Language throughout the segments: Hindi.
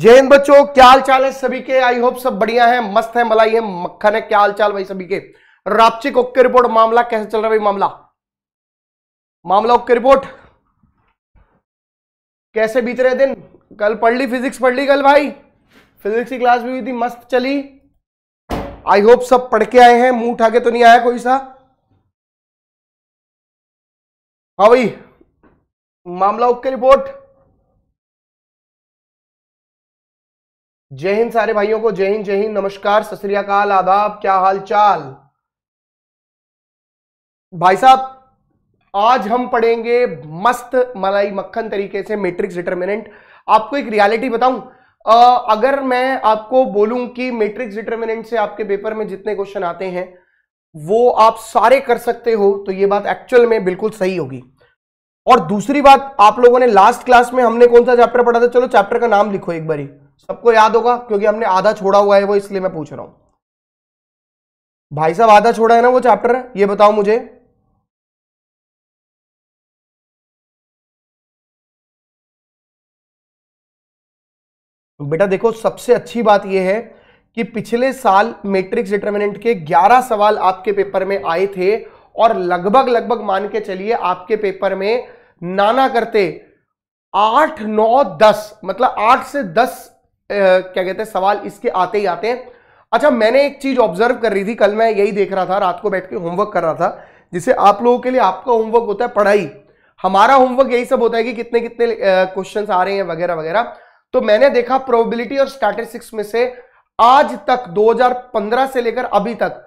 जय हिंद बच्चों क्या हाल चाल है सभी के आई होप सब बढ़िया है मस्त है मलाई है मक्खन है क्या हाल चाल भाई सभी के रापचिक ओके रिपोर्ट मामला कैसे चल रहा है भाई मामला मामला ओके रिपोर्ट कैसे बीत रहे दिन कल पढ़ ली फिजिक्स पढ़ ली कल भाई फिजिक्स की क्लास भी हुई थी मस्त चली आई होप सब पढ़ के आए हैं मुंह उठा के तो नहीं आया कोई सा हाँ भाई मामला ओके रिपोर्ट जय हिंद सारे भाइयों को जय हिंद जय हिंद नमस्कार सतरियाकाल आदाब क्या हाल चाल भाई साहब आज हम पढ़ेंगे मस्त मलाई मक्खन तरीके से मैट्रिक्स डिटर्मिनेंट आपको एक रियलिटी बताऊं अगर मैं आपको बोलूं कि मैट्रिक्स डिटर्मिनेंट से आपके पेपर में जितने क्वेश्चन आते हैं वो आप सारे कर सकते हो तो ये बात एक्चुअल में बिल्कुल सही होगी और दूसरी बात आप लोगों ने लास्ट क्लास में हमने कौन सा चैप्टर पढ़ा था चलो चैप्टर का नाम लिखो एक बारी सबको याद होगा क्योंकि हमने आधा छोड़ा हुआ है वो इसलिए मैं पूछ रहा हूं भाई साहब आधा छोड़ा है ना वो चैप्टर ये बताओ मुझे बेटा देखो सबसे अच्छी बात यह है कि पिछले साल मैट्रिक्स डिटर्मिनेंट के 11 सवाल आपके पेपर में आए थे और लगभग लगभग मान के चलिए आपके पेपर में नाना करते आठ नौ दस मतलब आठ से दस क्या कहते हैं सवाल इसके आते ही आते हैं अच्छा मैंने एक चीज ऑब्जर्व कर रही थी कल मैं यही देख रहा था रात को बैठ के होमवर्क कर रहा था जिसे आप लोगों के लिए आपका होमवर्क होता है पढ़ाई हमारा होमवर्क यही सब होता है कि कितने कितने क्वेश्चन आ रहे हैं वगैरह वगैरह तो मैंने देखा प्रोबेबिलिटी और स्टैटिस्टिक्स में से आज तक 2015 से लेकर अभी तक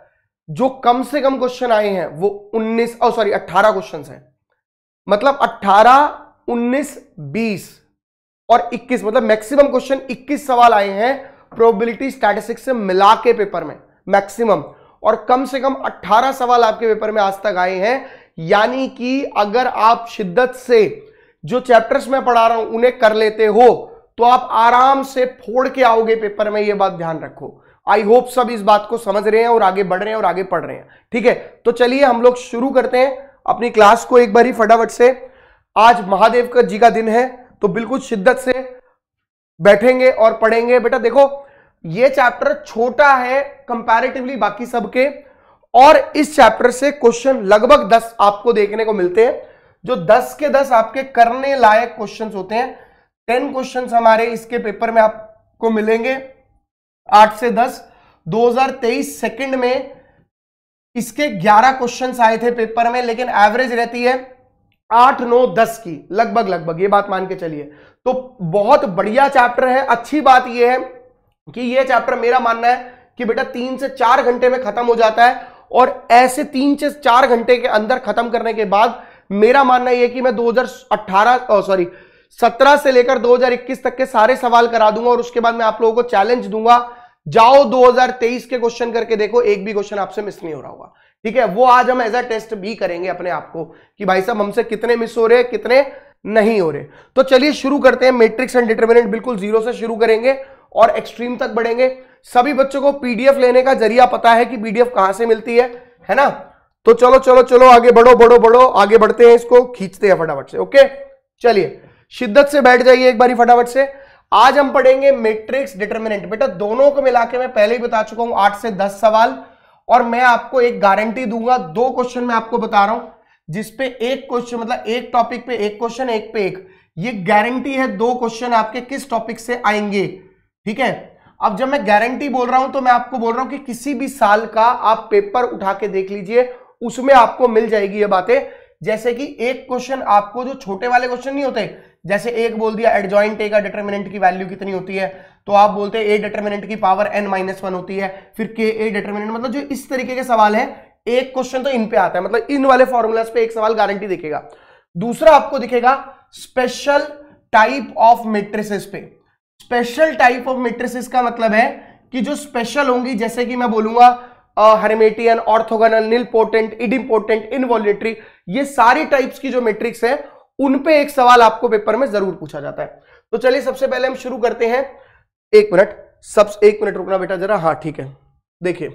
जो कम से कम क्वेश्चन आए हैं वो 19 और सॉरी 18 क्वेश्चन हैं मतलब 18, 19, 20 और 21 मतलब मैक्सिमम क्वेश्चन 21 सवाल आए हैं प्रोबेबिलिटी स्टैटिस्टिक्स से मिला के पेपर में मैक्सिमम और कम से कम 18 सवाल आपके पेपर में आज तक आए हैं यानी कि अगर आप शिद्दत से जो चैप्टर्स में पढ़ा रहा हूं उन्हें कर लेते हो तो आप आराम से फोड़ के आओगे पेपर में यह बात ध्यान रखो आई होप सब इस बात को समझ रहे हैं और आगे बढ़ रहे हैं और आगे पढ़ रहे हैं ठीक है तो चलिए हम लोग शुरू करते हैं अपनी क्लास को एक बार ही फटाफट से आज महादेव का जी का दिन है तो बिल्कुल शिद्दत से बैठेंगे और पढ़ेंगे बेटा देखो ये चैप्टर छोटा है कंपैरेटिवली बाकी सबके और इस चैप्टर से क्वेश्चन लगभग दस आपको देखने को मिलते हैं जो दस के दस आपके करने लायक क्वेश्चन होते हैं टेन क्वेश्चन हमारे इसके पेपर में आपको मिलेंगे आठ से दस 2023 सेकंड में इसके 11 क्वेश्चंस आए थे पेपर में लेकिन एवरेज रहती है आठ नौ दस की लगभग लगभग ये बात मान के चलिए तो बहुत बढ़िया चैप्टर है अच्छी बात यह है कि यह चैप्टर मेरा मानना है कि बेटा तीन से चार घंटे में खत्म हो जाता है और ऐसे तीन से चार घंटे के अंदर खत्म करने के बाद मेरा मानना यह कि मैं 2018 सॉरी 17 से लेकर 2021 तक के सारे सवाल करा दूंगा और उसके बाद मैं आप लोगों को चैलेंज दूंगा जाओ 2023 के क्वेश्चन करके देखो एक भी क्वेश्चन आपसे मिस नहीं हो रहा होगा ठीक है वो आज हम एज अ टेस्ट भी करेंगे अपने आप को कि भाई साहब हमसे कितने मिस हो रहे हैं कितने नहीं हो रहे तो चलिए शुरू करते हैं मेट्रिक्स एंड डिटर्मिनेंट बिल्कुल जीरो से शुरू करेंगे और एक्सट्रीम तक बढ़ेंगे सभी बच्चों को पीडीएफ लेने का जरिया पता है कि पीडीएफ कहां से मिलती है है ना तो चलो चलो चलो आगे बढ़ो बढ़ो बढ़ो आगे बढ़ते हैं इसको खींचते हैं फटाफट से ओके चलिए शिद्दत से बैठ जाइए एक बारी फटाफट से आज हम पढ़ेंगे मेट्रिक्स डिटर्मिनेंट बेटा दोनों को मिला के मैं पहले ही बता चुका हूं आठ से दस सवाल और मैं आपको एक गारंटी दूंगा दो क्वेश्चन मैं आपको बता रहा हूं जिसपे एक क्वेश्चन मतलब एक टॉपिक पे एक क्वेश्चन एक पे एक ये गारंटी है दो क्वेश्चन आपके किस टॉपिक से आएंगे ठीक है अब जब मैं गारंटी बोल रहा हूं तो मैं आपको बोल रहा हूं कि किसी भी साल का आप पेपर उठा के देख लीजिए उसमें आपको मिल जाएगी ये बातें जैसे कि एक क्वेश्चन आपको जो छोटे वाले क्वेश्चन नहीं होते जैसे एक बोल दिया एडजॉइंट ए का डिटर्मिनेंट की वैल्यू कितनी होती है तो आप बोलते हैं ए डिटर्मिनेंट की पावर एन माइनस वन होती है फिर के ए डिटर्मिनेंट मतलब जो इस तरीके के सवाल है एक क्वेश्चन तो इन पे आता है मतलब इन वाले फॉर्मूलाज पे एक सवाल गारंटी दिखेगा दूसरा आपको दिखेगा स्पेशल टाइप ऑफ मेट्रिसेस पे स्पेशल टाइप ऑफ मेट्रिसेस का मतलब है कि जो स्पेशल होंगी जैसे कि मैं बोलूंगा Hermitian orthogonal nilpotent idempotent involutory ये सारी टाइप्स की जो मेट्रिक्स है उन पे एक सवाल आपको पेपर में जरूर पूछा जाता है तो चलिए सबसे पहले हम शुरू करते हैं एक मिनट सब एक मिनट रुकना बेटा जरा हाँ ठीक है देखिए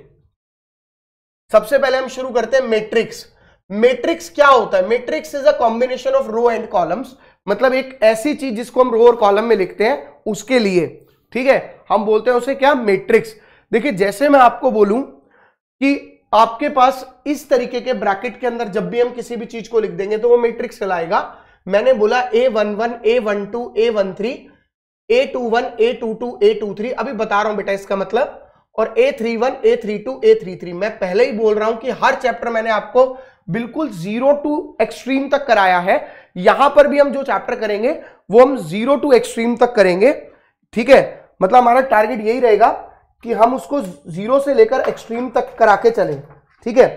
सबसे पहले हम शुरू करते हैं मैट्रिक्स मैट्रिक्स क्या होता है matrix is a combination of row and columns मतलब एक ऐसी चीज जिसको हम रो और कॉलम में लिखते हैं उसके लिए ठीक है हम बोलते हैं उसे क्या मैट्रिक्स देखिए जैसे मैं आपको बोलूं कि आपके पास इस तरीके के ब्रैकेट के अंदर जब भी हम किसी भी चीज को लिख देंगे तो वो मैट्रिक्स चलाएगा मैंने बोला A one one A one two A one three A two one A two two A two three अभी बता रहा हूं बेटा इसका मतलब और A three one A three two A three three मैं पहले ही बोल रहा हूं कि हर चैप्टर मैंने आपको बिल्कुल जीरो टू एक्सट्रीम तक कराया है यहां पर भी हम जो चैप्टर करेंगे वो हम जीरो टू एक्सट्रीम तक करेंगे ठीक है मतलब हमारा टारगेट यही रहेगा कि हम उसको जीरो से लेकर एक्सट्रीम तक करा के चले ठीक है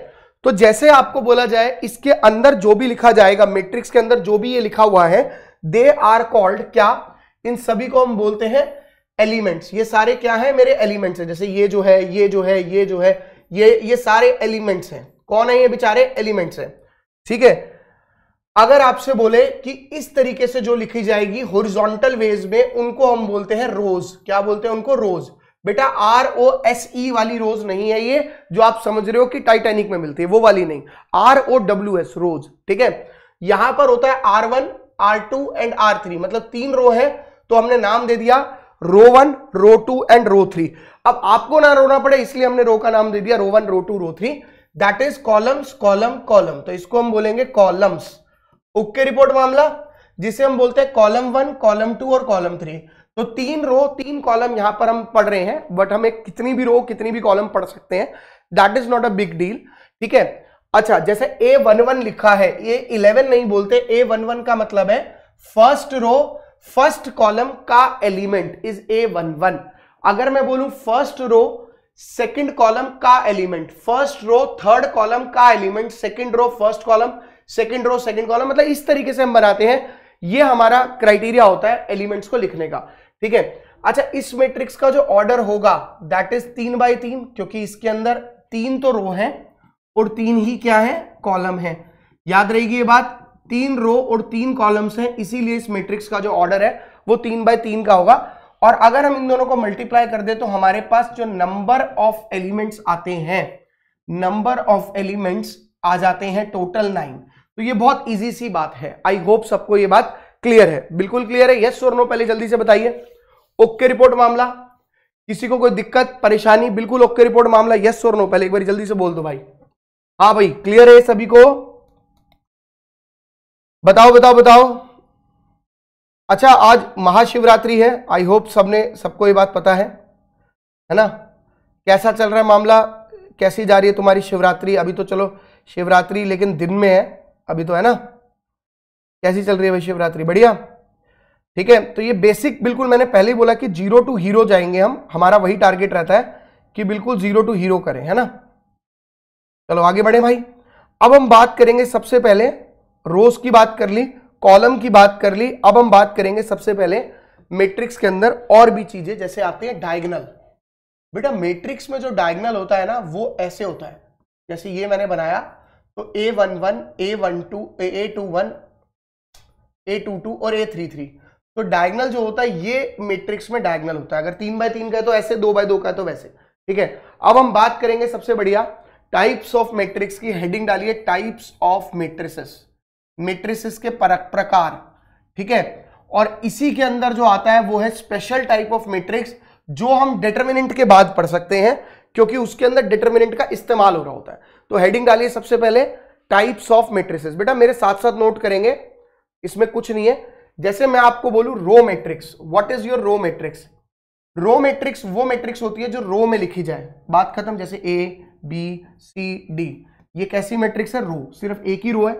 तो जैसे आपको बोला जाए इसके अंदर जो भी लिखा जाएगा मेट्रिक्स के अंदर जो भी ये लिखा हुआ है दे आर कॉल्ड क्या इन सभी को हम बोलते हैं एलिमेंट्स ये सारे क्या है मेरे एलिमेंट्स हैं जैसे ये जो है ये जो है ये जो है ये ये सारे एलिमेंट्स हैं कौन है ये बेचारे एलिमेंट्स हैं ठीक है अगर आपसे बोले कि इस तरीके से जो लिखी जाएगी हॉरिजॉन्टल वेज में उनको हम बोलते हैं रोज क्या बोलते हैं उनको रोज बेटा आर ओ एस ई वाली रोज नहीं है ये जो आप समझ रहे हो कि टाइटैनिक में मिलती है वो वाली नहीं R O W S rows ठीक है यहां पर होता है R one R two and R three मतलब तीन रो है तो हमने नाम दे दिया row one row two and row three अब आपको ना रोना पड़े इसलिए हमने रो का नाम दे दिया row one row two row three that is columns column column तो इसको हम बोलेंगे कॉलम्स ओके रिपोर्ट मामला जिसे हम बोलते हैं कॉलम वन कॉलम टू और कॉलम थ्री तो तीन रो तीन कॉलम यहां पर हम पढ़ रहे हैं बट हमें कितनी भी रो कितनी भी कॉलम पढ़ सकते हैं that is not a big deal ठीक है अच्छा जैसे ए वन वन लिखा है ये इलेवन नहीं बोलते ए वन वन का मतलब है फर्स्ट रो फर्स्ट कॉलम का element is A one one अगर मैं बोलू फर्स्ट रो सेकंड कॉलम का element first row third column का element second row first column second row second column मतलब इस तरीके से हम बनाते हैं ये हमारा क्राइटेरिया होता है एलिमेंट्स को लिखने का ठीक है अच्छा इस मैट्रिक्स का जो ऑर्डर होगा दैट इज तीन बाई तीन क्योंकि इसके अंदर तीन तो रो है और तीन ही क्या है कॉलम है याद रहेगी ये बात तीन रो और तीन कॉलम्स हैं इसीलिए इस मैट्रिक्स का जो ऑर्डर है वो तीन बाय तीन का होगा और अगर हम इन दोनों को मल्टीप्लाई कर दे तो हमारे पास जो नंबर ऑफ एलिमेंट्स आते हैं नंबर ऑफ एलिमेंट्स आ जाते हैं टोटल नाइन तो ये बहुत इजी सी बात है आई होप सबको ये बात क्लियर है बिल्कुल क्लियर है यस और नो पहले जल्दी से बताइए ओके रिपोर्ट मामला किसी को कोई दिक्कत परेशानी बिल्कुल ओके रिपोर्ट मामला यस और नो पहले एक बार जल्दी से बोल दो भाई हाँ भाई क्लियर है सभी को बताओ बताओ बताओ अच्छा आज महाशिवरात्रि है आई होप सबने सबको ये बात पता है है ना कैसा चल रहा है मामला कैसी जा रही है तुम्हारी शिवरात्रि अभी तो चलो शिवरात्रि लेकिन दिन में है अभी तो है ना कैसी चल रही है शिवरात्रि बढ़िया ठीक है तो ये बेसिक बिल्कुल मैंने पहले ही बोला कि जीरो टू हीरो जाएंगे हम हमारा वही टारगेट रहता है कि बिल्कुल जीरो टू हीरो करें है ना चलो आगे बढ़े भाई अब हम बात करेंगे सबसे पहले रोज की बात कर ली कॉलम की बात कर ली अब हम बात करेंगे सबसे पहले मैट्रिक्स के अंदर और भी चीजें जैसे आते हैं डायगनल बेटा मेट्रिक्स में जो डायगनल होता है ना वो ऐसे होता है जैसे ये मैंने बनाया तो A one one A one two A two one A two two और ए थ्री थ्री तो डायगनल जो होता है ये मेट्रिक्स में डायगनल होता है अगर तीन बाय तीन का है तो ऐसे दो बाय दो का है तो वैसे ठीक है अब हम बात करेंगे सबसे बढ़िया टाइप्स ऑफ मेट्रिक्स की हेडिंग डालिए टाइप्स ऑफ मेट्रिस मेट्रिस के प्रकार ठीक है और इसी के अंदर जो आता है वो है स्पेशल टाइप ऑफ मेट्रिक्स जो हम डिटर्मिनेंट के बाद पढ़ सकते हैं क्योंकि उसके अंदर डिटर्मिनेंट का इस्तेमाल हो रहा होता है तो हेडिंग डालिए सबसे पहले टाइप्स ऑफ मेट्रिस बेटा मेरे साथ साथ नोट करेंगे इसमें कुछ नहीं है जैसे मैं आपको बोलूं row matrix what is your row matrix row matrix वो मैट्रिक्स होती है जो रो में लिखी जाए बात खत्म जैसे ए बी सी डी ये कैसी मैट्रिक्स है रो सिर्फ एक ही रो है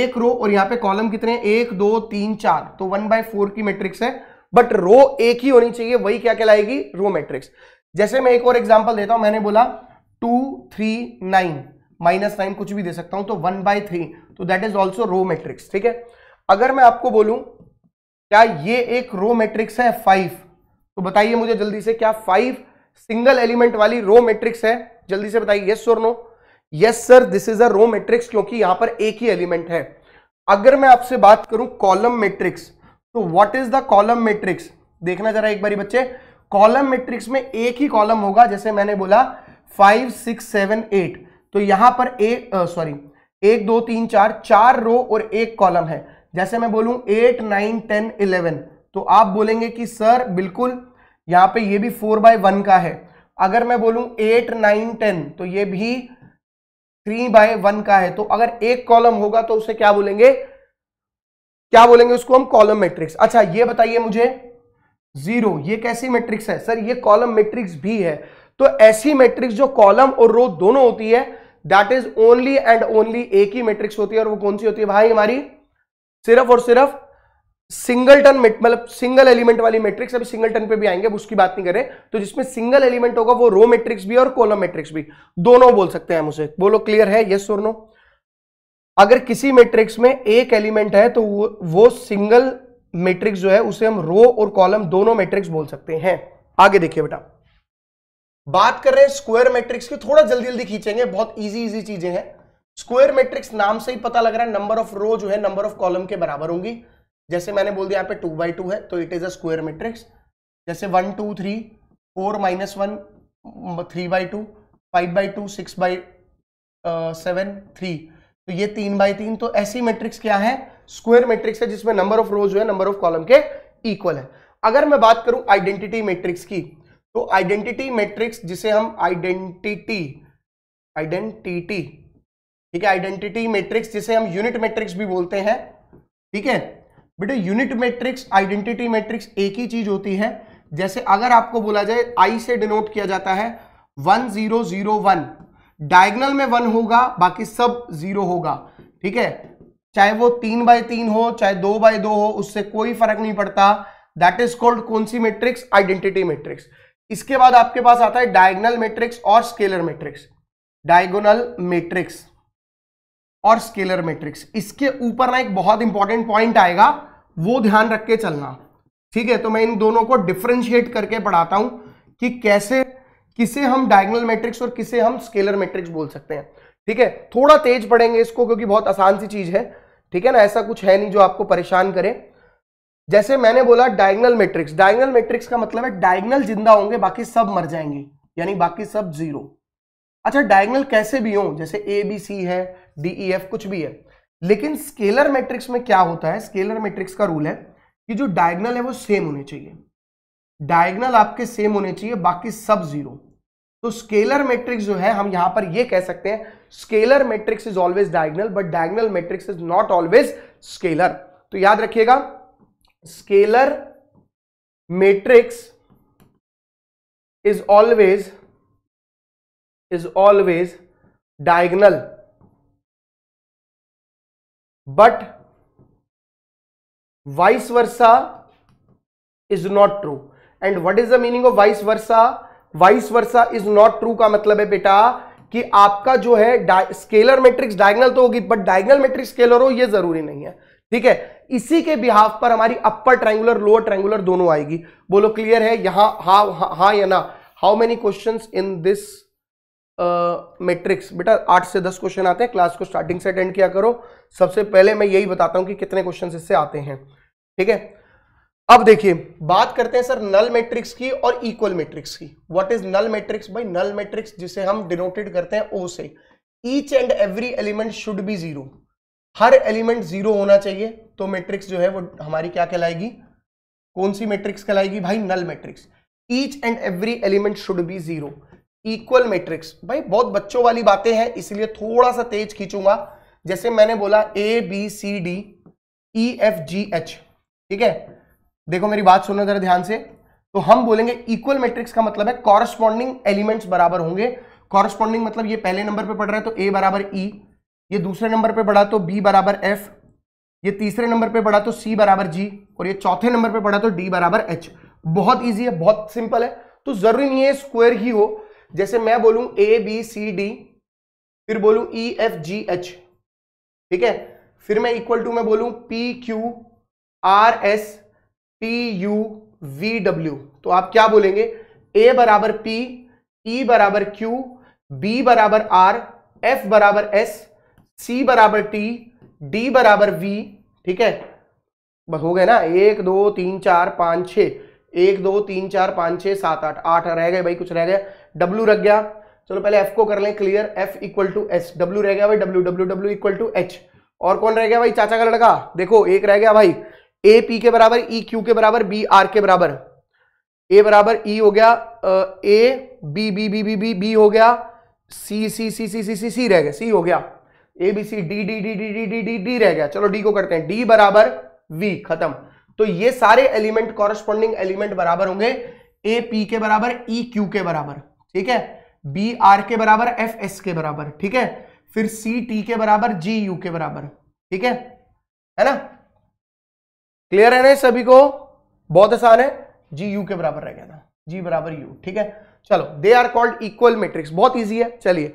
एक रो और यहां पे कॉलम कितने हैं एक दो तीन चार तो वन बाय फोर की मैट्रिक्स है बट रो एक ही होनी चाहिए वही क्या कहलाएगी रो मैट्रिक्स जैसे मैं एक और एग्जाम्पल देता हूं मैंने बोला two three nine minus nine कुछ भी दे सकता हूं तो वन बाय थ्री तो that is also row matrix ठीक है अगर मैं आपको बोलूं क्या ये एक रो मैट्रिक्स है फाइव तो बताइए मुझे जल्दी से क्या फाइव सिंगल एलिमेंट वाली रो मैट्रिक्स है जल्दी से बताइए यस और no yes sir this is a row matrix क्योंकि यहां पर एक ही एलिमेंट है अगर मैं आपसे बात करूं कॉलम मैट्रिक्स तो what is the column matrix देखना जरा एक बारी बच्चे कॉलम मैट्रिक्स में एक ही कॉलम होगा जैसे मैंने बोला फाइव सिक्स सेवन एट तो यहां पर सॉरी एक दो तीन चार चार रो और एक कॉलम है जैसे मैं बोलू एट नाइन टेन इलेवन तो आप बोलेंगे कि सर बिल्कुल यहां पे ये भी फोर बाय वन का है अगर मैं बोलू एट नाइन टेन तो ये भी थ्री बाय वन का है तो अगर एक कॉलम होगा तो उसे क्या बोलेंगे क्या बोलेंगे उसको हम कॉलम मैट्रिक्स अच्छा ये बताइए मुझे जीरो ये कैसी मैट्रिक्स है सर ये कॉलम मैट्रिक्स भी है तो ऐसी मैट्रिक्स जो कॉलम और रो दोनों होती है that is only and only एक ही मैट्रिक्स होती है और वो कौन सी होती है भाई हमारी सिर्फ और सिर्फ सिंगल टन मतलब सिंगल एलिमेंट वाली मैट्रिक्स अभी सिंगल टन पे भी आएंगे उसकी बात नहीं करें तो जिसमें सिंगल एलिमेंट होगा वो रो मैट्रिक्स भी और कॉलम मैट्रिक्स भी दोनों बोल सकते हैं हम उसे बोलो क्लियर है यस और नो अगर किसी मैट्रिक्स में एक एलिमेंट है तो वो, वो सिंगल मैट्रिक्स जो है उसे हम रो और कॉलम दोनों मैट्रिक्स बोल सकते हैं आगे देखिए बेटा बात कर रहे हैं स्क्वायर मैट्रिक्स की थोड़ा जल्दी जल्दी खींचेंगे बहुत इजी इजी चीजें हैं स्क्वायर मैट्रिक्स नाम से ही पता लग रहा है नंबर ऑफ रो जो है नंबर ऑफ कॉलम के बराबर होंगी जैसे मैंने बोल दिया यहाँ पे टू बाई टू है तो it is a square matrix जैसे one two three four minus one three by two five by two six by seven three तो ये तीन बाई तीन तो ऐसी मेट्रिक्स क्या है स्क्वायर मेट्रिक्स है जिसमें नंबर ऑफ रो जो है नंबर ऑफ कॉलम के इक्वल है अगर मैं बात करूं आइडेंटिटी मेट्रिक्स की तो आइडेंटिटी मेट्रिक्स जिसे हम आइडेंटिटी आइडेंटिटी ठीक है आइडेंटिटी मैट्रिक्स जिसे हम यूनिट मैट्रिक्स भी बोलते हैं ठीक है बेटे यूनिट मैट्रिक्स आइडेंटिटी मैट्रिक्स एक ही चीज होती है जैसे अगर आपको बोला जाए आई से डिनोट किया जाता है one zero zero one diagonal में वन होगा बाकी सब जीरो होगा ठीक है चाहे वो तीन बाय तीन हो चाहे दो बाय दो हो उससे कोई फर्क नहीं पड़ता दैट इज कॉल्ड कौन सी मैट्रिक्स आइडेंटिटी मैट्रिक्स इसके बाद आपके पास आता है डायगनल मैट्रिक्स और स्केलर मैट्रिक्स डायगोनल मैट्रिक्स और स्केलर मैट्रिक्स इसके ऊपर ना एक बहुत इंपॉर्टेंट पॉइंट आएगा वो ध्यान रख के चलना ठीक है तो मैं इन दोनों को डिफ्रेंशिएट करके पढ़ाता हूं कि कैसे किसे हम डायगनल मैट्रिक्स और किसे हम स्केलर मैट्रिक्स बोल सकते हैं ठीक है थोड़ा तेज पढ़ेंगे इसको क्योंकि बहुत आसान सी चीज है ठीक है ना ऐसा कुछ है नहीं जो आपको परेशान करे जैसे मैंने बोला डायगनल मैट्रिक्स डायगनल मैट्रिक्स का मतलब है डायगनल जिंदा होंगे बाकी सब मर जाएंगे यानी बाकी सब जीरो अच्छा डायगनल कैसे भी हो जैसे ए बी सी है डीईएफ e कुछ भी है लेकिन स्केलर मैट्रिक्स में क्या होता है स्केलर मैट्रिक्स का रूल है कि जो डायगनल है वो सेम होने चाहिए डायगनल आपके सेम होने चाहिए बाकी सब जीरो तो स्केलर मैट्रिक्स जो है हम यहां पर ये कह सकते हैं scalar matrix is always diagonal but diagonal matrix is not always scalar तो याद रखिएगा scalar matrix is always is always diagonal but vice versa is not true and what is the meaning of vice versa vice versa is not true का मतलब है बेटा कि आपका जो है स्केलर मैट्रिक्स डायगनल तो होगी बट डायगनल मैट्रिक्स स्केलर हो ये जरूरी नहीं है ठीक है इसी के बिहाफ पर हमारी अपर ट्रायंगुलर लोअर ट्रायंगुलर दोनों आएगी बोलो क्लियर है यहां हा हा, हा या ना how many questions in this matrix बेटा आठ से दस क्वेश्चन आते हैं क्लास को स्टार्टिंग से अटेंड किया करो सबसे पहले मैं यही बताता हूं कि कितने क्वेश्चन इससे आते हैं ठीक है अब देखिए बात करते हैं सर नल मैट्रिक्स की और इक्वल मैट्रिक्स की व्हाट इज नल मैट्रिक्स भाई नल मैट्रिक्स जिसे हम डिनोटेड करते हैं ओ से each and every element should be zero हर एलिमेंट जीरो होना चाहिए तो मेट्रिक्स जो है वो हमारी क्या कहलाएगी कौन सी मेट्रिक्स कहलाएगी भाई null matrix each and every element should be zero equal matrix भाई बहुत बच्चों वाली बातें हैं इसलिए थोड़ा सा तेज खींचूंगा जैसे मैंने बोला A B C D E F G H ठीक है देखो मेरी बात सुनो जरा ध्यान से तो हम बोलेंगे इक्वल मैट्रिक्स का मतलब है कॉरस्पॉन्डिंग एलिमेंट्स बराबर होंगे कॉरस्पॉन्डिंग मतलब ये पहले नंबर पे पढ़ रहा है तो ए बराबर ई e। ये दूसरे नंबर पे पढ़ा तो बी बराबर एफ ये तीसरे नंबर पे पढ़ा तो सी बराबर जी और ये चौथे नंबर पे पढ़ा तो डी बराबर एच बहुत ईजी है बहुत सिंपल है तो जरूरी नहीं है स्क्वायर ही हो जैसे मैं बोलूं ए बी सी डी फिर बोलू E e, F G H ठीक है फिर मैं इक्वल टू मैं बोलू P Q R S P U V W तो आप क्या बोलेंगे ए बराबर पी ई e बराबर क्यू बी बराबर आर एफ बराबर एस सी बराबर टी डी बराबर वी ठीक है हो गए ना एक दो तीन चार पांच छ एक दो तीन चार पांच छ सात आठ आठ रह गए भाई कुछ रह गया डब्ल्यू रख गया चलो पहले एफ को कर लें clear F equal to H W रह गया भाई W W W equal to H और कौन रह गया भाई चाचा का लड़का देखो एक रह गया भाई ए पी के बराबर ई e क्यू के बराबर बी आर के बराबर ए बराबर ई e हो गया A B B B B B B हो गया सी सी सी सी सी सी सी रह गया सी हो गया A B C D D D D D D D D रह गया चलो डी को करते हैं डी बराबर वी खत्म तो ये सारे एलिमेंट कॉरस्पॉन्डिंग एलिमेंट बराबर होंगे ए पी के बराबर ई e क्यू के बराबर ठीक है बी आर के बराबर एफ एस के बराबर ठीक है फिर सी टी के बराबर जी यू के बराबर ठीक है है ना क्लियर है ना सभी को बहुत आसान है जी यू के बराबर रह गया था जी बराबर यू ठीक है चलो they are called equal matrix बहुत ईजी है चलिए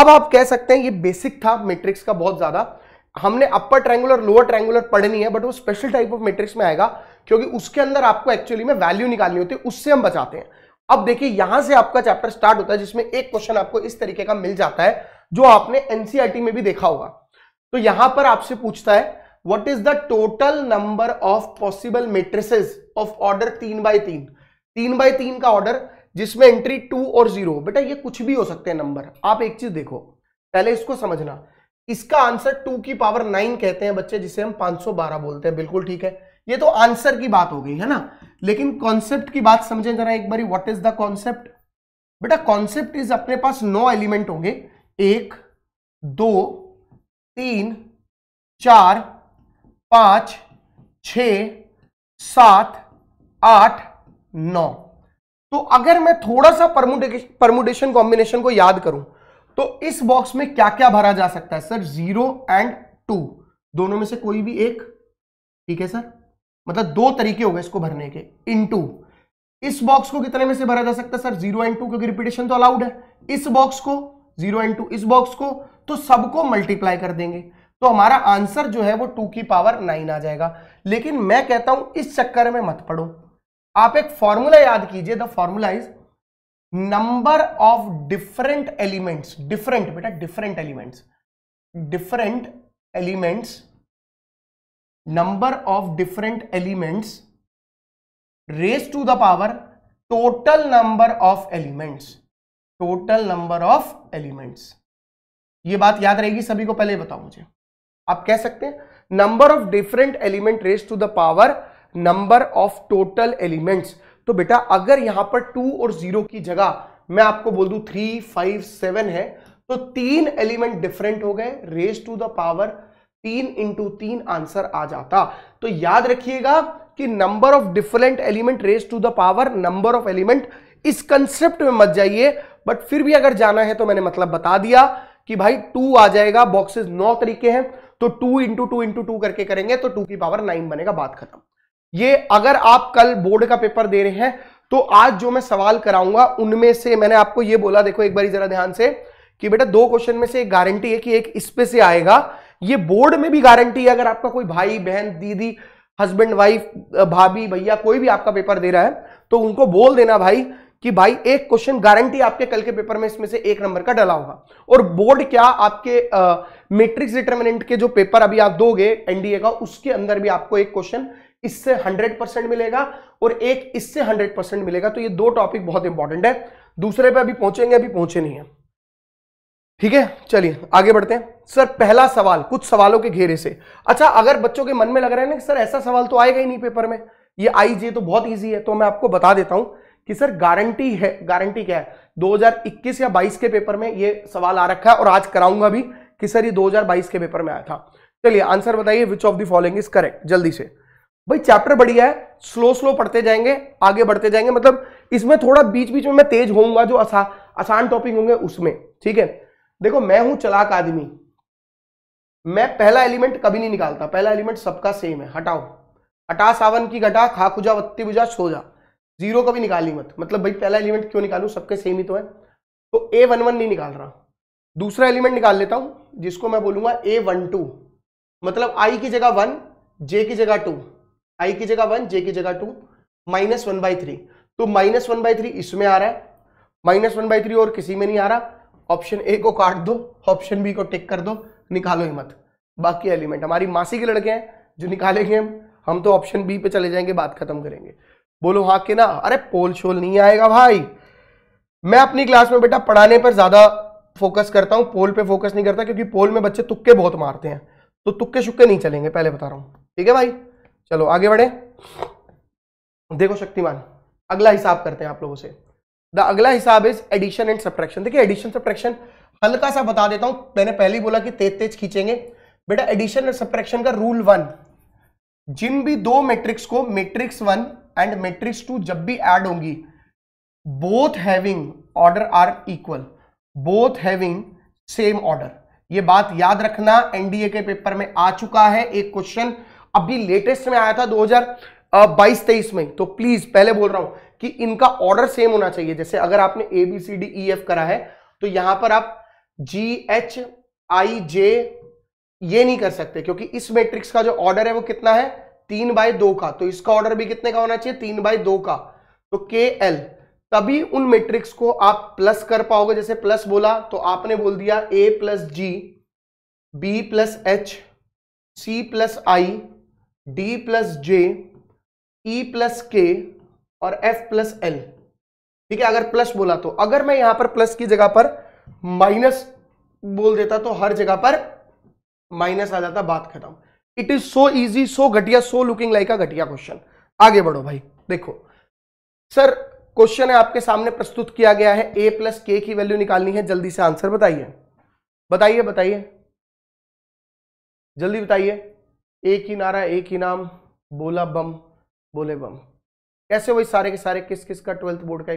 अब आप कह सकते हैं ये बेसिक था मैट्रिक्स का बहुत ज्यादा हमने अपर ट्रेंगुलर लोअर ट्रायंगुलर पढ़नी है बट वो स्पेशल टाइप ऑफ मैट्रिक्स में आएगा क्योंकि उसके अंदर आपको एक्चुअली में वैल्यू निकालनी होती है उससे हम बचाते हैं अब देखिए यहां से आपका चैप्टर स्टार्ट होता है जिसमें एक क्वेश्चन आपको इस तरीके का मिल जाता है जो आपने एनसीआरटी e में भी देखा होगा तो यहां पर आपसे पूछता है what is the total number of possible matrices of order तीन बाय तीन तीन बाय तीन का ऑर्डर जिसमें एंट्री टू और जीरो बेटा ये कुछ भी हो सकते हैं नंबर आप एक चीज देखो पहले इसको समझना इसका आंसर टू की पावर नाइन कहते हैं बच्चे जिसे हम पांच बोलते हैं बिल्कुल ठीक है ये तो आंसर की बात हो गई है ना लेकिन कॉन्सेप्ट की बात समझें जरा एक बारी व्हाट इज द कॉन्सेप्ट बेटा कॉन्सेप्ट इज अपने पास नौ एलिमेंट होंगे एक दो तीन चार पांच छ सात आठ नौ तो अगर मैं थोड़ा सा परमुटेशन कॉम्बिनेशन को याद करूं तो इस बॉक्स में क्या क्या भरा जा सकता है सर जीरो एंड टू दोनों में से कोई भी एक ठीक है सर मतलब दो तरीके हो गए इसको भरने के इनटू इस बॉक्स को कितने में से भरा जा सकता है सर जीरो एंड टू क्योंकि रिपीटेशन तो अलाउड है इस बॉक्स को जीरो एंड टू इस बॉक्स को तो सबको मल्टीप्लाई कर देंगे तो हमारा आंसर जो है वो टू की पावर नाइन आ जाएगा लेकिन मैं कहता हूं इस चक्कर में मत पढ़ो आप एक फॉर्मूला याद कीजिए the formula is number of different elements different बेटा different elements different elements number of different elements raise to the power total number of elements total number of elements ये बात याद रहेगी सभी को पहले बताओ मुझे आप कह सकते हैं number of different element raise to the power number of total elements तो बेटा अगर यहां पर टू और जीरो की जगह मैं आपको बोल दू थ्री फाइव सेवन है तो तीन एलिमेंट डिफरेंट हो गए रेस टू द पावर तीन इंटू तीन आंसर आ जाता तो याद रखिएगा कि number of different element raise to the power number of element इस कंसेप्ट में मत जाइए बट फिर भी अगर जाना है तो मैंने मतलब बता दिया कि भाई टू आ जाएगा बॉक्सेस नौ तरीके हैं तो two into two into two करके करेंगे तो टू की पावर नाइन बनेगा बात खत्म ये अगर आप कल बोर्ड का पेपर दे रहे हैं तो आज जो मैं सवाल कराऊंगा उनमें से मैंने आपको ये बोला देखो एक बार जरा ध्यान से कि बेटा दो क्वेश्चन में से एक गारंटी है कि एक इस पे से आएगा ये बोर्ड में भी गारंटी है अगर आपका कोई भाई बहन दीदी हस्बैंड वाइफ भाभी भैया कोई भी आपका पेपर दे रहा है तो उनको बोल देना भाई कि भाई एक क्वेश्चन गारंटी आपके कल के पेपर में इसमें से एक नंबर का डला होगा और बोर्ड क्या आपके मैट्रिक्स डिटर्मिनेंट के जो पेपर अभी आप दोगे एनडीए का उसके अंदर भी आपको एक क्वेश्चन इससे हंड्रेड परसेंट मिलेगा और एक इससे हंड्रेड परसेंट मिलेगा तो ये दो टॉपिक बहुत इंपॉर्टेंट है दूसरे पे अभी पहुंचेंगे अभी पहुंचे नहीं है ठीक है चलिए आगे बढ़ते हैं सर पहला सवाल कुछ सवालों के घेरे से अच्छा अगर बच्चों के मन में लग रहा है ना कि सर ऐसा सवाल तो आएगा ही नहीं पेपर में ये आई जी तो बहुत ईजी है तो मैं आपको बता देता हूं कि सर गारंटी है गारंटी क्या है 2021 या 22 के पेपर में ये सवाल आ रखा है और आज कराऊंगा भी कि सर ये 2022 के पेपर में आया था चलिए आंसर बताइए which of following following is correct जल्दी से भाई चैप्टर बढ़िया है स्लो स्लो पढ़ते जाएंगे आगे बढ़ते जाएंगे मतलब इसमें थोड़ा बीच बीच में मैं तेज होऊंगा जो आसान आसान टॉपिक होंगे उसमें ठीक है देखो मैं हूं चलाक आदमी मैं पहला एलिमेंट कभी नहीं निकालता पहला एलिमेंट सबका सेम है हटाओ हटा सावन की घटा खा खुजा बत्ती बुझा सो जा जीरो कभी निकाली मत मतलब भाई पहला एलिमेंट क्यों निकालू सबके सेम ही तो है तो ए वन वन नहीं निकाल रहा दूसरा एलिमेंट निकाल लेता हूं जिसको मैं बोलूंगा ए वन टू मतलब आई की जगह वन जे की जगह टू आई की जगह वन जे की जगह two minus one by three तो माइनस वन बाई थ्री इसमें आ रहा है माइनस वन बाई थ्री और किसी में नहीं आ रहा ऑप्शन ए को काट दो ऑप्शन बी को टिक कर दो निकालो ही मत बाकी एलिमेंट हमारी मासी के लड़के हैं जो निकालेंगे हम हम तो ऑप्शन बी पे चले जाएंगे बात खत्म करेंगे बोलो हाँ के ना अरे पोल शोल नहीं आएगा भाई मैं अपनी क्लास में बेटा पढ़ाने पर ज़्यादा फोकस करता हूँ पोल पे फोकस नहीं करता क्योंकि पोल में बच्चे तुक्के बहुत मारते हैं तो तुक्के शुक्के नहीं चलेंगे पहले बता रहा हूँ ठीक है भाई चलो आगे बढ़े देखो शक्तिमान अगला हिसाब करते हैं आप लोगों से द अगला हिसाब इज एडिशन एंड सब्ट्रैक्शन देखिए एडिशन सब्ट्रैक्शन हल्का सा बता देता हूं मैंने पहले बोला कि तेज तेज खींचेंगे बेटा एडिशन एंड सब्ट्रैक्शन का रूल वन जिन भी दो मैट्रिक्स को matrix one and matrix two जब भी ऐड होंगी both having order are equal both having same order ये बात याद रखना एनडीए के पेपर में आ चुका है एक क्वेश्चन अभी लेटेस्ट में आया था 2022-23 में तो प्लीज पहले बोल रहा हूं कि इनका ऑर्डर सेम होना चाहिए जैसे अगर आपने A B C D E F करा है तो यहां पर आप जी एच आई जे ये नहीं कर सकते क्योंकि इस मैट्रिक्स का जो ऑर्डर है वो कितना है तीन बाय दो का तो इसका ऑर्डर भी कितने का होना चाहिए तीन बाय दो का तो के एल तभी उन मैट्रिक्स को आप प्लस कर पाओगे जैसे प्लस बोला तो आपने बोल दिया A plus G B plus H C plus I D plus J E plus K और एफ प्लस एल ठीक है अगर प्लस बोला तो अगर मैं यहां पर प्लस की जगह पर माइनस बोल देता तो हर जगह पर माइनस आ जाता बात खत्म it is so easy so घटिया सो लुकिंग लाइक अ घटिया क्वेश्चन आगे बढ़ो भाई देखो सर क्वेश्चन है आपके सामने प्रस्तुत किया गया है ए प्लस के की वैल्यू निकालनी है जल्दी से आंसर बताइए बताइए बताइए जल्दी बताइए एक ही नारा एक ही नाम बोला बम बोले बम कैसे वही सारे के सारे किस किस का ट्वेल्थ बोर्ड का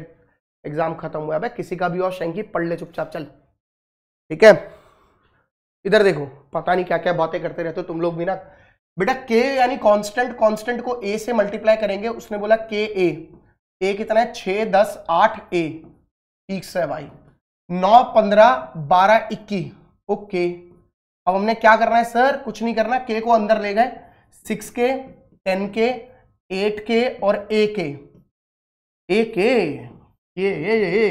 एग्जाम खत्म हुआ है किसी का भी और शंकी पढ़ ले चुपचाप चल ठीक है इधर देखो पता नहीं क्या क्या बातें करते रहते हो तुम लोग भी ना बेटा के यानी कांस्टेंट कांस्टेंट को ए से मल्टीप्लाई करेंगे उसने बोला के ए ए कितना है छ दस आठ ए ठीक से भाई नौ पंद्रह बारह इक्कीस ओके अब हमने क्या करना है सर कुछ नहीं करना के को अंदर ले गए सिक्स के टेन के एट के और ए के ए के ये ये ये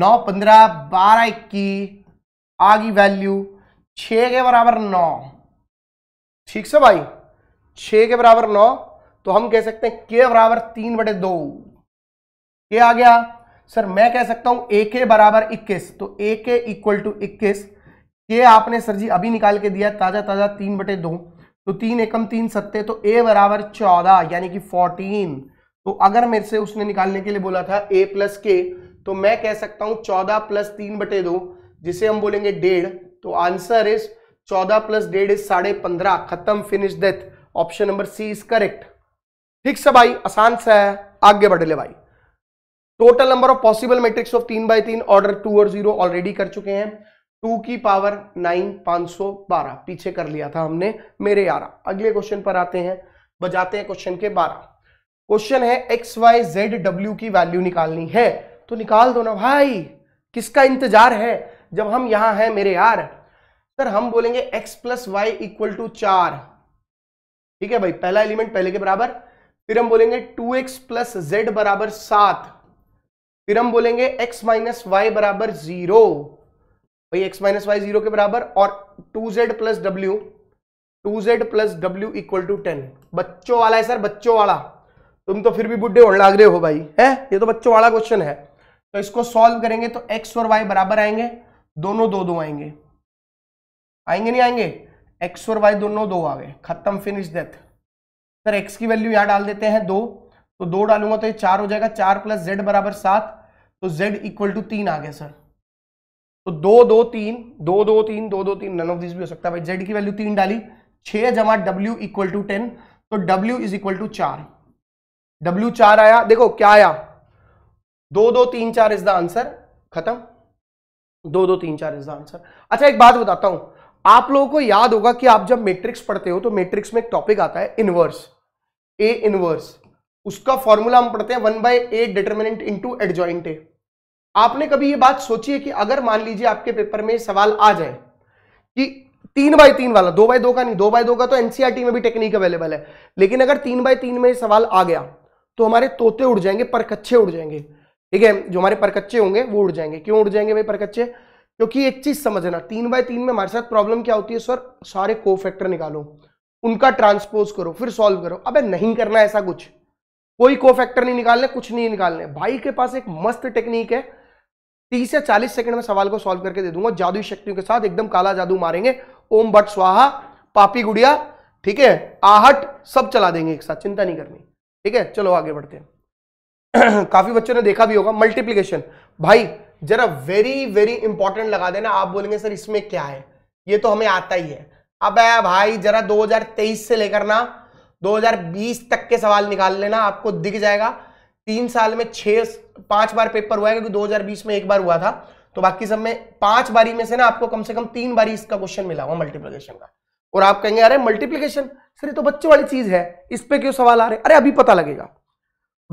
नौ पंद्रह बारह इक्की आ गई वैल्यू छ के बराबर नौ ठीक से भाई छ के बराबर नौ तो हम कह सकते हैं के बराबर तीन बटे दो के आ गया सर मैं कह सकता हूं ए के बराबर इक्कीस तो ए के इक्वल टू इक्कीस के आपने सर जी अभी निकाल के दिया ताजा ताजा तीन बटे दो तो तीन एकम तीन सत्ते तो ए बराबर चौदह यानी कि फोर्टीन तो अगर मेरे से उसने निकालने के लिए बोला था ए प्लस के तो मैं कह सकता हूं चौदह प्लस तीन बटे दो जिसे हम बोलेंगे डेढ़ तो आंसर इज चौदह प्लस डेढ़ इज साढ़े पंद्रह खत्म finish death option number C is correct ठीक से भाई आसान सा है आगे बढ़ ले भाई total number of possible matrix of तीन बाई तीन ऑर्डर टू और जीरो ऑलरेडी कर चुके हैं टू की पावर नाइन पांच सौ बारह पीछे कर लिया था हमने मेरे यारा अगले क्वेश्चन पर आते हैं बजाते हैं क्वेश्चन के बारह क्वेश्चन है एक्स वाई जेड डब्ल्यू की वैल्यू निकालनी है तो निकाल दो ना भाई किसका इंतजार है जब हम यहां हैं मेरे यार सर हम बोलेंगे X plus Y equal to चार ठीक है भाई पहला एलिमेंट पहले के बराबर फिर हम बोलेंगे टू एक्स प्लस जेड बराबर सात फिर हम बोलेंगे एक्स माइनस वाई बराबर जीरो भाई x माइनस वाई जीरो के बराबर और 2z Z plus W two Z plus W equal to ten बच्चों वाला है सर बच्चों वाला तुम तो फिर भी बुढ़े होने लाग रहे हो भाई है ये तो बच्चों वाला क्वेश्चन है तो इसको सॉल्व करेंगे तो x और y बराबर आएंगे दोनों दो दो आएंगे आएंगे नहीं आएंगे x और y दोनों दो आ गए खत्म फिनिश डेथ सर x की वैल्यू यहां डाल देते हैं दो तो दो डालूंगा तो ये चार हो जाएगा चार प्लस जेड बराबर सात तो जेड इक्वल टू तीन आ गया सर तो दो दो तीन दो दो तीन दो दो तीन नन ऑफ दिस भी हो सकता है भाई जेड की वैल्यू तीन डाली छह जमा डब्ल्यू इक्वल टू टेन तो डब्ल्यू इज इक्वल टू चार डब्ल्यू चार आया देखो क्या आया दो दो तीन चार इज द आंसर खत्म दो दो तीन चार इज द आंसर अच्छा एक बात बताता हूं आप लोगों को याद होगा कि आप जब मैट्रिक्स पढ़ते हो तो मैट्रिक्स में एक टॉपिक आता है इनवर्स ए इनवर्स उसका फॉर्मूला हम पढ़ते हैं one by A determinant into adjoint A आपने कभी ये बात सोची है कि अगर मान लीजिए आपके पेपर में सवाल आ जाए कि तीन बाय तीन वाला दो बाय दो का नहीं दो बाय दो का तो एनसीआरटी e में भी टेक्निक अवेलेबल है लेकिन अगर तीन बाय तीन में सवाल आ गया तो हमारे तोते उड़ जाएंगे परकच्छे उड़ जाएंगे ठीक है जो हमारे परकच्चे होंगे वो उड़ जाएंगे क्यों उड़ जाएंगे भाई परकच्चे क्योंकि एक चीज समझना तीन बाय तीन में हमारे साथ प्रॉब्लम क्या होती है सर सारे को फैक्टर निकालो उनका ट्रांसपोज करो फिर सॉल्व करो अबे नहीं करना ऐसा कुछ कोई को फैक्टर नहीं निकालने कुछ नहीं निकालने भाई के पास एक मस्त टेक्निक है तीस से चालीस सेकंड में सवाल को सॉल्व करके दे दूंगा जादुई शक्तियों के साथ एकदम काला जादू मारेंगे ओम बट स्वाहा पापी गुड़िया ठीक है आहट सब चला देंगे एक साथ चिंता नहीं करनी ठीक है चलो आगे बढ़ते हैं काफी बच्चों ने देखा भी होगा मल्टीप्लीकेशन भाई जरा वेरी वेरी इंपॉर्टेंट लगा देना आप बोलेंगे सर इसमें क्या है ये तो हमें आता ही है अब भाई जरा 2023 से लेकर ना 2020 तक के सवाल निकाल लेना आपको दिख जाएगा तीन साल में छह पांच बार पेपर हुआ है क्योंकि 2020 में एक बार हुआ था तो बाकी सब में पांच बारी में से ना आपको कम से कम तीन बारी इसका क्वेश्चन मिला हुआ मल्टीप्लीकेशन का और आप कहेंगे अरे मल्टीप्लीकेशन सर ये तो बच्चों वाली चीज है इस पर क्यों सवाल आ रहे अरे अभी पता लगेगा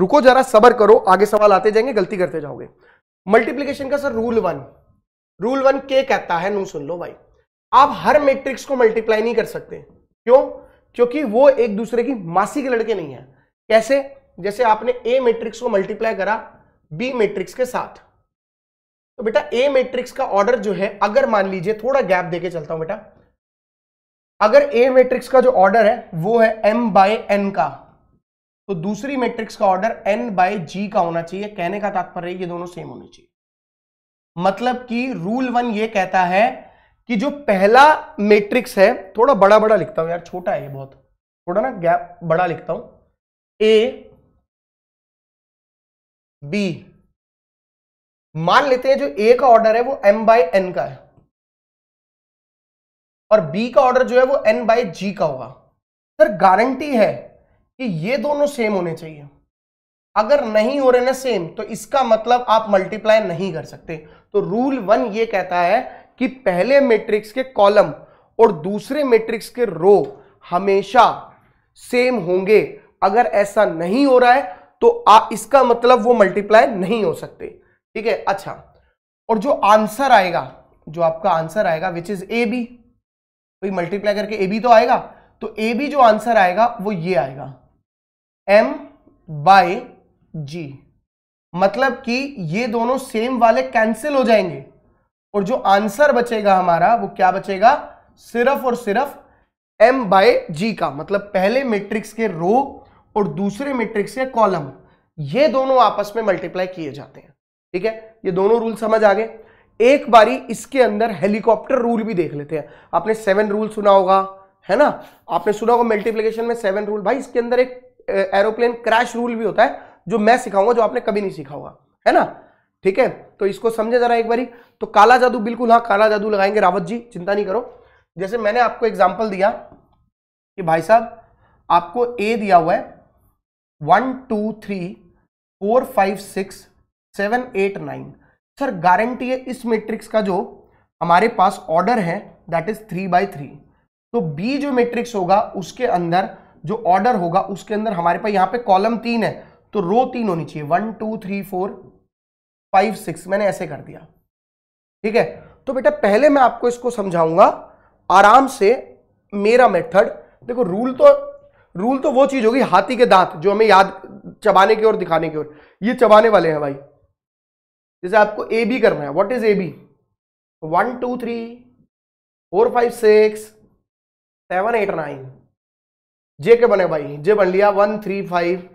रुको जरा सबर करो आगे सवाल आते जाएंगे गलती करते जाओगे मल्टीप्लीकेशन का sir rule one rule one के कहता है नू सुन लो भाई आप हर मैट्रिक्स को मल्टीप्लाई नहीं कर सकते क्यों क्योंकि वो एक दूसरे की मासी के लड़के नहीं है कैसे जैसे आपने ए मैट्रिक्स को मल्टीप्लाई करा बी मैट्रिक्स के साथ तो बेटा ए मैट्रिक्स का ऑर्डर जो है अगर मान लीजिए थोड़ा गैप देके चलता हूं बेटा अगर ए मैट्रिक्स का जो ऑर्डर है वो है एम बाय एन का तो दूसरी मैट्रिक्स का ऑर्डर एन बाय जी का होना चाहिए कहने का तात्पर्य ये दोनों सेम होनी चाहिए मतलब कि रूल वन ये कहता है कि जो पहला मैट्रिक्स है थोड़ा बड़ा बड़ा लिखता हूं यार छोटा है ये बहुत थोड़ा ना गैप बड़ा लिखता हूं ए बी मान लेते हैं जो ए का ऑर्डर है वो एम बाई एन का है और बी का ऑर्डर जो है वो एन बाई जी का होगा सर गारंटी है कि ये दोनों सेम होने चाहिए अगर नहीं हो रहे ना सेम तो इसका मतलब आप मल्टीप्लाई नहीं कर सकते तो रूल वन ये कहता है कि पहले मैट्रिक्स के कॉलम और दूसरे मैट्रिक्स के रो हमेशा सेम होंगे अगर ऐसा नहीं हो रहा है तो आ, इसका मतलब वो मल्टीप्लाई नहीं हो सकते ठीक है अच्छा और जो आंसर आएगा जो आपका आंसर आएगा विच इज ए बी तो मल्टीप्लाई करके ए बी तो आएगा तो ए बी जो आंसर आएगा वो ये आएगा एम बाय जी मतलब कि ये दोनों सेम वाले कैंसिल हो जाएंगे और जो आंसर बचेगा हमारा वो क्या बचेगा सिर्फ और सिर्फ एम बाय जी का मतलब पहले मैट्रिक्स के रो और दूसरे मैट्रिक्स के कॉलम ये दोनों आपस में मल्टीप्लाई किए जाते हैं ठीक है ये दोनों रूल समझ आ गए एक बारी इसके अंदर हेलीकॉप्टर रूल भी देख लेते हैं आपने सेवन रूल सुना होगा है ना आपने सुना होगा मल्टीप्लीकेशन में सेवन रूल भाई इसके अंदर एक एरोप्लेन क्रैश रूल भी होता है जो मैं सिखाऊंगा जो आपने कभी नहीं सीखा होगा है ना ठीक है तो इसको समझे जरा एक बारी तो काला जादू बिल्कुल हाँ काला जादू लगाएंगे रावत जी चिंता नहीं करो जैसे मैंने आपको एग्जाम्पल दिया कि भाई साहब आपको ए दिया हुआ है one two three four five six seven eight nine sir guarantee है इस मैट्रिक्स का जो हमारे पास ऑर्डर है that is three by three तो बी जो मैट्रिक्स होगा उसके अंदर जो ऑर्डर होगा उसके अंदर हमारे पास यहाँ पे कॉलम तीन है तो रो तीन होनी चाहिए one two three four five six मैंने ऐसे कर दिया ठीक है तो बेटा पहले मैं आपको इसको समझाऊंगा आराम से मेरा मेथड देखो रूल तो रूल तो वो चीज होगी हाथी के दांत जो हमें याद चबाने की ओर दिखाने की ओर ये चबाने वाले हैं भाई जैसे आपको ए बी करना है what is A B one two three four five six seven eight nine जे के बने भाई जे बन लिया one three five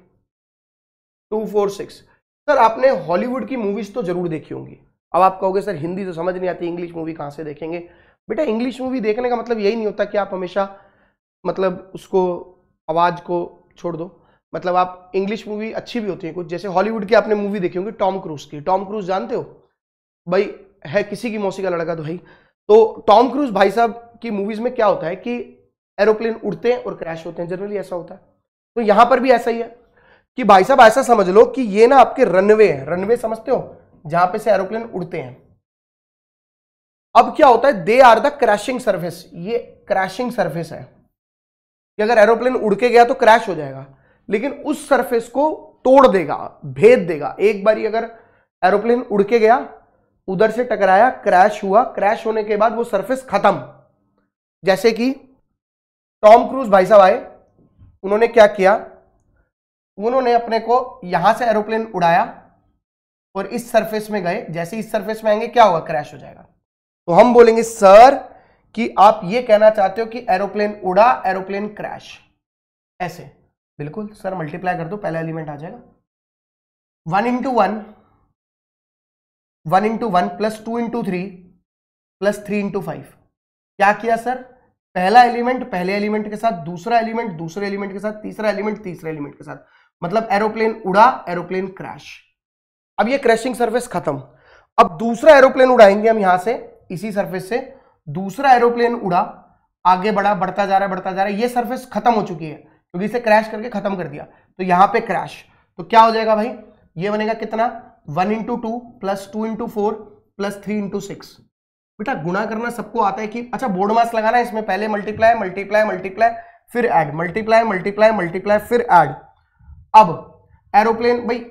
two four six sir आपने हॉलीवुड की मूवीज तो जरूर देखी होंगी अब आप कहोगे सर हिंदी तो समझ नहीं आती इंग्लिश मूवी कहाँ से देखेंगे बेटा इंग्लिश मूवी देखने का मतलब यही नहीं होता कि आप हमेशा मतलब उसको आवाज़ को छोड़ दो मतलब आप इंग्लिश मूवी अच्छी भी होती है कुछ जैसे हॉलीवुड की आपने मूवी देखी होंगी टॉम क्रूज की टॉम क्रूज जानते हो भाई है किसी की मौसी का लड़का तो भाई तो टॉम क्रूज भाई साहब की मूवीज़ में क्या होता है कि एरोप्लेन उड़ते हैं और क्रैश होते हैं जनरली ऐसा होता है तो यहां पर भी ऐसा ही है कि भाई साहब ऐसा समझ लो कि ये ना आपके रनवे है रनवे समझते हो जहां पे से एरोप्लेन उड़ते हैं अब क्या होता है they are the crashing service ये क्रैशिंग सर्विस है कि अगर एरोप्लेन उड़ के गया तो क्रैश हो जाएगा लेकिन उस सरफेस को तोड़ देगा भेद देगा एक बारी अगर एरोप्लेन उड़ के गया उधर से टकराया क्रैश हुआ क्रैश होने के बाद वो सरफेस खत्म जैसे कि टॉम क्रूज भाई साहब आए उन्होंने क्या किया उन्होंने अपने को यहां से एरोप्लेन उड़ाया और इस सरफेस में गए जैसे इस सरफेस में आएंगे क्या होगा क्रैश हो जाएगा तो हम बोलेंगे सर कि आप ये कहना चाहते हो कि एरोप्लेन उड़ा एरोप्लेन क्रैश ऐसे बिल्कुल सर मल्टीप्लाई कर दो पहला एलिमेंट आ जाएगा one into one one into one plus two into three plus three into five क्या किया सर पहला एलिमेंट पहले एलिमेंट के साथ दूसरा एलिमेंट दूसरे एलिमेंट के साथ तीसरा एलिमेंट तीसरे एलिमेंट के साथ मतलब एरोप्लेन उड़ा एरोप्लेन क्रैश अब ये क्रैशिंग सरफेस खत्म अब दूसरा एरोप्लेन उड़ाएंगे हम यहां से इसी सरफेस से दूसरा एरोप्लेन उड़ा आगे बढ़ा बढ़ता जा रहा है बढ़ता जा रहा है ये सरफेस खत्म हो चुकी है क्योंकि इसे क्रैश करके खत्म कर दिया तो यहां पे क्रैश तो क्या हो जाएगा भाई ये बनेगा कितना one into two plus two into four plus three into six बेटा गुणा करना सबको आता है कि अच्छा बोर्ड मास लगाना है इसमें पहले मल्टीप्लाई मल्टीप्लाई मल्टीप्लाई फिर एड मल्टीप्लाई मल्टीप्लाई मल्टीप्लाई फिर एड अब एरोप्लेन भाई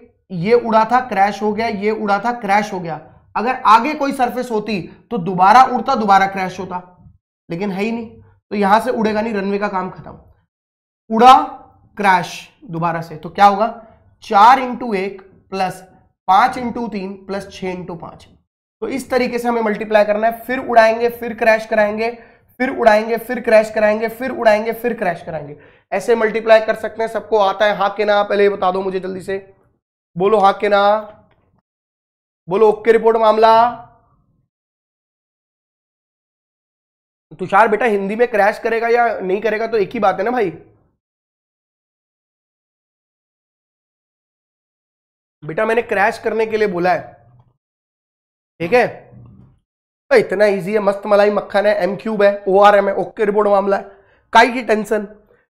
ये उड़ा था क्रैश हो गया ये उड़ा था क्रैश हो गया अगर आगे कोई सरफेस होती तो दोबारा उड़ता दोबारा क्रैश होता लेकिन है ही नहीं तो यहां से उड़ेगा नहीं रनवे का काम खत्म उड़ा क्रैश दोबारा से तो क्या होगा चार इंटू एक प्लस पांच इंटू तीन प्लस छ इंटू पांच तो इस तरीके से हमें मल्टीप्लाई करना है फिर उड़ाएंगे फिर क्रैश कराएंगे फिर उड़ाएंगे फिर क्रैश कराएंगे फिर उड़ाएंगे फिर क्रैश कराएंगे ऐसे मल्टीप्लाई कर सकते हैं सबको आता है हाँ के ना पहले बता दो मुझे जल्दी से बोलो हाक के ना बोलो ओके रिपोर्ट मामला तुषार बेटा हिंदी में क्रैश करेगा या नहीं करेगा तो एक ही बात है ना भाई बेटा मैंने क्रैश करने के लिए बोला है ठीक है तो इतना इजी है मस्त मलाई मक्खन है एम क्यूब है ओ आर एम है ओके रिपोर्ट मामला है काई की टेंशन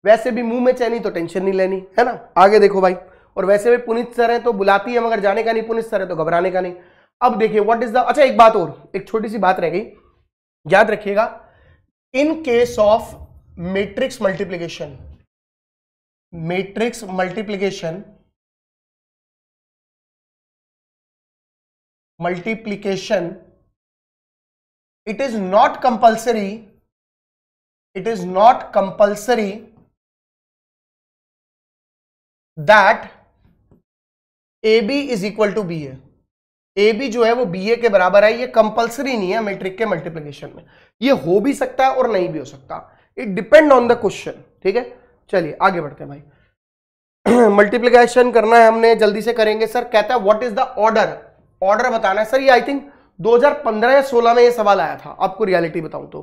वैसे भी मुंह में चैनी तो टेंशन नहीं लेनी है ना आगे देखो भाई और वैसे भी पुनित सर है तो बुलाती है मगर जाने का नहीं पुनित सर है तो घबराने का नहीं अब देखिए व्हाट इज द अच्छा एक बात और एक छोटी सी बात रह गई याद रखिएगा in case of matrix multiplication matrix multiplication multiplication it is not compulsory it is not compulsory that A B is equal to B A A B जो है वो बी ए के बराबर है ये कंपलसरी नहीं है मेट्रिक के मल्टीप्लीकेशन में ये हो भी सकता है और नहीं भी हो सकता it depend on the question ठीक है चलिए आगे बढ़ते हैं भाई मल्टीप्लीकेशन करना है हमने जल्दी से करेंगे सर कहता है what is the order order बताना है सर ये आई थिंक 2015 या 16 में ये सवाल आया था आपको रियलिटी बताऊं तो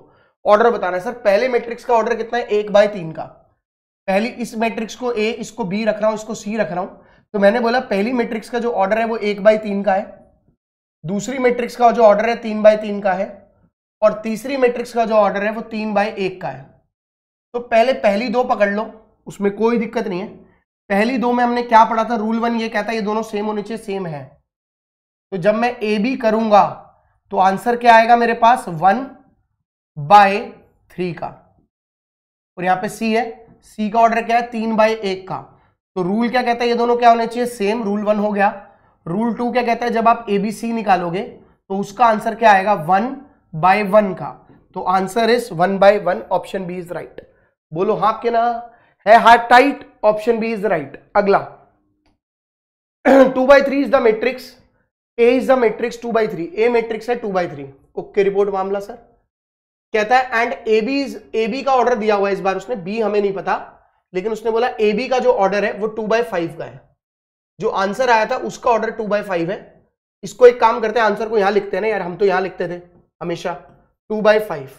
ऑर्डर बताना है सर पहले मैट्रिक्स का ऑर्डर कितना है एक बाय तीन का पहली इस मैट्रिक्स को ए इसको बी रख रहा हूं इसको सी रख रहा हूं तो मैंने बोला पहली मैट्रिक्स का जो ऑर्डर है वो एक बाई तीन का है दूसरी मैट्रिक्स का जो ऑर्डर है तीन बाई तीन का है और तीसरी मैट्रिक्स का जो ऑर्डर है वो तीन बाई एक का है तो पहले पहली दो पकड़ लो उसमें कोई दिक्कत नहीं है पहली दो में हमने क्या पढ़ा था रूल वन ये कहता है ये दोनों सेम होने चाहिए सेम है तो जब मैं ए बी करूंगा तो आंसर क्या आएगा मेरे पास वन बाय थ्री का और यहां पे सी है सी का ऑर्डर क्या है तीन बाय एक का तो रूल क्या कहता है ये दोनों क्या होने चाहिए सेम रूल वन हो गया रूल टू क्या कहता है जब आप एबीसी निकालोगे तो उसका आंसर क्या आएगा वन बाय वन का तो answer is one by one option B is right बोलो हाँ के ना है heart tight option B is right अगला two by three is the matrix A is the matrix two by three A matrix है two by three okay report मामला सर कहता है and A B is A B का ऑर्डर दिया हुआ है इस बार उसने बी हमें नहीं पता लेकिन उसने बोला ए बी का जो ऑर्डर है वो टू बाय फाइव का है जो आंसर आया था उसका ऑर्डर टू बाय फाइव है इसको एक काम करते हैं आंसर को यहां लिखते हैं ना यार हम तो यहां लिखते थे हमेशा टू बाय फाइव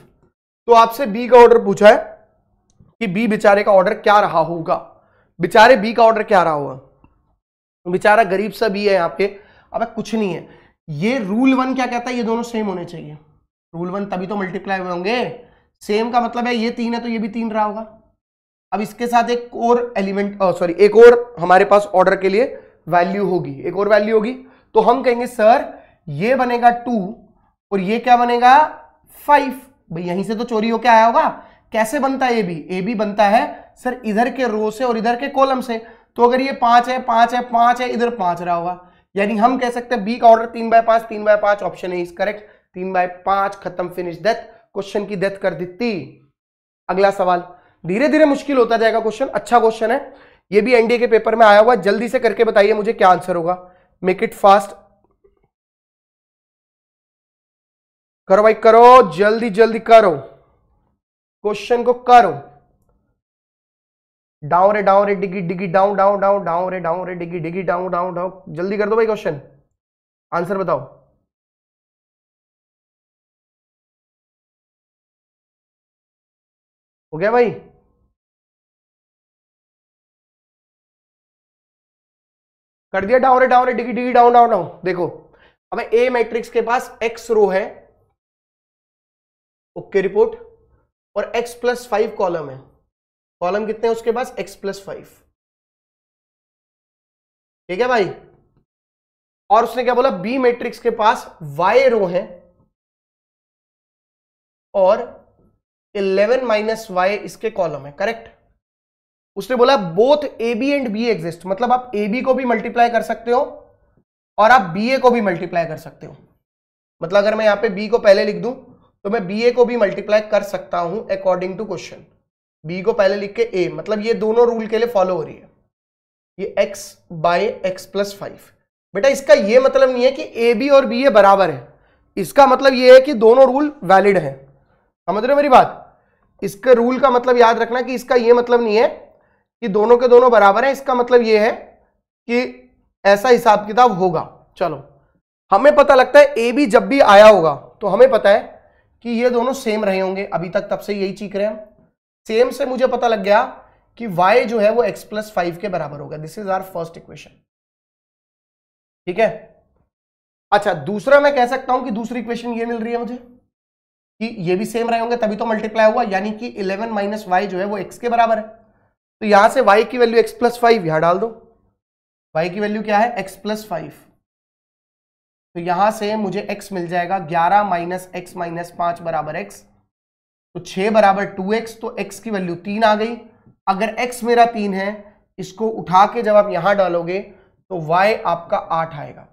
तो आपसे बी का ऑर्डर पूछा है कि बी बेचारे का ऑर्डर क्या रहा होगा बेचारे बी का ऑर्डर क्या रहा होगा बेचारा गरीब सा बी है यहाँ पे अब कुछ नहीं है ये रूल वन क्या कहता है ये दोनों सेम होने चाहिए रूल वन तभी तो मल्टीप्लाई हुए होंगे सेम का मतलब है ये तीन है तो ये भी तीन रहा होगा अब इसके साथ एक और एलिमेंट सॉरी एक और हमारे पास ऑर्डर के लिए वैल्यू होगी एक और वैल्यू होगी तो हम कहेंगे सर ये बनेगा टू और ये क्या बनेगा फाइव भाई यहीं से तो चोरी होकर आया होगा कैसे बनता है ए बी ए बी बनता है सर इधर के रो से और इधर के कॉलम से तो अगर ये पांच है पांच है पांच है इधर पांच रहा होगा यानी हम कह सकते हैं बी का ऑर्डर तीन बाय पांच तीन बाय पांच ऑप्शन है इस करेक्ट तीन बाय पांच खत्म फिनिश डेथ क्वेश्चन की डेथ कर दी अगला सवाल धीरे धीरे मुश्किल होता जाएगा क्वेश्चन अच्छा क्वेश्चन है ये भी एनडीए के पेपर में आया हुआ जल्दी से करके बताइए मुझे क्या आंसर होगा मेक इट फास्ट करो भाई करो जल्दी जल्दी करो क्वेश्चन को करो डाउन रे डाउन रे डिगी डिगी डाउन डाउन डाउन डाउन रे डाउन रे डिगी डिगी डाउन डाउन डाउन जल्दी कर दो भाई क्वेश्चन आंसर बताओ हो गया भाई कर दिया डाउन डाउन है डिगी डिगी डाउन डाउन डाउन देखो अब ए मैट्रिक्स के पास एक्स रो है ओके रिपोर्ट और एक्स प्लस फाइव कॉलम है कॉलम कितने हैं उसके पास एक्स प्लस फाइव ठीक है भाई और उसने क्या बोला बी मैट्रिक्स के पास वाई रो है और इलेवन माइनस वाई इसके कॉलम है करेक्ट उसने बोला both A B and B exist मतलब आप ए बी को भी मल्टीप्लाई कर सकते हो और आप बी ए को भी मल्टीप्लाई कर सकते हो मतलब अगर मैं यहां पे बी को पहले लिख दूं तो मैं बी ए को भी मल्टीप्लाई कर सकता हूं अकॉर्डिंग टू क्वेश्चन बी को पहले लिख के ए मतलब ये दोनों रूल के लिए फॉलो हो रही है ये X by X plus five बेटा इसका ये मतलब नहीं है कि ए बी और बी ए बराबर है इसका मतलब ये है कि दोनों रूल वैलिड है समझ रहे हो मेरी बात इसके रूल का मतलब याद रखना कि इसका ये मतलब नहीं है कि दोनों के दोनों बराबर हैं इसका मतलब ये है कि ऐसा हिसाब किताब होगा चलो हमें पता लगता है ए बी जब भी आया होगा तो हमें पता है कि ये दोनों सेम रहे होंगे अभी तक तब से यही चीख रहे हैं हम सेम से मुझे पता लग गया कि y जो है वो x प्लस फाइव के बराबर होगा this is our first equation ठीक है अच्छा दूसरा मैं कह सकता हूं कि दूसरी इक्वेशन ये मिल रही है मुझे कि ये भी सेम रहे होंगे तभी तो मल्टीप्लाई हुआ यानी कि 11 माइनस वाई जो है वो x के बराबर है तो यहां से y की वैल्यू x प्लस फाइव यहां डाल दो y की वैल्यू क्या है x प्लस फाइव तो यहां से मुझे x मिल जाएगा 11 माइनस एक्स माइनस पांच बराबर एक्स तो 6 बराबर 2x तो x की वैल्यू तीन आ गई अगर x मेरा तीन है इसको उठा के जब आप यहां डालोगे तो y आपका आठ आएगा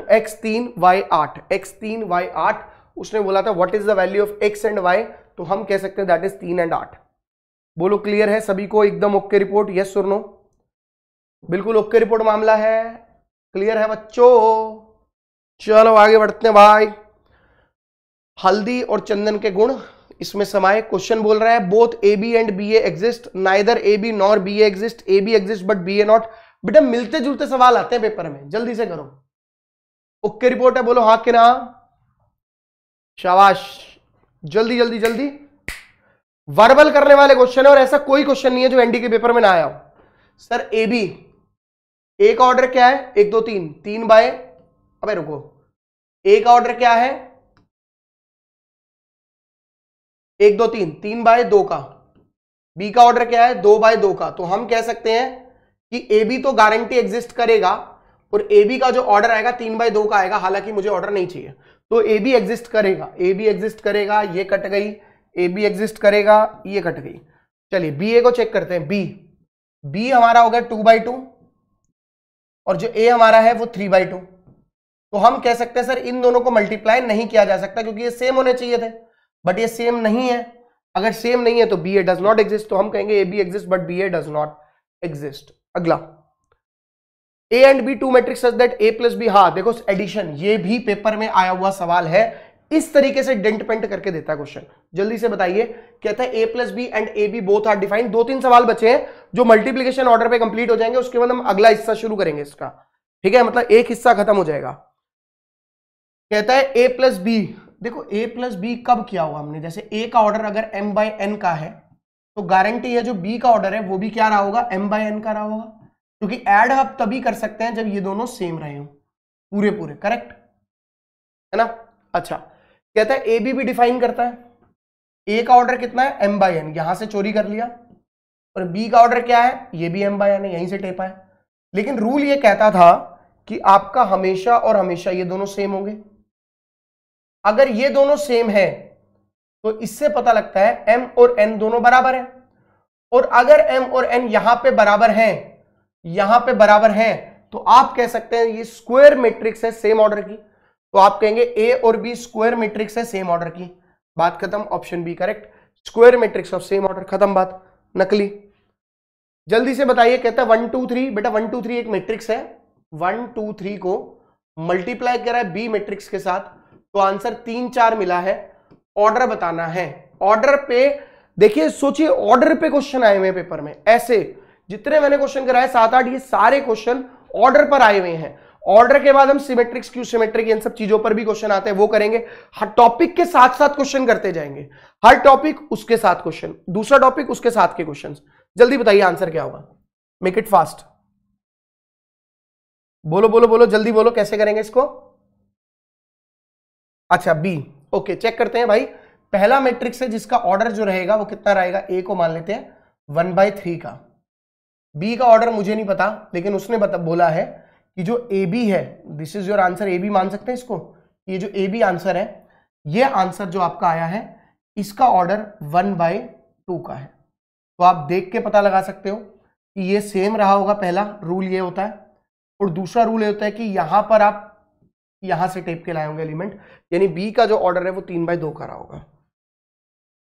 तो x तीन y आठ x तीन y आठ उसने बोला था what is the value of x and y तो हम कह सकते हैं दैट इज तीन एंड आठ बोलो क्लियर है सभी को एकदम okay report yes sure no बिल्कुल ओके रिपोर्ट मामला है क्लियर है बच्चों चलो आगे बढ़ते हैं भाई हल्दी और चंदन के गुण इसमें समाए क्वेश्चन बोल रहा है both A B and B exist neither A B nor B exist A B exist but B A not बेटा मिलते जुलते सवाल आते हैं पेपर में जल्दी से करो ओके रिपोर्ट है बोलो हाँ के ना शाबाश जल्दी जल्दी जल्दी वर्बल करने वाले क्वेश्चन है और ऐसा कोई क्वेश्चन नहीं है जो एनडी के पेपर में ना आया हो सर ए बी एक ऑर्डर क्या है एक दो तीन तीन बाय अबे रुको एक ऑर्डर क्या है एक दो तीन तीन बाय दो का बी का ऑर्डर क्या है दो बाय दो का तो हम कह सकते हैं कि ए बी तो गारंटी एग्जिस्ट करेगा और ए बी का जो ऑर्डर आएगा तीन बाय दो का आएगा हालांकि मुझे ऑर्डर नहीं चाहिए तो ए बी एग्जिस्ट करेगा ए बी एग्जिस्ट करेगा ये कट गई ए बी एग्जिस्ट करेगा ये e कट गई चलिए बी ए को चेक करते हैं बी बी हमारा हो गया टू बाई टू और जो ए हमारा है वो थ्री बाई टू तो हम कह सकते हैं सर इन दोनों को मल्टीप्लाई नहीं किया जा सकता क्योंकि ये सेम होने चाहिए थे बट ये सेम नहीं है अगर सेम नहीं है तो B A does not exist तो हम कहेंगे A B exist but B A does not exist अगला A and B two matrix that A plus B हाँ देखो एडिशन ये भी पेपर में आया हुआ सवाल है इस तरीके से डेंट पेंट करके देता है क्वेश्चन जल्दी से बताइए कहता है A plus B and A B both are defined दो तीन सवाल बचे हैं जो मल्टीप्लीकेशन ऑर्डर पे कंप्लीट हो जाएंगे उसके बाद हम अगला हिस्सा शुरू करेंगे इसका ठीक है मतलब एक हिस्सा खत्म हो जाएगा कहता है ए प्लस बी देखो ए प्लस बी कब किया हुआ हमने जैसे ए का ऑर्डर अगर एम बाय एन का है तो गारंटी है जो बी का ऑर्डर है वो भी क्या रहा होगा एम बाय एन का रहा होगा क्योंकि एड आप तभी कर सकते हैं जब ये दोनों सेम रहे हो पूरे पूरे करेक्ट है ना अच्छा कहता है ए बी भी डिफाइन करता है ए का ऑर्डर कितना है एम बाई एन यहां से चोरी कर लिया और बी का ऑर्डर क्या है ये भी एम बाई एन है यहीं से टेपा है लेकिन रूल ये कहता था कि आपका हमेशा और हमेशा ये दोनों सेम होंगे अगर ये दोनों सेम है तो इससे पता लगता है एम और एन दोनों बराबर है और अगर एम और एन यहां पर बराबर है यहां पर बराबर है तो आप कह सकते हैं ये स्क्वायर मैट्रिक्स है सेम ऑर्डर की तो आप कहेंगे ए और बी स्क्वायर मैट्रिक्स है सेम ऑर्डर की बात खत्म option B correct square matrix of same order खत्म बात नकली जल्दी से बताइए कहता है वन टू थ्री बेटा वन टू थ्री एक मैट्रिक्स है वन टू थ्री को मल्टीप्लाई करा है बी मैट्रिक्स के साथ तो आंसर तीन चार मिला है ऑर्डर बताना है ऑर्डर पे देखिए सोचिए ऑर्डर पे क्वेश्चन आए हुए हैं पेपर में ऐसे जितने मैंने क्वेश्चन कराए सात आठ ये सारे क्वेश्चन ऑर्डर पर आए हुए हैं ऑर्डर के बाद हम सिमेट्रिक्स क्यू सिमेट्रिक इन सब चीजों पर भी क्वेश्चन आते हैं वो करेंगे हर टॉपिक के साथ साथ क्वेश्चन करते जाएंगे हर टॉपिक उसके साथ क्वेश्चन दूसरा टॉपिक उसके साथ के क्वेश्चन जल्दी बताइए आंसर क्या होगा मेक इट फास्ट बोलो बोलो बोलो जल्दी बोलो कैसे करेंगे इसको अच्छा बी ओके चेक करते हैं भाई पहला मैट्रिक्स है जिसका ऑर्डर जो रहेगा वो कितना रहेगा ए को मान लेते हैं वन बाय थ्री का बी का ऑर्डर मुझे नहीं पता लेकिन उसने बता, बोला है कि जो ए बी है this is your answer A B मान सकते हैं इसको ये जो ए बी आंसर है ये आंसर जो आपका आया है इसका ऑर्डर वन बाय टू का है तो आप देख के पता लगा सकते हो कि ये सेम रहा होगा पहला रूल ये होता है और दूसरा रूल ये होता है कि यहां पर आप यहां से टेप के लाए होंगे एलिमेंट यानी बी का जो ऑर्डर है वो तीन बाय दो का रहा होगा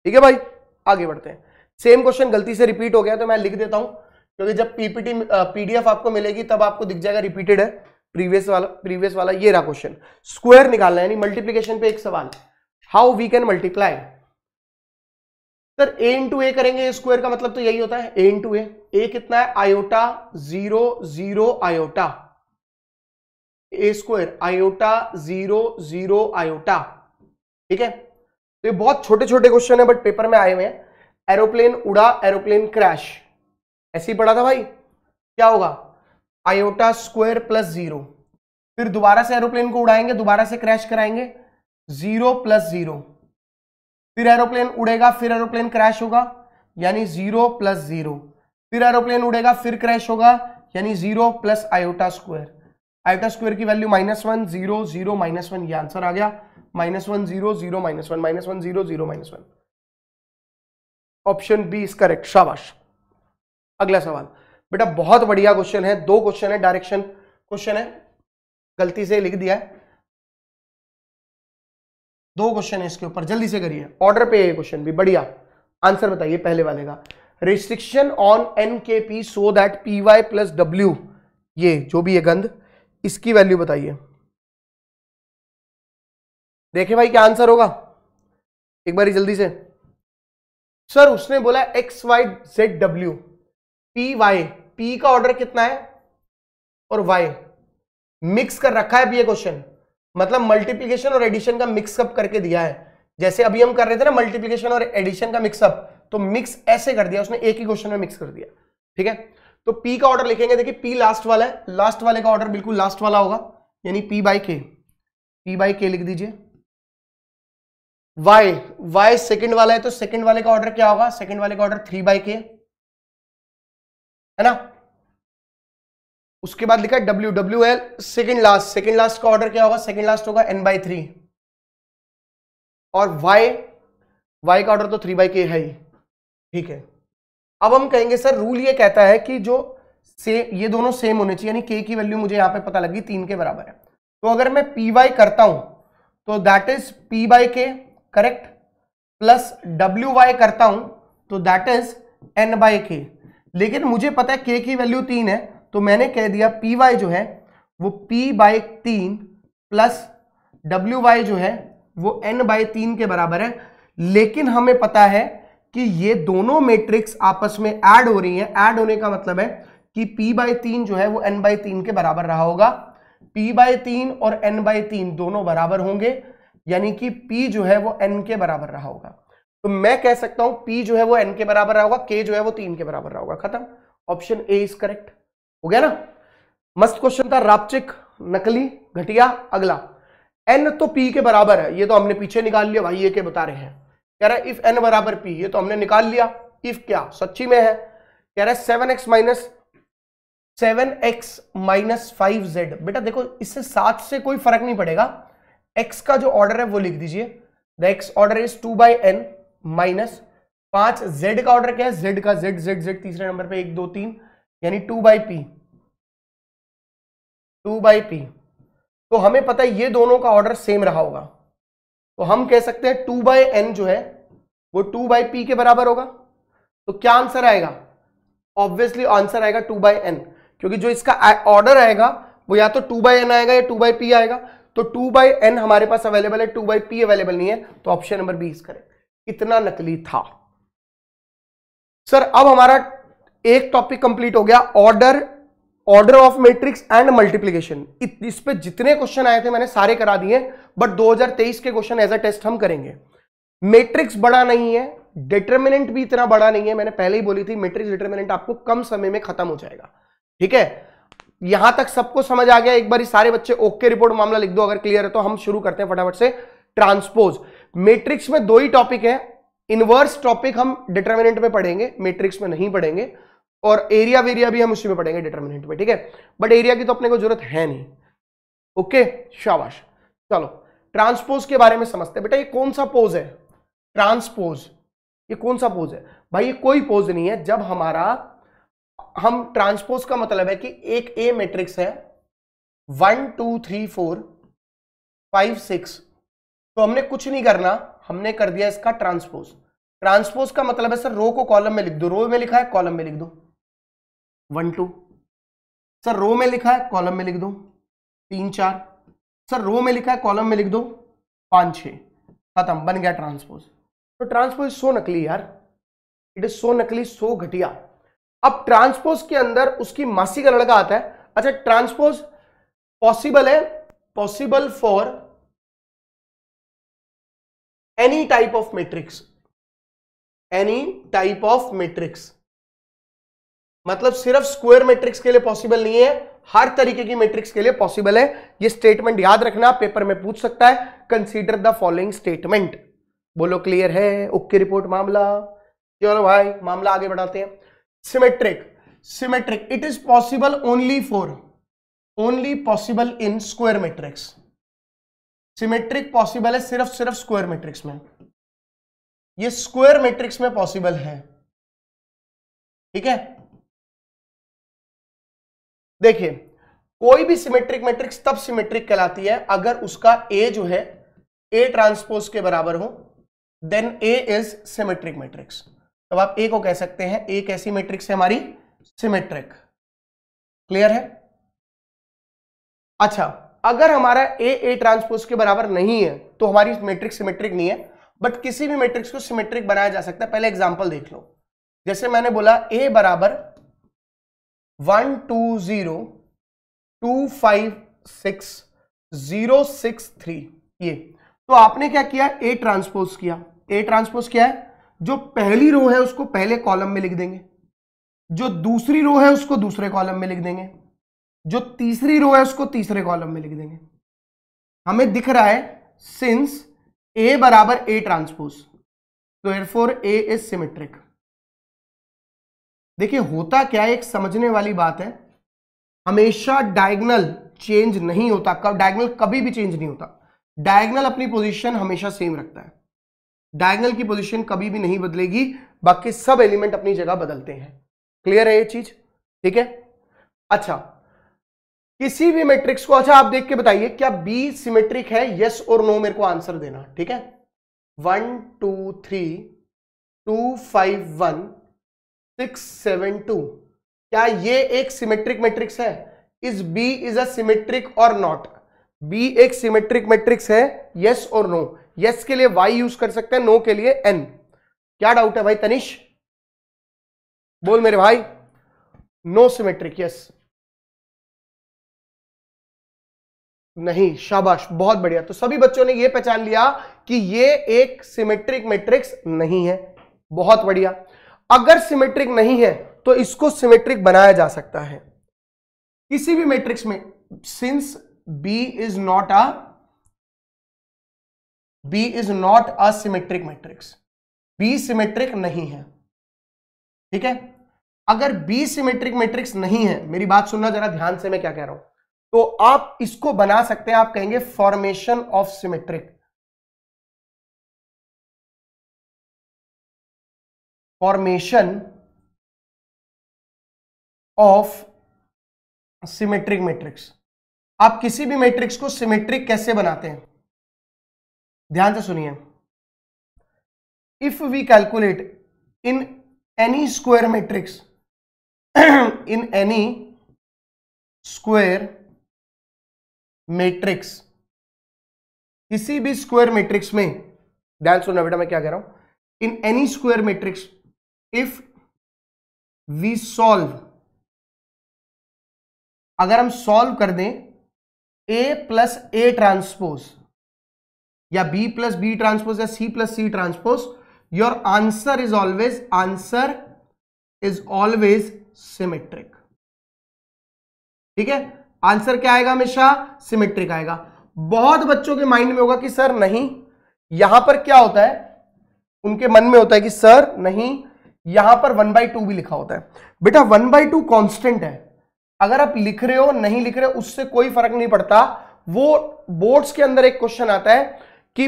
ठीक है भाई आगे बढ़ते हैं सेम क्वेश्चन गलती से रिपीट हो गया तो मैं लिख देता हूं क्योंकि जब पीपीटी पीडीएफ आपको मिलेगी तब आपको दिख जाएगा रिपीटेड है प्रीवियस वाला प्रीवियस वाला ये रहा क्वेश्चन स्क्वायर निकालना यानी मल्टीप्लीकेशन पे एक सवाल how we can multiply sir A into A करेंगे स्क्वायर का मतलब तो यही होता है ए इंटू ए ए कितना है iota zero zero iota A square iota zero zero iota ठीक है तो ये बहुत छोटे छोटे क्वेश्चन है बट पेपर में आए हुए हैं एरोप्लेन उड़ा एरोप्लेन क्रैश ऐसे ही पढ़ा था भाई क्या होगा आयोटा स्क्वायर प्लस जीरो फिर दोबारा से एरोप्लेन को उड़ाएंगे दोबारा से क्रैश कराएंगे जीरो प्लस जीरो फिर एरोप्लेन उड़ेगा फिर एरोप्लेन क्रैश होगा यानी जीरो प्लस जीरो फिर एरोप्लेन उड़ेगा फिर क्रैश होगा यानी zero plus iota square iota square की value minus one zero zero minus one ये आंसर आ गया minus one zero zero minus one minus one zero zero minus one option B is correct शाबाश अगला सवाल बेटा बहुत बढ़िया क्वेश्चन है दो क्वेश्चन है डायरेक्शन क्वेश्चन है गलती से लिख दिया है दो क्वेश्चन है इसके ऊपर जल्दी से करिए ऑर्डर पे है क्वेश्चन भी बढ़िया आंसर बताइए पहले वाले का restriction on N K P so that P Y plus W ये जो भी है गंध इसकी वैल्यू बताइए देखे भाई क्या आंसर होगा एक बार जल्दी से सर उसने बोला X Y Z W P Y P का ऑर्डर कितना है और वाई मिक्स कर रखा है भी ये क्वेश्चन मतलब मल्टीप्लीकेशन और एडिशन का मिक्सअप करके दिया है जैसे अभी हम कर रहे थे ना मल्टीप्लीकेशन और एडिशन का मिक्सअप तो मिक्स ऐसे कर दिया उसने एक ही क्वेश्चन में मिक्स कर दिया ठीक है तो पी का ऑर्डर लिखेंगे देखिए पी लास्ट वाला है लास्ट वाले का ऑर्डर बिल्कुल लास्ट वाला होगा यानी P by K P by K लिख दीजिए वाई वाई सेकंड वाला है तो सेकंड वाले का ऑर्डर क्या होगा सेकंड वाले का ऑर्डर थ्री बाई के है ना उसके बाद लिखा है W W L second last second last का ऑर्डर क्या होगा सेकेंड लास्ट होगा एन बाई थ्री और वाई वाई का ऑर्डर तो थ्री बाई के है ही ठीक है अब हम कहेंगे सर रूल ये कहता है कि जो से ये दोनों सेम होने चाहिए यानी के की वैल्यू मुझे यहां पे पता लगी तीन के बराबर है तो अगर मैं पी वाई करता हूं तो that is P by K correct plus W Y करता हूं तो दैट इज एन बाई के लेकिन मुझे पता है के की वैल्यू तीन है तो मैंने कह दिया पी वाई जो है वो पी बाई तीन प्लस डब्ल्यू वाई जो है वो एन बाई तीन के बराबर है लेकिन हमें पता है कि ये दोनों मैट्रिक्स आपस में ऐड हो रही है ऐड होने का मतलब है कि पी बाई तीन जो है वो एन बाई तीन के बराबर रहा होगा पी बाई तीन और एन बाई तीन दोनों बराबर होंगे यानी कि पी जो है वो एन के बराबर रहा होगा तो मैं कह सकता हूं पी जो है वो एन के बराबर रहा होगा के जो है वो तीन के बराबर रहा होगा खत्म ऑप्शन ए इज करेक्ट हो गया ना मस्त क्वेश्चन था रापचिक नकली घटिया अगला एन तो पी के बराबर है ये तो हमने पीछे निकाल लिया भाई ये के बता रहे हैं कह रहा है इफ एन बराबर पी ये तो हमने निकाल लिया इफ क्या सच्ची में है कह रहा है seven X minus seven X minus five Z बेटा देखो इससे सात से कोई फर्क नहीं पड़ेगा एक्स का जो ऑर्डर है वो लिख दीजिए the x order is two by n minus पांच जेड का ऑर्डर क्या है जेड का जेड जेड जेड तीसरे नंबर पे एक दो तीन यानी two by p two by P तो हमें पता है ये दोनों का ऑर्डर सेम रहा होगा तो हम कह सकते हैं टू बाई एन जो है वो टू बाई पी के बराबर होगा तो क्या आंसर आएगा ऑब्वियसली आंसर आएगा टू बाई एन क्योंकि जो इसका ऑर्डर आएगा वो या तो टू बाई एन आएगा या टू बाई पी आएगा तो टू बाई एन हमारे पास अवेलेबल है टू बाई पी अवेलेबल नहीं है तो option number B is correct कितना नकली था सर अब हमारा एक टॉपिक कंप्लीट हो गया order order of matrix and multiplication इस पे जितने क्वेश्चन आए थे मैंने सारे करा दिए बट 2023 के क्वेश्चन एज अ टेस्ट हम करेंगे मैट्रिक्स बड़ा नहीं है डिटर्मिनेंट भी इतना बड़ा नहीं है मैंने पहले ही बोली थी मैट्रिक्स डिटर्मिनेंट आपको कम समय में खत्म हो जाएगा ठीक है यहां तक सबको समझ आ गया एक बार सारे बच्चे ओके रिपोर्ट मामला लिख दो अगर क्लियर है तो हम शुरू करते हैं फटाफट से ट्रांसपोज मैट्रिक्स में दो ही टॉपिक है इनवर्स टॉपिक हम डिटर्मिनेंट में पढ़ेंगे मैट्रिक्स में नहीं पढ़ेंगे और एरिया वेरिया भी हम उसी में पढ़ेंगे डिटर्मिनेंट में ठीक है बट एरिया की तो अपने को जरूरत है नहीं ओके शाबाश चलो ट्रांसपोज के बारे में समझते हैं बेटा ये कौन सा पोज है ट्रांसपोज ये कौन सा पोज है भाई ये कोई पोज नहीं है जब हमारा हम ट्रांसपोज का मतलब है कि एक ए मैट्रिक्स है one two three four five six तो हमने कुछ नहीं करना हमने कर दिया इसका ट्रांसपोज ट्रांसपोज का मतलब है सर रो को कॉलम में लिख दो रो में लिखा है कॉलम में लिख दो वन टू सर रो में लिखा है कॉलम में लिख दो तीन चार सर रो में लिखा है कॉलम में लिख दो पांच छ खत्म बन गया ट्रांसपोज तो ट्रांसपोज सो नकली यार इट इज सो नकली सो घटिया अब ट्रांसपोज के अंदर उसकी मासी का लड़का आता है अच्छा ट्रांसपोज पॉसिबल है possible for any type of matrix any type of matrix मतलब सिर्फ स्क्वायर मैट्रिक्स के लिए पॉसिबल नहीं है हर तरीके की मैट्रिक्स के लिए पॉसिबल है ये स्टेटमेंट याद रखना पेपर में पूछ सकता है कंसीडर द फॉलोइंग स्टेटमेंट बोलो क्लियर है ओके रिपोर्ट मामला चलो भाई मामला आगे बढ़ाते हैं symmetric symmetric it is possible only for only possible in square matrix symmetric possible है सिर्फ सिर्फ स्क्वायर मैट्रिक्स में ये स्क्वायर मैट्रिक्स में पॉसिबल है ठीक है देखिए कोई भी सिमेट्रिक मैट्रिक्स तब सिमेट्रिक कहलाती है अगर उसका ए जो है ए ट्रांसपोज के बराबर हो then A is symmetric matrix तो आप ए को कह सकते हैं ए कैसी मैट्रिक्स है हमारी सिमेट्रिक क्लियर है अच्छा अगर हमारा ए ए ट्रांसपोज के बराबर नहीं है तो हमारी मैट्रिक्स सिमेट्रिक नहीं है बट किसी भी मैट्रिक्स को सिमेट्रिक बनाया जा सकता है पहले एग्जाम्पल देख लो जैसे मैंने बोला ए बराबर one two zero two five six zero six three ये तो आपने क्या किया ए ट्रांसपोज किया ए ट्रांसपोज क्या है जो पहली रो है उसको पहले कॉलम में लिख देंगे जो दूसरी रो है उसको दूसरे कॉलम में लिख देंगे जो तीसरी रो है उसको तीसरे कॉलम में लिख देंगे हमें दिख रहा है सिंस ए बराबर ए ट्रांसपोज तो एयरफोर ए इज सिमेट्रिक देखिए होता क्या एक समझने वाली बात है हमेशा डायगनल चेंज नहीं होता कब डायगनल कभी भी चेंज नहीं होता डायगनल अपनी पोजीशन हमेशा सेम रखता है डायगनल की पोजीशन कभी भी नहीं बदलेगी बाकी सब एलिमेंट अपनी जगह बदलते हैं क्लियर है ये चीज ठीक है अच्छा किसी भी मैट्रिक्स को अच्छा आप देख के बताइए क्या बी सिमेट्रिक है यस और नो मेरे को आंसर देना ठीक है one two three two five one six seven two क्या ये एक सिमेट्रिक मैट्रिक्स है is B is a symmetric और नॉट बी एक सिमेट्रिक मैट्रिक्स है यस और नो यस के लिए वाई यूज कर सकते हैं नो के लिए एन क्या डाउट है भाई तनिष बोल मेरे भाई नो सिमेट्रिक यस नहीं शाबाश बहुत बढ़िया तो सभी बच्चों ने यह पहचान लिया कि यह एक सिमेट्रिक मैट्रिक्स नहीं है बहुत बढ़िया अगर सिमेट्रिक नहीं है तो इसको सिमेट्रिक बनाया जा सकता है किसी भी मैट्रिक्स में since B is not a B is not a symmetric matrix B symmetric नहीं है ठीक है अगर बी सिमेट्रिक मैट्रिक्स नहीं है मेरी बात सुनना जरा ध्यान से मैं क्या कह रहा हूं तो आप इसको बना सकते हैं आप कहेंगे formation of symmetric formation of symmetric matrix आप किसी भी मैट्रिक्स को सिमेट्रिक कैसे बनाते हैं ध्यान से सुनिए if we calculate in any square matrix in any square matrix किसी भी स्क्वायर मैट्रिक्स में ध्यान सुनना बेटा मैं क्या कह रहा हूं in any square matrix if we solve अगर हम सॉल्व कर दें ए प्लस ए ट्रांसपोज या बी प्लस बी ट्रांसपोज या C plus C transpose your answer is always answer is always symmetric ठीक है आंसर क्या आएगा हमेशा सिमेट्रिक आएगा बहुत बच्चों के माइंड में होगा कि सर नहीं यहां पर क्या होता है उनके मन में होता है कि सर नहीं यहां पर वन बाई टू भी लिखा होता है बेटा वन बाई टू कॉन्स्टेंट है अगर आप लिख रहे हो नहीं लिख रहे हो उससे कोई फर्क नहीं पड़ता वो बोर्ड्स के अंदर एक क्वेश्चन आता है कि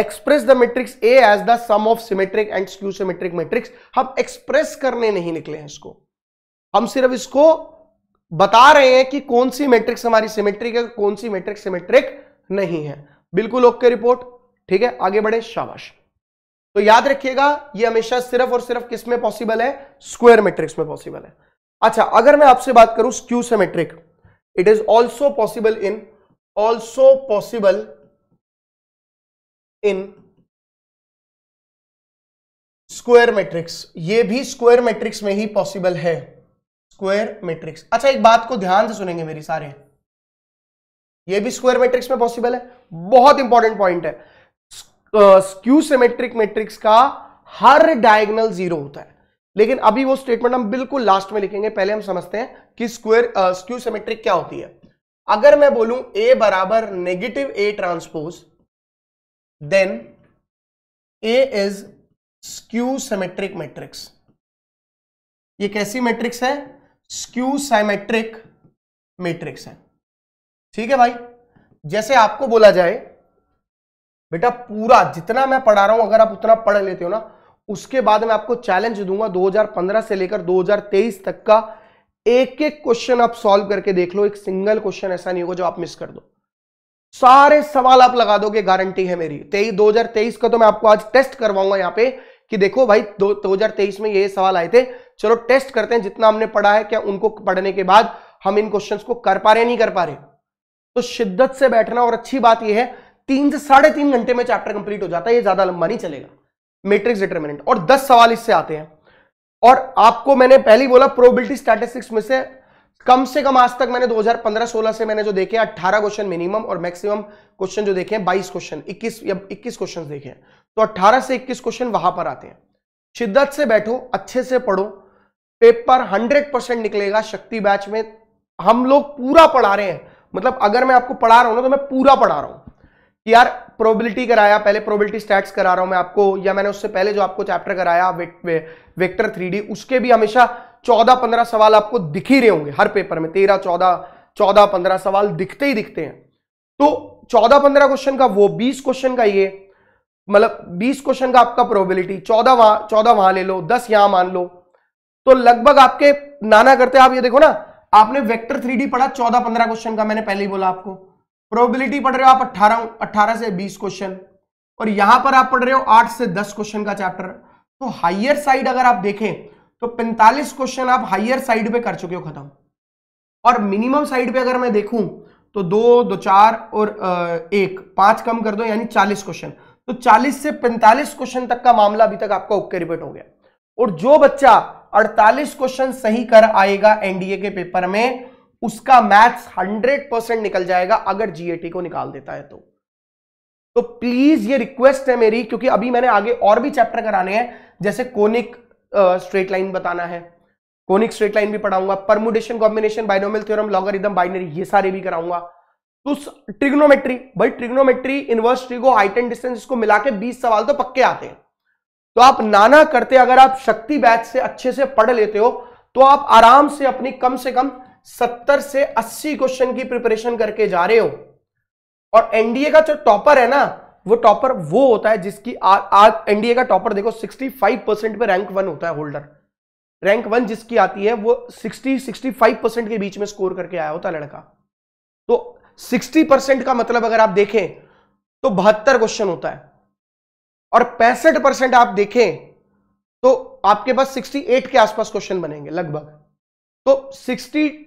express the matrix A as the sum of symmetric and skew symmetric matrix हम एक्सप्रेस करने नहीं निकले हैं इसको हम सिर्फ इसको बता रहे हैं कि कौन सी मैट्रिक्स हमारी सिमेट्रिक है कौन सी मैट्रिक्स सिमेट्रिक नहीं है बिल्कुल ओके रिपोर्ट ठीक है आगे बढ़े शाबाश तो याद रखिएगा ये हमेशा सिर्फ और सिर्फ किस में पॉसिबल है स्क्वायर मैट्रिक्स में पॉसिबल है अच्छा अगर मैं आपसे बात करूं skew symmetric it is also possible in also possible in square matrix ये भी स्क्वायर मैट्रिक्स में ही पॉसिबल है स्क्वायर मैट्रिक्स अच्छा एक बात को ध्यान से सुनेंगे मेरी सारे ये भी स्क्वायर मैट्रिक्स में पॉसिबल है बहुत इंपॉर्टेंट पॉइंट है स्क्यू सिमेट्रिक मैट्रिक्स का हर डायगनल जीरो होता है लेकिन अभी वो स्टेटमेंट हम बिल्कुल लास्ट में लिखेंगे पहले हम समझते हैं कि स्क्वायर स्क्यू सिमेट्रिक क्या होती है अगर मैं बोलूं ए बराबर negative A transpose then A is skew symmetric matrix ये कैसी मैट्रिक्स है स्क्यू साइमेट्रिक मैट्रिक्स है ठीक है भाई जैसे आपको बोला जाए बेटा पूरा जितना मैं पढ़ा रहा हूं अगर आप उतना पढ़ लेते हो ना उसके बाद मैं आपको चैलेंज दूंगा 2015 से लेकर 2023 तक का एक एक क्वेश्चन आप सॉल्व करके देख लो एक सिंगल क्वेश्चन ऐसा नहीं होगा जो आप मिस कर दो सारे सवाल आप लगा दोगे गारंटी है मेरी तेईस दो का तो मैं आपको आज टेस्ट करवाऊंगा यहां पे कि देखो भाई दो हजार तेईस में ये सवाल आए थे चलो टेस्ट करते हैं जितना हमने पढ़ा है क्या उनको पढ़ने के बाद हम इन क्वेश्चंस को कर पा रहे नहीं कर पा रहे तो शिद्दत से बैठना और अच्छी बात यह है तीन से साढ़े तीन घंटे में चैप्टर कंप्लीट हो जाता है ये ज्यादा लंबा नहीं चलेगा मैट्रिक्स डिटर्मिनेंट और दस सवाल इससे आते हैं और आपको मैंने पहली बोला प्रोबेबिलिटी स्टैटिस्टिक्स में से कम से कम आज तक मैंने 2015-16 से मैंने जो देखे 18 क्वेश्चन मिनिमम और मैक्सिमम क्वेश्चन जो देखे हैं 22 क्वेश्चन 21 या 21 क्वेश्चन देखे हैं तो 18 से 21 क्वेश्चन वहां पर आते हैं शिद्दत से बैठो अच्छे से पढ़ो पेपर हंड्रेड परसेंट निकलेगा शक्ति बैच में हम लोग पूरा पढ़ा रहे हैं मतलब अगर मैं आपको पढ़ा रहा हूं ना तो मैं पूरा पढ़ा रहा हूं कि यार प्रोबेबिलिटी कराया पहले प्रोबेबिलिटी स्टैट्स करा रहा हूं मैं आपको या मैंने उससे पहले जो आपको चैप्टर कराया वे, वे, वेक्टर थ्री उसके भी हमेशा चौदह पंद्रह सवाल आपको दिख ही रहे होंगे हर पेपर में तेरह चौदह चौदह पंद्रह सवाल दिखते ही दिखते हैं तो चौदह पंद्रह क्वेश्चन का वो बीस क्वेश्चन का ये मतलब बीस क्वेश्चन का आपका प्रोबेबिलिटी चौदह वहां चौदह वहां ले लो दस यहां मान लो तो लगभग आपके नाना करते आप ये देखो ना आपने वेक्टर थ्री पढ़ा चौदह पंद्रह क्वेश्चन का मैंने पहले ही बोला आपको प्रोबेबिलिटी पढ़ रहे हो आप अट्ठारह अट्ठारह से बीस क्वेश्चन और यहां पर आप पढ़ रहे हो आठ से दस क्वेश्चन का चैप्टर तो हाइयर साइड अगर आप देखें तो पैंतालीस क्वेश्चन आप हाइयर साइड पे कर चुके हो खत्म और मिनिमम साइड पे अगर मैं देखूं तो दो दो चार और एक पांच कम कर दो यानी चालीस क्वेश्चन तो चालीस से पैंतालीस क्वेश्चन तक का मामला अभी तक आपका ओके रिपीट हो गया और जो बच्चा अड़तालीस क्वेश्चन सही कर आएगा एनडीए के पेपर में उसका मैथ्स हंड्रेड परसेंट निकल जाएगा अगर जीएटी को निकाल देता है तो तो प्लीज ये रिक्वेस्ट है मेरी क्योंकि अभी मैंने आगे और भी चैप्टर कराने हैं जैसे कोनिक स्ट्रेट लाइन बताना है कोनिक स्ट्रेट लाइन भी पढ़ाऊंगा permutation combination binomial theorem logarithm binary ये सारे भी कराऊंगा तो ट्रिग्नोमेट्री भाई trigonometry inverse trigo height and distance इसको मिला के बीस सवाल तो पक्के आते हैं तो आप नाना करते अगर आप शक्ति बैच से अच्छे से पढ़ लेते हो तो आप आराम से अपनी कम से कम सत्तर से अस्सी क्वेश्चन की प्रिपरेशन करके जा रहे हो और एनडीए का जो टॉपर है ना वो टॉपर वो होता है जिसकी एनडीए का टॉपर देखो 65 परसेंट में रैंक वन होता है होल्डर रैंक वन जिसकी आती है वो 60 65 परसेंट के बीच में स्कोर करके आया होता है लड़का तो 60 परसेंट का मतलब अगर आप देखें तो बहत्तर क्वेश्चन होता है और पैंसठ परसेंट आप देखें तो आपके पास 68 के आसपास क्वेश्चन बनेंगे लगभग तो 60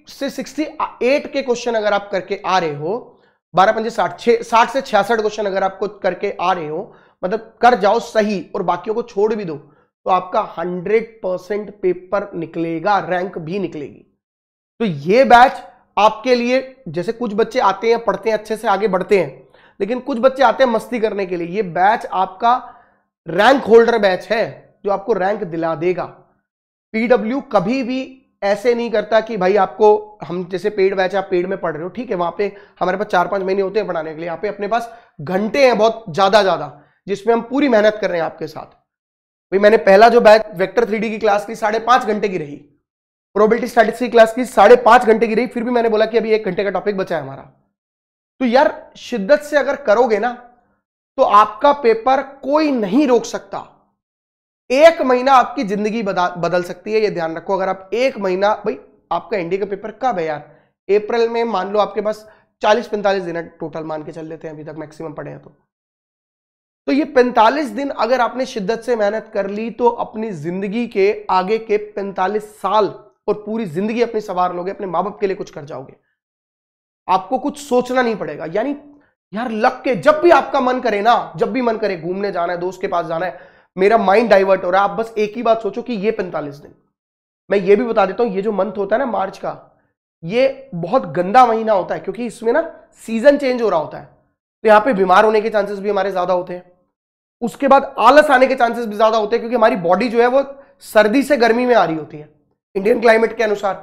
से 68 के क्वेश्चन अगर आप करके आ रहे हो बारह पंजे साठ साठ से छियासठ क्वेश्चन अगर आपको करके आ रहे हो मतलब कर जाओ सही और बाकियों को छोड़ भी दो तो आपका 100 परसेंट पेपर निकलेगा रैंक भी निकलेगी तो ये बैच आपके लिए जैसे कुछ बच्चे आते हैं पढ़ते हैं अच्छे से आगे बढ़ते हैं लेकिन कुछ बच्चे आते हैं मस्ती करने के लिए ये बैच आपका रैंक होल्डर बैच है जो आपको रैंक दिला देगा पीडब्ल्यू कभी भी ऐसे नहीं करता कि भाई आपको हम जैसे पेड बैच आप पेड में पढ़ रहे हो ठीक है वहां पे हमारे पास चार पांच महीने होते हैं पढ़ाने के लिए यहाँ पे अपने पास घंटे हैं बहुत ज्यादा ज्यादा जिसमें हम पूरी मेहनत कर रहे हैं आपके साथ भाई मैंने पहला जो बैच वेक्टर थ्री की क्लास की साढ़े पांच घंटे की रही प्रोबेबिलिटी स्टैटिक्स की क्लास की साढ़े पांच घंटे की रही फिर भी मैंने बोला कि अभी एक घंटे का टॉपिक बचा है हमारा तो यार शिद्दत से अगर करोगे ना तो आपका पेपर कोई नहीं रोक सकता एक महीना आपकी जिंदगी बदल सकती है ये ध्यान रखो अगर आप एक महीना भाई आपका एनडीए का पेपर कब है यार अप्रैल में मान लो आपके पास 40-45 दिन टोटल मान के चल लेते हैं अभी तक मैक्सिमम पढ़े हैं तो तो ये 45 दिन अगर आपने शिद्दत से मेहनत कर ली तो अपनी जिंदगी के आगे के पैंतालीस साल और पूरी जिंदगी अपनी सवार लोगे अपने माँ बाप के लिए कुछ कर जाओगे आपको कुछ सोचना नहीं पड़ेगा यानी यार लग के जब भी आपका मन करे ना जब भी मन करे घूमने जाना है दोस्त के पास जाना है मेरा माइंड डाइवर्ट हो रहा है आप बस एक ही बात सोचो कि ये पैंतालीस दिन मैं ये भी बता देता हूं ये जो मंथ होता है ना मार्च का ये बहुत गंदा महीना होता है क्योंकि इसमें ना सीजन चेंज हो रहा होता है तो यहाँ पे बीमार होने के चांसेस भी हमारे ज्यादा होते हैं उसके बाद आलस आने के चांसेस भी ज्यादा होते हैं क्योंकि हमारी बॉडी जो है वो सर्दी से गर्मी में आ रही होती है इंडियन क्लाइमेट के अनुसार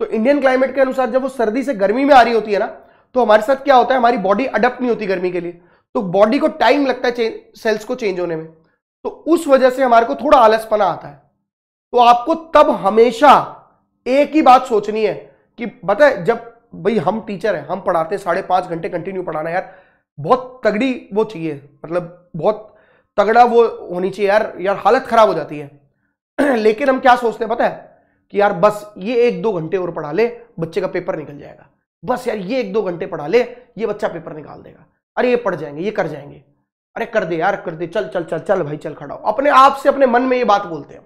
तो इंडियन क्लाइमेट के अनुसार जब वो सर्दी से गर्मी में आ रही होती है ना तो हमारे साथ क्या होता है हमारी बॉडी अडप्ट नहीं होती गर्मी के लिए तो बॉडी को टाइम लगता है सेल्स को चेंज होने में तो उस वजह से हमारे को थोड़ा आलसपना आता है तो आपको तब हमेशा एक ही बात सोचनी है कि बताए जब भाई हम टीचर हैं हम पढ़ाते हैं साढ़े पांच घंटे कंटिन्यू पढ़ाना यार बहुत तगड़ी वो चाहिए मतलब बहुत तगड़ा वो होनी चाहिए यार यार हालत ख़राब हो जाती है लेकिन हम क्या सोचते हैं पता है कि यार बस ये एक दो घंटे और पढ़ा ले बच्चे का पेपर निकल जाएगा बस यार ये एक दो घंटे पढ़ा ले ये बच्चा पेपर निकाल देगा अरे ये पढ़ जाएंगे ये कर जाएंगे अरे कर दे यार कर दे चल चल चल चल भाई चल खड़ा हो अपने आप से अपने मन में ये बात बोलते हैं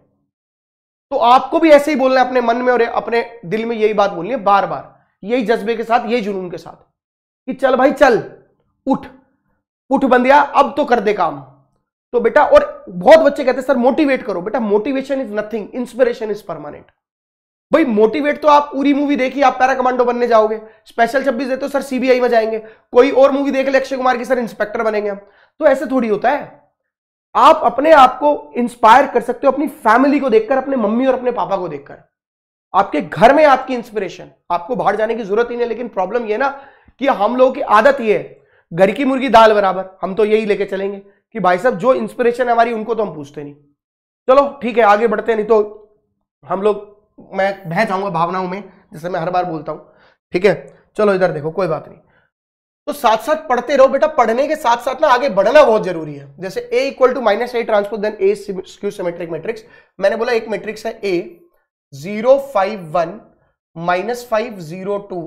तो आपको भी ऐसे ही बोलना है अपने मन में और अपने दिल में यही बात बोलनी है बार बार यही जज्बे के साथ यही जुनून के साथ कि चल भाई चल उठ उठ बंदिया अब तो कर दे काम तो बेटा और बहुत बच्चे कहते हैं सर मोटिवेट करो बेटा motivation is nothing inspiration is permanent भाई मोटिवेट तो आप पूरी मूवी देखिए आप पैरा कमांडो बनने जाओगे स्पेशल छब्बीस देते हो सर सीबीआई में जाएंगे कोई और मूवी देख ले अक्षय कुमार की सर इंस्पेक्टर बनेंगे हम तो ऐसे थोड़ी होता है आप अपने आप को इंस्पायर कर सकते हो अपनी फैमिली को देखकर अपने मम्मी और अपने पापा को देखकर आपके घर में आपकी इंस्पिरेशन आपको बाहर जाने की जरूरत ही नहीं लेकिन प्रॉब्लम यह ना कि हम लोगों की आदत ये है घर की मुर्गी दाल बराबर हम तो यही लेके चलेंगे कि भाई साहब जो इंस्पिरेशन है हमारी उनको तो हम पूछते नहीं चलो ठीक है आगे बढ़ते नहीं तो हम लोग मैं बह जाऊंगा भावनाओं में जैसे मैं हर बार बोलता हूं ठीक है चलो इधर देखो कोई बात नहीं तो साथ साथ पढ़ते रहो बेटा पढ़ने के साथ साथ ना आगे बढ़ना बहुत जरूरी है जैसे A equal to minus A transpose then A skew symmetric matrix मैंने बोला एक मैट्रिक्स है A zero five one minus five zero two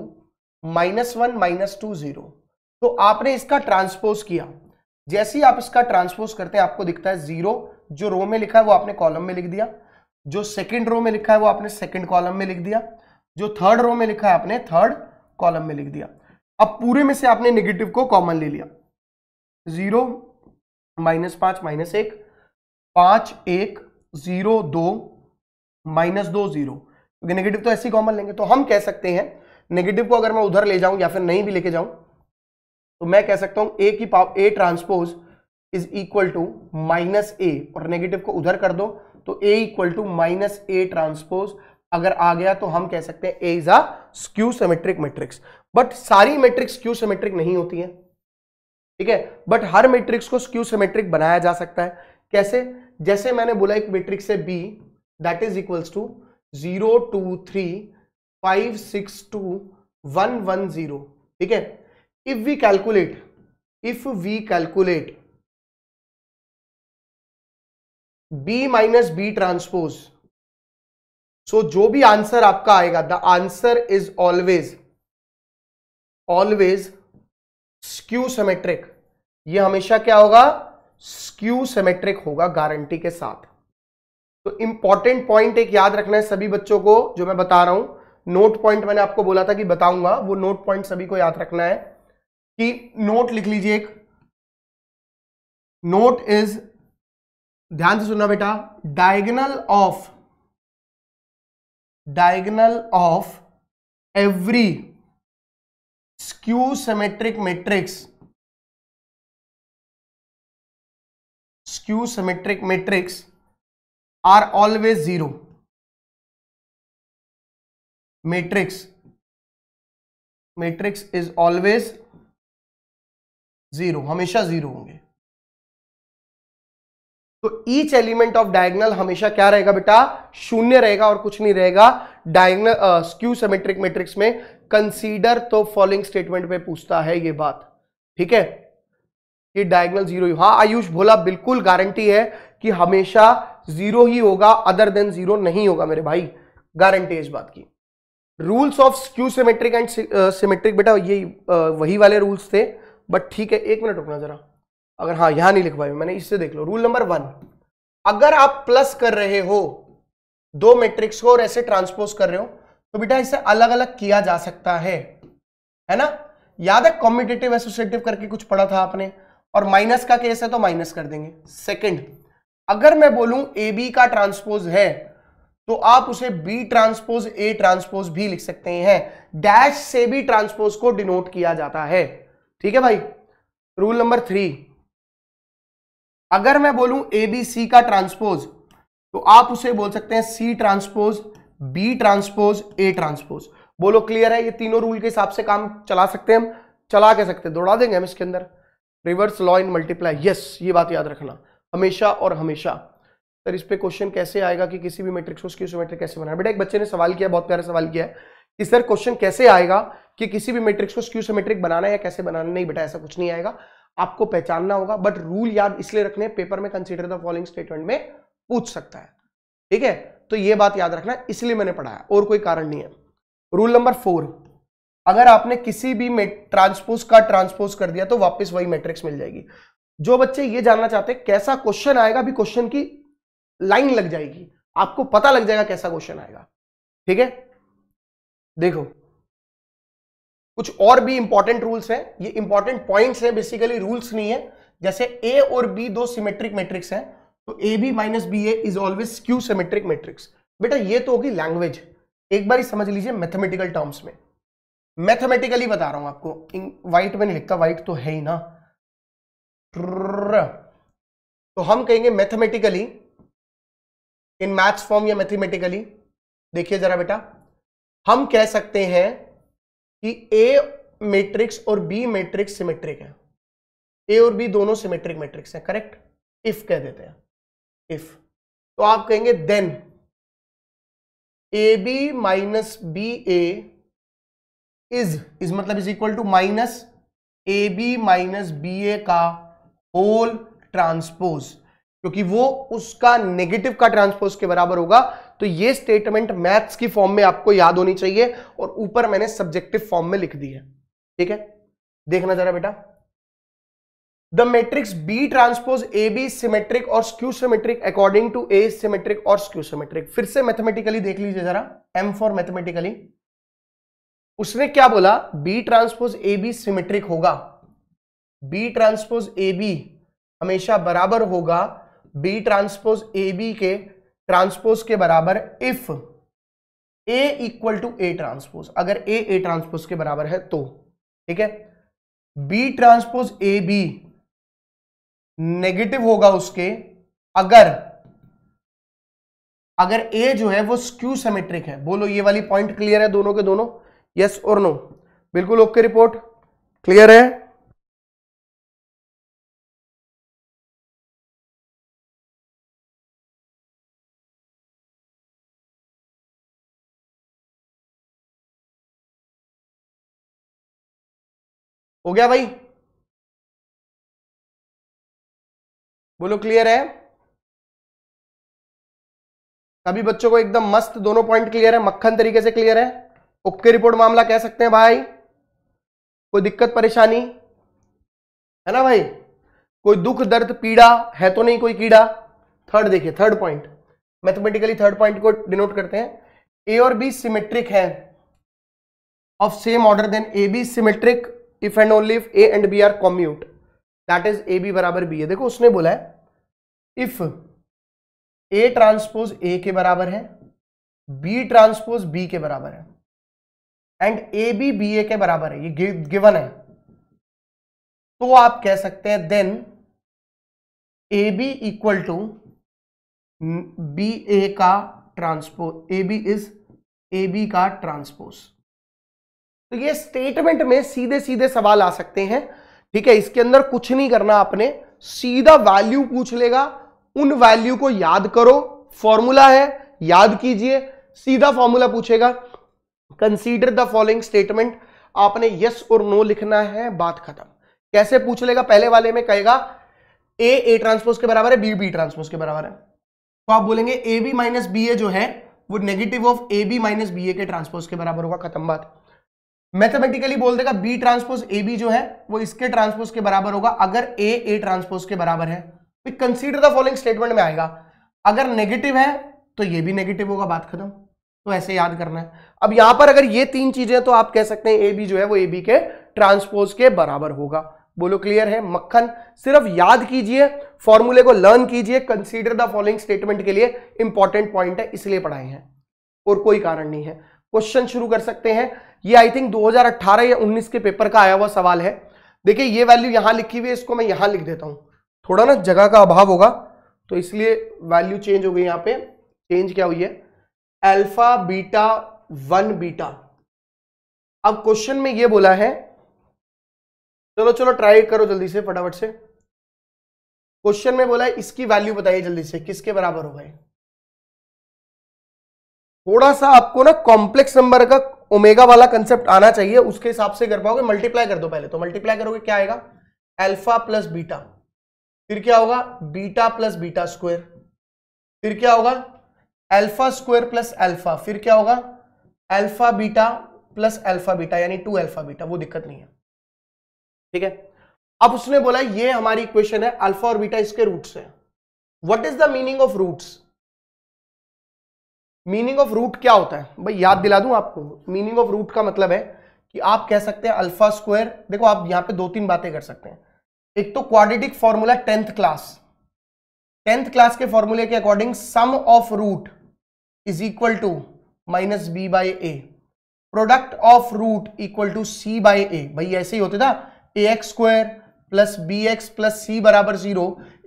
minus one minus two zero तो आपने इसका ट्रांसपोज किया जैसे ही आप इसका ट्रांसपोज करते हैं आपको दिखता है जीरो जो रो में लिखा है वो आपने कॉलम में लिख दिया जो सेकंड रो में लिखा है वो आपने सेकंड कॉलम में लिख दिया जो थर्ड रो में लिखा है आपने थर्ड कॉलम में लिख दिया अब पूरे में से आपने नेगेटिव को कॉमन ले लिया जीरो माइनस पांच माइनस एक पांच एक जीरो दो माइनस दो जीरो क्योंकि नेगेटिव तो ऐसे ही कॉमन लेंगे तो हम कह सकते हैं नेगेटिव को अगर मैं उधर ले जाऊं या फिर नहीं भी लेके जाऊं तो मैं कह सकता हूं ए की power A transpose is equal to minus A और नेगेटिव को उधर कर दो तो A equal to minus A transpose अगर आ गया तो हम कह सकते हैं A is a skew symmetric matrix but सारी मैट्रिक्स क्यू सेमेट्रिक नहीं होती है ठीक है बट हर मैट्रिक्स को स्क्यू सेमेट्रिक बनाया जा सकता है कैसे जैसे मैंने बोला एक मैट्रिक्स है B that is equals to zero two three five six two one one zero ठीक है if we calculate if we calculate B minus B transpose so जो भी आंसर आपका आएगा the answer is always always skew symmetric ये हमेशा क्या होगा स्क्यू सेमेट्रिक होगा गारंटी के साथ तो इंपॉर्टेंट पॉइंट एक याद रखना है सभी बच्चों को जो मैं बता रहा हूं नोट पॉइंट मैंने आपको बोला था कि बताऊंगा वो नोट पॉइंट सभी को याद रखना है कि नोट लिख लीजिए एक नोट इज ध्यान से सुनना बेटा diagonal of diagonal of every skew symmetric matrix skew symmetric matrix are always zero matrix matrix is always zero हमेशा जीरो होंगे तो ईच एलिमेंट ऑफ डायगनल हमेशा क्या रहेगा बेटा शून्य रहेगा और कुछ नहीं रहेगा डायगनल स्क्यू सेमेट्रिक मेट्रिक्स में कंसीडर तो फॉलोइंग स्टेटमेंट में पूछता है ये बात ठीक है कि डायगनल जीरो हाँ आयुष भोला बिल्कुल गारंटी है कि हमेशा जीरो ही होगा अदर देन जीरो नहीं होगा मेरे भाई गारंटी है इस बात की rules of skew symmetric and symmetric बेटा ये वही वाले रूल्स थे बट ठीक है एक मिनट रुकना जरा अगर हाँ यहां नहीं लिख पाई मैंने इससे देख लो रूल नंबर वन अगर आप प्लस कर रहे हो दो मैट्रिक्स को और ऐसे ट्रांसपोज कर रहे हो तो बेटा इसे अलग अलग किया जा सकता है है ना याद है कॉम्पिटेटिव एसोसिएटिव करके कुछ पढ़ा था आपने और माइनस का केस है तो माइनस कर देंगे सेकंड अगर मैं बोलूं ए बी का ट्रांसपोज है तो आप उसे बी ट्रांसपोज ए ट्रांसपोज भी लिख सकते हैं डैश से भी ट्रांसपोज को डिनोट किया जाता है ठीक है भाई रूल नंबर थ्री अगर मैं बोलूं ए बी सी का ट्रांसपोज तो आप उसे बोल सकते हैं C transpose B transpose A transpose बोलो क्लियर है ये तीनों रूल के हिसाब से काम चला सकते हैं हम चला के सकते दौड़ा देंगे हम इसके अंदर reverse law in multiply yes ये बात याद रखना हमेशा और हमेशा सर इस पर क्वेश्चन कैसे आएगा कि किसी भी मैट्रिक्स को स्क्यूसोमेट्रिक कैसे बनाए बेटा एक बच्चे ने सवाल किया बहुत प्यारा सवाल किया कि सर क्वेश्चन कैसे आएगा कि किसी भी मैट्रिक्स को सिमेट्रिक बनाना है या कैसे बनाना नहीं बेटा ऐसा कुछ नहीं आएगा आपको पहचानना होगा बट रूल याद इसलिए रखने पेपर में कंसिडर द फॉलोइंग स्टेटमेंट में पूछ सकता है ठीक है तो ये बात याद रखना इसलिए मैंने पढ़ाया और कोई कारण नहीं है रूल नंबर फोर अगर आपने किसी भी ट्रांसपोज का ट्रांसपोज कर दिया तो वापस वही मैट्रिक्स मिल जाएगी जो बच्चे ये जानना चाहते हैं कैसा क्वेश्चन आएगा भी क्वेश्चन की लाइन लग जाएगी आपको पता लग जाएगा कैसा क्वेश्चन आएगा ठीक है देखो कुछ और भी इंपॉर्टेंट रूल्स हैं ये इंपॉर्टेंट पॉइंट्स हैं बेसिकली रूल्स नहीं है जैसे ए और बी दो सिमेट्रिक मैट्रिक्स हैं तो A B minus B A is always skew symmetric matrix बेटा ये तो होगी लैंग्वेज एक बार ही समझ लीजिए मैथमेटिकल टर्म्स में मैथमेटिकली बता रहा हूं आपको व्हाइट में नहीं लिखता व्हाइट तो है ही ना तो हम कहेंगे मैथमेटिकली इन मैथ्स फॉर्म या मैथमेटिकली देखिए जरा बेटा हम कह सकते हैं कि ए मैट्रिक्स और बी मैट्रिक्स सिमेट्रिक है ए और बी दोनों सिमेट्रिक मैट्रिक्स है करेक्ट इफ कह देते हैं इफ तो आप कहेंगे then A B minus B A is is मतलब is equal to minus A B minus B A का होल ट्रांसपोज क्योंकि वो उसका नेगेटिव का ट्रांसपोज के बराबर होगा तो ये स्टेटमेंट मैथ्स की फॉर्म में आपको याद होनी चाहिए और ऊपर मैंने सब्जेक्टिव फॉर्म में लिख दी है ठीक है देखना जरा बेटा the matrix B transpose A B symmetric और skew symmetric according to A symmetric और स्क्यू सिमेट्रिक फिर से मैथमेटिकली देख लीजिए जरा एम फॉर मैथमेटिकली उसने क्या बोला B transpose A B symmetric होगा बी ट्रांसपोज ए बी हमेशा बराबर होगा बी ट्रांसपोज ए बी के ट्रांसपोज के बराबर if A equal to A transpose अगर ए ए ट्रांसपोज के बराबर है तो ठीक है B transpose A B negative होगा उसके अगर अगर ए जो है वो स्क्यू सेमेट्रिक है बोलो ये वाली पॉइंट क्लियर है दोनों के दोनों यस और नो बिल्कुल ओके रिपोर्ट क्लियर है हो गया भाई बोलो क्लियर है सभी बच्चों को एकदम मस्त दोनों पॉइंट क्लियर है मक्खन तरीके से क्लियर है ओके रिपोर्ट मामला कह सकते हैं भाई कोई दिक्कत परेशानी है ना भाई कोई दुख दर्द पीड़ा है तो नहीं कोई कीड़ा थर्ड देखिए third point mathematically third point को डिनोट करते हैं ए और बी सिमेट्रिक है of same order then A B symmetric if and only if A and B are commute that is A B बराबर बी है देखो उसने बोला है इफ ए ट्रांसपोज ए के बराबर है बी ट्रांसपोज बी के बराबर है and A B B A के बराबर है ये गिवन है तो आप कह सकते हैं then A B equal to B A का transpose A B is A B का ट्रांसपोज तो ये स्टेटमेंट में सीधे सीधे सवाल आ सकते हैं ठीक है इसके अंदर कुछ नहीं करना आपने सीधा वैल्यू पूछ लेगा उन वैल्यू को याद करो फॉर्मूला है याद कीजिए सीधा फॉर्मूला पूछेगा कंसीडर द फॉलोइंग स्टेटमेंट आपने यस और नो लिखना है बात खत्म कैसे पूछ लेगा पहले वाले में कहेगा ए ए ट्रांसपोज के बराबर है बी बी ट्रांसपोज के बराबर है तो आप बोलेंगे A B minus B A जो है वो negative of A B minus B A के ट्रांसपोज के बराबर होगा खत्म बात मैथमेटिकली बोल देगा बी ट्रांसपोज ए बी जो है वो इसके ट्रांसपोज के बराबर होगा अगर ए ए ट्रांसपोज के बराबर है तो कंसीडर द फॉलोइंग स्टेटमेंट में आएगा अगर नेगेटिव है तो ये भी नेगेटिव होगा बात खत्म तो ऐसे याद करना है अब यहां पर अगर ये तीन चीजें तो आप कह सकते हैं ए बी जो है वो ए बी के ट्रांसपोज के बराबर होगा बोलो क्लियर है मक्खन सिर्फ याद कीजिए फॉर्मूले को लर्न कीजिए कंसीडर द फॉलोइंग स्टेटमेंट के लिए इंपॉर्टेंट पॉइंट है इसलिए पढ़ाए हैं और कोई कारण नहीं है क्वेश्चन शुरू कर सकते हैं ये आई थिंक 2018 या 19 के पेपर का आया हुआ सवाल है देखिए ये वैल्यू यहां लिखी हुई है इसको मैं यहां लिख देता हूं थोड़ा ना जगह का अभाव होगा तो इसलिए वैल्यू चेंज हो गई यहां पे चेंज क्या हुई है अल्फा बीटा वन बीटा अब क्वेश्चन में ये बोला है चलो चलो ट्राई करो जल्दी से फटाफट से क्वेश्चन में बोला है इसकी वैल्यू बताइए जल्दी से किसके बराबर हो गए थोड़ा सा आपको ना कॉम्प्लेक्स नंबर का ओमेगा वाला कंसेप्ट आना चाहिए उसके हिसाब से कर पाओगे मल्टीप्लाई कर दो पहले तो मल्टीप्लाई करोगे क्या आएगा अल्फा प्लस बीटा फिर क्या होगा बीटा प्लस बीटा स्क्वायर फिर क्या होगा अल्फा स्क्वायर प्लस अल्फा फिर क्या होगा alpha beta plus alpha beta यानी टू अल्फा बीटा वो दिक्कत नहीं है ठीक है अब उसने बोला ये हमारी इक्वेशन है अल्फा और बीटा इसके रूट्स है what is the meaning of roots meaning of root क्या होता है भाई याद दिला दूं आपको मीनिंग ऑफ रूट का मतलब है कि आप कह सकते हैं अल्फा स्क्वायर देखो आप यहां पे दो तीन बातें कर सकते हैं एक तो quadratic formula tenth class tenth class के फॉर्मूले के according sum of root is equal to minus B by A product of root equal to C by A भाई ऐसे ही होते था A x square plus B x plus C बराबर जीरो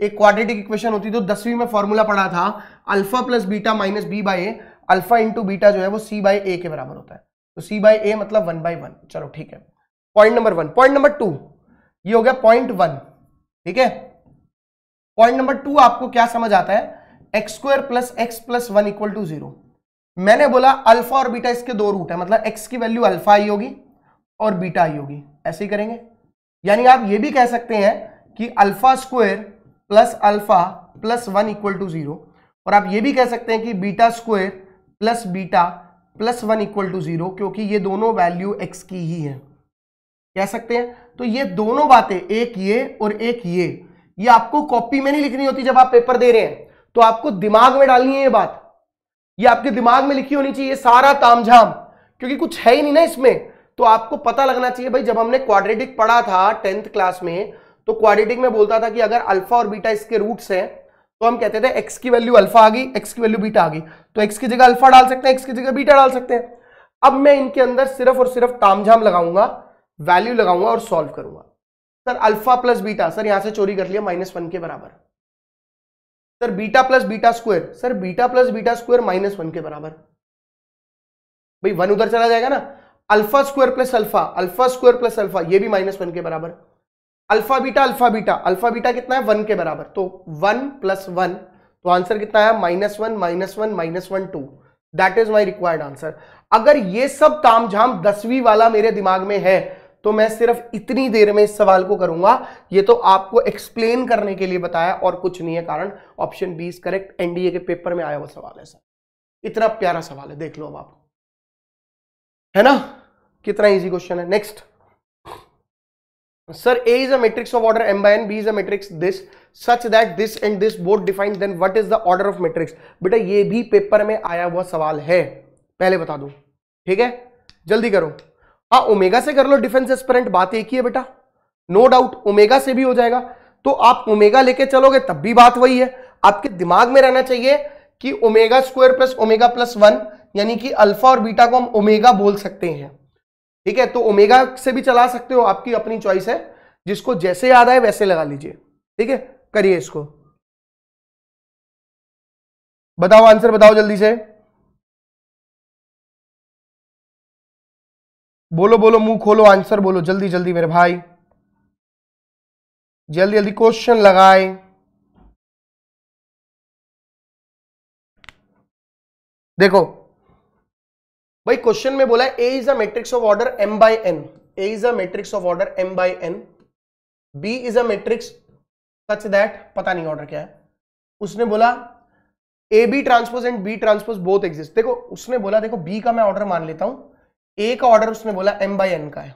एक क्वाड्रेटिक इक्वेशन होती तो दसवीं में फॉर्मूला पढ़ा था alpha plus beta minus B by A alpha into beta जो है वो सी बाई ए के बराबर होता है तो सी बाई ए मतलब वन बाई वन चलो ठीक है point number one point number two ये हो गया पॉइंट वन ठीक है पॉइंट नंबर टू आपको क्या समझ आता है x square plus x plus one equal to zero मैंने बोला अल्फा और बीटा इसके दो रूट है मतलब एक्स की वैल्यू अल्फा आई होगी और बीटा आई होगी ऐसे ही करेंगे यानी आप ये भी कह सकते हैं कि alpha square plus alpha plus one equal to zero और आप ये भी कह सकते हैं कि beta square plus beta plus one equal to zero क्योंकि ये दोनों वैल्यू एक्स की ही है कह सकते हैं तो ये दोनों बातें एक ये और एक ये ये आपको कॉपी में नहीं लिखनी होती जब आप पेपर दे रहे हैं तो आपको दिमाग में डालनी है ये बात ये आपके दिमाग में लिखी होनी चाहिए सारा तामझाम क्योंकि कुछ है ही नहीं ना इसमें तो आपको पता लगना चाहिए भाई जब हमने क्वाड्रेटिक पढ़ा था टेंथ क्लास में तो क्वाड्रेटिक में बोलता था कि अगर अल्फा और बीटा इसके रूट्स हैं तो हम कहते थे एक्स की वैल्यू अल्फा आ गई एक्स की वैल्यू बीटा आ गई तो एक्स की जगह अल्फा डाल सकते हैं एक्स की जगह बीटा डाल सकते हैं अब मैं इनके अंदर सिर्फ और सिर्फ तामझाम लगाऊंगा वैल्यू लगाऊंगा और सॉल्व करूंगा sir alpha plus beta sir यहां से चोरी कर लिया माइनस वन के बराबर sir beta plus beta square sir beta plus beta square minus one के बराबर भाई वन उधर चला जाएगा ना alpha square plus alpha alpha square plus alpha ये भी माइनस वन के बराबर alpha beta alpha beta alpha beta कितना है वन के बराबर तो वन प्लस वन तो आंसर कितना है minus one minus one minus one two that is my required answer अगर ये सब झाम दसवीं वाला मेरे दिमाग में है तो मैं सिर्फ इतनी देर में इस सवाल को करूंगा ये तो आपको एक्सप्लेन करने के लिए बताया और कुछ नहीं है कारण option B is correct NDA के पेपर में आया हुआ सवाल है सर इतना प्यारा सवाल है देख लो अब आप है ना कितना इजी क्वेश्चन है नेक्स्ट sir a is a matrix of order m by n b is a matrix this such that this and this both defined then what is the order of matrix बेटा ये भी पेपर में आया हुआ सवाल है पहले बता दूं ठीक है जल्दी करो हाँ ओमेगा से कर लो डिफेंस एस्पेरेंट बात एक ही है बेटा नो डाउट ओमेगा से भी हो जाएगा तो आप ओमेगा लेके चलोगे तब भी बात वही है आपके दिमाग में रहना चाहिए कि omega square plus omega plus one यानी कि अल्फा और बीटा को हम ओमेगा बोल सकते हैं ठीक है तो ओमेगा से भी चला सकते हो आपकी अपनी चॉइस है जिसको जैसे याद आए वैसे लगा लीजिए ठीक है करिए इसको बताओ आंसर बताओ जल्दी से बोलो बोलो मुंह खोलो आंसर बोलो जल्दी जल्दी मेरे भाई जल्दी जल्दी क्वेश्चन लगाए देखो भाई क्वेश्चन में बोला A is a matrix of order m by n A is a matrix of order m by n B is a matrix such that पता नहीं ऑर्डर क्या है उसने बोला A B transpose and B transpose both exist देखो उसने बोला देखो बी का मैं ऑर्डर मान लेता हूं ए का ऑर्डर उसने बोला एम बाई एन का है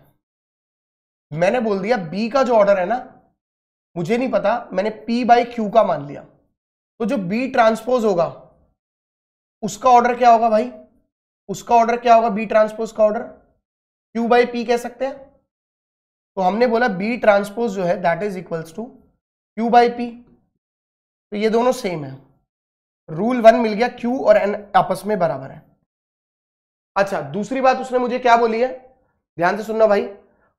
मैंने बोल दिया बी का जो ऑर्डर है ना मुझे नहीं पता मैंने पी बाई क्यू का मान लिया तो जो बी ट्रांसपोज होगा उसका ऑर्डर क्या होगा भाई उसका ऑर्डर क्या होगा बी ट्रांसपोज का ऑर्डर क्यू बाई पी कह सकते हैं तो हमने बोला बी ट्रांसपोज जो है that is equals to Q by P तो ये दोनों सेम है रूल वन मिल गया क्यू और एन आपस में बराबर है अच्छा दूसरी बात उसने मुझे क्या बोली है ध्यान से सुनना भाई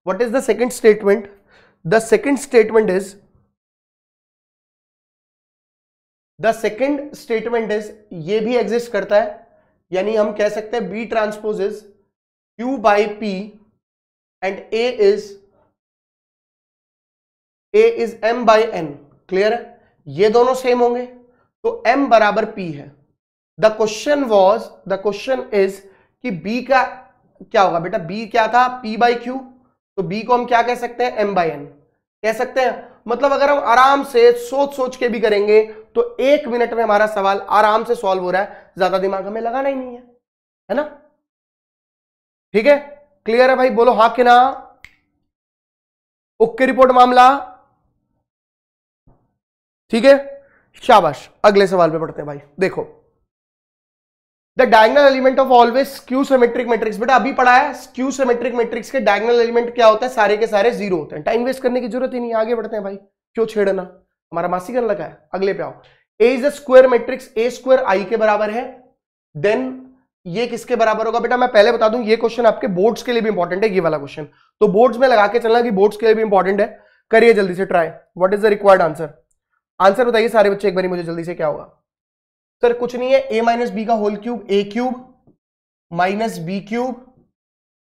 what is the second statement the second statement is the second statement is ये भी एग्जिस्ट करता है यानी हम कह सकते हैं B transpose is Q by P and A is A is m by n clear है ये दोनों सेम होंगे तो एम बराबर पी है the question was the question is कि बी का क्या होगा बेटा बी क्या था पी बाई क्यू तो बी को हम क्या कह सकते हैं एम बाई एन कह सकते हैं मतलब अगर हम आराम से सोच सोच के भी करेंगे तो एक मिनट में हमारा सवाल आराम से सॉल्व हो रहा है ज्यादा दिमाग हमें लगाना ही नहीं है है ना ठीक है क्लियर है भाई बोलो हा के ना ओके रिपोर्ट मामला ठीक है शाबाश अगले सवाल पे पढ़ते हैं भाई देखो the diagonal element of always skew symmetric matrix बेटा अभी पढ़ा है स्क्यू सेमेट्रिक मैट्रिक्स के डायगनल एलिमेंट क्या होता है सारे के सारे जीरो होते हैं टाइम वेस्ट करने की जरूरत ही नहीं आगे बढ़ते हैं भाई क्यों छेड़ना हमारा मासी कर लगा है अगले पे आओ A is a square matrix A square I के बराबर है देन ये किसके बराबर होगा बेटा मैं पहले बता दूं ये क्वेश्चन आपके बोर्ड्स के लिए भी इंपॉर्टेंट है ये वाला क्वेश्चन तो बोर्ड्स में लगा के चलना कि बोर्ड्स के लिए भी इंपॉर्टेंट है करिए जल्दी से try what is the required answer answer बताइए सारे बच्चे एक बार मुझे जल्दी से क्या होगा सर कुछ नहीं है ए माइनस बी का whole cube A cube minus B cube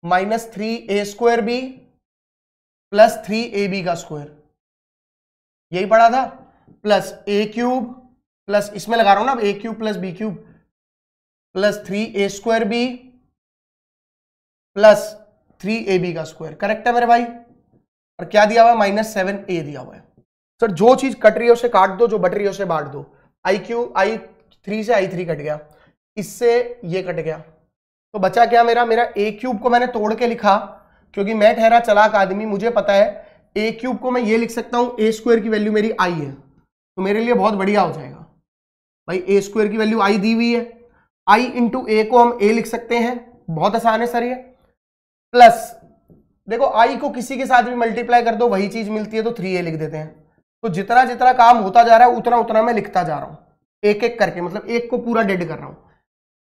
minus three A square B plus three A B का स्क्वायर यही पढ़ा था प्लस ए क्यूब प्लस इसमें लगा रहा हूं ना A cube plus B cube plus three A square B plus three A B का स्क्वायर करेक्ट है मेरे भाई और क्या दिया हुआ है माइनस सेवन ए दिया हुआ है सर जो चीज कट रही है उसे काट दो जो बट रही है उसे बांट दो आई क्यू आई थ्री से आई थ्री कट गया इससे ये कट गया तो बचा क्या मेरा मेरा ए क्यूब को मैंने तोड़ के लिखा क्योंकि मैं ठहरा चलाक आदमी मुझे पता है ए क्यूब को मैं ये लिख सकता हूँ ए स्क्वायर की वैल्यू मेरी आई है तो मेरे लिए बहुत बढ़िया हो जाएगा भाई ए स्क्वायर की वैल्यू आई दी हुई है आई इंटू ए को हम ए लिख सकते हैं बहुत आसान है सर ये प्लस देखो आई को किसी के साथ भी मल्टीप्लाई कर दो वही चीज मिलती है तो थ्री ए लिख देते हैं तो जितना जितना काम होता जा रहा है उतना उतना मैं लिखता जा रहा हूँ एक एक करके मतलब एक को पूरा डेड कर रहा हूं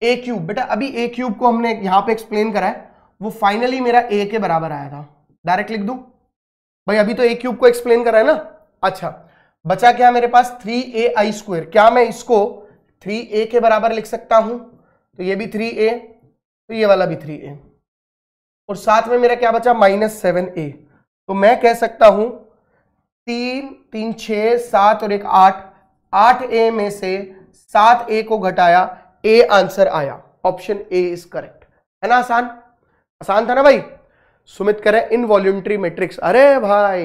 ए क्यूब बेटा अभी ए क्यूब को हमने यहां पे एक्सप्लेन करा है वो फाइनली मेरा ए के बराबर आया था डायरेक्ट लिख दू भाई अभी तो ए क्यूब को एक्सप्लेन करा है ना अच्छा बचा क्या मेरे पास थ्री ए आई स्क्वेयर क्या मैं इसको थ्री ए के बराबर लिख सकता हूं तो ये भी थ्री ए तो ये वाला भी थ्री ए और साथ में मेरा क्या बचा माइनस सेवन ए तो मैं कह सकता हूं तीन तीन छ सात और एक आठ आठ ए में से सात ए को घटाया ए आंसर आया ऑप्शन ए इज करेक्ट है ना आसान आसान था ना भाई सुमित कह रहे हैं इनवॉल्यूंट्री मैट्रिक्स अरे भाई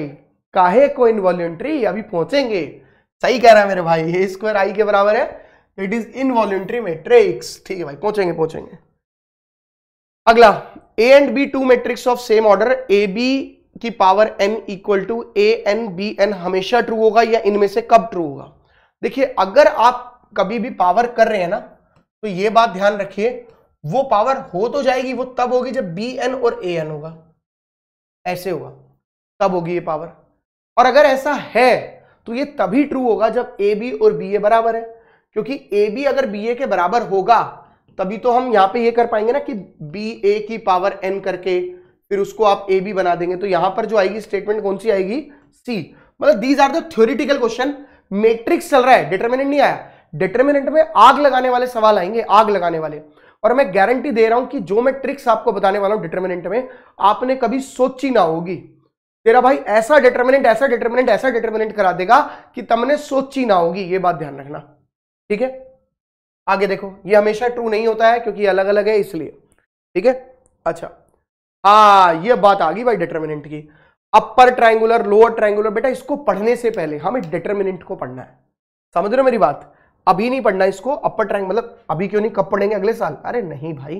काहे को इनवॉल्यूंट्री अभी पहुंचेंगे सही कह रहा है मेरे भाई ए स्क्वायर आई के बराबर है इट इज इनवॉल्यूंट्री मैट्रिक्स ठीक है भाई पहुंचेंगे पहुंचेंगे अगला A and B two matrix of same order A B की power n equal to A n B n हमेशा ट्रू होगा या इनमें से कब ट्रू होगा देखिए अगर आप कभी भी पावर कर रहे हैं ना तो ये बात ध्यान रखिए वो पावर हो तो जाएगी वो तब होगी जब बी एन और ए एन होगा ऐसे होगा तब होगी ये पावर और अगर ऐसा है तो ये तभी ट्रू होगा जब ए बी और बी ए बराबर है क्योंकि ए बी अगर बी ए के बराबर होगा तभी तो हम यहां पे ये कर पाएंगे ना कि बी ए की पावर एन करके फिर उसको आप ए बी बना देंगे तो यहां पर जो आएगी स्टेटमेंट कौन सी आएगी सी मतलब these are the theoretical question matrix चल रहा है डिटर्मिनेंट नहीं आया डिटर्मिनेंट में आग लगाने वाले सवाल आएंगे आग लगाने वाले और मैं गारंटी दे रहा हूं कि जो मैं ट्रिक्स आपको बताने वाला हूं डिटर्मिनेंट में आपने कभी सोची ना होगी तेरा भाई ऐसा डिटर्मिनेंट ऐसा डिटर्मिनेंट ऐसा डिटर्मिनेंट करा देगा कि तुमने सोची ना होगी ये बात ध्यान रखना ठीक है आगे देखो ये हमेशा ट्रू नहीं होता है क्योंकि अलग अलग है इसलिए ठीक है अच्छा हाँ ये बात आ गई भाई डिटर्मिनेंट की अपर ट्राइंगुलर लोअर ट्राइंगुलर बेटा इसको पढ़ने से पहले हमें डिटर्मिनेंट को पढ़ना है समझ रहे हो मेरी बात अभी नहीं पढ़ना इसको अपर ट्राइंग मतलब अभी क्यों नहीं कब पढ़ेंगे अगले साल अरे नहीं भाई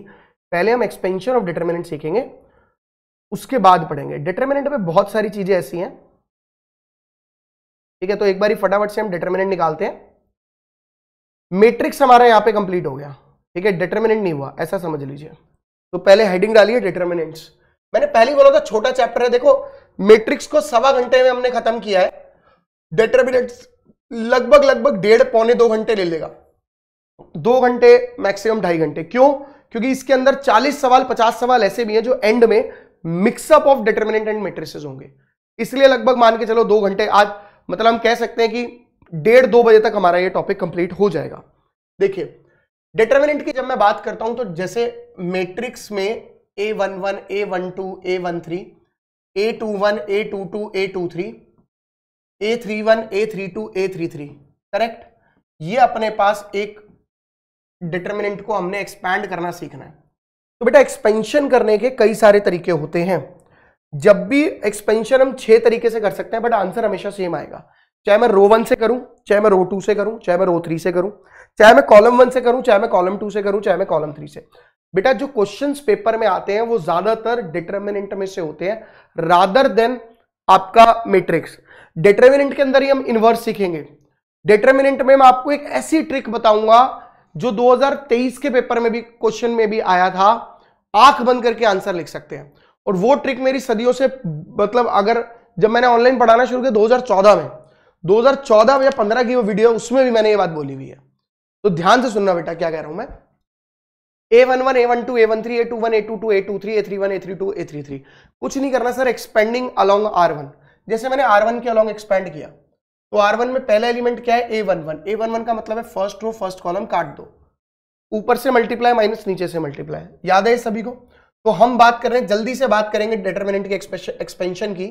पहले हम एक्सपेंशन ऑफ डिटर्मिनेंट सीखेंगे उसके बाद पढ़ेंगे डिटर्मिनेंट में बहुत सारी चीजें ऐसी हैं ठीक है तो एक बार फटाफट से हम डिटर्मिनेंट निकालते हैं मेट्रिक्स हमारा यहां पे कंप्लीट हो गया ठीक है डिटर्मिनेंट नहीं हुआ ऐसा समझ लीजिए तो पहले हेडिंग डालिए डिटर्मिनेंट्स मैंने पहले बोला था छोटा चैप्टर है देखो मैट्रिक्स को सवा घंटे में हमने खत्म किया है डेटरबिनेट लगभग लगभग डेढ़ पौने दो घंटे ले लेगा दो घंटे मैक्सिमम ढाई घंटे क्यों क्योंकि इसके अंदर 40 सवाल 50 सवाल ऐसे भी हैं जो एंड में mix up of determinant and matrices होंगे इसलिए लगभग मान के चलो दो घंटे आज मतलब हम कह सकते हैं कि डेढ़ दो बजे तक हमारा ये टॉपिक कंप्लीट हो जाएगा देखिए डिटर्मिनेंट की जब मैं बात करता हूं तो जैसे मेट्रिक्स में A one one A one two A one three A two one A two two A two three A three one A three two A three three correct ये अपने पास एक डिटर्मिनेंट को हमने एक्सपैंड करना सीखना है तो बेटा एक्सपेंशन करने के कई सारे तरीके होते हैं जब भी एक्सपेंशन हम छह तरीके से कर सकते हैं बट आंसर हमेशा सेम आएगा चाहे मैं रो वन से करूं चाहे मैं रो टू से करूं चाहे मैं रो थ्री से करूं चाहे मैं कॉलम वन से करूं चाहे मैं कॉलम टू से करूं चाहे मैं कॉलम थ्री से बेटा जो क्वेश्चंस पेपर में आते हैं वो ज्यादातर डिटर्मिनेंट में से होते हैं रादर देन आपका मैट्रिक्स डिटर्मिनेंट के अंदर ही हम इनवर्स सीखेंगे डिटर्मिनेंट में मैं आपको एक ऐसी ट्रिक बताऊंगा जो 2023 के पेपर में भी क्वेश्चन में भी आया था आंख बंद करके आंसर लिख सकते हैं और वो ट्रिक मेरी सदियों से मतलब अगर जब मैंने ऑनलाइन पढ़ाना शुरू किया 2014 में 2014 या 15 की वो वीडियो उसमें भी मैंने ये बात बोली हुई है तो ध्यान से सुनना बेटा क्या कह रहा हूं मैं A one one A one two A one three A two one A two two A two three A three one A three two A three three कुछ नहीं करना sir expanding along R one जैसे मैंने आर वन के अलॉन्ग एक्सपेंड किया तो आर वन में पहला एलिमेंट क्या है A one one A one one का मतलब है फर्स्ट रो फर्स्ट कॉलम काट दो ऊपर से मल्टीप्लाई माइनस नीचे से मल्टीप्लाई याद है सभी को तो हम बात कर रहे हैं जल्दी से बात करेंगे डिटरमिनेंट की एक्सपेंशन की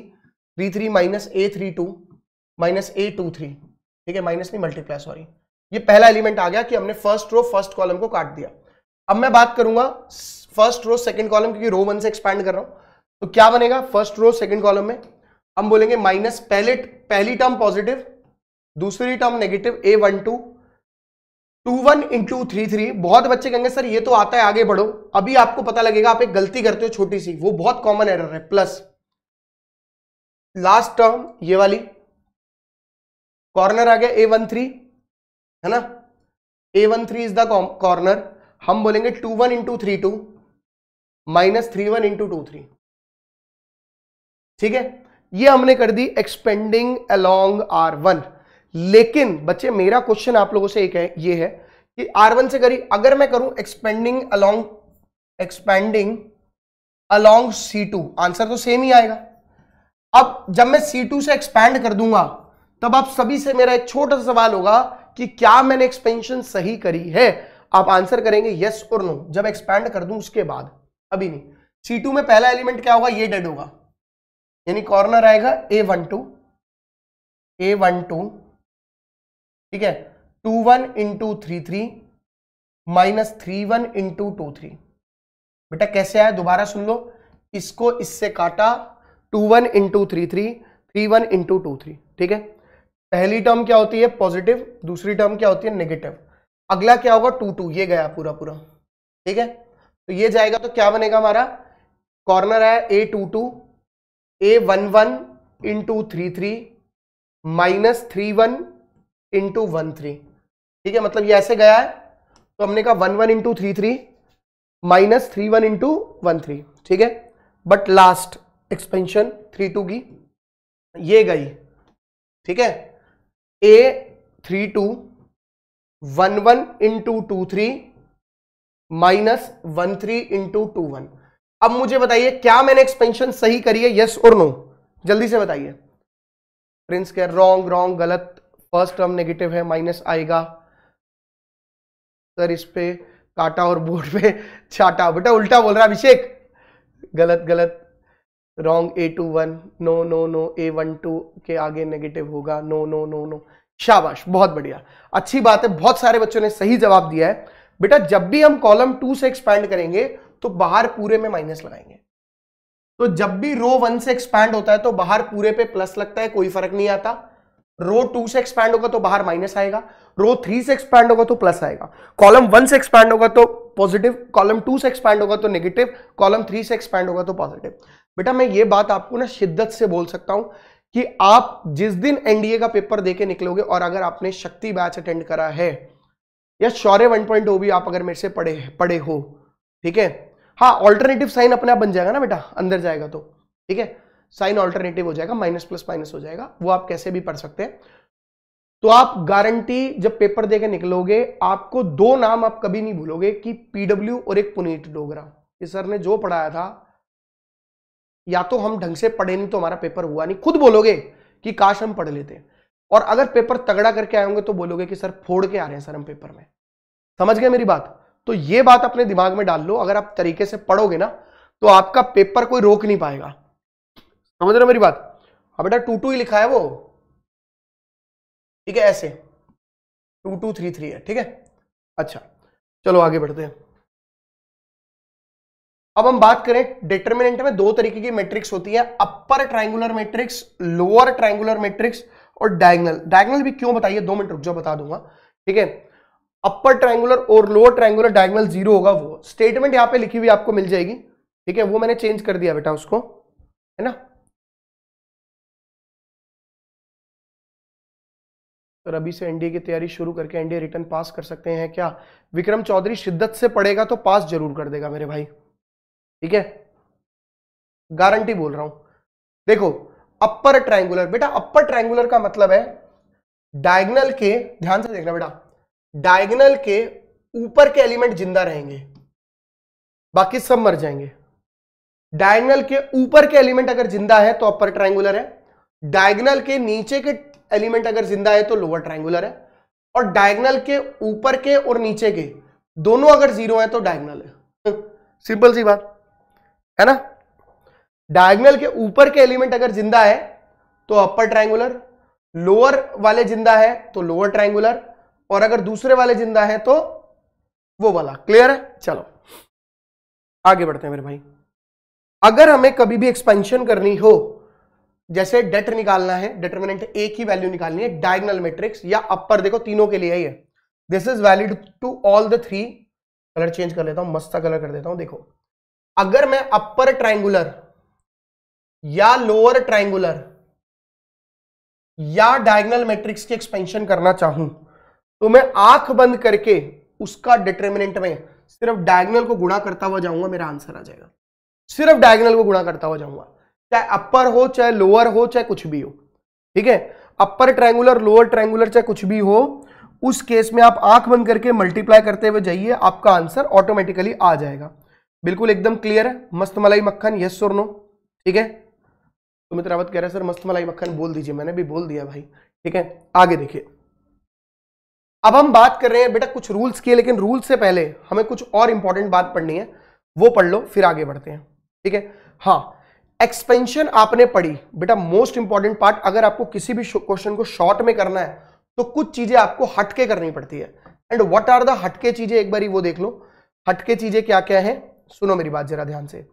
three three minus A three two minus A two three ठीक है माइनस नहीं मल्टीप्लाई सॉरी ये पहला एलिमेंट आ गया कि हमने फर्स्ट रो फर्स्ट कॉलम को काट दिया अब मैं बात करूंगा फर्स्ट रो सेकंड कॉलम क्योंकि रो वन से एक्सपैंड कर रहा हूं तो क्या बनेगा फर्स्ट रो सेकंड कॉलम में हम बोलेंगे माइनस पहले पहली टर्म पॉजिटिव दूसरी term negative A one two two one into three three बहुत बच्चे कहेंगे सर ये तो आता है आगे बढ़ो अभी आपको पता लगेगा आप एक गलती करते हो छोटी सी वो बहुत कॉमन एरर है प्लस लास्ट टर्म ये वाली कॉर्नर आ गया ए वन थ्री है ना A one three is the corner हम बोलेंगे two one into three two minus three one into two three ठीक है ये हमने कर दी एक्सपेंडिंग अलोंग आर वन लेकिन बच्चे मेरा क्वेश्चन आप लोगों से एक है ये है कि आर वन से करी अगर मैं करूं expanding along expanding along C two answer तो सेम ही आएगा अब जब मैं सी टू से एक्सपेंड कर दूंगा तब आप सभी से मेरा एक छोटा सा सवाल होगा कि क्या मैंने एक्सपेंशन सही करी है आप आंसर करेंगे यस और नो जब एक्सपैंड कर दूं उसके बाद अभी नहीं सी टू में पहला एलिमेंट क्या होगा ये डेड होगा यानी कॉर्नर आएगा A one two A one two ठीक है two one into three three minus three one into two three बेटा कैसे आया दोबारा सुन लो इसको इससे काटा two one into three three three one into two three ठीक है पहली टर्म क्या होती है पॉजिटिव दूसरी टर्म क्या होती है नेगेटिव अगला क्या होगा टू टू ये गया पूरा पूरा ठीक है तो ये जाएगा तो क्या बनेगा हमारा कॉर्नर है A two two A one one into three three minus three one into one three ठीक है मतलब ये ऐसे गया है तो हमने कहा one one into three three minus three one into one three ठीक है but last expansion three two की ये गई ठीक है A three two one one into two three minus one three into two one अब मुझे बताइए क्या मैंने एक्सपेंशन सही करी है यस और नो जल्दी से बताइए प्रिंस कह रॉन्ग रॉन्ग गलत फर्स्ट टर्म नेगेटिव है माइनस आएगा सर इस पे काटा और बोर्ड पे छाटा बेटा उल्टा बोल रहा अभिषेक गलत गलत wrong A two one no no no A one two के आगे नेगेटिव होगा नो नो नो नो शाबाश बहुत बढ़िया अच्छी बात है बहुत सारे बच्चों ने सही जवाब दिया है बेटा जब भी हम कॉलम टू से एक्सपैंड करेंगे तो बाहर पूरे में माइनस लगाएंगे तो जब भी रो वन से एक्सपैंड होता है तो बाहर पूरे पे प्लस लगता है कोई फर्क नहीं आता रो टू से एक्सपैंड होगा तो बाहर माइनस आएगा रो थ्री से एक्सपैंड होगा तो प्लस आएगा कॉलम वन से एक्सपैंड होगा तो पॉजिटिव कॉलम टू से एक्सपैंड होगा तो नेगेटिव कॉलम थ्री से एक्सपैंड होगा तो पॉजिटिव बेटा मैं ये बात आपको ना शिद्दत से बोल सकता हूं कि आप जिस दिन एनडीए का पेपर देके निकलोगे और अगर आपने शक्ति बैच अटेंड करा है या शौर्य वन पॉइंट भी आप अगर मेरे से पढ़े पढ़े हो ठीक है हाँ ऑल्टरनेटिव साइन अपने आप बन जाएगा ना बेटा अंदर जाएगा तो ठीक है साइन ऑल्टरनेटिव हो जाएगा माइनस प्लस माइनस हो जाएगा वो आप कैसे भी पढ़ सकते हैं तो आप गारंटी जब पेपर देके निकलोगे आपको दो नाम आप कभी नहीं भूलोगे कि पीडब्ल्यू और एक पुनीत डोगरा सर ने जो पढ़ाया था या तो हम ढंग से पढ़े नहीं तो हमारा पेपर हुआ नहीं खुद बोलोगे कि काश हम पढ़ लेते और अगर पेपर तगड़ा करके आए होंगे तो बोलोगे कि सर फोड़ के आ रहे हैं सर हम पेपर में समझ गए मेरी बात तो ये बात अपने दिमाग में डाल लो अगर आप तरीके से पढ़ोगे ना तो आपका पेपर कोई रोक नहीं पाएगा समझ रहे हो मेरी बात हाँ बेटा टू टू ही लिखा है वो ठीक है ऐसे टू टू थ्री थ्री है ठीक है अच्छा चलो आगे बढ़ते हैं अब हम बात करें डिटर्मिनेंट में दो तरीके की मैट्रिक्स होती है upper triangular matrix lower triangular matrix और डायगनल डायगनल भी क्यों बताइए दो मिनट रुक जाओ बता दूंगा ठीक है अपर ट्राइंगुलर और लोअर ट्राइंगुलर डायगनल जीरो होगा वो स्टेटमेंट यहां पे लिखी हुई आपको मिल जाएगी ठीक है वो मैंने चेंज कर दिया बेटा उसको है ना तो रबी से एनडीए की तैयारी शुरू करके एनडीए रिटर्न पास कर सकते हैं क्या विक्रम चौधरी शिद्दत से पढ़ेगा तो पास जरूर कर देगा मेरे भाई ठीक है गारंटी बोल रहा हूं देखो अपर ट्राइंगुलर बेटा अपर ट्राइंगुलर का मतलब है डायगनल के ध्यान से देखना बेटा डायगनल के ऊपर के एलिमेंट जिंदा रहेंगे बाकी सब मर जाएंगे डायगनल के ऊपर के एलिमेंट अगर जिंदा है तो अपर ट्राइंगुलर है डायगनल के नीचे के एलिमेंट अगर जिंदा है तो लोअर ट्राइंगुलर है और डायगनल के ऊपर के और नीचे के दोनों अगर जीरो है तो डायगनल है सिंपल सी बात है ना डायगोनल के ऊपर के एलिमेंट अगर जिंदा है तो अपर ट्रायंगुलर लोअर वाले जिंदा है तो लोअर ट्रायंगुलर और अगर दूसरे वाले जिंदा है तो वो वाला क्लियर है चलो आगे बढ़ते हैं मेरे भाई अगर हमें कभी भी एक्सपेंशन करनी हो जैसे डेट निकालना है डिटर्मिनेंट ए की वैल्यू निकालनी है डायगनल मेट्रिक्स या अपर देखो तीनों के लिए ही है this is valid to all the three colour change कर लेता हूं मस्ता कलर कर देता हूं देखो अगर मैं अपर ट्राइंगुलर या लोअर ट्राइंगुलर या डायगनल मैट्रिक्स की एक्सपेंशन करना चाहूं तो मैं आंख बंद करके उसका डिटर्मिनेंट में सिर्फ डायगनल को गुणा करता हुआ जाऊंगा मेरा आंसर आ जाएगा सिर्फ डायगनल को गुणा करता हुआ जाऊंगा चाहे अपर हो चाहे लोअर हो चाहे कुछ भी हो ठीक है अपर ट्रायंगुलर लोअर ट्रायंगुलर चाहे कुछ भी हो उस केस में आप आंख बंद करके मल्टीप्लाई करते हुए जाइए आपका आंसर ऑटोमेटिकली आ जाएगा बिल्कुल एकदम क्लियर है मस्त मलाई मक्खन यस और नो ठीक है सुमित तो रावत कह रहे हैं सर मस्त मलाई मक्खन बोल दीजिए मैंने भी बोल दिया भाई ठीक है आगे देखिए अब हम बात कर रहे हैं बेटा कुछ रूल्स की लेकिन रूल से पहले हमें कुछ और इंपॉर्टेंट बात पढ़नी है वो पढ़ लो फिर आगे बढ़ते हैं ठीक है हाँ एक्सपेंशन आपने पढ़ी बेटा मोस्ट इंपॉर्टेंट पार्ट अगर आपको किसी भी क्वेश्चन को शॉर्ट में करना है तो कुछ चीजें आपको हटके करनी पड़ती है एंड व्हाट आर द हटके चीजें एक बार वो देख लो हटके चीजें क्या क्या है सुनो मेरी बात जरा ध्यान से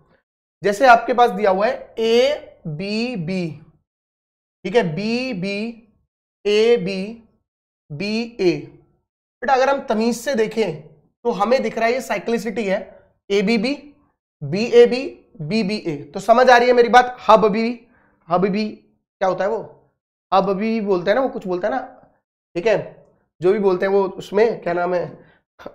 जैसे आपके पास दिया हुआ है ए बी बी ठीक है B B A B B A बेटा अगर हम तमीज से देखें तो हमें दिख रहा है ये साइक्लिसिटी है A B B B A B B B A तो समझ आ रही है मेरी बात हब बी हब बी क्या होता है वो हब बी बोलते हैं ना वो कुछ बोलता है ना ठीक है जो भी बोलते हैं वो उसमें क्या नाम है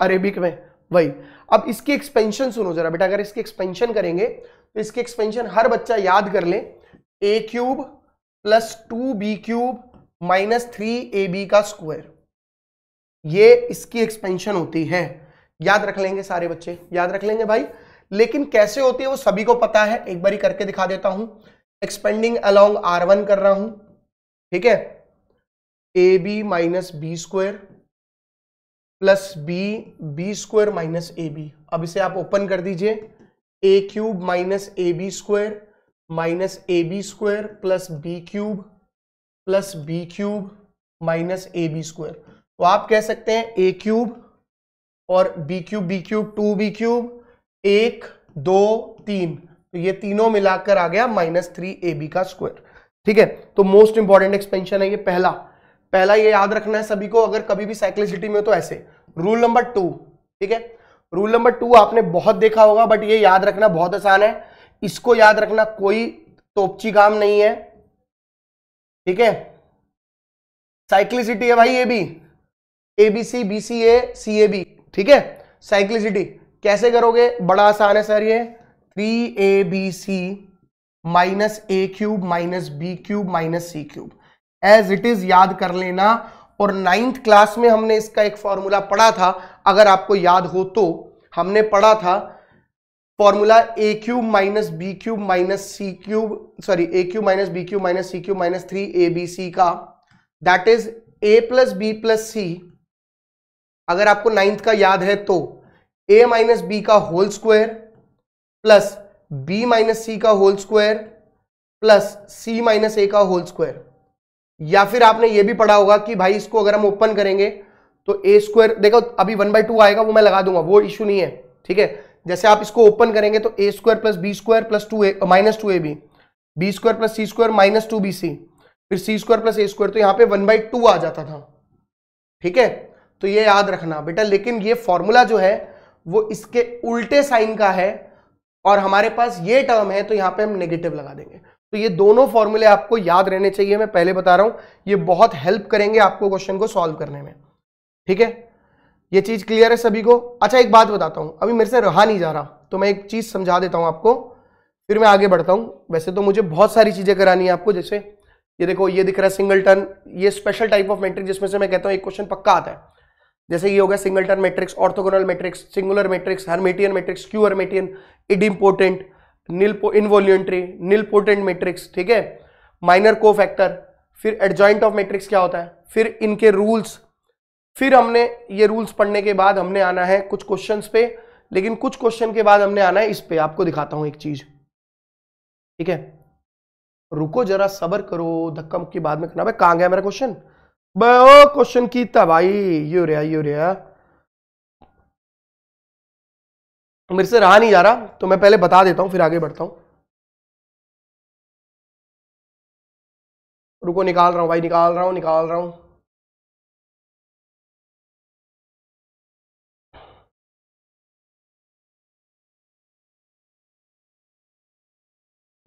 अरेबिक में वही अब इसकी एक्सपेंशन सुनो जरा बेटा अगर इसकी एक्सपेंशन करेंगे तो इसकी एक्सपेंशन हर बच्चा याद कर ले A cube plus two B cube minus three A B का स्क्वायर ये इसकी एक्सपेंशन होती है याद रख लेंगे सारे बच्चे याद रख लेंगे भाई लेकिन कैसे होती है वो सभी को पता है एक बारी करके दिखा देता हूं एक्सपेंडिंग अलोंग आर वन कर रहा हूं ठीक है A B minus B square plus B B square minus A B अब इसे आप ओपन कर दीजिए A cube minus A B square minus A B square plus B cube plus B cube minus A B square तो आप कह सकते हैं ए क्यूब और B cube B cube two B cube एक दो तीन तो ये तीनों मिलाकर आ गया माइनस थ्री ए बी का स्क्वायर ठीक है तो मोस्ट इंपॉर्टेंट एक्सपेंशन है ये पहला पहला ये याद रखना है सभी को अगर कभी भी साइक्लिसिटी में तो ऐसे रूल नंबर टू ठीक है रूल नंबर टू आपने बहुत देखा होगा बट ये याद रखना बहुत आसान है इसको याद रखना कोई तोपची काम नहीं है ठीक है साइक्लिसिटी है भाई ये भी A B C B C A C A B ठीक है साइक्लिसिटी कैसे करोगे बड़ा आसान है सर ये three A B C minus A cube minus B cube minus C cube as it is याद कर लेना और नाइन्थ क्लास में हमने इसका एक फॉर्मूला पढ़ा था अगर आपको याद हो तो हमने पढ़ा था formula A cube minus B cube minus C cube sorry A cube minus B cube minus C cube minus three A B C का that is A plus B plus C अगर आपको नाइन्थ का याद है तो ए माइनस बी का whole square plus B minus C का whole square plus C minus A का होल स्क्वायर या फिर आपने ये भी पढ़ा होगा कि भाई इसको अगर हम ओपन करेंगे तो ए स्क्वायर देखो अभी वन बाई टू आएगा वो मैं लगा दूंगा वो इशू नहीं है ठीक है जैसे आप इसको ओपन करेंगे तो A square plus B square plus two A minus two A B B square plus C square minus two B C फिर C square plus A square तो यहाँ पे वन बाई टू आ जाता था ठीक है तो ये याद रखना बेटा लेकिन ये फॉर्मूला जो है वो इसके उल्टे साइन का है और हमारे पास ये टर्म है तो यहाँ पे हम नेगेटिव लगा देंगे तो ये दोनों फॉर्मूले आपको याद रहने चाहिए मैं पहले बता रहा हूं ये बहुत हेल्प करेंगे आपको क्वेश्चन को सॉल्व करने में ठीक है ये चीज़ क्लियर है सभी को अच्छा एक बात बताता हूं अभी मेरे से रहा नहीं जा रहा तो मैं एक चीज़ समझा देता हूं आपको फिर मैं आगे बढ़ता हूं वैसे तो मुझे बहुत सारी चीज़ें करानी है आपको जैसे ये देखो ये दिख रहा है सिंगल टर्न ये स्पेशल टाइप ऑफ मैट्रिक्स जिसमें से मैं कहता हूं एक क्वेश्चन पक्का आता है जैसे ये हो गया single turn matrix orthogonal matrix singular matrix hermitian matrix skew hermitian idempotent nil involuntary nilpotent matrix ठीक है माइनर को फैक्टर फिर एडजॉइंट ऑफ मेट्रिक्स क्या होता है फिर इनके रूल्स फिर हमने ये रूल्स पढ़ने के बाद हमने आना है कुछ क्वेश्चन पे लेकिन कुछ क्वेश्चन के बाद हमने आना है इस पे आपको दिखाता हूं एक चीज ठीक है रुको जरा सबर करो धक्का मुक्की बाद में करना भाई कहा गया मेरा क्वेश्चन क्वेश्चन की तबाही यूरिया यूरिया तो मेरे से रहा नहीं जा रहा तो मैं पहले बता देता हूं फिर आगे बढ़ता हूं रुको निकाल रहा हूं भाई निकाल रहा हूं निकाल रहा हूं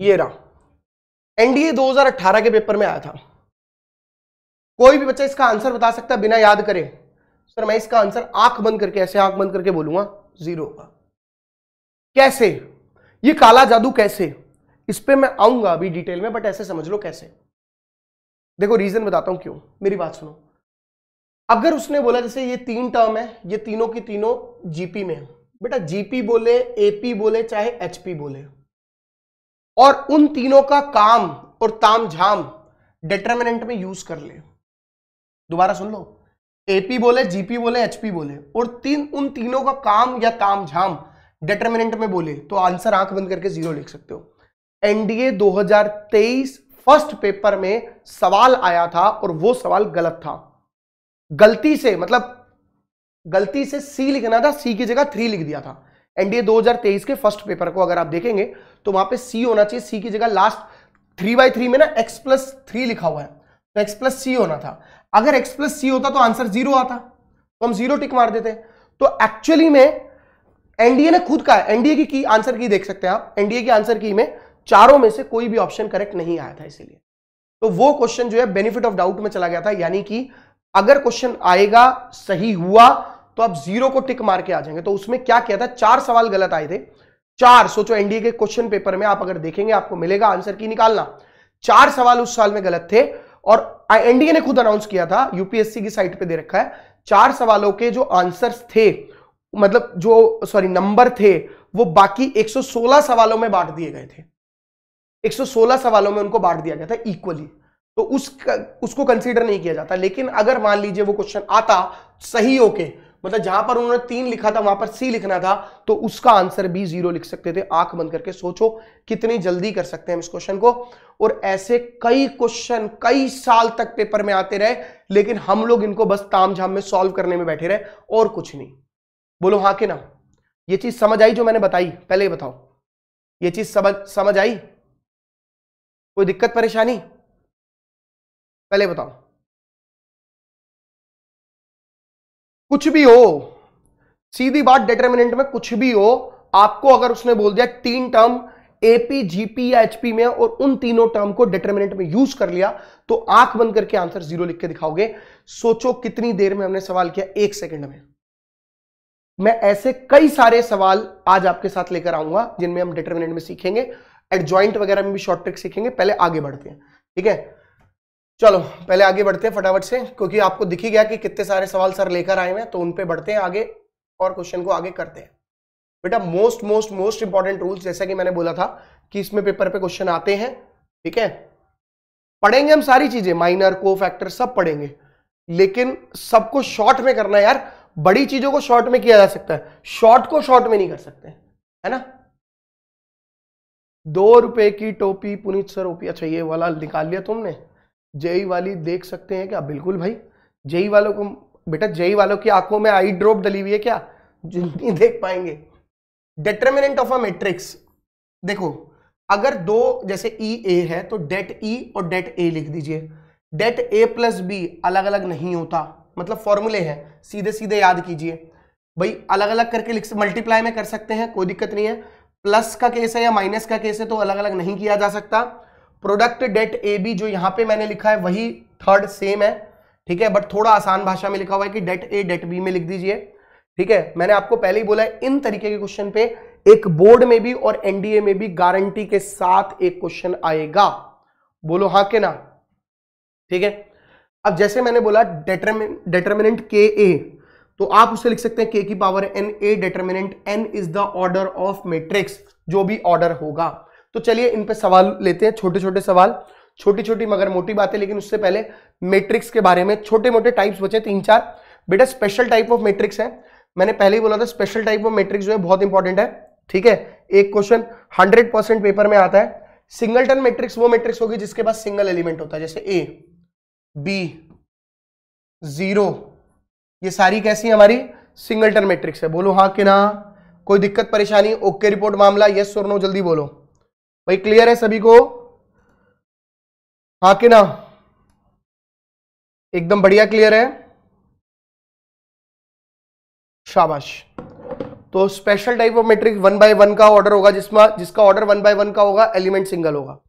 ये रहा एनडीए 2018 के पेपर में आया था कोई भी बच्चा इसका आंसर बता सकता है बिना याद करे सर मैं इसका आंसर आंख बंद करके ऐसे आंख बंद करके बोलूंगा जीरो होगा कैसे ये काला जादू कैसे इस पर मैं आऊंगा अभी डिटेल में बट ऐसे समझ लो कैसे देखो रीजन बताता हूं क्यों मेरी बात सुनो अगर उसने बोला जैसे ये तीन टर्म है ये तीनों की तीनों जीपी में बेटा जीपी बोले एपी बोले चाहे एचपी बोले और उन तीनों का काम और ताम झाम डिटर्मिनेंट में यूज कर ले दोबारा सुन लो एपी बोले जीपी बोले एचपी बोले और तीन उन तीनों का काम या ताम झाम डेटर्मिनेंट में बोले तो आंसर आंख बंद करके जीरो लिख सकते हो एनडीए 2023 फर्स्ट पेपर में सवाल आया था और वो सवाल गलत था गलती से मतलब गलती से सी लिखना था सी की जगह थ्री लिख दिया था एनडीए 2023 के फर्स्ट पेपर को अगर आप देखेंगे तो वहां पे सी होना चाहिए सी की जगह लास्ट थ्री बाई थ्री में ना एक्स प्लस थ्री लिखा हुआ है तो एक्स प्लस सी होना था अगर एक्स प्लस सी होता तो आंसर जीरो आता तो हम जीरो टिक मार देते तो एक्चुअली में एनडीए ने खुद कहा एनडीए की, की आंसर की देख सकते हैं आप एनडीए की आंसर की में चारों में से कोई भी ऑप्शन करेक्ट नहीं आया था इसीलिए तो वो क्वेश्चन जो है बेनिफिट ऑफ डाउट में चला गया था यानी कि अगर क्वेश्चन आएगा सही हुआ तो आप जीरो को टिक मार के आ जाएंगे तो उसमें क्या किया था चार सवाल गलत आए थे चार सोचो एनडीए के क्वेश्चन पेपर में आप अगर देखेंगे आपको मिलेगा आंसर की निकालना चार सवाल उस साल में गलत थे और एनडीए ने खुद अनाउंस किया था यूपीएससी की साइट पे दे रखा है चार सवालों के जो आंसर्स थे मतलब जो सॉरी नंबर थे वो बाकी 116 सवालों में बांट दिए गए थे 116 सवालों में उनको बांट दिया गया था इक्वली तो उस उसको कंसीडर नहीं किया जाता लेकिन अगर मान लीजिए वो क्वेश्चन आता सही होके मतलब जहां पर उन्होंने तीन लिखा था वहां पर सी लिखना था तो उसका आंसर भी जीरो लिख सकते थे आंख बंद करके सोचो कितनी जल्दी कर सकते हैं इस क्वेश्चन को और ऐसे कई क्वेश्चन कई साल तक पेपर में आते रहे लेकिन हम लोग इनको बस तामझाम में सॉल्व करने में बैठे रहे और कुछ नहीं बोलो हाँ के ना ये चीज समझ आई जो मैंने बताई पहले बताओ ये चीज समझ समझ आई कोई दिक्कत परेशानी पहले बताओ कुछ भी हो सीधी बात डिटर्मिनेंट में कुछ भी हो आपको अगर उसने बोल दिया तीन टर्म एपी जीपी या एचपी में और उन तीनों टर्म को डिटर्मिनेंट में यूज कर लिया तो आंख बंद करके आंसर जीरो लिख के दिखाओगे सोचो कितनी देर में हमने सवाल किया एक सेकंड में मैं ऐसे कई सारे सवाल आज आपके साथ लेकर आऊंगा जिनमें हम डिटर्मिनेंट में सीखेंगे एड ज्वाइंट वगैरह में भी शॉर्ट ट्रिक सीखेंगे पहले आगे बढ़ते हैं ठीक है चलो पहले आगे बढ़ते हैं फटाफट से क्योंकि आपको दिखी गया कि कितने सारे सवाल सर लेकर आए हैं तो उनपे बढ़ते हैं आगे और क्वेश्चन को आगे करते हैं बेटा most most most important rules जैसा कि मैंने बोला था कि इसमें पेपर पे क्वेश्चन आते हैं ठीक है पढ़ेंगे हम सारी चीजें माइनर को फैक्टर सब पढ़ेंगे लेकिन सबको शॉर्ट में करना यार बड़ी चीजों को शॉर्ट में किया जा सकता है शॉर्ट को शॉर्ट में नहीं कर सकते है ना दो रुपए की टोपी पुनीत सर ओपी अच्छा ये वाला निकाल लिया तुमने जेई वाली देख सकते हैं क्या बिल्कुल भाई जेई वालों को बेटा जेई वालों की आंखों में आई ड्रॉप डली हुई है क्या जितनी देख पाएंगे डिटर्मिनेंट ऑफ अ मैट्रिक्स देखो अगर दो जैसे ई e, ए है तो डेट ई e और डेट ए लिख दीजिए डेट ए प्लस बी अलग अलग नहीं होता मतलब फॉर्मूले हैं सीधे सीधे याद कीजिए भाई अलग अलग करके लिख मल्टीप्लाई में कर सकते हैं कोई दिक्कत नहीं है प्लस का केस है या माइनस का केस है तो अलग अलग नहीं किया जा सकता प्रोडक्ट डेट ए बी जो यहाँ पे मैंने लिखा है वही थर्ड सेम है ठीक है बट थोड़ा आसान भाषा में लिखा हुआ है कि डेट ए डेट बी में लिख दीजिए ठीक है मैंने आपको पहले ही बोला है इन तरीके के क्वेश्चन पे एक बोर्ड में भी और एनडीए में भी गारंटी के साथ एक क्वेश्चन आएगा बोलो हाँ के ना ठीक है अब जैसे मैंने बोला डेटरमिनेंट के ए तो आप उसे लिख सकते हैं के की power N A determinant N is the order of matrix जो भी ऑर्डर होगा तो चलिए इन पे सवाल लेते हैं छोटे छोटे सवाल छोटी छोटी मगर मोटी बातें लेकिन उससे पहले मैट्रिक्स के बारे में छोटे मोटे टाइप्स बचे तीन चार बेटा स्पेशल टाइप ऑफ मैट्रिक्स है मैंने पहले ही बोला था स्पेशल टाइप ऑफ मैट्रिक्स जो है बहुत इंपॉर्टेंट है ठीक है एक क्वेश्चन हंड्रेड परसेंट पेपर में आता है सिंगल टन मैट्रिक्स वो मैट्रिक्स होगी जिसके पास सिंगल एलिमेंट होता है जैसे ए बी जीरो ये सारी कैसी है हमारी सिंगलटन मैट्रिक्स है बोलो हाँ कि ना कोई दिक्कत परेशानी ओके रिपोर्ट मामला यस और नो जल्दी बोलो भाई क्लियर है सभी को हाँ कि ना एकदम बढ़िया क्लियर है शाबाश तो special type of matrix one by one का ऑर्डर होगा जिसमें जिसका ऑर्डर वन बाय वन का होगा एलिमेंट सिंगल होगा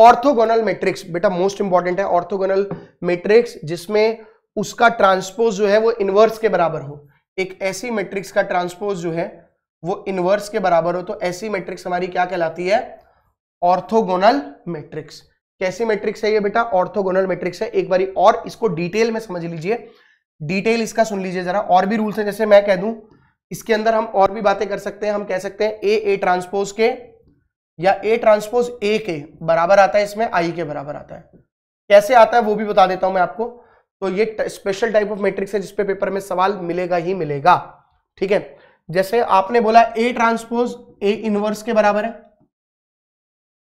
ऑर्थोगोनल मैट्रिक्स बेटा मोस्ट इंपॉर्टेंट है ऑर्थोगोनल मैट्रिक्स जिसमें उसका ट्रांसपोज जो है वो इनवर्स के बराबर हो एक ऐसी मैट्रिक्स का ट्रांसपोज जो है वो इनवर्स के बराबर हो तो ऐसी मैट्रिक्स हमारी क्या कहलाती है ऑर्थोगोनल मैट्रिक्स कैसी मैट्रिक्स है ये बेटा ऑर्थोगोनल मैट्रिक्स है एक बारी और इसको डिटेल में समझ लीजिए डिटेल इसका सुन लीजिए जरा और भी रूल्स हैं जैसे मैं कह दूं इसके अंदर हम और भी बातें कर सकते हैं हम कह सकते हैं ए ए ट्रांसपोज के या ए ट्रांसपोज ए के बराबर आता है इसमें आई के बराबर आता है कैसे आता है वो भी बता देता हूं मैं आपको तो ये स्पेशल टाइप ऑफ मैट्रिक्स है जिसपे पेपर में सवाल मिलेगा ही मिलेगा ठीक है जैसे आपने बोला ए ट्रांसपोज ए इनवर्स के बराबर है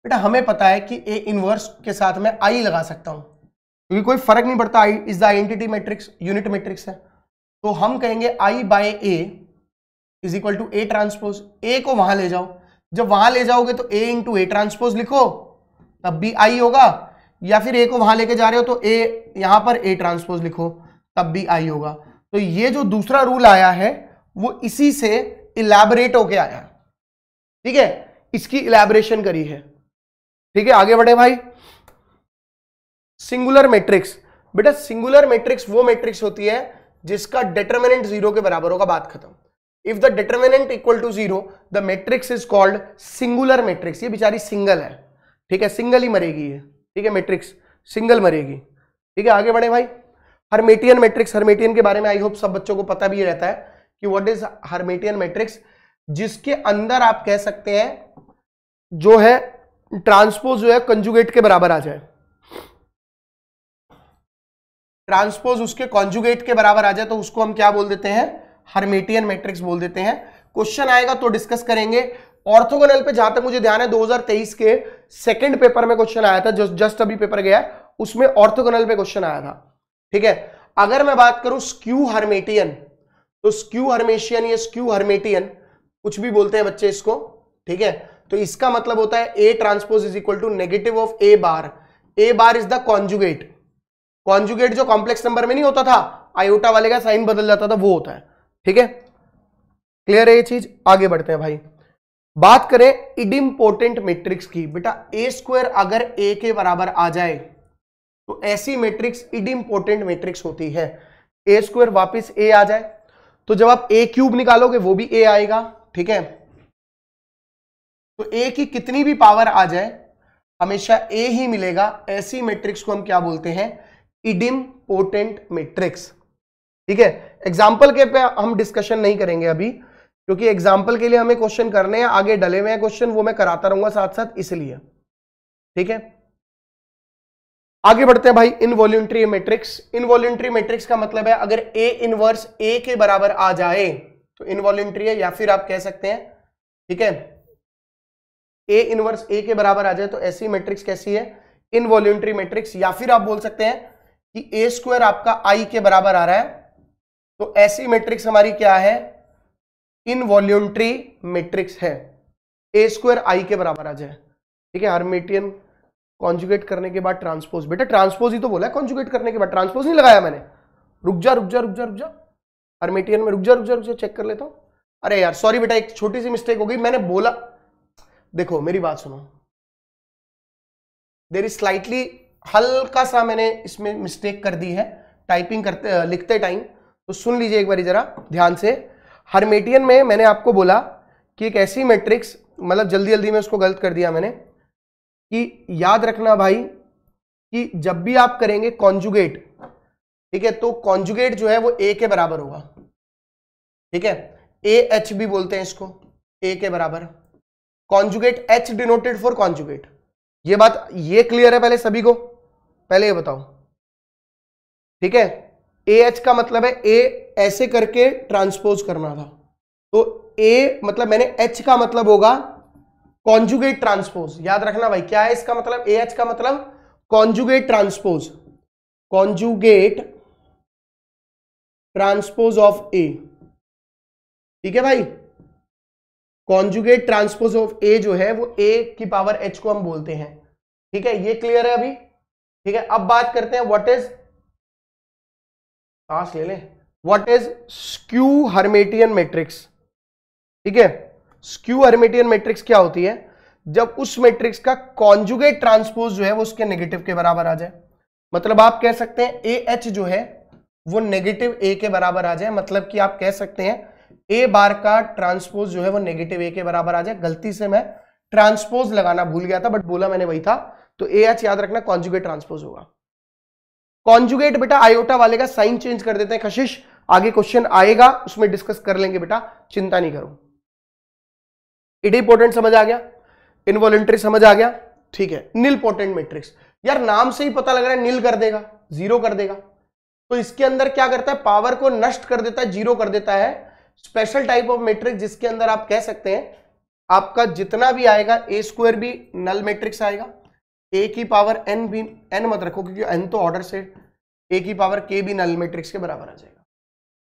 बेटा हमें पता है कि ए इनवर्स के साथ में आई लगा सकता हूं क्योंकि तो कोई फर्क नहीं पड़ता I is the identity matrix unit matrix है तो हम कहेंगे I by A is equal to A transpose A को वहां ले जाओ जब वहां ले जाओगे तो ए इंटू ए ट्रांसपोज लिखो तब भी आई होगा या फिर ए को वहां लेके जा रहे हो तो ए यहां पर ए ट्रांसपोज लिखो तब भी आई होगा तो ये जो दूसरा रूल आया है वो इसी से इलेबरेट होके आया ठीक है इसकी इलेबरेशन करी है ठीक है आगे बढ़े भाई सिंगुलर मैट्रिक्स बेटा सिंगुलर मैट्रिक्स वो मैट्रिक्स होती है जिसका डिटर्मिनेंट जीरो के बराबर होगा बात खत्म if the determinant equal to zero the matrix is called singular matrix ये बेचारी सिंगल है ठीक है सिंगल ही मरेगी ये ठीक है मैट्रिक्स सिंगल मरेगी ठीक है आगे बढ़े भाई हरमेटियन मैट्रिक्स हरमेटियन के बारे में आई होप सब बच्चों को पता भी रहता है कि व्हाट इज हरमेटियन मैट्रिक्स जिसके अंदर आप कह सकते हैं जो है ट्रांसपोज जो है कंजुगेट के बराबर आ जाए ट्रांसपोज उसके कॉन्जुगेट के बराबर आ जाए तो उसको हम क्या बोल देते हैं हर्मेटियन मैट्रिक्स बोल देते हैं क्वेश्चन आएगा तो डिस्कस करेंगे ऑर्थोगोनल पे जहां तक मुझे ध्यान है 2023 के सेकंड पेपर में क्वेश्चन आया था जस्ट जस्ट अभी पेपर गया उसमें ऑर्थोगोनल पे क्वेश्चन आया था ठीक है अगर मैं बात करूं स्क्यू हर्मेटियन तो स्क्यू हर्मेशियन या स्क्यू हर्मेटियन कुछ भी बोलते हैं बच्चे इसको ठीक है तो इसका मतलब होता है A transpose is equal to negative of A bar A bar is the conjugate conjugate जो कॉम्प्लेक्स नंबर में नहीं होता था आयोटा वाले का साइन बदल जाता था वो होता है ठीक है क्लियर है ये चीज आगे बढ़ते हैं भाई बात करें इंपोर्टेंट मेट्रिक्स की बेटा ए स्क्वायर अगर ए के बराबर आ जाए तो ऐसी इड इंपोर्टेंट मेट्रिक्स होती है ए स्क्वायर वापिस ए आ जाए तो जब आप ए क्यूब निकालोगे वो भी ए आएगा ठीक है तो ए की कितनी भी पावर आ जाए हमेशा ए ही मिलेगा ऐसी मैट्रिक्स को हम क्या बोलते हैं इडिम्पोर्टेंट मैट्रिक्स ठीक है एग्जाम्पल के पे हम डिस्कशन नहीं करेंगे अभी क्योंकि एग्जाम्पल के लिए हमें क्वेश्चन करने हैं आगे डले हुए हैं क्वेश्चन वो मैं कराता रहूंगा साथ साथ इसलिए ठीक है आगे बढ़ते हैं भाई इनवॉल्यूंट्री मैट्रिक्स इनवॉल्यूंट्री मैट्रिक्स का मतलब है अगर ए इनवर्स ए के बराबर आ जाए तो इनवॉल्यूंट्री है या फिर आप कह सकते हैं ठीक है ए इनवर्स ए के बराबर आ जाए तो ऐसी मैट्रिक्स कैसी है इनवॉल्यूंट्री मैट्रिक्स या फिर आप बोल सकते हैं कि ए स्क्वायर आपका आई के बराबर आ रहा है तो ऐसी मैट्रिक्स हमारी क्या है इनवॉल्यूंट्री मैट्रिक्स है ए स्क्वायर आई के बराबर आ जाए ठीक है हरमेटियन कॉन्जुगेट करने के बाद ट्रांसपोज बेटा ट्रांसपोज ही तो बोला है कॉन्जुगेट करने के बाद ट्रांसपोज नहीं लगाया मैंने रुक जा रुक जा रुक जा रुक जा हरमेटियन में रुक जा रुक जा रुक जा चेक कर लेता हूँ अरे यार सॉरी बेटा एक छोटी सी मिस्टेक हो गई मैंने बोला देखो मेरी बात सुनो देर इज स्लाइटली हल्का सा मैंने इसमें मिस्टेक कर दी है टाइपिंग करते लिखते टाइम तो सुन लीजिए एक बार ज़रा ध्यान से हरमेटियन में मैंने आपको बोला कि एक ऐसी मैट्रिक्स मतलब जल्दी जल्दी में उसको गलत कर दिया मैंने कि याद रखना भाई कि जब भी आप करेंगे कॉन्जुगेट ठीक है तो कॉन्जुगेट जो है वो ए के बराबर होगा ठीक है ए एच भी बोलते हैं इसको ए के बराबर conjugate H denoted for conjugate ये बात ये क्लियर है पहले सभी को पहले ये बताओ ठीक है ए एच का मतलब है ए ऐसे करके ट्रांसपोज करना था तो ए मतलब मैंने एच का मतलब होगा कॉन्जुगेट ट्रांसपोज याद रखना भाई क्या है इसका मतलब ए एच का मतलब conjugate transpose conjugate transpose of A ठीक है भाई कॉन्जुगेट ट्रांसपोज ऑफ ए जो है वो ए की पावर एच को हम बोलते हैं ठीक है ये क्लियर है अभी ठीक है अब बात करते हैं व्हाट इज टास्क ले लें what is skew Hermitian matrix ठीक है स्क्यू हर्मेटियन मैट्रिक्स क्या होती है जब उस मैट्रिक्स का कॉन्जुगेट ट्रांसपोज जो है वो उसके नेगेटिव के बराबर आ जाए मतलब आप कह सकते हैं ए एच जो है वो नेगेटिव ए के बराबर आ जाए मतलब कि आप कह सकते हैं ए बार का ट्रांसपोज जो है वो नेगेटिव ए के बराबर आ जाए गलती से मैं ट्रांसपोज लगाना भूल गया था बट बोला मैंने वही था तो ए एच याद रखना कॉन्जुगेट ट्रांसपोज होगा कॉन्जुगेट बेटा आयोटा वाले का साइन चेंज कर देते हैं कशिश आगे क्वेश्चन आएगा उसमें डिस्कस कर लेंगे बेटा चिंता नहीं करो इट इंपोर्टेंट समझ आ गया इनवॉलेंट्री समझ आ गया ठीक है नील पोर्टेंट मेट्रिक्स यार नाम से ही पता लग रहा है नील कर देगा जीरो कर देगा तो इसके अंदर क्या करता है पावर को नष्ट कर देता है जीरो कर देता है स्पेशल टाइप ऑफ मैट्रिक्स जिसके अंदर आप कह सकते हैं आपका जितना भी आएगा ए स्क्वायर भी नल मैट्रिक्स आएगा ए की पावर एन भी एन मत रखो क्योंकि एन तो ऑर्डर से ए की पावर के भी नल मैट्रिक्स के बराबर आ जाएगा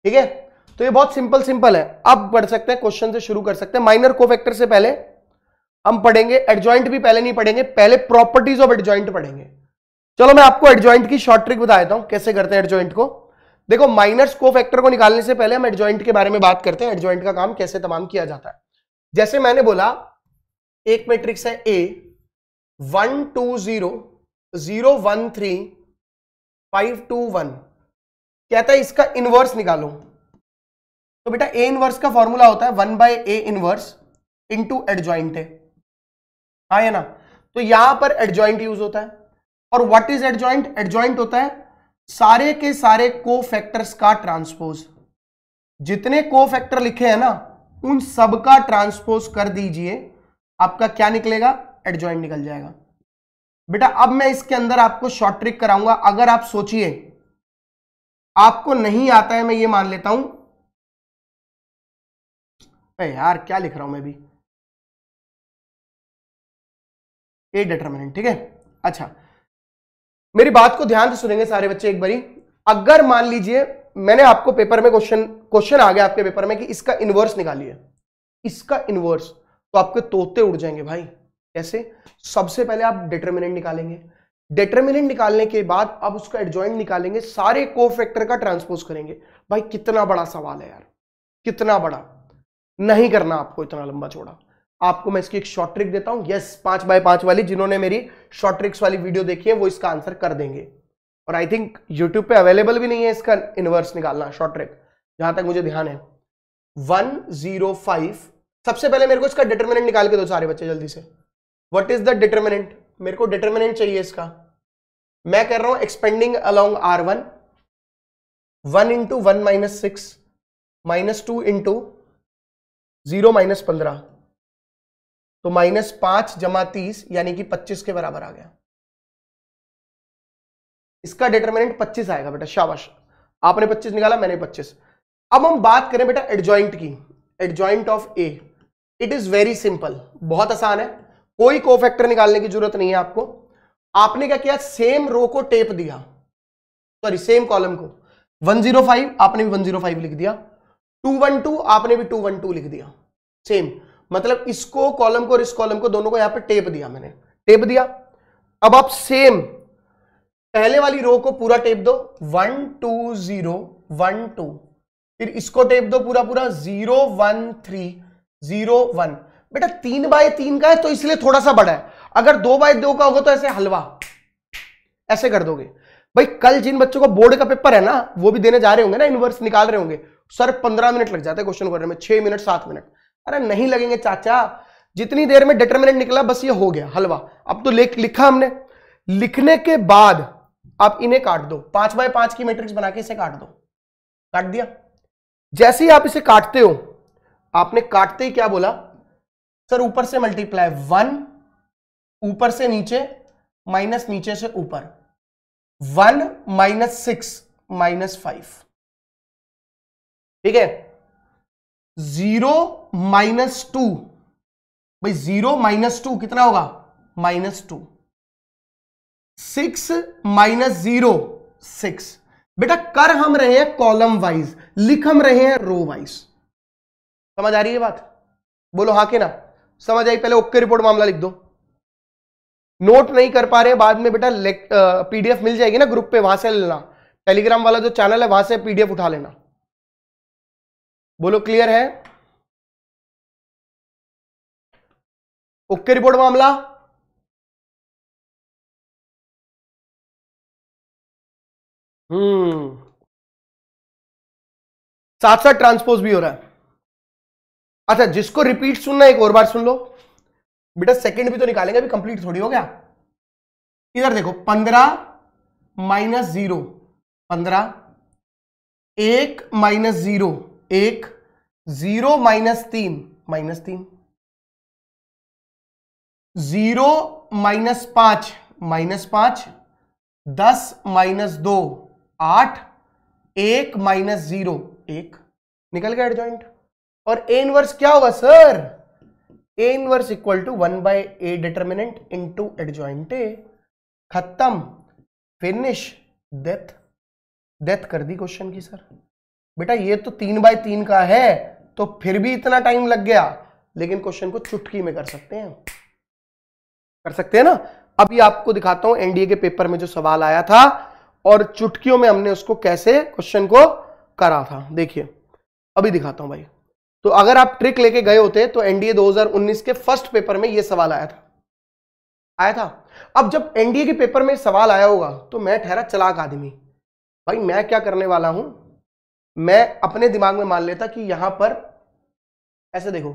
ठीक है तो ये बहुत सिंपल सिंपल है अब पढ़ सकते हैं क्वेश्चन से शुरू कर सकते हैं माइनर कोफैक्टर से पहले हम पढ़ेंगे एडजॉइंट भी पहले नहीं पढ़ेंगे पहले प्रॉपर्टीज ऑफ एडजॉइंट पढ़ेंगे चलो मैं आपको एडजॉइंट की शॉर्ट ट्रिक बता देता हूं कैसे करते हैं एडजॉइंट को देखो माइनर को फैक्टर को निकालने से पहले हम एडजॉइंट के बारे में बात करते हैं एडजॉइंट का काम कैसे तमाम किया जाता है जैसे मैंने बोला एक मैट्रिक्स है A one two zero zero one three five two one कहता है इसका इनवर्स निकालो तो बेटा ए इनवर्स का फॉर्मूला होता है one by A inverse to adjoint है हाँ ना तो यहां पर एडजॉइंट यूज होता है और व्हाट इज एडजॉइंट एडजॉइंट होता है सारे के सारे को फैक्टर्स का ट्रांसपोज जितने को फैक्टर लिखे हैं ना उन सब का ट्रांसपोज कर दीजिए आपका क्या निकलेगा एडजॉइंट निकल जाएगा बेटा अब मैं इसके अंदर आपको शॉर्ट ट्रिक कराऊंगा अगर आप सोचिए आपको नहीं आता है मैं ये मान लेता हूं यार क्या लिख रहा हूं मैं भी ए डिटरमिनेंट ठीक है अच्छा मेरी बात को ध्यान से सुनेंगे सारे बच्चे एक बारी अगर मान लीजिए मैंने आपको पेपर में क्वेश्चन क्वेश्चन आ गया आपके पेपर में कि इसका इन्वर्स निकालिए इसका इन्वर्स तो आपके तोते उड़ जाएंगे भाई कैसे सबसे पहले आप डिटर्मिनेंट निकालेंगे डिटर्मिनेंट निकालने के बाद आप उसका एडजॉइंट निकालेंगे सारे को फैक्टर का ट्रांसपोज करेंगे भाई कितना बड़ा सवाल है यार कितना बड़ा नहीं करना आपको इतना लंबा चौड़ा आपको मैं इसकी एक शॉर्ट ट्रिक देता हूं यस पांच बाय पांच वाली जिन्होंने मेरी शॉर्ट ट्रिक्स वाली वीडियो देखी है वो इसका आंसर कर देंगे और आई थिंक यूट्यूब पे अवेलेबल भी नहीं है इसका इनवर्स निकालना शॉर्ट ट्रिक जहां तक मुझे ध्यान है वन जीरो फाइव सबसे पहले मेरे को इसका डिटर्मिनेंट निकाल के दो सारे बच्चे जल्दी से व्हाट इज द डिटर्मिनेंट मेरे को डिटर्मिनेंट चाहिए इसका मैं कर रहा हूं expanding along R one one into one minus six minus two into zero minus पंद्रह तो माइनस पांच जमा तीस यानी कि पच्चीस के बराबर आ गया इसका डिटर्मिनेंट पच्चीस आएगा बेटा शाबाश आपने पच्चीस निकाला मैंने पच्चीस अब हम बात करें बेटा एडजॉइंट की adjoint of A it is very simple बहुत आसान है कोई फैक्टर निकालने की जरूरत नहीं है आपको आपने क्या किया सेम रो को टेप दिया सॉरी सेम कॉलम को 105 आपने भी 105 लिख दिया 212 आपने भी 212 लिख दिया सेम मतलब इसको कॉलम को और इस कॉलम को दोनों को यहां पे टेप दिया मैंने टेप दिया अब आप सेम पहले वाली रो को पूरा टेप दो one two zero one two फिर इसको टेप दो पूरा पूरा zero one three zero one बेटा तीन बाय तीन का है तो इसलिए थोड़ा सा बड़ा है अगर दो बाय दो का होगा तो ऐसे हलवा ऐसे कर दोगे भाई कल जिन बच्चों को बोर्ड का पेपर है ना वो भी देने जा रहे होंगे ना इनवर्स निकाल रहे होंगे सर पंद्रह मिनट लग जाते हैं क्वेश्चन करने में छह मिनट सात मिनट अरे नहीं लगेंगे चाचा जितनी देर में डिटरमिनेंट निकला बस ये हो गया हलवा अब तो लिखा हमने लिखने के बाद आप इन्हें काट दो पांच बाय पांच की मैट्रिक्स बना के इसे काट दो काट दिया जैसे ही आप इसे काटते हो आपने काटते ही क्या बोला सर ऊपर से मल्टीप्लाई वन ऊपर से नीचे माइनस नीचे से ऊपर one minus six minus five ठीक है जीरो माइनस टू भाई जीरो माइनस टू कितना होगा minus two six minus zero six बेटा कर हम रहे हैं कॉलम वाइज लिख हम रहे हैं रो वाइज समझ आ रही है बात बोलो हाँ के ना समझ आई पहले ओके रिपोर्ट मामला लिख दो नोट नहीं कर पा रहे बाद में बेटा पीडीएफ मिल जाएगी ना ग्रुप पे वहां से लेना टेलीग्राम वाला जो चैनल है वहां से पीडीएफ उठा लेना बोलो क्लियर है ओके रिपोर्ट मामला हम्म साथ साथ ट्रांसपोज भी हो रहा है अच्छा जिसको रिपीट सुनना एक और बार सुन लो बेटा सेकंड भी तो निकालेंगे अभी कंप्लीट थोड़ी हो गया इधर देखो पंद्रह माइनस जीरो पंद्रह एक माइनस जीरो एक जीरो माइनस तीन माइनस तीन जीरो माइनस पांच माइनस पांच दस माइनस दो आठ एक माइनस जीरो एक निकल गया एडजॉइंट और ए इनवर्स क्या होगा sir A inverse equal to one by A determinant into adjoint A खत्म फिनिश डेथ डेथ कर दी क्वेश्चन की सर बेटा ये तो तीन बाय तीन का है तो फिर भी इतना टाइम लग गया लेकिन क्वेश्चन को चुटकी में कर सकते हैं कर सकते हैं ना अभी आपको दिखाता हूं एनडीए के पेपर में जो सवाल आया था और चुटकियों में हमने उसको कैसे क्वेश्चन को करा था देखिए अभी दिखाता हूं भाई तो अगर आप ट्रिक लेके गए होते तो एनडीए 2019 के फर्स्ट पेपर में यह सवाल आया था आया था अब जब एनडीए के पेपर में सवाल आया होगा तो मैं ठहरा चलाक आदमी भाई मैं क्या करने वाला हूं मैं अपने दिमाग में मान लेता कि यहां पर ऐसे देखो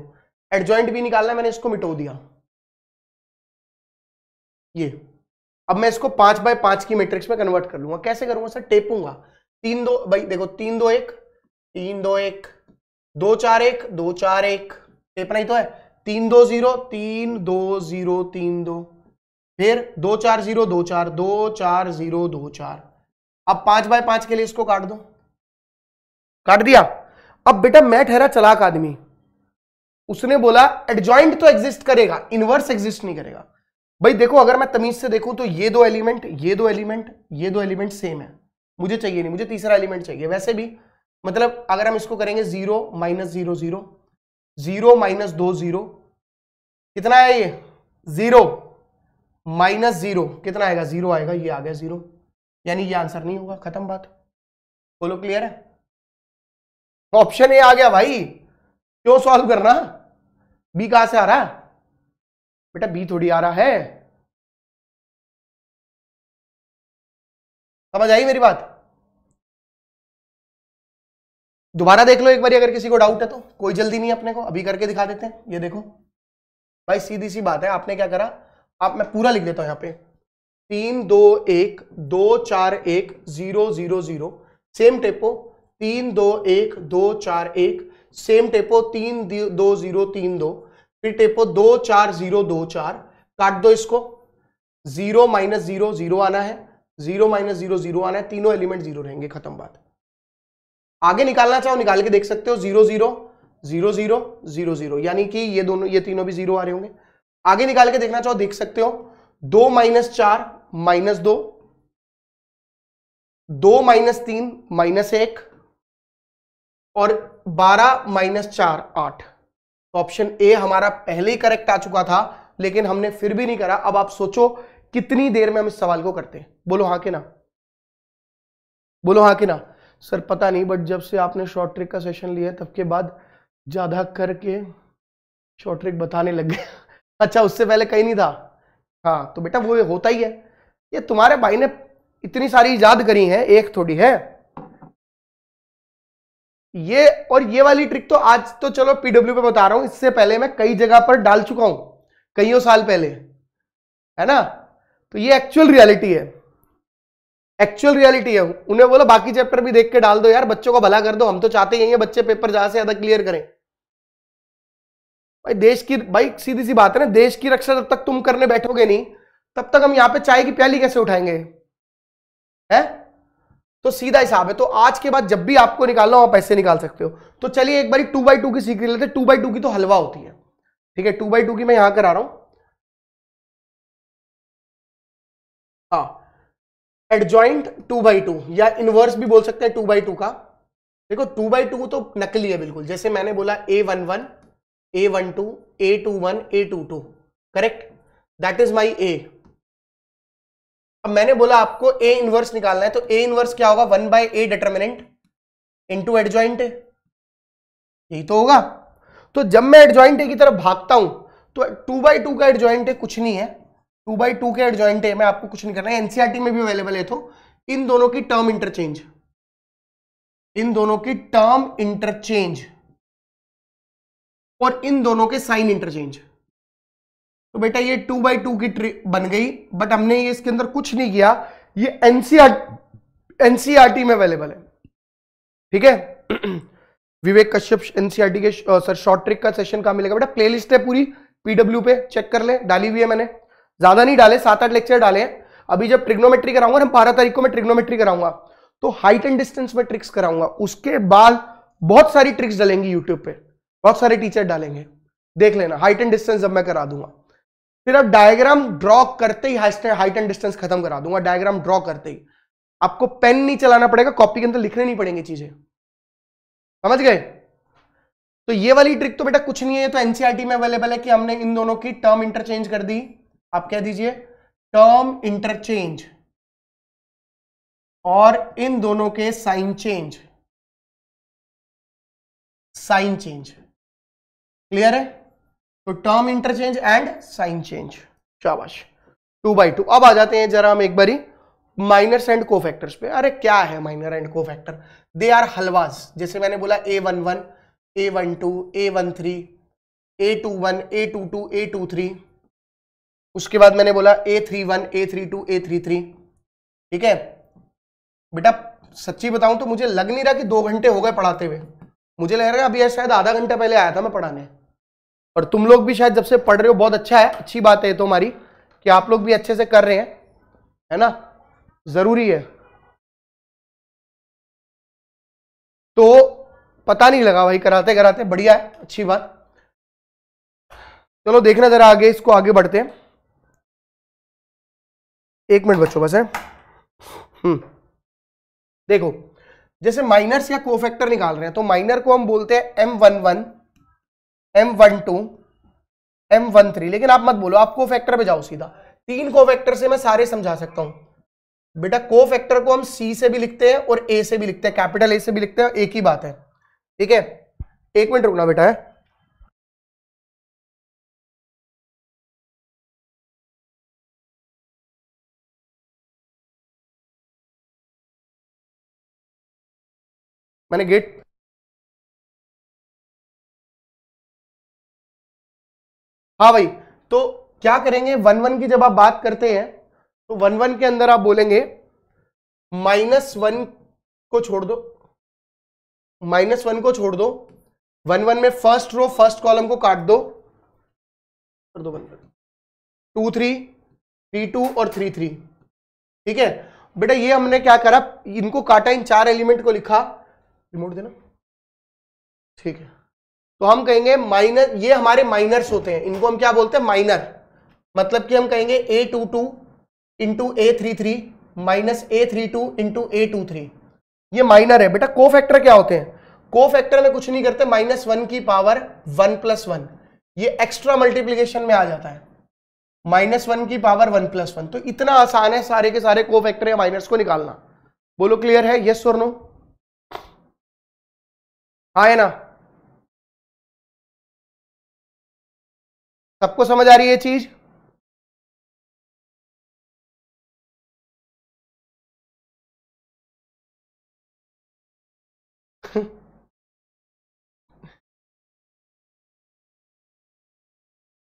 एडजॉइंट भी निकालना मैंने इसको मिटो दिया ये अब मैं इसको पांच बाय पांच की मैट्रिक्स में कन्वर्ट कर लूंगा कैसे करूंगा सर टेपूंगा तीन दो भाई देखो तीन दो एक तीन दो एक दो चार एक दो चार एक इतना ही तो है तीन दो जीरो तीन दो जीरो तीन दो फिर दो चार जीरो दो चार दो चार जीरो दो चार अब पांच बाय पांच के लिए इसको काट दो काट दिया अब बेटा मैं ठहरा चलाक आदमी उसने बोला एडजॉइंट तो एग्जिस्ट करेगा इनवर्स एग्जिस्ट नहीं करेगा भाई देखो अगर मैं तमीज से देखूं तो ये दो एलिमेंट ये दो एलिमेंट ये दो एलिमेंट सेम है मुझे चाहिए नहीं मुझे तीसरा एलिमेंट चाहिए वैसे भी मतलब अगर हम इसको करेंगे zero minus zero zero zero minus दो जीरो कितना है ये जीरो माइनस जीरो कितना आएगा जीरो आएगा ये आ गया जीरो यानी ये आंसर नहीं होगा खत्म बात बोलो क्लियर है तो ऑप्शन ए आ गया भाई क्यों सॉल्व करना बी कहां से आ रहा है बेटा बी थोड़ी आ रहा है समझ आई मेरी बात दोबारा देख लो एक बार अगर किसी को डाउट है तो कोई जल्दी नहीं अपने को अभी करके दिखा देते हैं ये देखो भाई सीधी सी बात है आपने क्या करा आप मैं पूरा लिख देता हूं यहाँ पे तीन दो एक दो चार एक जीरो जीरो जीरो सेम टेपो तीन दो एक दो चार एक सेम टेपो तीन दो जीरो तीन दो फिर टेपो दो चार जीरो दो चार काट दो इसको जीरो माइनस जीरो जीरो आना है जीरो माइनस जीरो जीरो आना है तीनों एलिमेंट जीरो रहेंगे खत्म बात आगे निकालना चाहो निकाल के देख सकते हो zero zero zero zero zero zero यानी कि ये दोनों ये तीनों भी जीरो आ रहे होंगे आगे निकाल के देखना चाहो देख सकते हो दो माइनस चार माइनस दो दो माइनस तीन माइनस एक और बारह माइनस चार आठ तो ऑप्शन ए हमारा पहले ही करेक्ट आ चुका था लेकिन हमने फिर भी नहीं करा अब आप सोचो कितनी देर में हम इस सवाल को करते हैं बोलो हाँ के ना बोलो हाँ के ना सर पता नहीं बट जब से आपने शॉर्ट ट्रिक का सेशन लिया तब के बाद ज़्यादा करके शॉर्ट ट्रिक बताने लग गया अच्छा उससे पहले कहीं नहीं था हाँ तो बेटा वो होता ही है ये तुम्हारे भाई ने इतनी सारी याद करी है एक थोड़ी है ये और ये वाली ट्रिक तो आज तो चलो पीडब्ल्यू पे बता रहा हूं इससे पहले मैं कई जगह पर डाल चुका हूं कईयों साल पहले है ना तो ये एक्चुअल रियलिटी है एक्चुअल रियलिटी है उन्हें बोला बाकी चैप्टर भी देख के डाल दो यार बच्चों को भला कर दो हम तो चाहते ही हैं बच्चे पेपर ज्यादा से ज्यादा क्लियर करें भाई देश की भाई सीधी सी बात है ना देश की रक्षा जब तक तुम करने बैठोगे नहीं तब तक हम यहाँ पे चाय की प्याली कैसे उठाएंगे है तो सीधा हिसाब है तो आज के बाद जब भी आपको निकालना हो आप ऐसे निकाल सकते हो तो चलिए एक बार टू बाई टू की सीख लेते टू बाई टू की तो हलवा होती है ठीक है टू बाई टू की मैं यहां करा रहा हूं हाँ एडजॉइंट टू बाई टू या इनवर्स भी बोल सकते हैं टू बाई टू का देखो टू बाई टू तो नकली है बिल्कुल जैसे मैंने बोला A one one A one two A two one A two two correct that is my A अब मैंने बोला आपको ए इनवर्स निकालना है तो ए इनवर्स क्या होगा one by A determinant into adjoint यही तो होगा तो जब मैं एडजॉइंट ए की तरफ भागता हूं तो टू बाई टू का एडजॉइंट कुछ नहीं है टू बाई टू के एडजॉइंट है मैं आपको कुछ नहीं करना रहा एनसीआरटी e में भी अवेलेबल है तो इन दोनों की टर्म इंटरचेंज इन दोनों की टर्म इंटरचेंज और इन दोनों के साइन इंटरचेंज तो बेटा ये टू बाई टू की ट्री बन गई बट हमने ये इसके अंदर कुछ नहीं किया ये एनसीआर एनसीआरटी e e में अवेलेबल है ठीक है विवेक कश्यप एनसीआरटी के सर शॉर्ट ट्रिक का सेशन कहा मिलेगा बेटा प्लेलिस्ट है पूरी पीडब्ल्यू पे चेक कर ले डाली हुई है मैंने ज्यादा नहीं डाले सात आठ लेक्चर डाले अभी जब ट्रिग्नोमेट्री कराऊंगा हम बारह तारीख को मैं ट्रिग्नोमेट्री कराऊंगा तो हाइट एंड डिस्टेंस में ट्रिक्स कराऊंगा उसके बाद बहुत सारी ट्रिक्स डालेंगी यूट्यूब पे बहुत सारे टीचर डालेंगे देख लेना हाइट एंड डिस्टेंस जब मैं करा दूंगा फिर अब डायग्राम ड्रॉ करते ही हाइट एंड डिस्टेंस खत्म करा दूंगा डायग्राम ड्रॉ करते ही आपको पेन नहीं चलाना पड़ेगा कॉपी के अंदर लिखने नहीं पड़ेंगे चीजें समझ गए तो ये वाली ट्रिक तो बेटा कुछ नहीं है तो एनसीआरटी e में अवेलेबल है कि हमने इन दोनों की टर्म इंटरचेंज कर दी आप क्या दीजिए टर्म इंटरचेंज और इन दोनों के sign change sign change clear है तो term interchange and sign change शाबाश टू बाई टू अब आ जाते हैं जरा हम एक बारी माइनर्स एंड को फैक्टर्स पे अरे क्या है minor and cofactor they are हलवाज जैसे मैंने बोला A one one A one two A one three A two one A two two A two three उसके बाद मैंने बोला A three one A three two A three three ठीक है बेटा सच्ची बताऊं तो मुझे लग नहीं रहा कि दो घंटे हो गए पढ़ाते हुए मुझे लग रहा है अभी शायद आधा घंटा पहले आया था मैं पढ़ाने और तुम लोग भी शायद जब से पढ़ रहे हो बहुत अच्छा है अच्छी बात है तो हमारी कि आप लोग भी अच्छे से कर रहे हैं है ना ज़रूरी है तो पता नहीं लगा भाई कराते कराते बढ़िया है अच्छी बात चलो देखना ज़रा आगे इसको आगे बढ़ते हैं एक मिनट बच्चों बस है हम्म। देखो जैसे माइनर्स या कोफैक्टर निकाल रहे हैं तो माइनर को हम बोलते हैं M one one M one two M one three लेकिन आप मत बोलो आप कोफैक्टर पे जाओ सीधा तीन कोफैक्टर से मैं सारे समझा सकता हूं बेटा कोफैक्टर को हम सी से भी लिखते हैं और ए से भी लिखते हैं कैपिटल ए से भी लिखते हैं एक ही बात है ठीक है एक मिनट रुकना बेटा है मैंने गेट हाँ भाई तो क्या करेंगे वन वन की जब आप बात करते हैं तो वन वन के अंदर आप बोलेंगे माइनस वन को छोड़ दो माइनस वन को छोड़ दो वन वन में फर्स्ट रो फर्स्ट कॉलम को काट दो कर दो one one two three three two और थ्री थ्री ठीक है बेटा ये हमने क्या करा इनको काटा इन चार एलिमेंट को लिखा रिमोट देना ठीक है तो हम कहेंगे माइनर ये हमारे माइनर्स होते हैं इनको हम क्या बोलते हैं माइनर मतलब कि हम कहेंगे A two two into A three three minus A three two into A two three ये माइनर है बेटा को क्या होते हैं को फैक्टर में कुछ नहीं करते माइनस वन की पावर वन प्लस वन ये एक्स्ट्रा मल्टीप्लीकेशन में आ जाता है माइनस वन की पावर वन प्लस वन तो इतना आसान है सारे के सारे को फैक्टर या माइनस को निकालना बोलो क्लियर है यस और नो हाँ है ना सबको समझ आ रही है चीज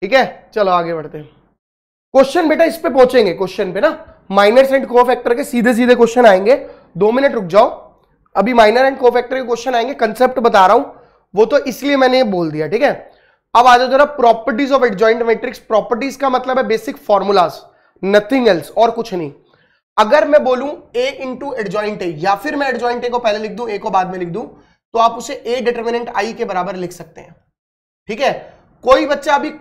ठीक है चलो आगे बढ़ते हैं क्वेश्चन बेटा इस पे पहुंचेंगे क्वेश्चन पे ना माइनस एंड को फैक्टर के सीधे सीधे क्वेश्चन आएंगे दो मिनट रुक जाओ अभी माइनर एंड कोफैक्टर के क्वेश्चन आएंगे कंसेप्ट बता रहा हूं वो तो इसलिए मैंने बोल दिया ठीक है अब आ जाओ जरा properties of adjoint matrix properties का मतलब है बेसिक फॉर्मूलाज नथिंग एल्स और कुछ नहीं अगर मैं बोलूं ए इंटू एडजॉइंट ए या फिर मैं एडजॉइंट ए को पहले लिख दूं ए को बाद में लिख दूं तो आप उसे ए डिटर्मिनेंट आई के बराबर लिख सकते हैं ठीक है कोई बच्चा अभी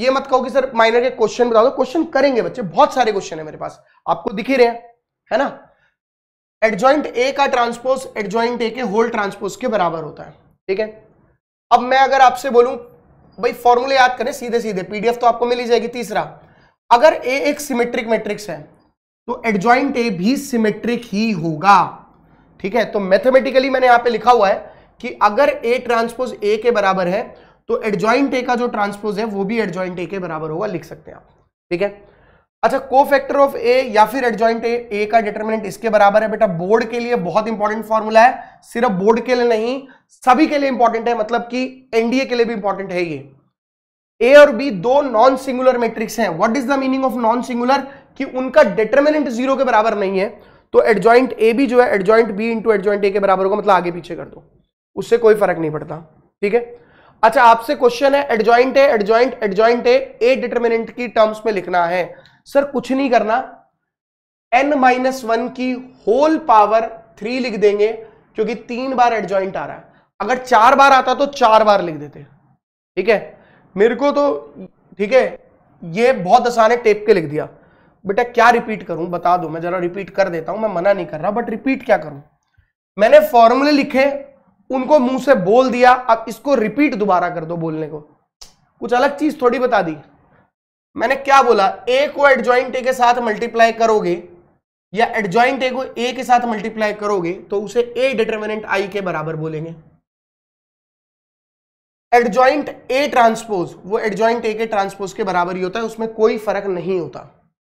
ये मत कहो कि सर माइनर के क्वेश्चन बता दो क्वेश्चन करेंगे बच्चे बहुत सारे क्वेश्चन है मेरे पास आपको दिख ही रहे हैं है ना एडजॉइंट ए का ट्रांसपोज एडजॉइंट ए के होल ट्रांसपोज के बराबर होता है ठीक है अब मैं अगर आपसे बोलूं भाई फॉर्मूले याद करें सीधे सीधे पीडीएफ तो आपको मिल ही जाएगी तीसरा अगर ए एक सिमेट्रिक मैट्रिक्स है तो एडजॉइंट ए भी सिमेट्रिक ही होगा ठीक है तो मैथमेटिकली मैंने यहां पे लिखा हुआ है कि अगर ए ट्रांसपोज ए के बराबर है तो एडजॉइंट ए का जो ट्रांसपोज है वो भी एडजॉइंट ए के बराबर होगा लिख सकते हैं आप ठीक है अच्छा को फैक्टर ऑफ ए या फिर एडजॉइंट ए, ए का डिटर्मिनेंट इसके बराबर है बेटा बोर्ड के लिए बहुत इंपॉर्टेंट फॉर्मूला है सिर्फ बोर्ड के लिए नहीं सभी के लिए इंपॉर्टेंट है मतलब कि एनडीए के लिए भी इंपॉर्टेंट है ये ए और बी दो नॉन सिंगुलर मैट्रिक्स हैं what is the meaning of non singular कि उनका डिटर्मिनेंट जीरो के बराबर नहीं है तो एडजॉइंट ए भी जो है adjoint B into adjoint A के बराबर होगा मतलब आगे पीछे कर दो उससे कोई फर्क नहीं पड़ता ठीक है अच्छा आपसे क्वेश्चन है adjoint A adjoint adjoint A A determinant की टर्म्स में लिखना है सर कुछ नहीं करना एन माइनस वन की होल पावर थ्री लिख देंगे क्योंकि तीन बार एडजॉइंट आ रहा है अगर चार बार आता तो चार बार लिख देते ठीक है मेरे को तो ठीक है ये बहुत आसान है टेप के लिख दिया बेटा क्या रिपीट करूं बता दो मैं जरा रिपीट कर देता हूं मैं मना नहीं कर रहा बट रिपीट क्या करूं मैंने फॉर्मूले लिखे उनको मुंह से बोल दिया अब इसको रिपीट दोबारा कर दो बोलने को कुछ अलग चीज थोड़ी बता दी मैंने क्या बोला ए को एडजॉइंट ए के साथ मल्टीप्लाई करोगे या एडजॉइंट ए को ए के साथ मल्टीप्लाई करोगे तो उसे ए डिटर्मिनेंट आई के बराबर बोलेंगे एडजॉइंट ए ट्रांसपोज वो एडजॉइंट ए के ट्रांसपोज के बराबर ही होता है उसमें कोई फर्क नहीं होता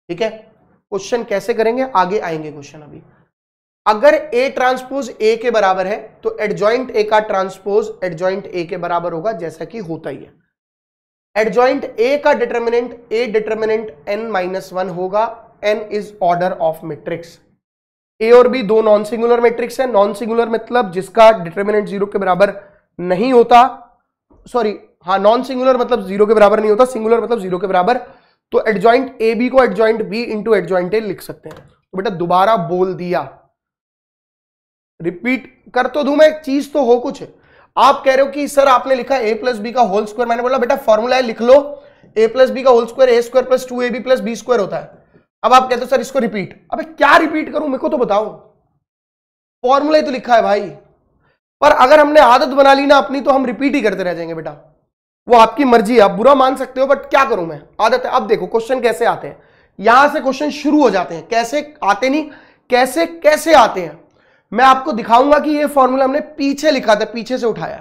ठीक है क्वेश्चन कैसे करेंगे आगे आएंगे क्वेश्चन अभी अगर ए ट्रांसपोज ए के बराबर है तो एडजॉइंट ए का ट्रांसपोज एडजॉइंट ए के बराबर होगा जैसा कि होता ही है एडजॉइंट ए का determinant A determinant N minus one होगा N is order of matrix A और बी दो नॉन सिंगुलर मैट्रिक्स है नॉन सिंगुलर मतलब जिसका डिटर्मिनेंट जीरो के बराबर नहीं होता सॉरी हाँ नॉन सिंगुलर मतलब जीरो के बराबर नहीं होता सिंगुलर मतलब जीरो के बराबर तो एडजॉइंट ए बी को adjoint B into adjoint A लिख सकते हैं तो बेटा दोबारा बोल दिया रिपीट कर तो दू मैं चीज तो हो कुछ है आप कह रहे हो कि सर आपने लिखा ए प्लस बी का होल स्क्वायर मैंने बोला बेटा फॉर्मूला है लिख लो ए प्लस बी का whole square A square plus two A B plus B square होता है अब आप कहते हो सर इसको रिपीट अब क्या रिपीट करूं मेरे को तो बताओ फॉर्मूला ही तो लिखा है भाई पर अगर हमने आदत बना ली ना अपनी तो हम रिपीट ही करते रह जाएंगे बेटा वो आपकी मर्जी है आप बुरा मान सकते हो बट क्या करूं मैं आदत है अब देखो क्वेश्चन कैसे आते हैं यहां से क्वेश्चन शुरू हो जाते हैं कैसे आते नहीं कैसे कैसे आते हैं मैं आपको दिखाऊंगा कि ये फॉर्मूला हमने पीछे लिखा था पीछे से उठाया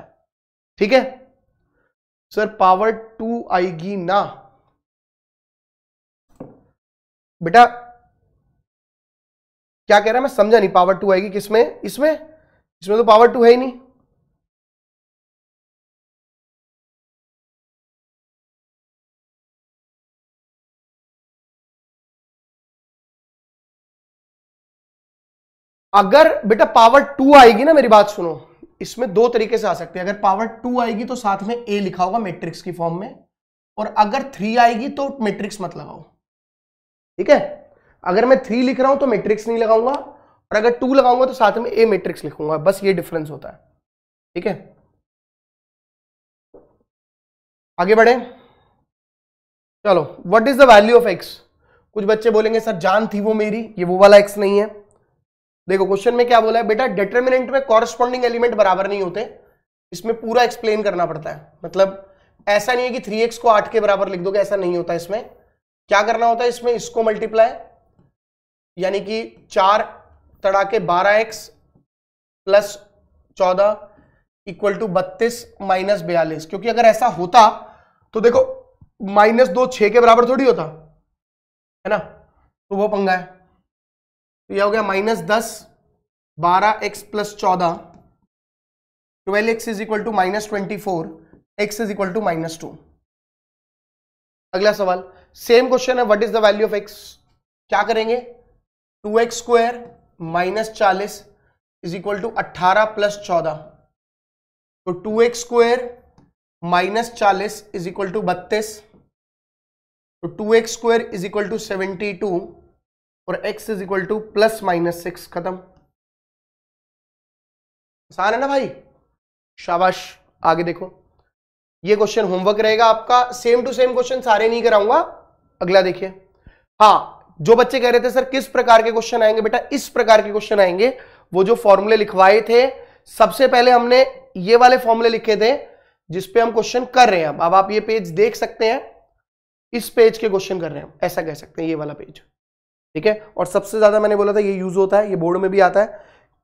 ठीक है सर पावर टू आएगी ना बेटा क्या कह रहा है मैं समझा नहीं पावर टू आएगी किसमें इसमें इसमें तो पावर टू है ही नहीं अगर बेटा पावर टू आएगी ना मेरी बात सुनो इसमें दो तरीके से आ सकती है अगर पावर टू आएगी तो साथ में ए लिखा होगा मैट्रिक्स की फॉर्म में और अगर थ्री आएगी तो मैट्रिक्स मत लगाओ ठीक है अगर मैं थ्री लिख रहा हूं तो मैट्रिक्स नहीं लगाऊंगा और अगर टू लगाऊंगा तो साथ में ए मैट्रिक्स लिखूंगा बस ये डिफरेंस होता है ठीक है आगे बढ़े चलो what is the value of X कुछ बच्चे बोलेंगे सर जान थी वो मेरी ये वो वाला एक्स नहीं है देखो क्वेश्चन में क्या बोला है बेटा डिटर्मिनेंट में कॉरस्पॉन्डिंग एलिमेंट बराबर नहीं होते इसमें पूरा एक्सप्लेन करना पड़ता है मतलब ऐसा नहीं है कि थ्री एक्स को आठ के बराबर लिख दोगे ऐसा नहीं होता इसमें क्या करना होता है इसमें इसको मल्टीप्लाई यानी कि चार तड़ा के बारह एक्स प्लस चौदह इक्वल टू बत्तीस माइनस बयालीस क्योंकि अगर ऐसा होता तो देखो माइनस दो छ के बराबर थोड़ी होता है ना तो वो पंगा है तो यह हो गया माइनस दस बारह एक्स प्लस चौदह twelve X is equal to minus twenty four X is equal to minus two अगला सवाल सेम क्वेश्चन है what is the value of X क्या करेंगे टू एक्स स्क्वायर माइनस चालीस इज इक्वल टू अट्ठारह प्लस चौदह तो टू एक्स स्क्वायर माइनस चालीस इज इक्वल टू बत्तीस तो two X square is equal to seventy two और x is equal to plus minus six खत्म आसान है ना भाई शाबाश आगे देखो ये क्वेश्चन होमवर्क रहेगा आपका सेम टू सेम क्वेश्चन सारे नहीं कराऊंगा अगला देखिए हाँ जो बच्चे कह रहे थे सर किस प्रकार के क्वेश्चन आएंगे बेटा इस प्रकार के क्वेश्चन आएंगे वो जो फॉर्मूले लिखवाए थे सबसे पहले हमने ये वाले फॉर्मूले लिखे थे जिसपे हम क्वेश्चन कर रहे हैं अब आप ये पेज देख सकते हैं इस पेज के क्वेश्चन कर रहे हैं ऐसा कह सकते हैं ये वाला पेज ठीक है और सबसे ज़्यादा मैंने बोला था ये यूज़ होता है ये बोर्ड में भी आता है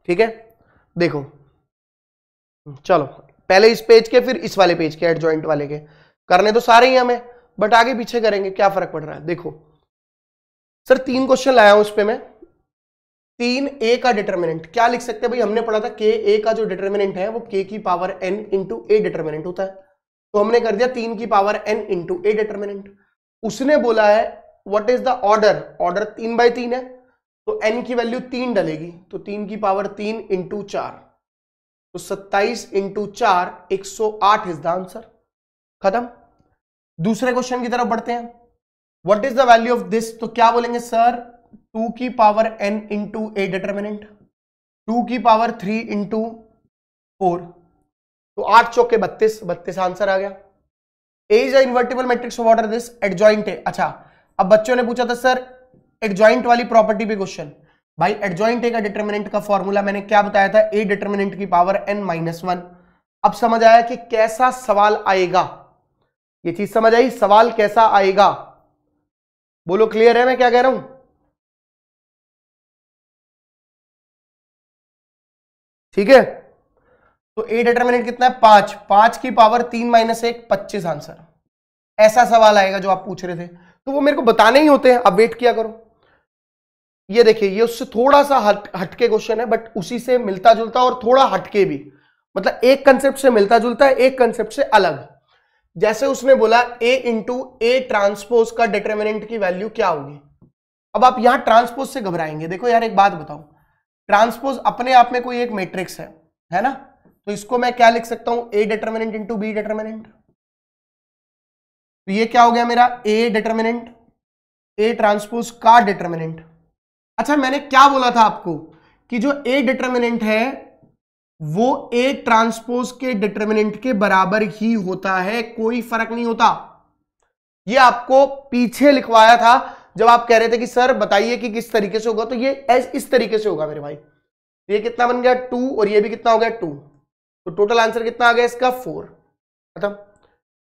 ठीक है देखो चलो पहले इस पेज के फिर इस वाले पेज के एड ज्वाइंट वाले के करने तो सारे ही हमें बट आगे पीछे करेंगे क्या फर्क पड़ रहा है देखो सर तीन क्वेश्चन लाया हूं उस पर मैं तीन ए का डिटर्मिनेंट क्या लिख सकते हैं भाई हमने पढ़ा था के ए का जो डिटर्मिनेंट है वो के की power N into A determinant होता है तो हमने कर दिया तीन की power N into A determinant उसने बोला है what is the order order तीन बाय तीन है तो एन की वैल्यू तीन डलेगी तो तीन की पावर तीन इंटू चार तो सत्ताईस इंटू चार एक सौ आठ इज द आंसर खत्म दूसरे क्वेश्चन की तरफ बढ़ते हैं what is the value of this तो क्या बोलेंगे सर टू की power N into A determinant two की पावर थ्री इंटू फोर तो आठ चौके बत्तीस बत्तीस आंसर आ गया A is a invertible matrix of order this adjoint है अच्छा अब बच्चों ने पूछा था सर एडजॉइंट वाली प्रॉपर्टी पे क्वेश्चन भाई एडजॉइंट ए का डिटर्मिनेंट का फॉर्मूला मैंने क्या बताया था ए डिटर्मिनेंट की पावर एन माइनस वन अब समझ आया कि कैसा सवाल आएगा ये चीज समझ आई सवाल कैसा आएगा बोलो क्लियर है मैं क्या कह रहा हूं ठीक है तो ए डिटर्मिनेंट कितना है पांच पांच की पावर तीन माइनस एक पच्चीस आंसर ऐसा सवाल आएगा जो आप पूछ रहे थे तो वो मेरे को बताने ही होते हैं अब वेट किया करो ये देखिए ये उससे थोड़ा सा हट हटके क्वेश्चन है बट उसी से मिलता जुलता और थोड़ा हटके भी मतलब एक कंसेप्ट से मिलता जुलता है एक कंसेप्ट से अलग जैसे उसने बोला ए इंटू ए ट्रांसपोज का डिटर्मिनेंट की वैल्यू क्या होगी अब आप यहां ट्रांसपोज से घबराएंगे देखो यार एक बात बताओ ट्रांसपोज अपने आप में कोई एक मैट्रिक्स है है ना तो इसको मैं क्या लिख सकता हूं A determinant into B determinant तो ये क्या हो गया मेरा ए डिटर्मिनेंट ए ट्रांसपोज का डिटर्मिनेंट अच्छा मैंने क्या बोला था आपको कि जो ए डिटर्मिनेंट है वो ए ट्रांसपोज के डिटर्मिनेंट के बराबर ही होता है कोई फर्क नहीं होता ये आपको पीछे लिखवाया था जब आप कह रहे थे कि सर बताइए कि किस तरीके से होगा तो ये एस इस तरीके से होगा मेरे भाई तो ये कितना बन गया टू और ये भी कितना हो गया टू तो टोटल आंसर कितना आ गया इसका फोर खत्म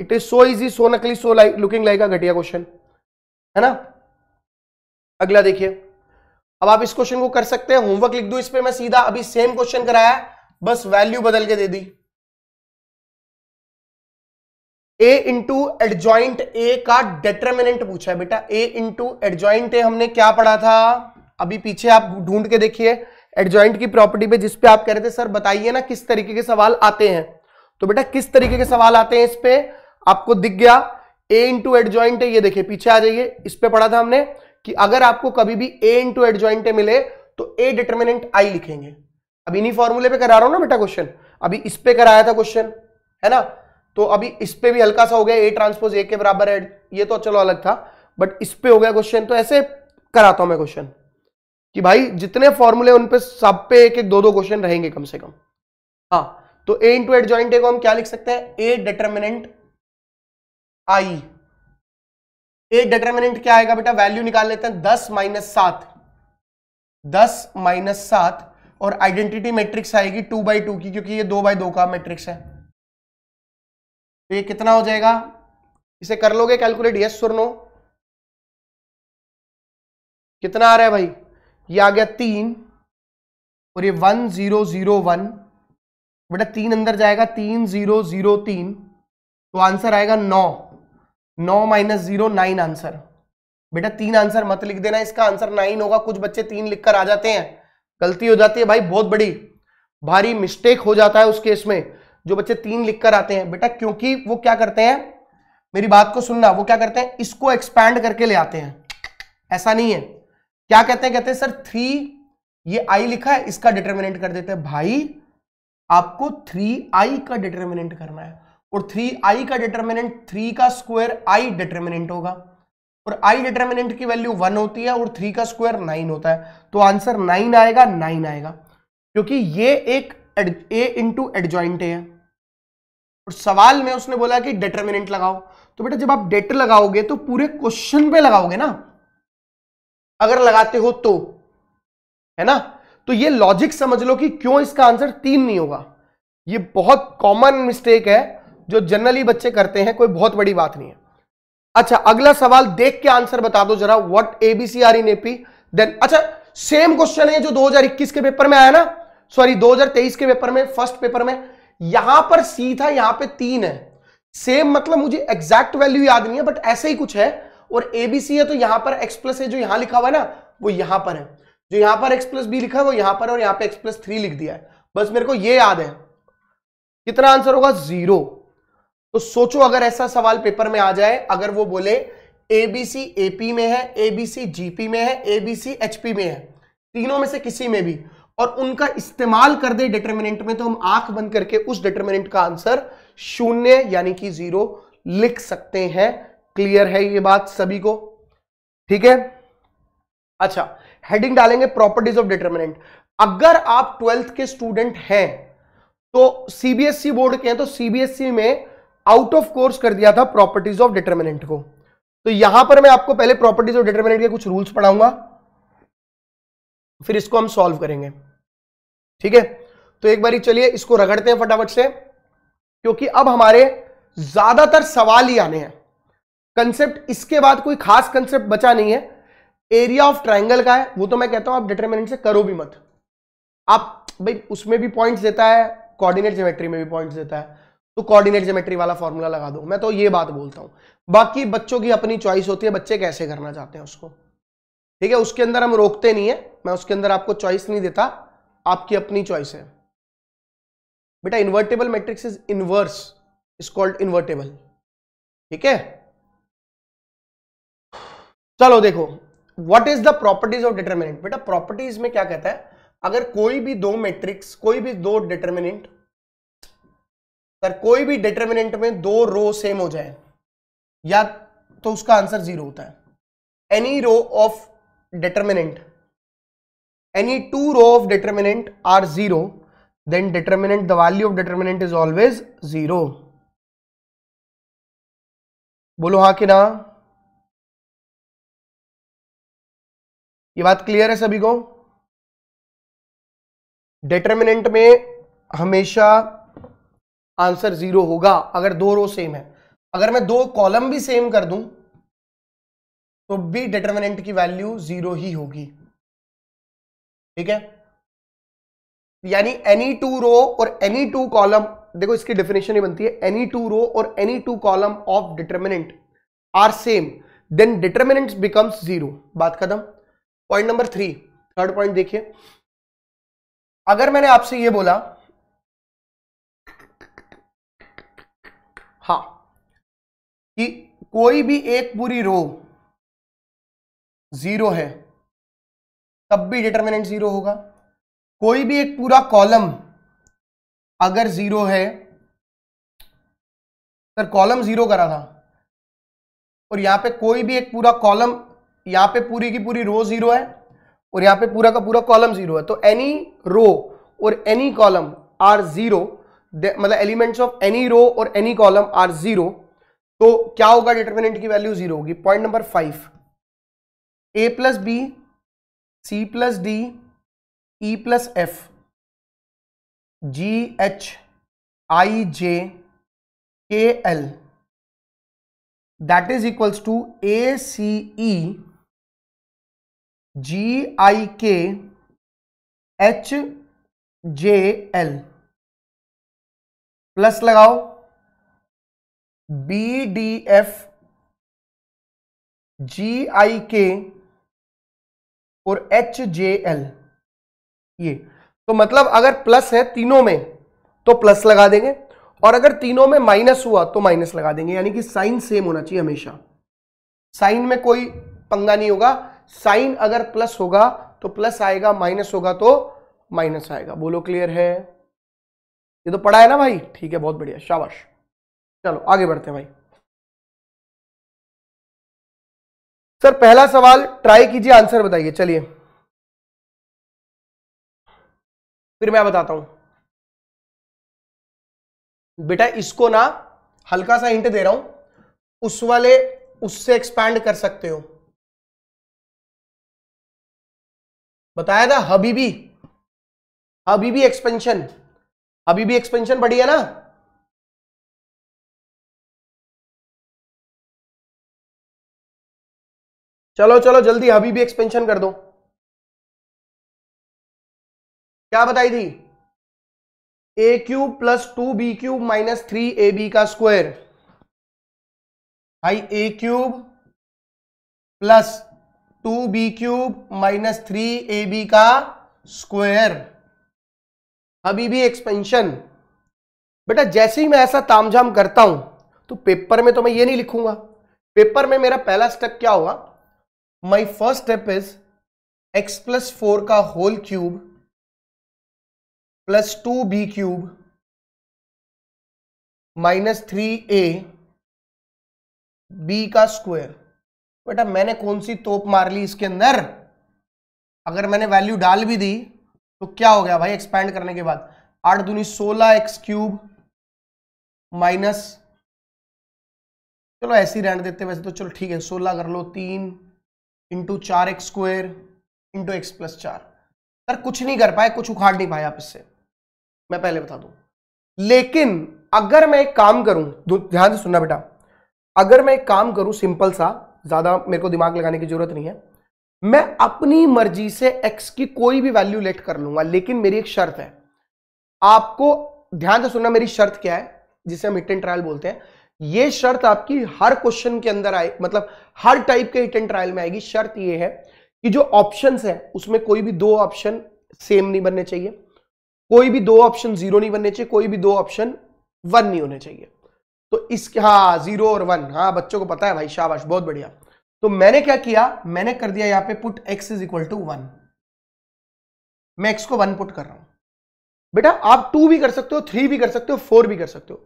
it is so easy so नकली so like looking like a घटिया क्वेश्चन है ना अगला देखिए अब आप इस क्वेश्चन को कर सकते हैं होमवर्क लिख दो इस पर मैं सीधा अभी सेम क्वेश्चन कराया बस वैल्यू बदल के दे दी ए इंटू एडजॉइंट ए का डेटरमिनेंट पूछा है बेटा ए इंटू एडजॉइंट ए हमने क्या पढ़ा था अभी पीछे आप ढूंढ के देखिए एडजॉइंट की प्रॉपर्टी पे जिस पे आप कह रहे थे सर बताइए ना किस तरीके के सवाल आते हैं तो बेटा किस तरीके के सवाल आते हैं इस पे आपको दिख गया ए इंटू एड ज्वाइंट है ये देखिए पीछे आ जाइए इस पे पढ़ा था हमने कि अगर आपको कभी भी ए इंटू एड ज्वाइंट मिले तो ए डिटर्मिनेंट आई लिखेंगे अब इन्हीं फॉर्मूले पे करा रहा हूं ना बेटा क्वेश्चन अभी इस पे कराया था क्वेश्चन है ना तो अभी इस पे भी हल्का सा हो गया ए ट्रांसपोज ए के बराबर एड ये तो चलो अलग था बट इस पे हो गया क्वेश्चन तो ऐसे कराता हूं मैं क्वेश्चन कि भाई जितने फॉर्मूले उन पे सब पे एक एक दो दो क्वेश्चन रहेंगे कम से कम हाँ तो A into adjoint A को हम क्या लिख सकते हैं A determinant I A determinant क्या आएगा बेटा वैल्यू निकाल लेते हैं दस माइनस सात दस माइनस सात और आइडेंटिटी मैट्रिक्स आएगी टू बाई टू की क्योंकि ये दो बाई दो का मैट्रिक्स है तो ये कितना हो जाएगा इसे कर लोगे कैलकुलेट यस सुर नो कितना आ रहा है भाई ये आ गया तीन और ये वन जीरो जीरो वन बेटा तीन अंदर जाएगा तीन जीरो जीरो तीन तो आंसर आएगा नौ नौ माइनस जीरो नाइन आंसर बेटा तीन आंसर मत लिख देना इसका आंसर नाइन होगा कुछ बच्चे तीन लिखकर आ जाते हैं गलती हो जाती है भाई बहुत बड़ी भारी मिस्टेक हो जाता है उस केस में जो बच्चे तीन लिखकर आते हैं बेटा क्योंकि वो क्या करते हैं मेरी बात को सुनना वो क्या करते हैं इसको एक्सपैंड करके ले आते हैं ऐसा नहीं है क्या कहते हैं कहते हैं सर थ्री ये आई लिखा है इसका डिटर्मिनेंट कर देते हैं भाई आपको थ्री आई का डिटर्मिनेंट करना है और थ्री आई का डिटर्मिनेंट थ्री का स्क्वायर आई डिटर्मिनेंट होगा और आई डिटर्मिनेंट की वैल्यू वन होती है और थ्री का स्क्वायर नाइन होता है तो आंसर नाइन आएगा नाइन आएगा क्योंकि ये एक ए इंटू एडजॉइंट है और सवाल में उसने बोला कि डिटर्मिनेंट लगाओ तो बेटा जब आप डेट लगाओगे तो पूरे क्वेश्चन पे लगाओगे ना अगर लगाते हो तो है ना तो ये लॉजिक समझ लो कि क्यों इसका आंसर तीन नहीं होगा ये बहुत कॉमन मिस्टेक है जो जनरली बच्चे करते हैं कोई बहुत बड़ी बात नहीं है अच्छा अगला सवाल देख के आंसर बता दो जरा what ABC are in AP then अच्छा सेम क्वेश्चन है जो 2021 के पेपर में आया ना सॉरी 2023 के पेपर में फर्स्ट पेपर में यहां पर सी था यहां पे तीन है सेम मतलब मुझे एग्जैक्ट वैल्यू याद नहीं है बट ऐसे ही कुछ है और एबीसी है तो यहां पर एक्स प्लस जो यहां लिखा हुआ है ना वो यहां पर है जो यहां पर एक्स प्लस बी लिखा है वो यहां पर और यहां पर एक्स प्लस थ्री लिख दिया है बस मेरे को यह याद है कितना आंसर होगा जीरो तो सोचो अगर ऐसा सवाल पेपर में आ जाए अगर वो बोले एबीसी एपी में है एबीसी जीपी में है एबीसी एचपी में है तीनों में से किसी में भी और उनका इस्तेमाल कर दे डिटर्मिनेंट में तो हम आंख बंद करके उस डिटर्मिनेंट का आंसर शून्य यानी कि जीरो लिख सकते हैं क्लियर है ये बात सभी को ठीक है अच्छा हेडिंग डालेंगे प्रॉपर्टीज ऑफ डिटर्मिनेंट अगर आप ट्वेल्थ के स्टूडेंट हैं तो सीबीएसई बोर्ड e के हैं तो सीबीएसई e में आउट ऑफ कोर्स कर दिया था प्रॉपर्टीज ऑफ डिटर्मिनेंट को तो यहां पर मैं आपको पहले प्रॉपर्टीज ऑफ डिटर्मिनेंट के कुछ रूल्स पढ़ाऊंगा फिर इसको हम सॉल्व करेंगे ठीक है तो एक बार चलिए इसको रगड़ते हैं फटाफट से क्योंकि अब हमारे ज्यादातर सवाल ही आने हैं कंसेप्ट इसके बाद कोई खास कंसेप्ट बचा नहीं है एरिया ऑफ ट्राइंगल का है वो तो मैं कहता हूं आप डिटर्मिनेंट से करो भी मत आप भाई उसमें भी पॉइंट्स देता है कोऑर्डिनेट जोमेट्री में भी पॉइंट्स देता है तो कोऑर्डिनेट ज्योमेट्री वाला फॉर्मूला लगा दो मैं तो ये बात बोलता हूँ बाकी बच्चों की अपनी चॉइस होती है बच्चे कैसे करना चाहते हैं उसको ठीक है उसके अंदर हम रोकते नहीं है मैं उसके अंदर आपको चॉइस नहीं देता आपकी अपनी चॉइस है बेटा invertible matrix is inverse is called invertible ठीक है चलो देखो what is the properties of determinant बेटा प्रॉपर्टीज में क्या कहता है अगर कोई भी दो मैट्रिक्स कोई भी दो डिटरमिनेंट सर कोई भी डिटर्मिनेंट में दो रो सेम हो जाए या तो उसका आंसर जीरो होता है any row of determinant any two row of determinant are zero then determinant the value of determinant is always zero बोलो हा कि ना ये बात क्लियर है सभी को डिटर्मिनेंट में हमेशा आंसर जीरो होगा अगर दो रो सेम है अगर मैं दो कॉलम भी सेम कर दूं तो भी डिटर्मिनेंट की वैल्यू जीरो ही होगी ठीक है यानी एनी टू रो और एनी टू कॉलम देखो इसकी डेफिनेशन ही बनती है एनी टू रो और any two column of determinant are same then determinant becomes zero बात खत्म point number three third point देखिए अगर मैंने आपसे यह बोला हाँ कि कोई भी एक पूरी रो जीरो है तब भी डिटर्मिनेंट जीरो होगा कोई भी एक पूरा कॉलम अगर जीरो है सर कॉलम जीरो करा था और यहां पे कोई भी एक पूरा कॉलम यहां पे पूरी की पूरी रो जीरो है और यहां पे पूरा का पूरा कॉलम जीरो है तो एनी रो और एनी कॉलम आर जीरो मतलब एलिमेंट्स ऑफ एनी रो और एनी कॉलम आर जीरो तो क्या होगा डिटर्मिनेंट की वैल्यू जीरो होगी point number five A plus B C plus D E plus F G H I J K L that is equals to A C E G I K H J L plus लगाओ B D F G I K और एच जे एल ये तो मतलब अगर प्लस है तीनों में तो प्लस लगा देंगे और अगर तीनों में माइनस हुआ तो माइनस लगा देंगे यानी कि साइन सेम होना चाहिए हमेशा साइन में कोई पंगा नहीं होगा साइन अगर प्लस होगा तो प्लस आएगा माइनस होगा तो माइनस आएगा बोलो क्लियर है ये तो पढ़ा है ना भाई ठीक है बहुत बढ़िया शाबाश चलो आगे बढ़ते हैं भाई सर पहला सवाल ट्राई कीजिए आंसर बताइए चलिए फिर मैं बताता हूं बेटा इसको ना हल्का सा हिंट दे रहा हूं उस वाले उससे एक्सपैंड कर सकते हो बताया था हबीबी हबीबी एक्सपेंशन अभी भी एक्सपेंशन बढ़ी है ना चलो चलो जल्दी अभी भी एक्सपेंशन कर दो क्या बताई थी A cube plus two B cube minus three A B का स्क्वायर भाई A cube plus two B cube minus three A B का स्क्वायर अभी भी एक्सपेंशन बेटा जैसे ही मैं ऐसा तामझाम करता हूं तो पेपर में तो मैं ये नहीं लिखूंगा पेपर में मेरा पहला स्टेप क्या होगा my first step is X plus four का whole cube plus two B cube minus three A B का स्क्वायर बेटा मैंने कौन सी तोप मार ली इसके अंदर अगर मैंने वैल्यू डाल भी दी तो क्या हो गया भाई एक्सपैंड करने के बाद आठ दूनी सोलह एक्स क्यूब माइनस चलो ऐसे ही रहने देते वैसे तो चलो ठीक है सोलह कर लो तीन इंटू चार X square into X plus चार सर कुछ नहीं कर पाए कुछ उखाड़ नहीं पाए आप इससे मैं पहले बता दू लेकिन अगर मैं एक काम करूं ध्यान से सुनना बेटा अगर मैं एक काम करूं सिंपल सा ज्यादा मेरे को दिमाग लगाने की जरूरत नहीं है मैं अपनी मर्जी से एक्स की कोई भी वैल्यू लेट कर लूंगा लेकिन मेरी एक शर्त है आपको ध्यान से सुनना मेरी शर्त क्या है जिसे हम हिट एंड ट्रायल बोलते हैं यह शर्त आपकी हर क्वेश्चन के अंदर आए मतलब हर टाइप के हिट एंड ट्रायल में आएगी शर्त यह है कि जो ऑप्शन है उसमें कोई भी दो ऑप्शन सेम नहीं बनने चाहिए कोई भी दो ऑप्शन जीरो नहीं बनने चाहिए कोई भी दो ऑप्शन वन नहीं होने चाहिए तो इसके हाँ जीरो और वन हाँ बच्चों को पता है भाई शाबाश बहुत बढ़िया तो मैंने क्या किया मैंने कर दिया यहां पे put x is equal to one मैं x को वन पुट कर रहा हूं बेटा आप टू भी कर सकते हो थ्री भी कर सकते हो फोर भी कर सकते हो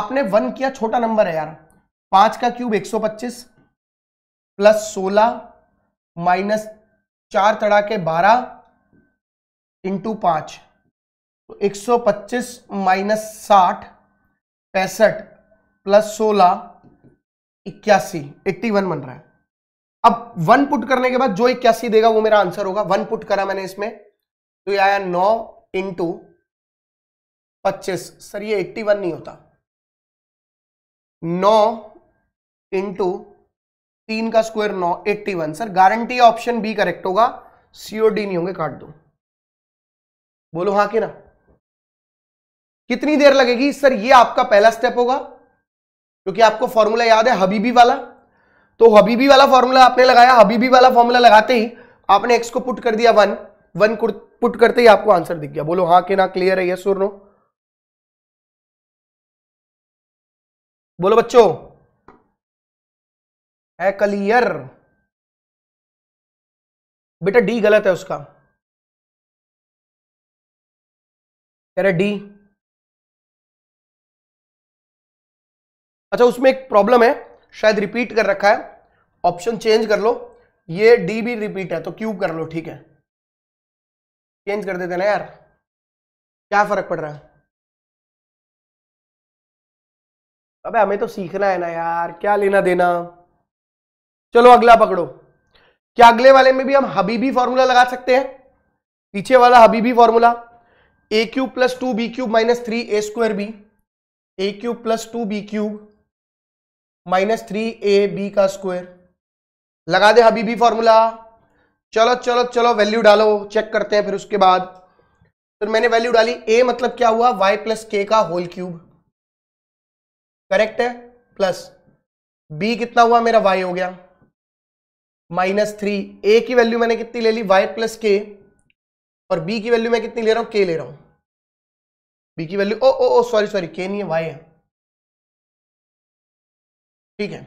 आपने वन किया छोटा नंबर है यार पांच का क्यूब एक सौ पच्चीस प्लस सोलह माइनस चार तड़ा के बारह इंटू पांच तो एक सौ पच्चीस माइनस साठ पैंसठ प्लस सोलह इक्यासी एट्टी वन बन रहा है अब वन पुट करने के बाद जो इक्यासी देगा वो मेरा आंसर होगा वन पुट करा मैंने इसमें तो ये आया नौ इंटू पच्चीस सर ये एट्टी वन नहीं होता नौ इंटू तीन का स्क्वायर नौ eighty one sir guarantee option B correct होगा सीओडी डी नहीं होंगे काट दो बोलो हाँ कि ना कितनी देर लगेगी सर ये आपका पहला स्टेप होगा क्योंकि आपको फॉर्मूला याद है हबीबी वाला तो हबीबी वाला फॉर्मूला आपने लगाया हबीबी वाला फॉर्मूला लगाते ही आपने एक्स को पुट कर दिया वन वन पुट करते ही आपको आंसर दिख गया बोलो हाँ के ना क्लियर है यस और नो बोलो बच्चों है क्लियर बेटा डी गलत है उसका कह रहे डी अच्छा उसमें एक प्रॉब्लम है शायद रिपीट कर रखा है ऑप्शन चेंज कर लो ये डी भी रिपीट है तो क्यू कर लो ठीक है चेंज कर देते ना यार क्या फर्क पड़ रहा है अबे हमें तो सीखना है ना यार क्या लेना देना चलो अगला पकड़ो क्या अगले वाले में भी हम हबीबी फॉर्मूला लगा सकते हैं पीछे वाला हबीबी formula A cube plus two B cube minus three A square B A cube plus two B cube minus three A B का स्क्वायर लगा दे अभी भी फॉर्मूला चलो चलो चलो वैल्यू डालो चेक करते हैं फिर उसके बाद फिर मैंने वैल्यू डाली ए मतलब क्या हुआ वाई प्लस के का होल क्यूब करेक्ट है प्लस बी कितना हुआ मेरा वाई हो गया माइनस थ्री ए की वैल्यू मैंने कितनी ले ली वाई प्लस के और बी की वैल्यू मैं कितनी ले रहा हूं के ले रहा हूं बी की वैल्यू ओ ओ ओ सॉरी सॉरी के नहीं है वाई है ठीक है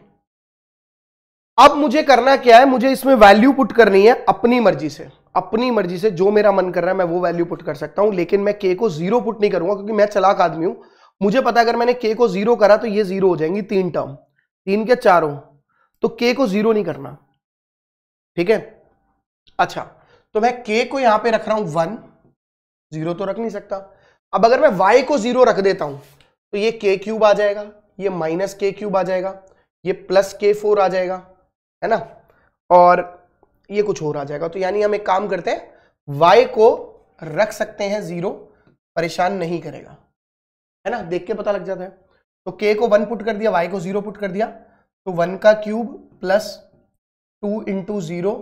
अब मुझे करना क्या है मुझे इसमें वैल्यू पुट करनी है अपनी मर्जी से अपनी मर्जी से जो मेरा मन कर रहा है मैं वो वैल्यू पुट कर सकता हूं लेकिन मैं के को जीरो पुट नहीं करूंगा क्योंकि मैं चलाक आदमी हूं मुझे पता अगर मैंने के को जीरो करा तो ये जीरो हो जाएंगी तीन टर्म तीन के चारों तो के को जीरो नहीं करना ठीक है अच्छा तो मैं के को यहां पे रख रहा हूं वन जीरो तो रख नहीं सकता अब अगर मैं वाई को जीरो रख देता हूं तो ये के क्यूब आ जाएगा ये माइनस के क्यूब आ जाएगा ये प्लस के फोर आ जाएगा है ना और ये कुछ और आ जाएगा तो यानी हम एक काम करते हैं वाई को रख सकते हैं जीरो परेशान नहीं करेगा है ना देख के पता लग जाता है तो के को वन पुट कर दिया वाई को जीरो पुट कर दिया तो वन का cube plus two into zero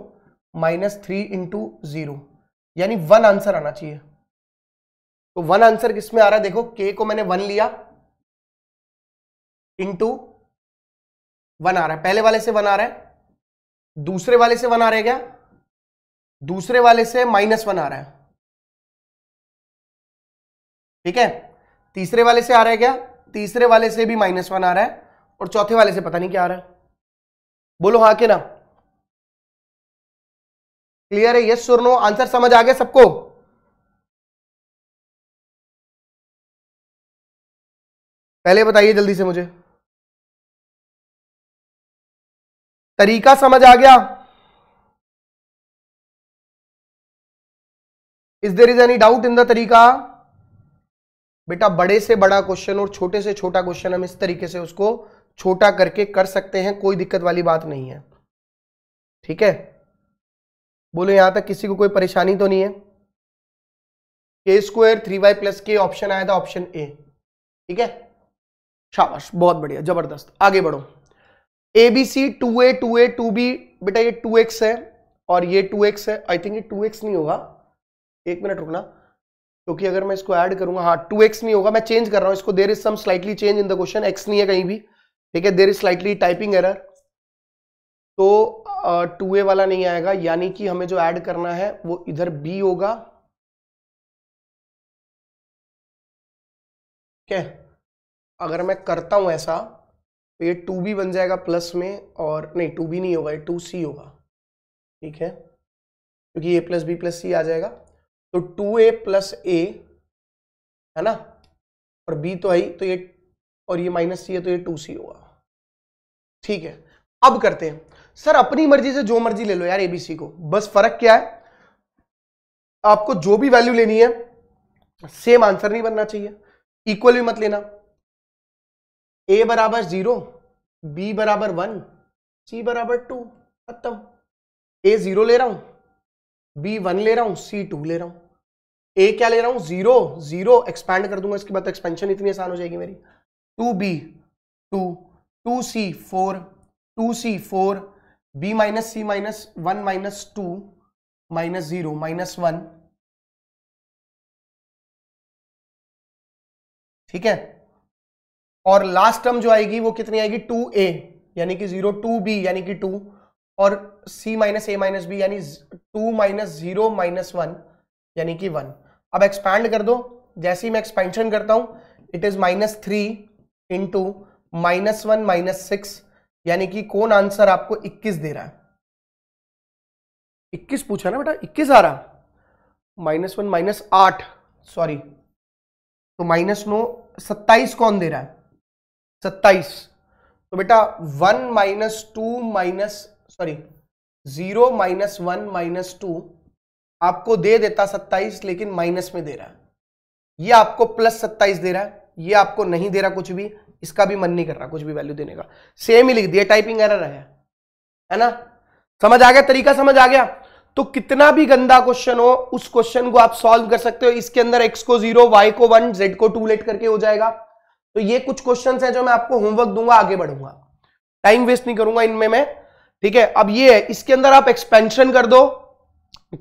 minus three into zero यानी वन आंसर आना चाहिए तो वन आंसर किसमें आ रहा है देखो के को मैंने वन लिया इंटू वन आ रहा है पहले वाले से वन आ रहा है दूसरे वाले से वन आ रहा है क्या दूसरे वाले से माइनस वन आ रहा है ठीक है तीसरे वाले से आ रहा है क्या तीसरे वाले से भी माइनस वन आ रहा है और चौथे वाले से पता नहीं क्या आ रहा है बोलो हाँ के ना क्लियर है यस सुर नो आंसर समझ आ गया सबको पहले बताइए जल्दी से मुझे तरीका समझ आ गया is there is any doubt in the तरीका बेटा बड़े से बड़ा क्वेश्चन और छोटे से छोटा क्वेश्चन हम इस तरीके से उसको छोटा करके कर सकते हैं कोई दिक्कत वाली बात नहीं है ठीक है बोलो यहां तक किसी को कोई परेशानी तो नहीं है A square three Y plus के ऑप्शन आया था ऑप्शन ए ठीक है शाबाश बहुत बढ़िया जबरदस्त आगे बढ़ो A B C two A two A two B बेटा ये टू एक्स है और ये टू एक्स है आई थिंक ये टू एक्स नहीं होगा एक मिनट रुकना क्योंकि तो अगर मैं इसको ऐड करूंगा हाँ टू एक्स नहीं होगा मैं चेंज कर रहा हूँ इसको there is slightly change in the question X नहीं है कहीं भी ठीक है there is slightly typing error तो टू uh, ए वाला नहीं आएगा यानी कि हमें जो ऐड करना है वो इधर बी होगा क्या अगर मैं करता हूं ऐसा तो ये टू बी बन जाएगा प्लस में और नहीं टू बी नहीं होगा ये टू सी होगा ठीक है क्योंकि A plus B plus C आ जाएगा तो टू ए प्लस ए है ना और बी तो आई तो ये और ये माइनस सी है तो ये टू सी होगा ठीक है अब करते हैं सर अपनी मर्जी से जो मर्जी ले लो यार एबीसी को बस फर्क क्या है आपको जो भी वैल्यू लेनी है सेम आंसर नहीं बनना चाहिए इक्वल भी मत लेना ए बराबर जीरो बी बराबर वन सी बराबर टू खत्म ए जीरो ले रहा हूं बी वन ले रहा हूं सी टू ले रहा हूं ए क्या ले रहा हूं जीरो जीरो एक्सपैंड कर दूंगा इसके बाद एक्सपेंशन तो इतनी आसान हो जाएगी मेरी two B two two C four two C four B minus C minus one minus two minus zero minus one ठीक है और लास्ट टर्म जो आएगी वो कितनी आएगी टू ए यानी कि जीरो टू बी यानी कि टू और C minus A minus B यानी two minus zero minus one यानी कि वन अब एक्सपैंड कर दो जैसे ही मैं एक्सपेंशन करता हूं it is minus three into minus one minus six यानी कि कौन आंसर आपको इक्कीस दे रहा है इक्कीस पूछा ना बेटा इक्कीस आ रहा माइनस वन माइनस आठ सॉरी तो माइनस नो सत्ताईस कौन दे रहा है सत्ताईस तो बेटा one minus two minus sorry zero minus one minus two आपको दे देता सत्ताईस लेकिन माइनस में दे रहा है ये आपको प्लस सत्ताईस दे रहा है ये आपको नहीं दे रहा कुछ भी इसका भी मन नहीं कर रहा कुछ भी वैल्यू देने का सेम ही लिख दिया टाइपिंग एरर है है ना समझ आ गया तरीका समझ आ गया तो कितना भी गंदा क्वेश्चन हो उस क्वेश्चन को आप सॉल्व कर सकते हो इसके अंदर एक्स को जीरो वाई को वन जेड को टू लेट करके हो जाएगा तो ये कुछ क्वेश्चंस हैं जो मैं आपको होमवर्क दूंगा आगे बढ़ूंगा टाइम वेस्ट नहीं करूंगा इनमें मैं ठीक है अब ये है इसके अंदर आप एक्सपेंशन कर दो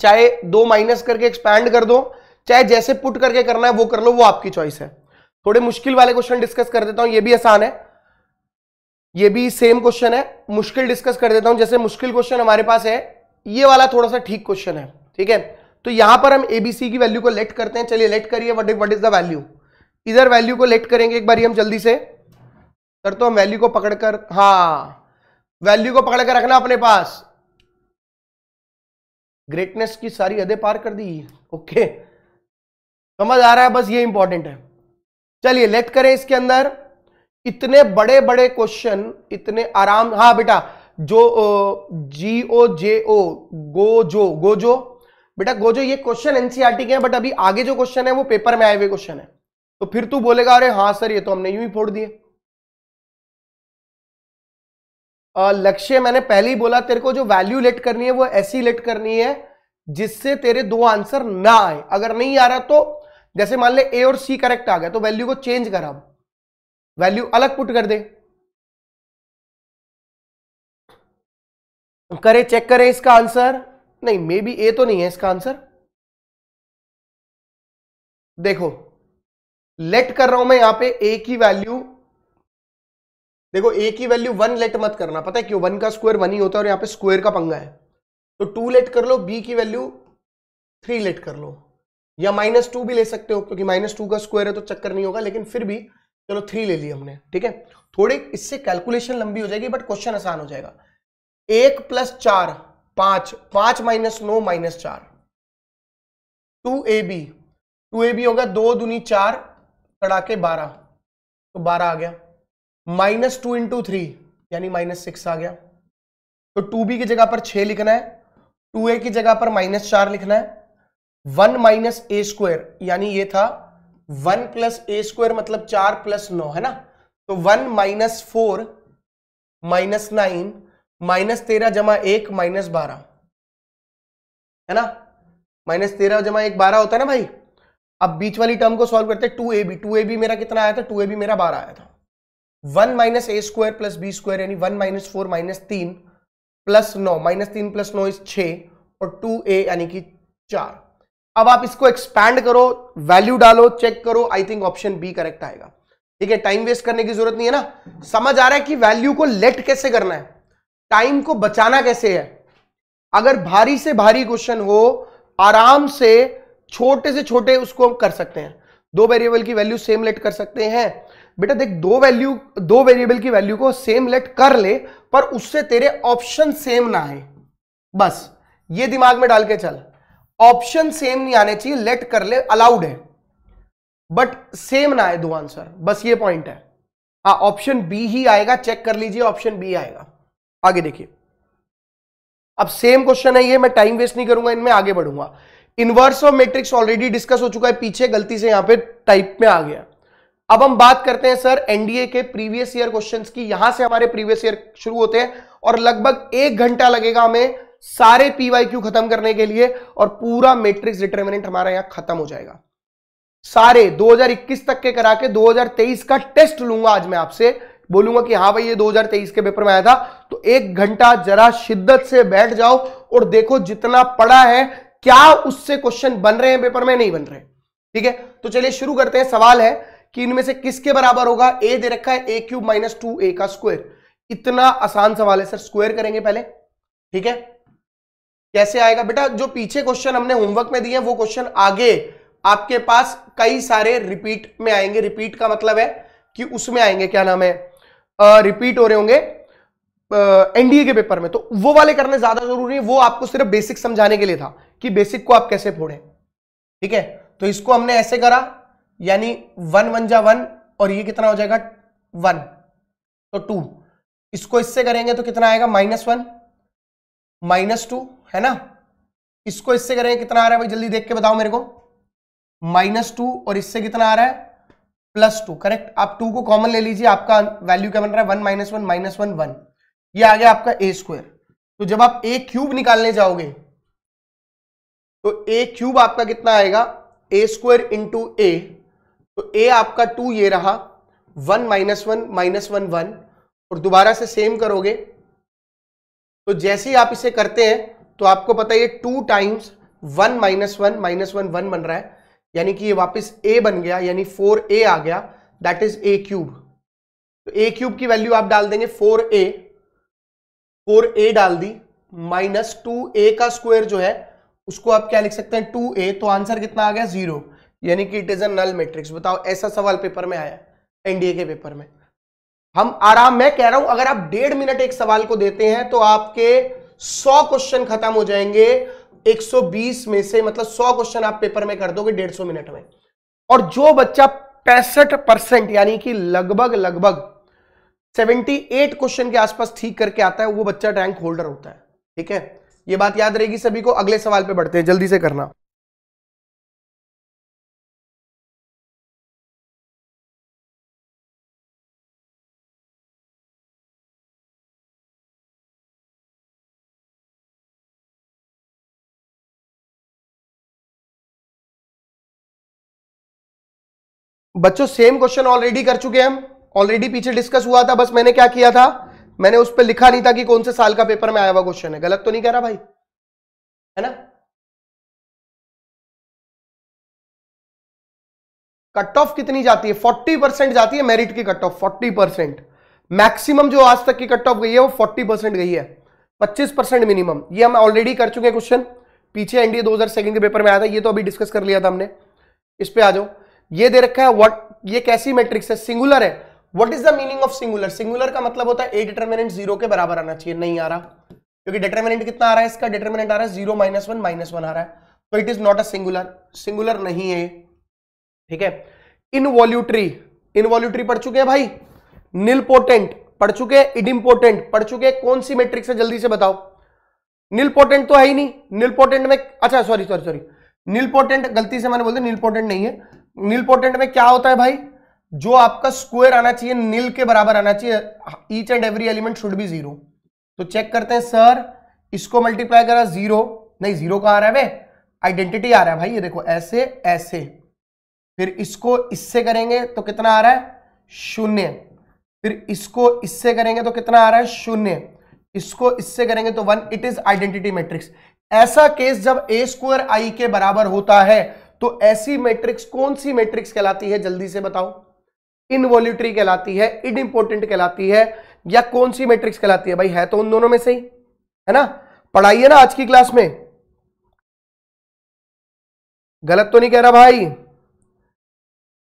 चाहे दो माइनस करके एक्सपैंड कर दो चाहे जैसे पुट करके करना है वो कर लो वो आपकी चॉइस है थोड़े मुश्किल वाले क्वेश्चन डिस्कस कर देता हूं ये भी आसान है ये भी सेम क्वेश्चन है मुश्किल डिस्कस कर देता हूं जैसे मुश्किल क्वेश्चन हमारे पास है ये वाला थोड़ा सा ठीक क्वेश्चन है ठीक है तो यहां पर हम एबीसी की वैल्यू को लेट करते हैं चलिए लेट करिए वट इज द वैल्यू इधर वैल्यू को लेट करेंगे एक बार हम जल्दी से सर तो हम वैल्यू को पकड़कर हाँ वैल्यू को पकड़कर रखना अपने पास ग्रेटनेस की सारी हदें पार कर दी ओके समझ आ रहा है बस ये इंपॉर्टेंट है चलिए लेट करें इसके अंदर इतने बड़े बड़े क्वेश्चन इतने आराम हाँ बेटा जो जी ओ जे ओ गो गोजो बेटा गोजो ये क्वेश्चन एनसीआरटी e के हैं बट अभी आगे जो क्वेश्चन है वो पेपर में आए हुए क्वेश्चन है तो फिर तू बोलेगा अरे हाँ सर ये तो हमने यूं ही फोड़ दिए लक्ष्य मैंने पहले ही बोला तेरे को जो वैल्यू लेट करनी है वो ऐसी लेट करनी है जिससे तेरे दो आंसर ना आए अगर नहीं आ रहा तो जैसे मान ले ए और सी करेक्ट आ गया तो वैल्यू को चेंज कर अब वैल्यू अलग पुट कर दे करे चेक करें इसका आंसर नहीं मे बी ए तो नहीं है इसका आंसर देखो लेट कर रहा हूं मैं यहां पे ए की वैल्यू देखो ए की वैल्यू वन लेट मत करना पता है क्यों वन का स्क्वायर वन ही होता है और यहां पे स्क्वायर का पंगा है तो टू लेट कर लो बी की वैल्यू थ्री लेट कर लो या माइनस टू भी ले सकते हो क्योंकि माइनस टू का स्क्वायर है तो चक्कर नहीं होगा लेकिन फिर भी चलो थ्री ले लिया हमने ठीक है थोड़ी इससे कैलकुलेशन लंबी हो जाएगी बट क्वेश्चन आसान हो जाएगा एक प्लस चार पांच पांच माइनस नो माइनस चार two A B two A B होगा दो दुनी चार कड़ा के बारह तो बारह आ गया माइनस टू इंटू थ्री यानी माइनस सिक्स आ गया तो टू बी की जगह पर छ लिखना है टू ए की जगह पर माइनस चार लिखना है वन माइनस ए स्क्वायर यानी ये था वन प्लस ए स्क्वायर मतलब चार प्लस नौ है ना तो one minus four minus nine minus तेरह जमा एक माइनस बारह है ना माइनस तेरह जमा एक बारह होता है ना भाई अब बीच वाली टर्म को सॉल्व करते two A B two A B मेरा कितना आया था टू ए बी मेरा बारह आया था one minus A square plus B square यानी वन माइनस फोर माइनस तीन प्लस नौ माइनस तीन प्लस नौ इज छः और टू ए यानी कि चार अब आप इसको एक्सपैंड करो वैल्यू डालो चेक करो I think option B correct आएगा ठीक है टाइम वेस्ट करने की जरूरत नहीं है ना समझ आ रहा है कि वैल्यू को लेट कैसे करना है टाइम को बचाना कैसे है अगर भारी से भारी क्वेश्चन हो आराम से छोटे से छोटे उसको हम कर सकते हैं दो वेरिएबल की वैल्यू सेम लेट कर सकते हैं बेटा देख दो वैल्यू दो वेरिएबल की वैल्यू को सेम लेट कर ले पर उससे तेरे ऑप्शन सेम ना आए बस ये दिमाग में डाल के चल ऑप्शन सेम नहीं आने चाहिए लेट कर ले अलाउड है बट सेम ना आए दो आंसर बस ये पॉइंट है ऑप्शन हाँ, बी ही आएगा चेक कर लीजिए ऑप्शन बी आएगा आगे देखिए अब सेम क्वेश्चन है ये मैं टाइम वेस्ट नहीं करूंगा इनमें आगे बढ़ूंगा inverse of matrix already discuss हो चुका है पीछे गलती से यहां पे टाइप में आ गया अब हम बात करते हैं सर एनडीए के प्रीवियस ईयर क्वेश्चंस की यहां से हमारे प्रीवियस ईयर शुरू होते हैं और लगभग एक घंटा लगेगा हमें सारे पीवाईक्यू खत्म करने के लिए और पूरा मैट्रिक्स डिटर्मिनेंट हमारा यहां खत्म हो जाएगा सारे 2021 तक के करा के 2023 का टेस्ट लूंगा आज मैं आपसे बोलूंगा कि हाँ भाई ये 2023 के पेपर में आया था तो एक घंटा जरा शिद्दत से बैठ जाओ और देखो जितना पढ़ा है क्या उससे क्वेश्चन बन रहे हैं पेपर में नहीं बन रहे ठीक है तो चलिए शुरू करते हैं सवाल है कि इनमें से किसके बराबर होगा ए दे रखा है A cube minus two A का स्क्वायर इतना आसान सवाल है सर स्क्वायर करेंगे पहले ठीक है कैसे आएगा बेटा जो पीछे क्वेश्चन हमने होमवर्क में दिए वो क्वेश्चन आगे आपके पास कई सारे रिपीट में आएंगे रिपीट का मतलब है कि उसमें आएंगे क्या नाम है आ, रिपीट हो रहे होंगे एनडीए के पेपर में तो वो वाले करने ज्यादा जरूरी है वो आपको सिर्फ बेसिक समझाने के लिए था कि बेसिक को आप कैसे फोड़ें ठीक है तो इसको हमने ऐसे करा यानी वन वन जा वन और ये कितना हो जाएगा वन तो टू इसको इससे करेंगे तो कितना आएगा माइनस वन माइनस टू है ना इसको इससे करेंगे कितना आ रहा है भाई जल्दी देख के बताओ मेरे को माइनस टू और इससे कितना आ रहा है प्लस टू करेक्ट आप टू को कॉमन ले लीजिए आपका वैल्यू क्या बन रहा है one minus one minus one one ये आ गया आपका ए स्क्वायर तो जब आप ए क्यूब निकालने जाओगे तो ए क्यूब आपका कितना आएगा ए स्क्वायर इंटू ए तो ए आपका टू ये रहा one minus one minus one one और दोबारा से सेम करोगे तो जैसे ही आप इसे करते हैं तो आपको पता है ये two times one minus one minus one one बन रहा है यानी कि ये वापस ए बन गया यानी फोर ए आ गया दैट इज ए क्यूब तो ए क्यूब की वैल्यू आप डाल देंगे फोर ए फोर ए डाल दी माइनस टू ए का स्क्वायर जो है उसको आप क्या लिख सकते हैं टू ए तो आंसर कितना आ गया जीरो यानी कि इट इज अल मेट्रिक्स बताओ ऐसा सवाल पेपर में आया एनडीए के पेपर में हम आराम मैं कह रहा हूं अगर आप डेढ़ मिनट एक सवाल को देते हैं तो आपके सौ क्वेश्चन खत्म हो जाएंगे 120 में से मतलब 100 क्वेश्चन आप पेपर में कर दोगे 150 मिनट में और जो बच्चा पैंसठ परसेंट यानी कि लगभग लगभग 78 क्वेश्चन के आसपास ठीक करके आता है वो बच्चा रैंक होल्डर होता है ठीक है ये बात याद रहेगी सभी को अगले सवाल पे बढ़ते हैं जल्दी से करना बच्चों सेम क्वेश्चन ऑलरेडी कर चुके हैं हम ऑलरेडी पीछे डिस्कस हुआ था बस मैंने क्या किया था मैंने उस पर लिखा नहीं था कि कौन से साल का पेपर में आया हुआ क्वेश्चन है गलत तो नहीं कह रहा भाई है ना कट ऑफ कितनी जाती है फोर्टी परसेंट जाती है मेरिट की cut off forty percent maximum जो आज तक की कट ऑफ गई है वो फोर्टी परसेंट गई है पच्चीस परसेंट मिनिमम ये हम ऑलरेडी कर चुके हैं क्वेश्चन पीछे एनडीए दो हजार सेकंड के पेपर में आया था ये तो अभी डिस्कस कर लिया था हमने इस पे आ जाओ ये दे रखा है व्हाट ये कैसी मैट्रिक्स है सिंगुलर है what is the meaning of singular singular का मतलब होता है ए डिटर्मिनेंट जीरो के बराबर आना चाहिए नहीं आ रहा क्योंकि डिटर्मिनेंट कितना आ रहा है इसका डिटर्मिनेंट आ रहा है zero minus one minus one आ रहा है तो it is not a singular singular नहीं है ठीक है इनवॉल्यूटरी इनवॉल्यूटरी पढ़ चुके हैं भाई निलपोटेंट पढ़ चुके हैं इड इम्पोर्टेंट पढ़ चुके हैं कौन सी मेट्रिक से जल्दी से बताओ निलपोटेंट तो है ही नहीं निलपोटेंट में अच्छा सॉरी सॉरी सॉरी निलपोटेंट गलती से मैंने बोल दिया निलपोटेंट नहीं है निलपोटेंट में क्या होता है भाई जो आपका स्क्वायर आना चाहिए नील के बराबर आना चाहिए each and every element should be zero तो चेक करते हैं सर इसको मल्टीप्लाई करा जीरो नहीं जीरो का आ रहा है वे आइडेंटिटी आ रहा है भाई ये देखो ऐसे ऐसे फिर इसको इससे करेंगे तो कितना आ रहा है शून्य फिर इसको इससे करेंगे तो कितना आ रहा है शून्य इसको इससे करेंगे तो one it is identity matrix ऐसा केस जब ए स्क्वायर आई के बराबर होता है तो ऐसी मैट्रिक्स कौन सी मैट्रिक्स कहलाती है जल्दी से बताओ इनवॉल्यूटरी कहलाती है इन इंपोर्टेंट कहलाती है या कौन सी मैट्रिक्स कहलाती है भाई है तो उन दोनों में से ही है ना पढ़ाइए ना आज की क्लास में गलत तो नहीं कह रहा भाई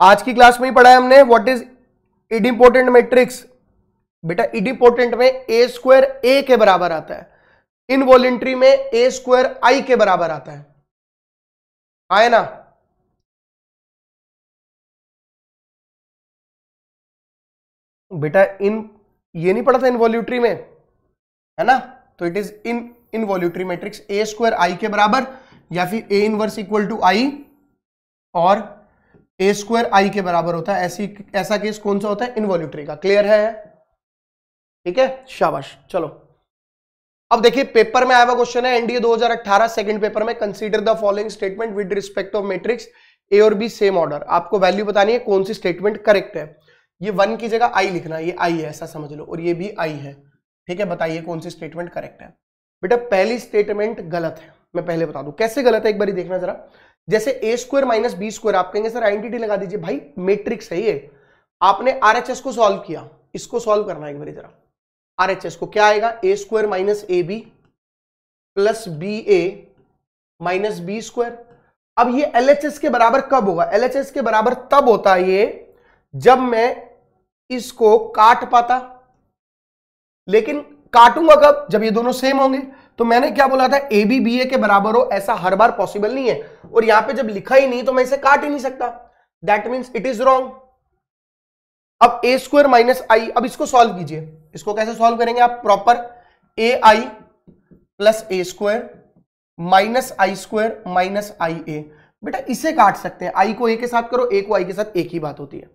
आज की क्लास में ही पढ़ा है हमने what is idempotent matrix बेटा इड इंपोर्टेंट में ए स्क्वायर ए के बराबर आता है इनवॉलेंट्री में ए स्क्वायर आई के बराबर आता है आए ना बेटा इन ये नहीं पढ़ा था इनवॉल्यूटरी में है ना तो it is in involutory matrix A square I के बराबर या फिर A inverse equal to I और ए स्क्वायर आई के बराबर होता है ऐसी ऐसा केस कौन सा होता है इनवॉल्यूटरी का क्लियर है ठीक है शाबाश चलो अब देखिए पेपर में आया हुआ क्वेश्चन है एनडीए 2018 सेकंड पेपर में consider the following statement with respect of matrix A और बी सेम ऑर्डर आपको वैल्यू बतानी है कौन सी स्टेटमेंट करेक्ट है ये वन की जगह आई लिखना ये आई है ऐसा समझ लो और ये भी आई है ठीक है बताइए कौन सी स्टेटमेंट करेक्ट है बेटा पहली स्टेटमेंट गलत है मैं पहले बता दू कैसे गलत है एक बार देखना जरा जैसे A square minus B square आप कहेंगे सर आइडेंटिटी लगा दीजिए भाई मेट्रिक्स है ये आपने आर एच एस को सॉल्व किया इसको सॉल्व करना एक बार जरा आर एच एस को क्या आएगा A square minus A B plus B A minus B square अब ये एल एच एस के बराबर कब होगा एल एच एस के बराबर तब होता है ये जब मैं इसको काट पाता लेकिन काटूंगा कब जब ये दोनों सेम होंगे तो मैंने क्या बोला था ए बी बी ए के बराबर हो ऐसा हर बार पॉसिबल नहीं है और यहां पे जब लिखा ही नहीं तो मैं इसे काट ही नहीं सकता that mean it is wrong अब ए स्क्वायर माइनस आई अब इसको सॉल्व कीजिए इसको कैसे सॉल्व करेंगे आप proper A I plus A square minus I square minus I A बेटा इसे काट सकते हैं आई को ए के साथ करो ए को आई के साथ एक ही बात होती है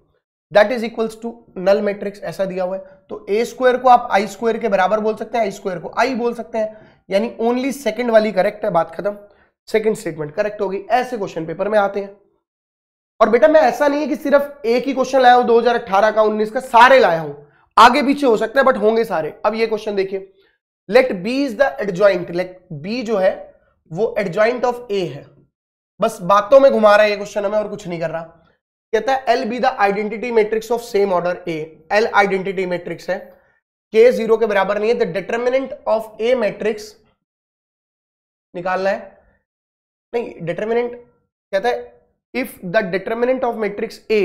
that is equals to null matrix ऐसा दिया हुआ है तो ए स्क्वायर को आप आई स्क्वायर के बराबर बोल सकते हैं आई स्क्वायर को आई बोल सकते हैं यानी ओनली सेकंड वाली करेक्ट है बात खत्म सेकंड स्टेटमेंट करेक्ट होगी ऐसे क्वेश्चन पेपर में आते हैं और बेटा मैं ऐसा नहीं है कि सिर्फ एक ही क्वेश्चन लाया हूं 2018 का 19 का सारे लाया हूं आगे पीछे हो सकता है बट होंगे सारे अब ये क्वेश्चन देखिए let B is the adjoint let B जो है वो एडजॉइंट ऑफ ए है बस बातों में घुमा रहा है ये क्वेश्चन हमें और कुछ नहीं कर रहा कहता है L B the identity matrix of same order A L identity matrix है के जीरो के बराबर नहीं है the determinant of A matrix निकालना है नहीं डिटर्मिनेंट कहता है if the determinant of matrix A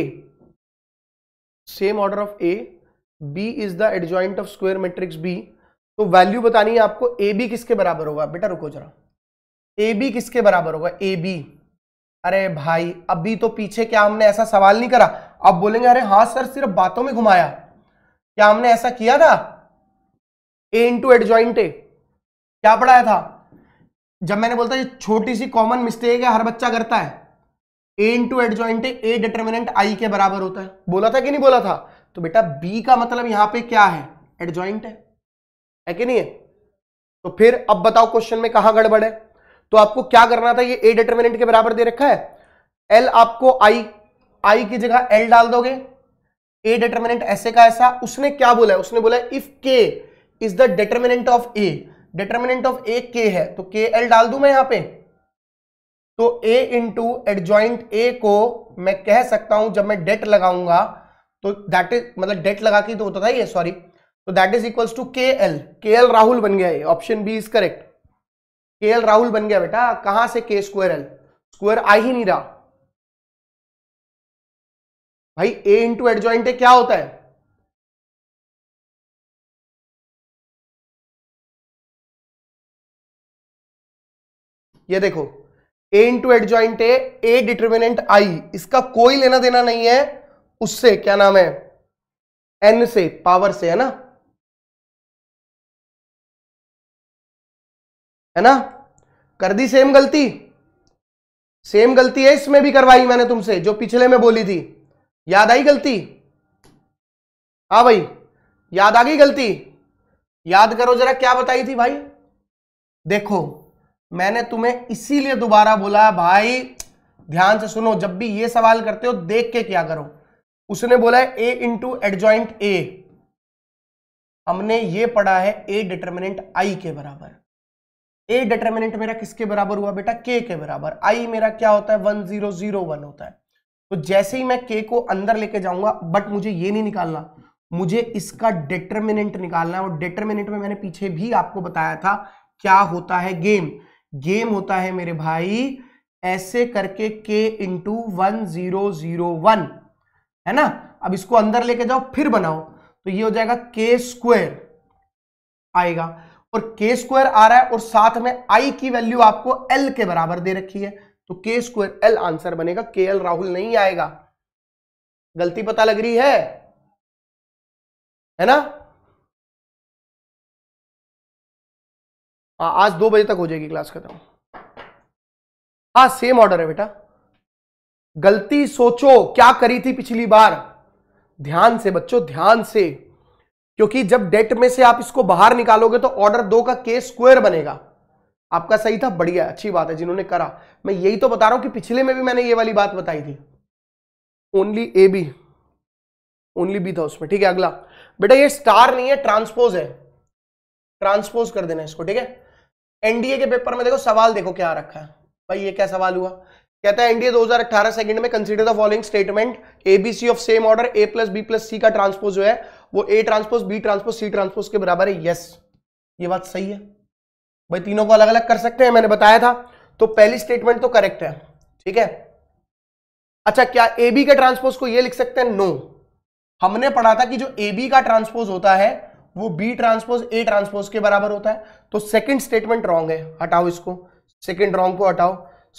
same order of A B is the adjoint of square matrix B तो वैल्यू बतानी है आपको ए बी किसके बराबर होगा बेटा रुको जरा ए बी किसके बराबर होगा ए बी अरे भाई अभी तो पीछे क्या हमने ऐसा सवाल नहीं करा अब बोलेंगे अरे हाँ सर सिर्फ बातों में घुमाया क्या हमने ऐसा किया था A into adjoint A क्या पढ़ाया था जब मैंने बोलता ये छोटी सी कॉमन मिस्टेक है हर बच्चा करता है A into adjoint A determinant I के बराबर होता है बोला था कि नहीं बोला था तो बेटा बी का मतलब यहां पे क्या है एड ज्वाइंट है है कि नहीं है तो फिर अब बताओ क्वेश्चन में कहा गड़बड़ है तो आपको क्या करना था ये ए डिटर्मिनेंट के बराबर दे रखा है एल आपको आई आई की जगह एल डाल दोगे ए डिटर्मिनेंट ऐसे का ऐसा उसने क्या बोला है उसने बोला if K is the determinant of A determinant of A K है तो के एल डाल दू मैं यहां पे तो ए इंटू एडजॉइंट ए को मैं कह सकता हूं जब मैं डेट लगाऊंगा तो दैट इज मतलब डेट लगा के तो होता था ये सॉरी तो that is equals to K L K L Rahul बन गया option B is correct K L Rahul बन गया बेटा कहां से के स्क्वायर एल स्क्वायर आ ही नहीं रहा भाई ए इंटू एडजॉइंट क्या होता है ये देखो A into adjoint A determinant I इसका कोई लेना देना नहीं है उससे क्या नाम है एन से पावर से है ना है ना कर दी सेम गलती सेम गलती है इसमें भी करवाई मैंने तुमसे जो पिछले में बोली थी याद आई गलती हा भाई याद आ गई गलती याद करो जरा क्या बताई थी भाई देखो मैंने तुम्हें इसीलिए दोबारा बोला भाई ध्यान से सुनो जब भी ये सवाल करते हो देख के क्या करो उसने बोला है ए इंटू एडजॉइंट ए हमने ये पढ़ा है ए डिटर्मिनेंट आई के बराबर ए डिटर्मिनेंट मेरा किसके बराबर हुआ बेटा के के बराबर आई मेरा क्या होता है वन जीरो जीरो वन होता है तो जैसे ही मैं के को अंदर लेके जाऊंगा बट मुझे ये नहीं निकालना मुझे इसका डिटर्मिनेंट निकालना है और डिटर्मिनेंट में मैंने पीछे भी आपको बताया था क्या होता है गेम गेम होता है मेरे भाई ऐसे करके K into one zero zero one है ना अब इसको अंदर लेके जाओ फिर बनाओ तो ये हो जाएगा के स्क्वायर आएगा और के स्क्वायर आ रहा है और साथ में आई की वैल्यू आपको एल के बराबर दे रखी है तो के स्क्वायर एल आंसर बनेगा के एल राहुल नहीं आएगा गलती पता लग रही है है ना आ, हाँ, आज दो बजे तक हो जाएगी क्लास खत्म हाँ सेम ऑर्डर है बेटा गलती सोचो क्या करी थी पिछली बार ध्यान से बच्चों ध्यान से क्योंकि जब डेट में से आप इसको बाहर निकालोगे तो ऑर्डर दो का के स्क्वायर बनेगा आपका सही था बढ़िया अच्छी बात है जिन्होंने करा मैं यही तो बता रहा हूं कि पिछले में भी मैंने ये वाली बात बताई थी only A B only B था उसमें ठीक है अगला बेटा ये स्टार नहीं है ट्रांसपोज है ट्रांसपोज कर देना इसको ठीक है एनडीए के पेपर में देखो सवाल देखो क्या रखा है भाई ये क्या सवाल हुआ कहता है एनडीए 2018 सेकंड में consider the following statement ABC of same order A plus B plus C का ट्रांसपोज है वो A transpose B transpose C transpose के बराबर है यस ये बात सही है भाई तीनों को अलग अलग कर सकते हैं मैंने बताया था तो पहली स्टेटमेंट तो करेक्ट है ठीक है अच्छा क्या ए बी के ट्रांसपोज को ये लिख सकते हैं नो हमने पढ़ा था कि जो ए बी का ट्रांसपोज होता है वो बी ट्रांसपोज ए ट्रांसपोज के बराबर होता है तो सेकंड स्टेटमेंट रॉन्ग है हटाओ इसको सेकंड रॉन्ग को हटाओ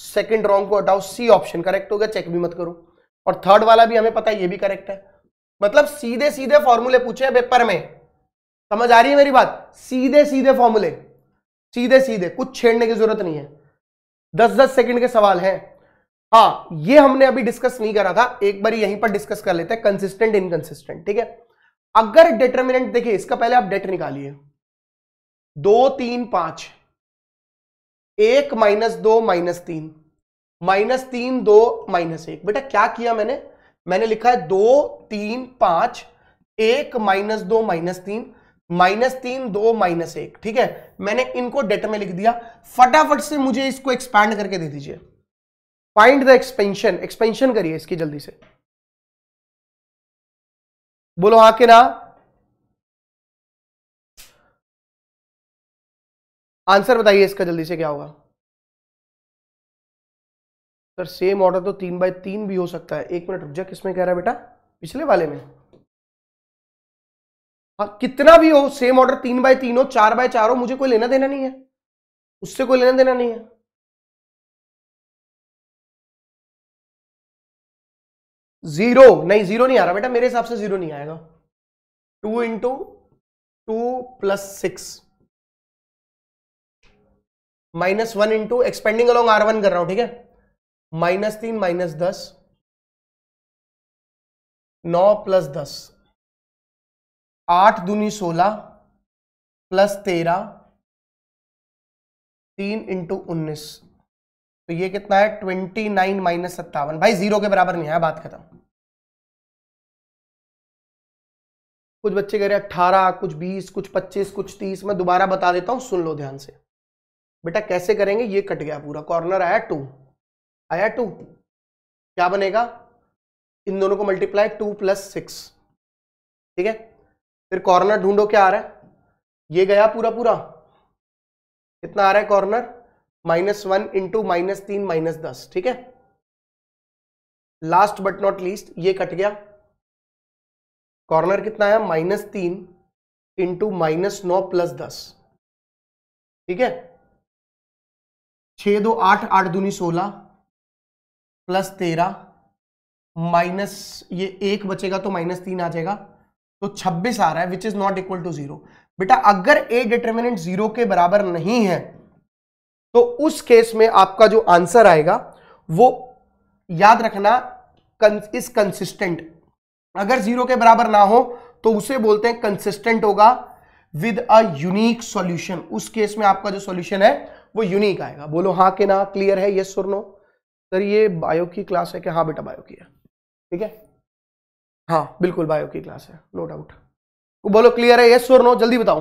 सेकंड रॉन्ग को हटाओ सी ऑप्शन करेक्ट हो गया चेक भी मत करो और थर्ड वाला भी हमें पता है ये भी करेक्ट है मतलब सीधे सीधे फॉर्मूले पूछे पेपर में समझ आ रही है मेरी बात सीधे सीधे फॉर्मूले सीधे सीधे कुछ छेड़ने की जरूरत नहीं है दस दस सेकंड के सवाल हैं हाँ ये हमने अभी डिस्कस नहीं करा था एक बार यहीं पर डिस्कस कर लेते हैं कंसिस्टेंट इनकंसिस्टेंट ठीक है अगर डिटर्मिनेंट देखिए इसका पहले आप डेट निकालिए दो तीन पांच एक माइनस दो माइनस तीन माइनस तीन दो माइनस एक बेटा क्या किया मैंने मैंने लिखा है दो तीन पांच एक माइनस दो माइनस तीन माइनस तीन दो माइनस एक ठीक है मैंने इनको डेट में लिख दिया फटाफट से मुझे इसको एक्सपैंड करके दे दीजिए फाइंड द एक्सपेंशन एक्सपेंशन करिए इसकी जल्दी से बोलो हाँ के ना आंसर बताइए इसका जल्दी से क्या होगा सर सेम ऑर्डर तो तीन बाई तीन भी हो सकता है एक मिनट रुक जा किसमें कह रहा है बेटा पिछले वाले में हाँ कितना भी हो सेम ऑर्डर तीन बाय तीन हो चार बाय चार हो मुझे कोई लेना देना नहीं है उससे कोई लेना देना नहीं है जीरो नहीं जीरो नहीं आ रहा बेटा मेरे हिसाब से जीरो नहीं आएगा two into two plus six minus one into expanding along R one कर रहा हूं ठीक है माइनस तीन माइनस दस नौ प्लस दस आठ दूनी सोलह प्लस तेरह तीन इंटू उन्नीस तो ये कितना है ट्वेंटी नाइन माइनस सत्तावन भाई जीरो के बराबर नहीं आया बात खत्म कुछ बच्चे कह रहे हैं अट्ठारह कुछ बीस कुछ पच्चीस कुछ तीस मैं दोबारा बता देता हूं सुन लो ध्यान से बेटा कैसे करेंगे ये कट गया पूरा कॉर्नर आया टू आया टू क्या बनेगा इन दोनों को मल्टीप्लाई टू प्लस सिक्स ठीक है फिर कॉर्नर ढूंढो क्या आ रहा है ये गया पूरा पूरा कितना आ रहा है corner minus one into minus तीन माइनस दस ठीक है लास्ट बट नॉट लीस्ट ये कट गया कॉर्नर कितना आया माइनस तीन इंटू माइनस नौ प्लस दस ठीक है छह दो आठ आठ दूनी सोलह प्लस तेरह माइनस ये एक बचेगा तो माइनस तीन आ जाएगा तो छब्बीस आ रहा है which is not equal to zero बेटा अगर ए डिटर्मिनेंट जीरो के बराबर नहीं है तो उस केस में आपका जो आंसर आएगा वो याद रखना इज कंसिस्टेंट अगर जीरो के बराबर ना हो तो उसे बोलते हैं कंसिस्टेंट होगा विद अ यूनिक सॉल्यूशन उस केस में आपका जो सॉल्यूशन है वो यूनिक आएगा बोलो हाँ के ना क्लियर है यस नो सर ये बायो की क्लास है कि हाँ बेटा बायो की है ठीक है हाँ बिल्कुल बायो की क्लास है नो डाउट तो बोलो क्लियर है यस और नो जल्दी बताओ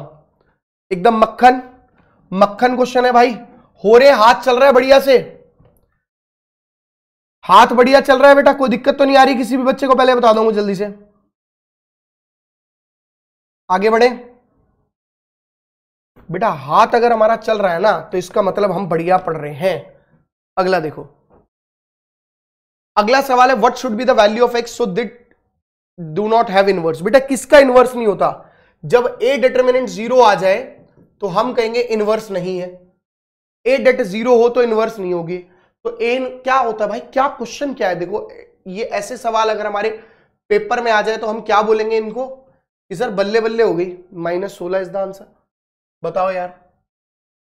एकदम मक्खन मक्खन क्वेश्चन है भाई हो रहे हाथ चल रहा है बढ़िया से हाथ बढ़िया चल रहा है बेटा कोई दिक्कत तो नहीं आ रही किसी भी बच्चे को पहले बता दूंगा जल्दी से आगे बढ़े बेटा हाथ अगर हमारा चल रहा है ना तो इसका मतलब हम बढ़िया पढ़ रहे हैं अगला देखो अगला सवाल है what should be the value of X so that do not have inverse बेटा किसका इनवर्स नहीं होता जब ए डिटर्मिनेंट जीरो आ जाए तो हम कहेंगे इनवर्स नहीं है ए डेट जीरो हो तो इनवर्स नहीं होगी तो ए क्या होता है भाई क्या क्वेश्चन क्या है देखो ये ऐसे सवाल अगर हमारे पेपर में आ जाए तो हम क्या बोलेंगे इनको कि सर बल्ले बल्ले हो गई माइनस सोलह इज द आंसर बताओ यार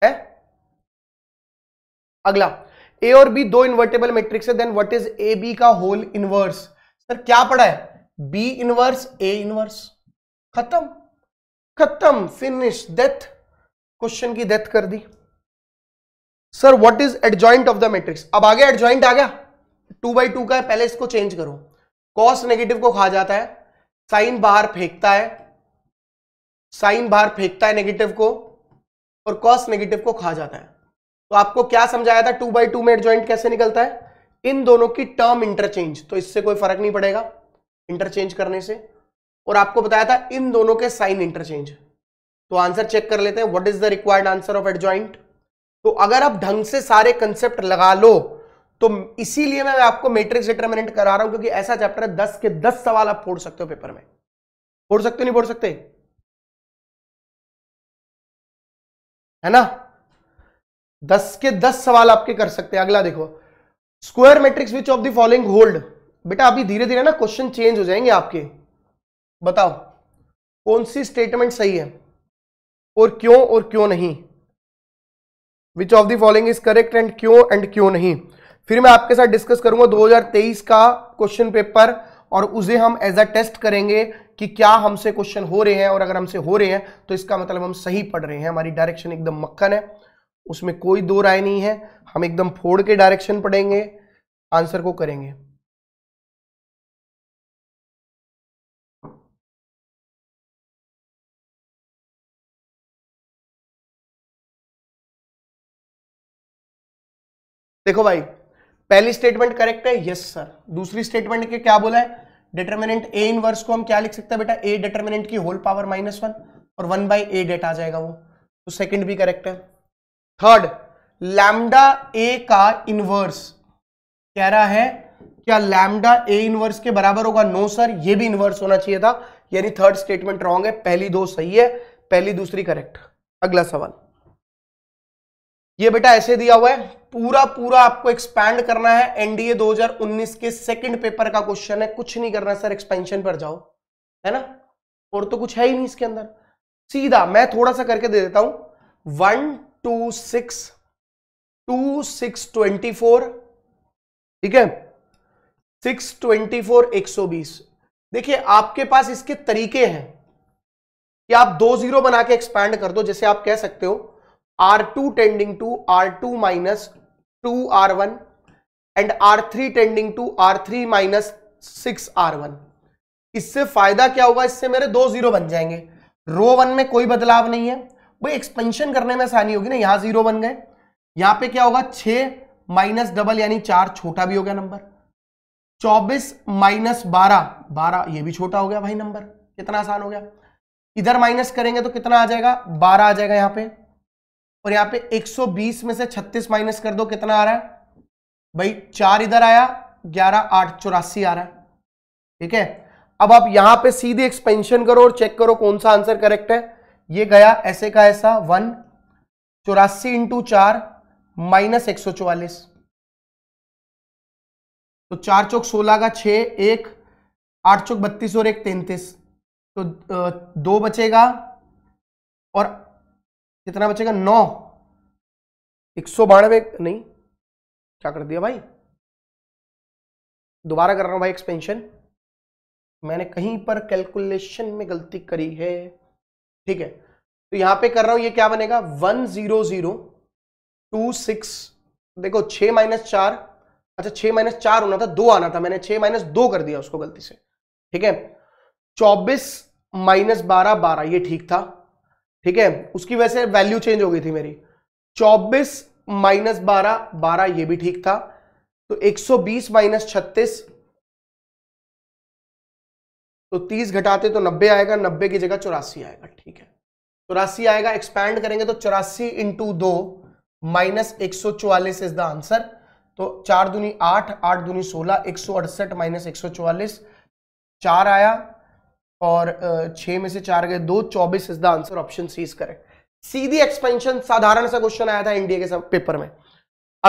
है अगला ए और बी दो इन्वर्टेबल मैट्रिक्स है then what is A B का होल इनवर्स सर क्या पढ़ा है बी इनवर्स ए इनवर्स खत्म खत्म फिनिश डेथ क्वेश्चन की डेथ कर दी sir what is adjoint of the matrix अब आगे एडजॉइंट आ गया टू बाई टू का है पहले इसको चेंज करो कॉस नेगेटिव को खा जाता है साइन बाहर फेंकता है साइन बाहर फेंकता है नेगेटिव को और कॉस नेगेटिव को खा जाता है तो आपको क्या समझाया था two by two adjoint कैसे निकलता है इन दोनों की टर्म इंटरचेंज तो इससे कोई फर्क नहीं पड़ेगा इंटरचेंज करने से और आपको बताया था इन दोनों के साइन इंटरचेंज तो आंसर चेक कर लेते हैं what is the required answer of adjoint तो अगर आप ढंग से सारे कंसेप्ट लगा लो तो इसीलिए मैं आपको मैट्रिक्स डिटरमिनेंट करा रहा हूं क्योंकि ऐसा चैप्टर है दस के दस सवाल आप फोड़ सकते हो पेपर में फोड़ सकते हो नहीं फोड़ सकते है ना दस के दस सवाल आपके कर सकते हैं अगला देखो square matrix which of the following hold बेटा अभी धीरे धीरे ना क्वेश्चन चेंज हो जाएंगे आपके बताओ कौन सी स्टेटमेंट सही है और क्यों और क्यों नहीं which of the following is correct and क्यों एंड क्यों नहीं फिर मैं आपके साथ डिस्कस करूंगा 2023 का क्वेश्चन पेपर और उसे हम एज अ टेस्ट करेंगे कि क्या हमसे क्वेश्चन हो रहे हैं और अगर हमसे हो रहे हैं तो इसका मतलब हम सही पढ़ रहे हैं हमारी डायरेक्शन एकदम मक्खन है उसमें कोई दो राय नहीं है हम एकदम फोड़ के डायरेक्शन पढ़ेंगे आंसर को करेंगे देखो भाई पहली स्टेटमेंट करेक्ट है यस सर दूसरी स्टेटमेंट के क्या बोला है डिटर्मिनेंट ए इनवर्स को हम क्या लिख सकते हैं बेटा ए डिटर्मिनेंट की होल पावर माइनस वन और वन बाई ए डेट आ जाएगा वो तो सेकंड भी करेक्ट है थर्ड लैमडा ए का इनवर्स कह रहा है क्या लैमडा ए इन्वर्स के बराबर होगा नो सर ये भी इन्वर्स होना चाहिए था यानी थर्ड स्टेटमेंट रॉन्ग है पहली दो सही है पहली दूसरी करेक्ट अगला सवाल ये बेटा ऐसे दिया हुआ है पूरा पूरा आपको एक्सपैंड करना है एनडीए 2019 के सेकंड पेपर का क्वेश्चन है कुछ नहीं करना सर एक्सपेंशन पर जाओ है ना और तो कुछ है ही नहीं इसके अंदर सीधा मैं थोड़ा सा करके दे देता हूं one two six two six twenty four ठीक है सिक्स ट्वेंटी फोर एक सौ बीस देखिए आपके पास इसके तरीके हैं कि आप दो जीरो बना के एक्सपैंड कर दो जैसे आप कह सकते हो R two tending to R two minus two R one and R three tending to R three minus six R one इससे फायदा क्या होगा इससे मेरे दो जीरो बन जाएंगे रो वन में कोई बदलाव नहीं है भाई एक्सपेंशन करने में आसानी होगी ना यहां जीरो बन गए यहां पे क्या होगा छह माइनस डबल यानी चार छोटा भी हो गया नंबर चौबीस माइनस बारह बारह ये भी छोटा हो गया भाई नंबर कितना आसान हो गया इधर माइनस करेंगे तो कितना आ जाएगा बारह आ जाएगा यहां पे और यहां पे 120 में से 36 माइनस कर दो कितना आ रहा है भाई चार इधर आया ग्यारह आठ चौरासी आ रहा है ठीक है अब आप यहां पे सीधे एक्सपेंशन करो और चेक करो कौन सा आंसर करेक्ट है ये गया ऐसे का ऐसा वन चौरासी इंटू चार माइनस एक सौ चौवालीस तो चार चौक सोलह का छ एक आठ चौक बत्तीस और एक तैंतीस तो दो बचेगा और कितना बचेगा नौ एक सौ बानवे नहीं क्या कर दिया भाई दोबारा कर रहा हूं भाई एक्सपेंशन मैंने कहीं पर कैलकुलेशन में गलती करी है ठीक है तो यहां पे कर रहा हूं ये क्या बनेगा one zero zero two six देखो छ माइनस चार अच्छा छ माइनस चार होना था दो आना था मैंने छ माइनस दो कर दिया उसको गलती से ठीक है चौबीस माइनस बारह बारह ये ठीक था ठीक है उसकी वजह से वैल्यू चेंज हो गई थी मेरी चौबीस माइनस बारह बारह ये भी ठीक था तो 120 सौ बीस माइनस छत्तीस तो तीस घटाते तो नब्बे आएगा नब्बे की जगह चौरासी आएगा ठीक है चौरासी आएगा एक्सपैंड करेंगे तो चौरासी इंटू दो माइनस एक सौ चौवालीस इज द आंसर तो चार दूनी आठ आठ दूनी सोलह एक सौ अड़सठ माइनस एक सौ चौवालीस चार आया और छह में से चार गए दो चौबीस is the answer option C is correct सीधी एक्सपेंशन साधारण सा क्वेश्चन आया था इंडिया के पेपर में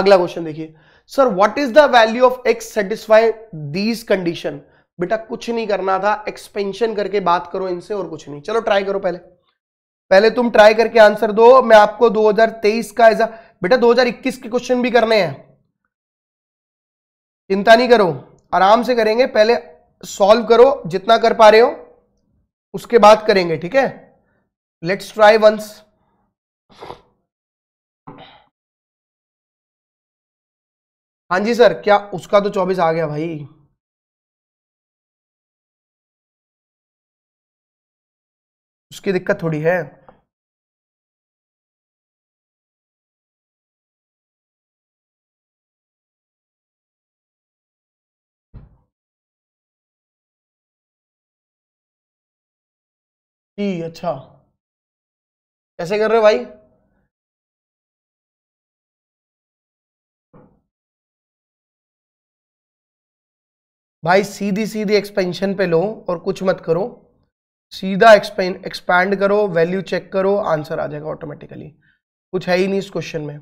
अगला क्वेश्चन देखिए sir what is the value of X satisfy these condition बेटा कुछ नहीं करना था एक्सपेंशन करके बात करो इनसे और कुछ नहीं चलो ट्राई करो पहले पहले तुम ट्राई करके आंसर दो मैं आपको 2023 का एज बेटा 2021 के क्वेश्चन भी करने हैं चिंता नहीं करो आराम से करेंगे पहले सॉल्व करो जितना कर पा रहे हो उसके बाद करेंगे ठीक है लेट्स ट्राई वंस हाँ जी सर क्या उसका तो चौबीस आ गया भाई उसकी दिक्कत थोड़ी है जी अच्छा कैसे कर रहे हो भाई भाई सीधी सीधी एक्सपेंशन पे लो और कुछ मत करो सीधा एक्सपैंड करो वैल्यू चेक करो आंसर आ जाएगा ऑटोमेटिकली कुछ है ही नहीं इस क्वेश्चन में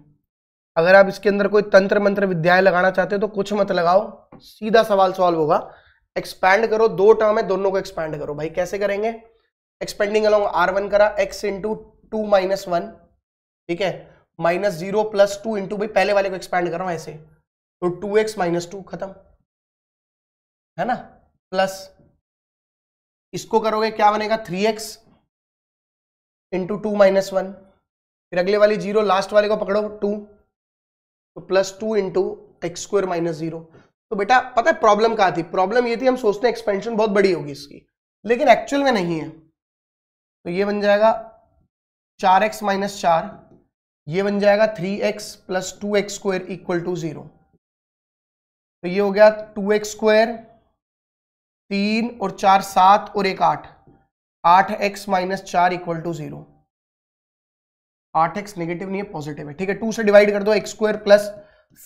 अगर आप इसके अंदर कोई तंत्र मंत्र विद्याएं लगाना चाहते हो तो कुछ मत लगाओ सीधा सवाल सॉल्व होगा एक्सपैंड करो दो टर्म है दोनों को एक्सपैंड करो भाई कैसे करेंगे एक्सपेंडिंग अलॉन्ग आर वन करा X into two minus one ठीक है minus zero plus two into भाई पहले वाले को एक्सपैंड करो ऐसे तो टू एक्स माइनस टू खत्म है ना प्लस इसको करोगे क्या बनेगा three X into two minus one फिर अगले वाली जीरो लास्ट वाले को पकड़ो टू तो plus two into X square minus zero तो बेटा पता है प्रॉब्लम कहा थी प्रॉब्लम ये थी हम सोचते हैं एक्सपेंशन बहुत बड़ी होगी इसकी लेकिन एक्चुअल में नहीं है तो ये बन जाएगा चार एक्स माइनस चार ये बन जाएगा three X plus two X square equal to zero तो ये हो गया टू एक्स स्क्वायर तीन और चार सात और एक आठ आठ एक्स माइनस चार इक्वल टू जीरो आठ एक्स नेगेटिव नहीं है पॉजिटिव है ठीक है टू से डिवाइड कर दो X square plus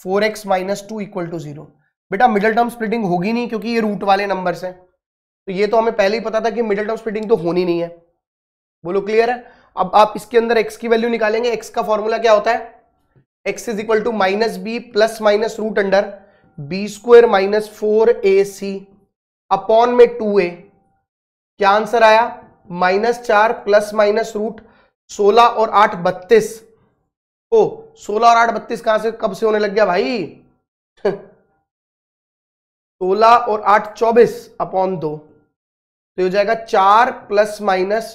four X minus two equal to zero बेटा मिडिल टर्म स्प्लिटिंग होगी नहीं क्योंकि ये रूट वाले नंबर है तो ये तो हमें पहले ही पता था कि मिडिल टर्म स्प्लिटिंग तो होनी नहीं है बोलो क्लियर है अब आप इसके अंदर एक्स की वैल्यू निकालेंगे एक्स का फॉर्मूला क्या होता है X is equal to minus B plus minus root under B square minus four A C upon में टू ए क्या आंसर आया माइनस चार प्लस माइनस रूट सोलह और आठ बत्तीस ओ सोलह और आठ बत्तीस कहां से कब से होने लग गया भाई सोलह और आठ चौबीस अपॉन दो तो हो जाएगा चार प्लस माइनस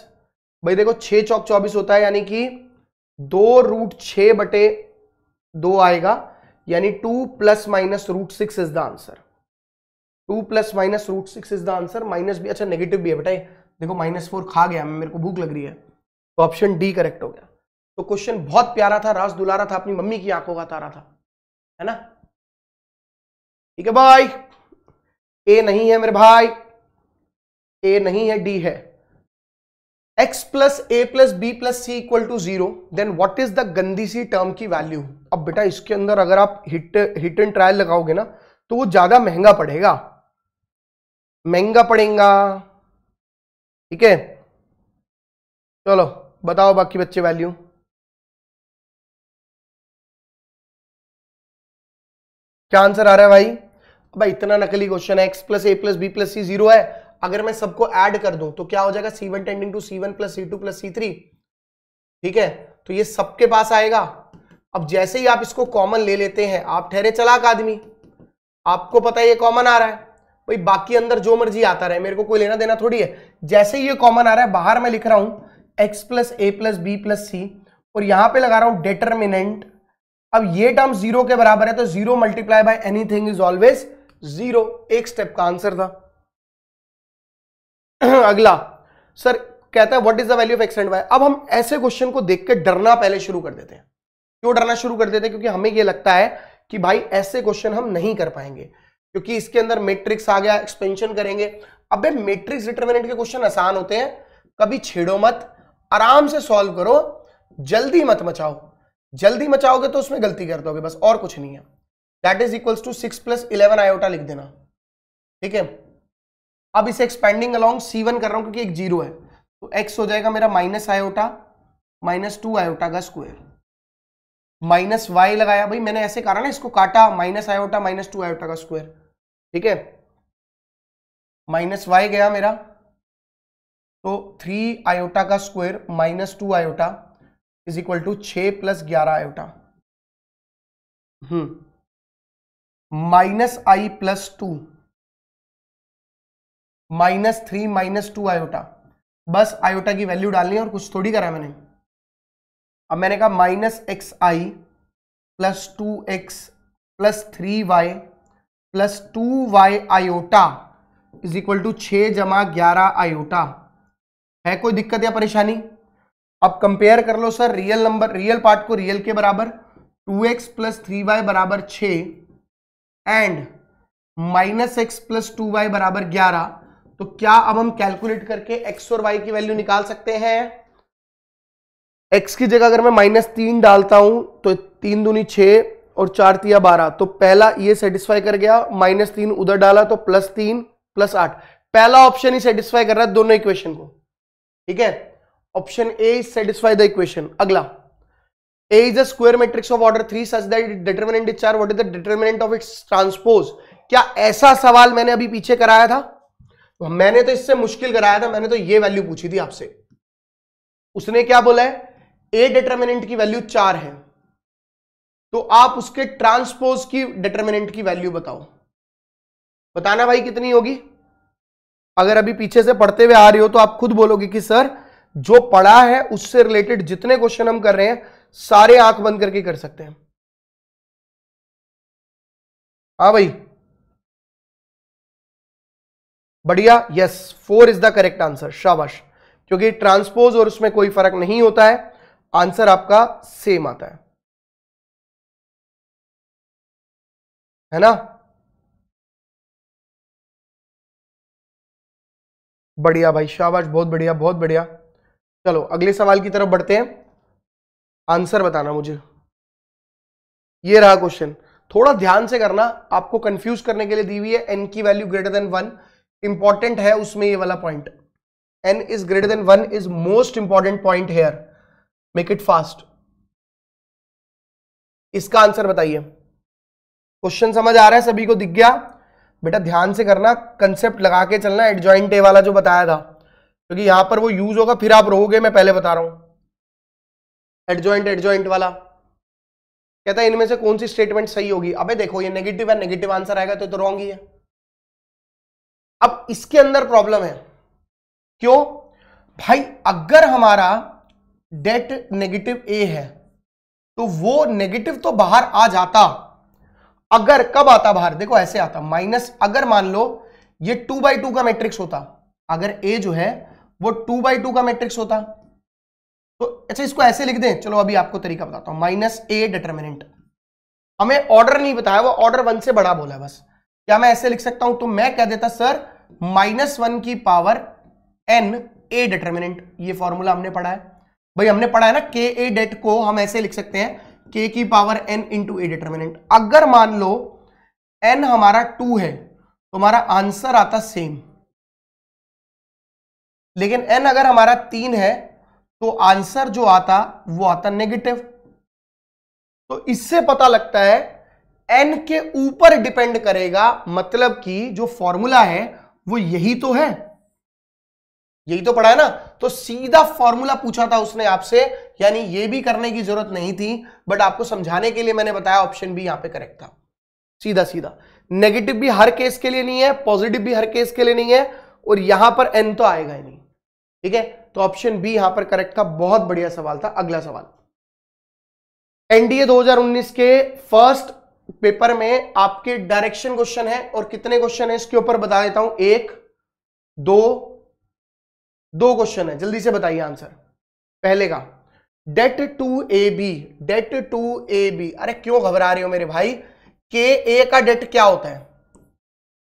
भाई देखो छह चौक चौबीस होता है यानी कि दो रूट छ बटे दो आएगा यानी two plus minus root six is the answer two plus minus root six is the answer minus भी अच्छा नेगेटिव भी है बेटा देखो माइनस फोर खा गया मेरे को भूख लग रही है तो ऑप्शन डी करेक्ट हो गया तो क्वेश्चन बहुत प्यारा था रास दुलारा था अपनी मम्मी की आंखों का तारा था है ना ठीक है भाई ए नहीं है मेरे भाई ए नहीं है डी है X plus A plus B plus C equal to zero then what is the गंदी सी टर्म की वैल्यू अब बेटा इसके अंदर अगर आप हिट हिट एंड ट्रायल लगाओगे ना तो वो ज्यादा महंगा पड़ेगा महंगा पड़ेगा ठीक है चलो बताओ बाकी बच्चे वैल्यू क्या आंसर आ रहा है भाई भाई इतना नकली क्वेश्चन है X plus A plus B plus C zero है अगर मैं सबको ऐड कर दूं तो क्या हो जाएगा C one tending to C one plus C two plus C three ठीक है तो ये सबके पास आएगा अब जैसे ही आप इसको कॉमन ले लेते हैं आप ठहरे चलाक आदमी आपको पता है ये कॉमन आ रहा है भाई बाकी अंदर जो मर्जी आता रहे मेरे को कोई लेना देना थोड़ी है जैसे ये कॉमन आ रहा है बाहर मैं लिख रहा हूं X plus A plus B plus C और यहां पे लगा रहा हूं डेटर्मिनेंट अब ये टर्म जीरो के बराबर है तो zero multiply by anything is always zero एक स्टेप का आंसर था अगला सर कहता है what is the value of X and Y अब हम ऐसे क्वेश्चन को देख के डरना पहले शुरू कर देते हैं क्यों डरना शुरू कर देते हैं क्योंकि हमें यह लगता है कि भाई ऐसे क्वेश्चन हम नहीं कर पाएंगे क्योंकि इसके अंदर मेट्रिक्स आ गया एक्सपेंशन करेंगे अबे मैट्रिक्स डिटर्मिनेंट के क्वेश्चन आसान होते हैं कभी छेड़ो मत आराम से सॉल्व करो जल्दी मत मचाओ जल्दी मचाओगे तो उसमें गलती कर दोगे बस और कुछ नहीं है that is equals to six plus eleven iota लिख देना ठीक है अब इसे एक्सपेंडिंग अलोंग सी वन कर रहा हूं क्योंकि एक जीरो है तो एक्स हो जाएगा मेरा minus iota minus two iota का स्क्वायर माइनस वाई लगाया भाई मैंने ऐसे कहा ना इसको काटा minus iota minus two iota का स्क्वायर ठीक है माइनस वाई गया मेरा तो थ्री आयोटा का square minus two iota is equal to छ प्लस ग्यारह iota hmm minus I plus two minus three minus two iota बस आयोटा की वैल्यू डालनी है और कुछ थोड़ी करा मैंने अब मैंने कहा minus X I plus two X plus three Y plus two Y iota is equal to छ जमा ग्यारह आयोटा है कोई दिक्कत या परेशानी अब कंपेयर कर लो sir real number real part को रियल के बराबर two X plus three Y बराबर छ and minus X plus two Y बराबर ग्यारह तो क्या अब हम कैलकुलेट करके एक्स और वाई की वैल्यू निकाल सकते हैं एक्स की जगह अगर मैं माइनस तीन डालता हूं तो तीन दूनी छः और चार तिया बारह तो पहला ये सेटिस्फाई कर गया माइनस तीन उधर डाला तो प्लस तीन प्लस आठ पहला ऑप्शन ही सेटिस्फाई कर रहा है दोनों इक्वेशन को ठीक है option A is satisfy the equation अगला A is a square matrix of order three such that its determinant is 4 what is the determinant of क्या ऐसा सवाल मैंने अभी पीछे कराया था तो मैंने तो इससे मुश्किल कराया था मैंने तो ये वैल्यू पूछी थी आपसे उसने क्या बोला है ए डिटर्मिनेंट की वैल्यू चार है तो आप उसके ट्रांसपोज की डिटर्मिनेंट की वैल्यू बताओ बताना भाई कितनी होगी अगर अभी पीछे से पढ़ते हुए आ रहे हो तो आप खुद बोलोगे कि सर जो पढ़ा है उससे रिलेटेड जितने क्वेश्चन हम कर रहे हैं सारे आंख बंद करके कर सकते हैं हा भाई बढ़िया yes four is the correct answer शाबाश क्योंकि ट्रांसपोज और उसमें कोई फर्क नहीं होता है आंसर आपका सेम आता है है ना बढ़िया भाई शाबाश बहुत बढ़िया बहुत बढ़िया चलो अगले सवाल की तरफ बढ़ते हैं आंसर बताना मुझे ये रहा क्वेश्चन थोड़ा ध्यान से करना आपको कंफ्यूज करने के लिए दी हुई है एन की value greater than one important है उसमें ये वाला point N is greater than one is most important point here make it fast इसका आंसर बताइए क्वेश्चन समझ आ रहा है सभी को दिख गया बेटा ध्यान से करना कंसेप्ट लगा के चलना एडजॉइंट ए वाला जो बताया था क्योंकि तो यहां पर वो यूज होगा फिर आप रोगे मैं पहले बता रहा हूं एडजॉइंट एडजॉइंट वाला कहता है इनमें से कौन सी स्टेटमेंट सही होगी अबे देखो ये नेगेटिव है नेगेटिव आंसर आएगा तो, तो रॉन्ग ही है अब इसके अंदर प्रॉब्लम है क्यों भाई अगर हमारा डेट नेगेटिव ए है तो वो नेगेटिव तो बाहर आ जाता अगर कब आता बाहर देखो ऐसे आता माइनस अगर मान लो ये टू बाई टू का मैट्रिक्स होता अगर ए जो है वो टू बाई टू का मैट्रिक्स होता तो अच्छा इसको ऐसे लिख दें चलो अभी आपको तरीका बताता हूं माइनस ए डिटर्मिनेंट हमें ऑर्डर नहीं बताया वो ऑर्डर वन से बड़ा बोला बस क्या मैं ऐसे लिख सकता हूं तो मैं कह देता सर माइनस वन की पावर एन ए डिटर्मिनेंट ये फॉर्मूला हमने पढ़ा है भाई हमने पढ़ा है ना के ए डेट को हम ऐसे लिख सकते हैं के की power N into A determinant अगर मान लो एन हमारा टू है तो हमारा आंसर आता सेम लेकिन एन अगर हमारा तीन है तो आंसर जो आता वो आता नेगेटिव तो इससे पता लगता है एन के ऊपर डिपेंड करेगा मतलब कि जो फॉर्मूला है वो यही तो है यही तो पढ़ा है ना तो सीधा फॉर्मूला पूछा था उसने आपसे यानी ये भी करने की जरूरत नहीं थी बट आपको समझाने के लिए मैंने बताया ऑप्शन बी यहां पे करेक्ट था सीधा सीधा नेगेटिव भी हर केस के लिए नहीं है पॉजिटिव भी हर केस के लिए नहीं है और यहां पर एन तो आएगा ही नहीं ठीक है तो ऑप्शन बी यहां पर करेक्ट था बहुत बढ़िया सवाल था अगला सवाल एनडीए 2019 के फर्स्ट पेपर में आपके डायरेक्शन क्वेश्चन है और कितने क्वेश्चन है इसके ऊपर बता देता हूं एक दो दो क्वेश्चन है जल्दी से बताइए आंसर पहले का det two A B det two A B अरे क्यों घबरा रहे हो मेरे भाई के ए का डेट क्या होता है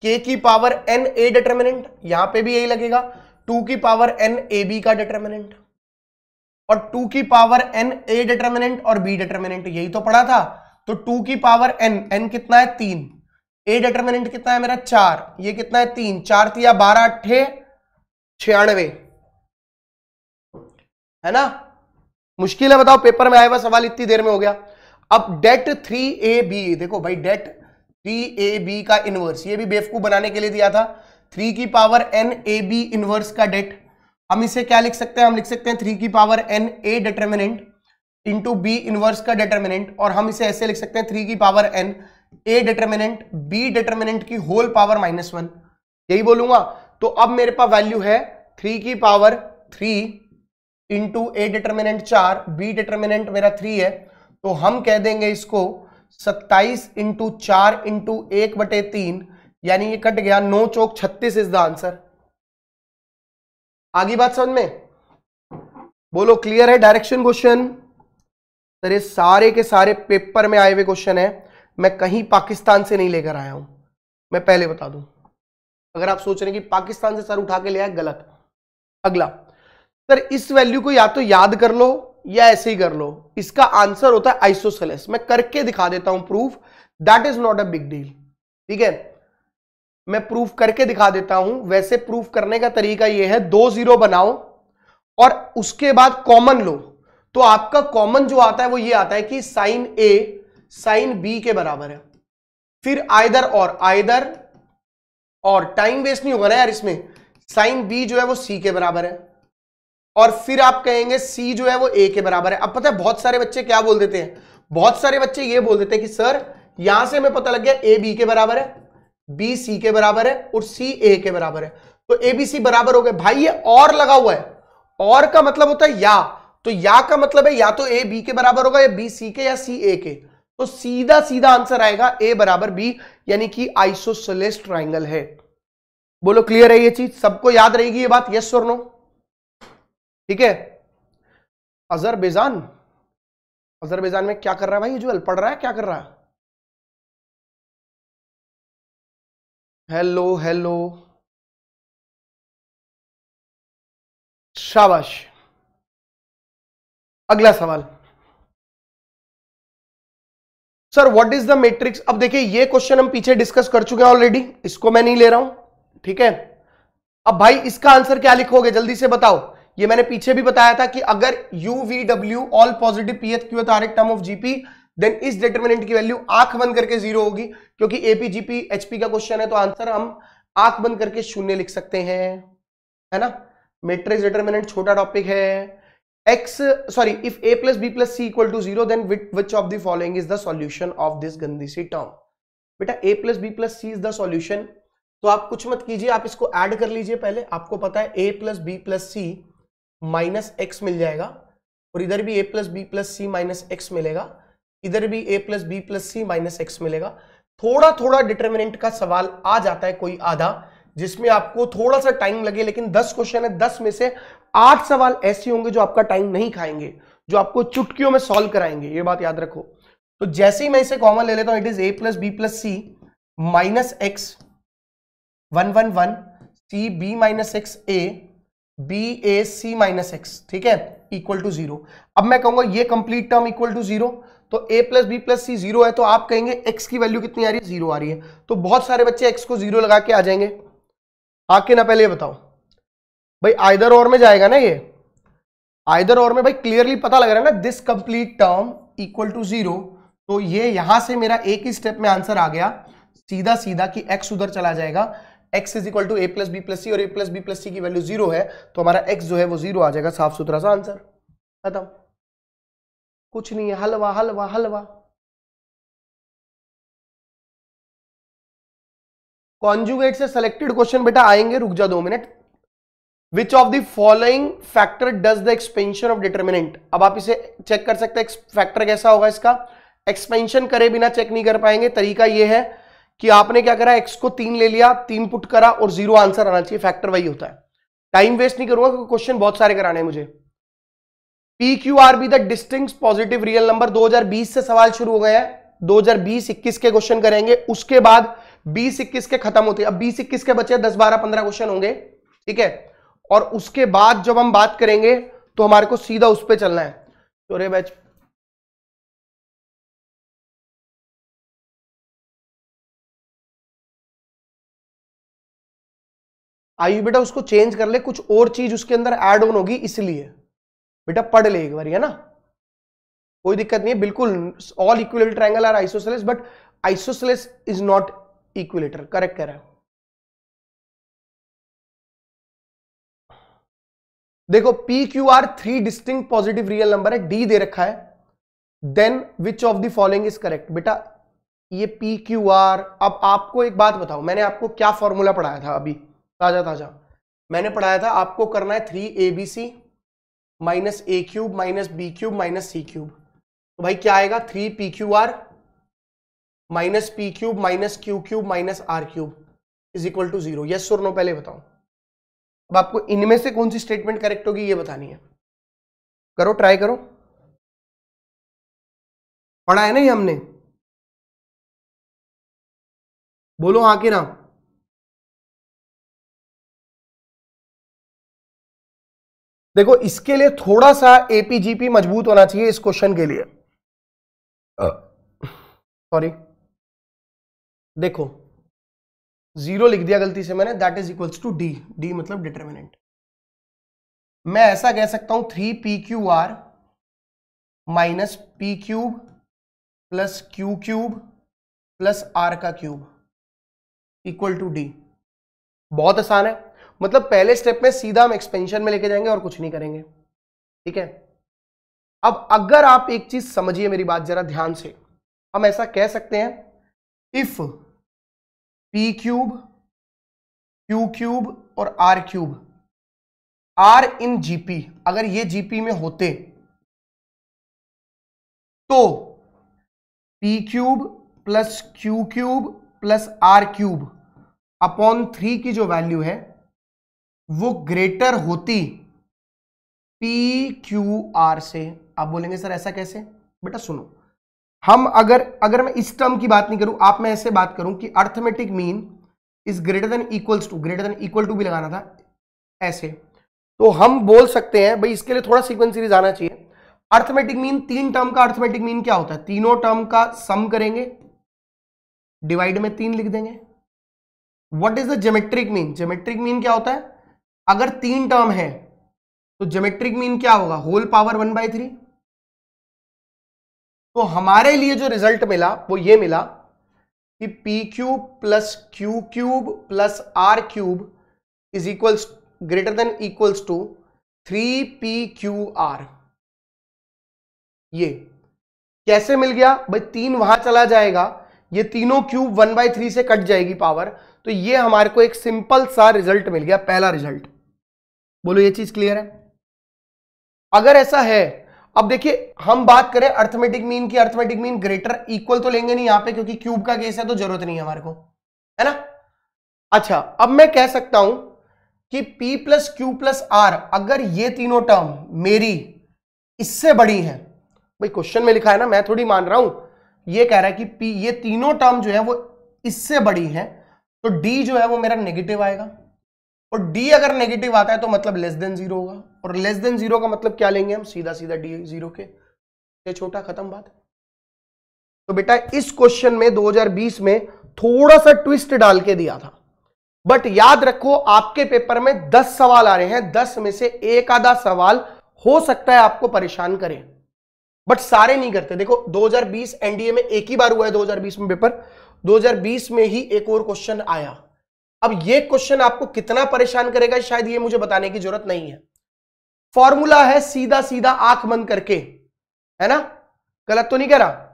के की पावर एन ए डिटर्मिनेंट यहां पे भी यही लगेगा टू की पावर एन ए बी का डिटर्मिनेंट और टू की पावर एन ए डिटर्मिनेंट और बी डिटर्मिनेंट यही तो पढ़ा था तो टू की पावर एन एन कितना है तीन ए डिटर्मिनेंट कितना है मेरा चार ये कितना है तीन चार या बारह अट्ठे छियानवे है ना मुश्किल है बताओ पेपर में आया हुआ सवाल इतनी देर में हो गया अब डेट थ्री ए बी देखो भाई डेट थ्री ए बी का इनवर्स ये भी बेवकूफ बनाने के लिए दिया था थ्री की power N A B inverse का डेट हम इसे क्या लिख सकते हैं हम लिख सकते हैं थ्री की power N A determinant into B inverse का डिटर्मिनेंट और हम इसे ऐसे लिख सकते हैं थ्री की power N A determinant B determinant की होल पावर माइनस वन यही बोलूंगा तो अब मेरे पास वैल्यू है थ्री की power three into A determinant चार बी डिटर्मिनेंट मेरा थ्री है तो हम कह देंगे इसको सत्ताईस इंटू चार इंटू एक बटे तीन यानी ये कट गया नौ चौक छत्तीस इज द आंसर आगे बात समझ में बोलो क्लियर है डायरेक्शन क्वेश्चन सर ये सारे के सारे पेपर में आए हुए क्वेश्चन है मैं कहीं पाकिस्तान से नहीं लेकर आया हूं मैं पहले बता दूं अगर आप सोच रहे हैं कि पाकिस्तान से सर उठा के ले आए गलत अगला सर इस वैल्यू को या तो याद कर लो या ऐसे ही कर लो इसका आंसर होता है आइसोसेलेस मैं करके दिखा देता हूं proof that is not a big deal ठीक है मैं प्रूफ करके दिखा देता हूं वैसे प्रूफ करने का तरीका यह है दो जीरो बनाओ और उसके बाद कॉमन लो तो आपका कॉमन जो आता है वो ये आता है कि साइन ए साइन बी के बराबर है फिर आयदर और आयदर और टाइम वेस्ट नहीं होगा ना यार इसमें साइन बी जो है वो सी के बराबर है और फिर आप कहेंगे सी जो है वो ए के बराबर है अब पता है बहुत सारे बच्चे क्या बोल देते हैं बहुत सारे बच्चे ये बोल देते हैं कि सर यहां से हमें पता लग गया ए बी के बराबर है बी सी के बराबर है और सी ए के बराबर है तो ए बी सी बराबर हो गए भाई ये और लगा हुआ है और का मतलब होता है या तो या का मतलब है या तो ए बी के बराबर होगा या बी सी के या सी ए के तो सीधा सीधा आंसर आएगा ए बराबर बी यानी कि आइसोसलेस ट्राइंगल है बोलो क्लियर है ये चीज सबको याद रहेगी ये बात यस और नो ठीक है अजरबैजान अजरबैजान में क्या कर रहा है भाई यूजल पढ़ रहा है क्या कर रहा है हेलो हेलो शाबाश अगला सवाल sir what is the matrix अब देखिए ये क्वेश्चन हम पीछे डिस्कस कर चुके हैं ऑलरेडी इसको मैं नहीं ले रहा हूं ठीक है अब भाई इसका आंसर क्या लिखोगे जल्दी से बताओ ये मैंने पीछे भी बताया था कि अगर U V W all positive P H Q R एक टर्म ऑफ जीपी देन इस डिटर्मिनेंट की वैल्यू आंख बंद करके जीरो होगी क्योंकि एपी जीपी एचपी का क्वेश्चन है तो आंसर हम आंख बंद करके शून्य लिख सकते हैं है ना मेट्रिक्स डिटर्मिनेंट छोटा टॉपिक है X sorry if A plus B plus C equal to zero then which of the following is the solution of this गंदी सी टर्म बेटा A plus B plus C is the solution तो आप कुछ मत कीजिए आप इसको ऐड कर लीजिए पहले आपको पता है A plus B plus C minus X मिल जाएगा और इधर भी A plus B plus C minus X मिलेगा इधर भी A plus B plus C minus X मिलेगा थोड़ा थोड़ा डिटर्मिनेंट का सवाल आ जाता है कोई आधा जिसमें आपको थोड़ा सा टाइम लगे लेकिन दस क्वेश्चन है दस में से आठ सवाल ऐसे होंगे जो आपका टाइम नहीं खाएंगे जो आपको चुटकियों में सॉल्व कराएंगे ये बात याद रखो तो जैसे ही मैं इसे कॉमन ले लेता हूं it is A plus B plus C minus X one one one C B minus X A B A C minus X ठीक है इक्वल टू जीरो अब मैं कहूंगा ये complete term equal to zero तो a plus B plus C zero है तो आप कहेंगे x की वैल्यू कितनी आ रही है जीरो आ रही है तो बहुत सारे बच्चे x को जीरो लगा के आ जाएंगे आके ना पहले ये बताओ भाई आइदर और में जाएगा ना ये आइदर और में भाई क्लियरली पता लग रहा है ना this complete term equal to zero तो ये यहां से मेरा एक ही स्टेप में आंसर आ गया सीधा सीधा कि x उधर चला जाएगा X is equal to A plus B plus C और A plus B plus C की वैल्यू जीरो है तो हमारा एक्स जो है वो जीरो आ जाएगा साफ सुथरा सा आंसर खत्म कुछ नहीं है हलवा हलवा हलवा कॉन्जुगेट से सिलेक्टेड क्वेश्चन बेटा आएंगे रुक जा दो minute which of the following factor does the expansion of determinant अब आप इसे चेक कर सकते हैं फैक्टर कैसा होगा इसका एक्सपेंशन करे बिना चेक नहीं कर पाएंगे तरीका यह है कि आपने क्या करा एक्स को तीन ले लिया तीन पुट करा और जीरो आंसर आना चाहिए फैक्टर वही होता है टाइम वेस्ट नहीं करूंगा क्योंकि क्वेश्चन बहुत सारे कराने मुझे P Q R B the distinct positive real number 2020 से सवाल शुरू हो गए हैं 2020 21 के क्वेश्चन करेंगे उसके बाद 20 21 के खत्म होते हैं अब 20 21 के बचे 10 बारह 15 क्वेश्चन होंगे ठीक है और उसके बाद जब हम बात करेंगे तो हमारे को सीधा उस पर चलना है तो रे बैच आई बेटा उसको चेंज कर ले कुछ और चीज उसके अंदर एड ऑन होगी इसलिए बेटा पढ़ ले एक बार है ना कोई दिक्कत नहीं है बिल्कुल all equal triangle are isosceles but isosceles is not equilateral correct कह रहा है देखो P Q R three distinct positive real number है डी दे रखा है then which of the following is correct बेटा ये पी क्यू आर अब आपको एक बात बताओ मैंने आपको क्या फॉर्मूला पढ़ाया था अभी ताजा ताजा मैंने पढ़ाया था आपको करना है three A B C minus A cube minus B cube minus C cube तो भाई क्या आएगा three P Q R minus P cube minus Q cube minus R cube is equal to zero yes और नो पहले बताओ अब आपको इनमें से कौन सी स्टेटमेंट करेक्ट होगी ये बतानी है करो ट्राई करो पढ़ा है ना ये हमने बोलो हाँ कि ना देखो इसके लिए थोड़ा सा एपीजीपी मजबूत होना चाहिए इस क्वेश्चन के लिए सॉरी देखो जीरो लिख दिया गलती से मैंने that is equals to D D मतलब डिटर्मिनेंट मैं ऐसा कह सकता हूं three P Q R minus P cube plus Q cube plus R का क्यूब इक्वल टू डी बहुत आसान है मतलब पहले स्टेप में सीधा हम एक्सपेंशन में लेके जाएंगे और कुछ नहीं करेंगे ठीक है अब अगर आप एक चीज समझिए मेरी बात जरा ध्यान से हम ऐसा कह सकते हैं if P cube Q cube और R cube are in GP अगर ये जीपी में होते तो P cube plus Q cube plus R cube upon three की जो वैल्यू है वो ग्रेटर होती पी क्यू आर से आप बोलेंगे सर ऐसा कैसे बेटा सुनो हम अगर अगर मैं इस टर्म की बात नहीं करूं आप मैं ऐसे बात करूं कि arithmetic mean is greater than equals to greater than equal to भी लगाना था ऐसे तो हम बोल सकते हैं भाई इसके लिए थोड़ा सीक्वेंस सीरीज आना चाहिए अर्थमेटिक मीन तीन टर्म का अर्थमेटिक मीन क्या होता है तीनों टर्म का सम करेंगे डिवाइड में तीन लिख देंगे what is the geometric mean geometric mean क्या होता है अगर तीन टर्म है तो ज्योमेट्रिक मीन क्या होगा whole power one by three तो हमारे लिए जो रिजल्ट मिला वो ये मिला कि P cube plus Q cube plus R cube is equals greater than equals to three P Q R ये कैसे मिल गया भाई तीन वहां चला जाएगा ये तीनों क्यूब वन बाई थ्री से कट जाएगी पावर तो ये हमारे को एक सिंपल सा रिजल्ट मिल गया पहला रिजल्ट बोलो ये चीज क्लियर है अगर ऐसा है अब देखिए हम बात करें अर्थमेटिक मीन की अर्थमेटिक मीन ग्रेटर इक्वल तो लेंगे नहीं यहां पे क्योंकि क्यूब का केस है तो जरूरत नहीं है हमारे को है ना अच्छा अब मैं कह सकता हूं कि P plus Q plus R अगर ये तीनों टर्म मेरी इससे बड़ी है भाई क्वेश्चन में लिखा है ना मैं थोड़ी मान रहा हूं ये कह रहा है कि p ये तीनों टर्म जो है वो इससे बड़ी है तो डी जो है वो मेरा नेगेटिव आएगा और डी अगर नेगेटिव आता है तो मतलब लेस देन जीरो होगा और लेस देन जीरो का मतलब क्या लेंगे हम सीधा सीधा डी जीरो के ये छोटा खत्म बात तो बेटा इस क्वेश्चन में 2020 में थोड़ा सा ट्विस्ट डाल के दिया था बट याद रखो आपके पेपर में 10 सवाल आ रहे हैं 10 में से एक आधा सवाल हो सकता है आपको परेशान करें बट सारे नहीं करते देखो 2020 एनडीए में एक ही बार हुआ है 2020 में पेपर 2020 में ही एक और क्वेश्चन आया अब ये क्वेश्चन आपको कितना परेशान करेगा शायद ये मुझे बताने की जरूरत नहीं है फॉर्मूला है सीधा सीधा आंख बंद करके है ना गलत तो नहीं कह रहा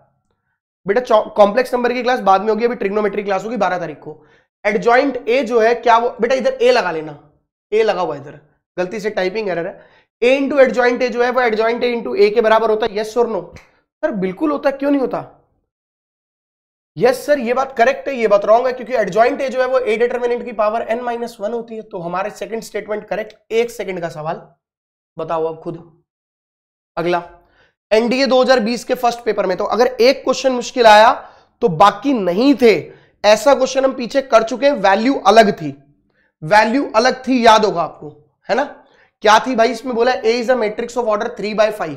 बेटा कॉम्प्लेक्स नंबर की क्लास बाद में होगी अभी ट्रिग्नोमेट्री क्लास होगी बारह तारीख को एडजॉइंट ए जो है क्या वो बेटा इधर ए लगा लेना ए लगा हुआ इधर गलती से टाइपिंग एरर है ए इंटू एडजॉइंट ए जो है वो एडजॉइंट ए इंटू ए के बराबर होता है यस और नो सर बिल्कुल होता क्यों नहीं होता यस सर ये बात करेक्ट है ये बात रॉन्ग है क्योंकि एडजॉइंट जो है वो ए डिटरमिनेंट की पावर एन माइनस वन होती है तो हमारे सेकंड स्टेटमेंट करेक्ट एक सेकंड का सवाल बताओ अब खुद अगला एनडीए 2020 के फर्स्ट पेपर में तो अगर एक क्वेश्चन मुश्किल आया तो बाकी नहीं थे ऐसा क्वेश्चन हम पीछे कर चुके हैं वैल्यू अलग थी वैल्यू अलग थी याद होगा आपको है ना क्या थी भाई इसमें बोला A is a matrix of order three by five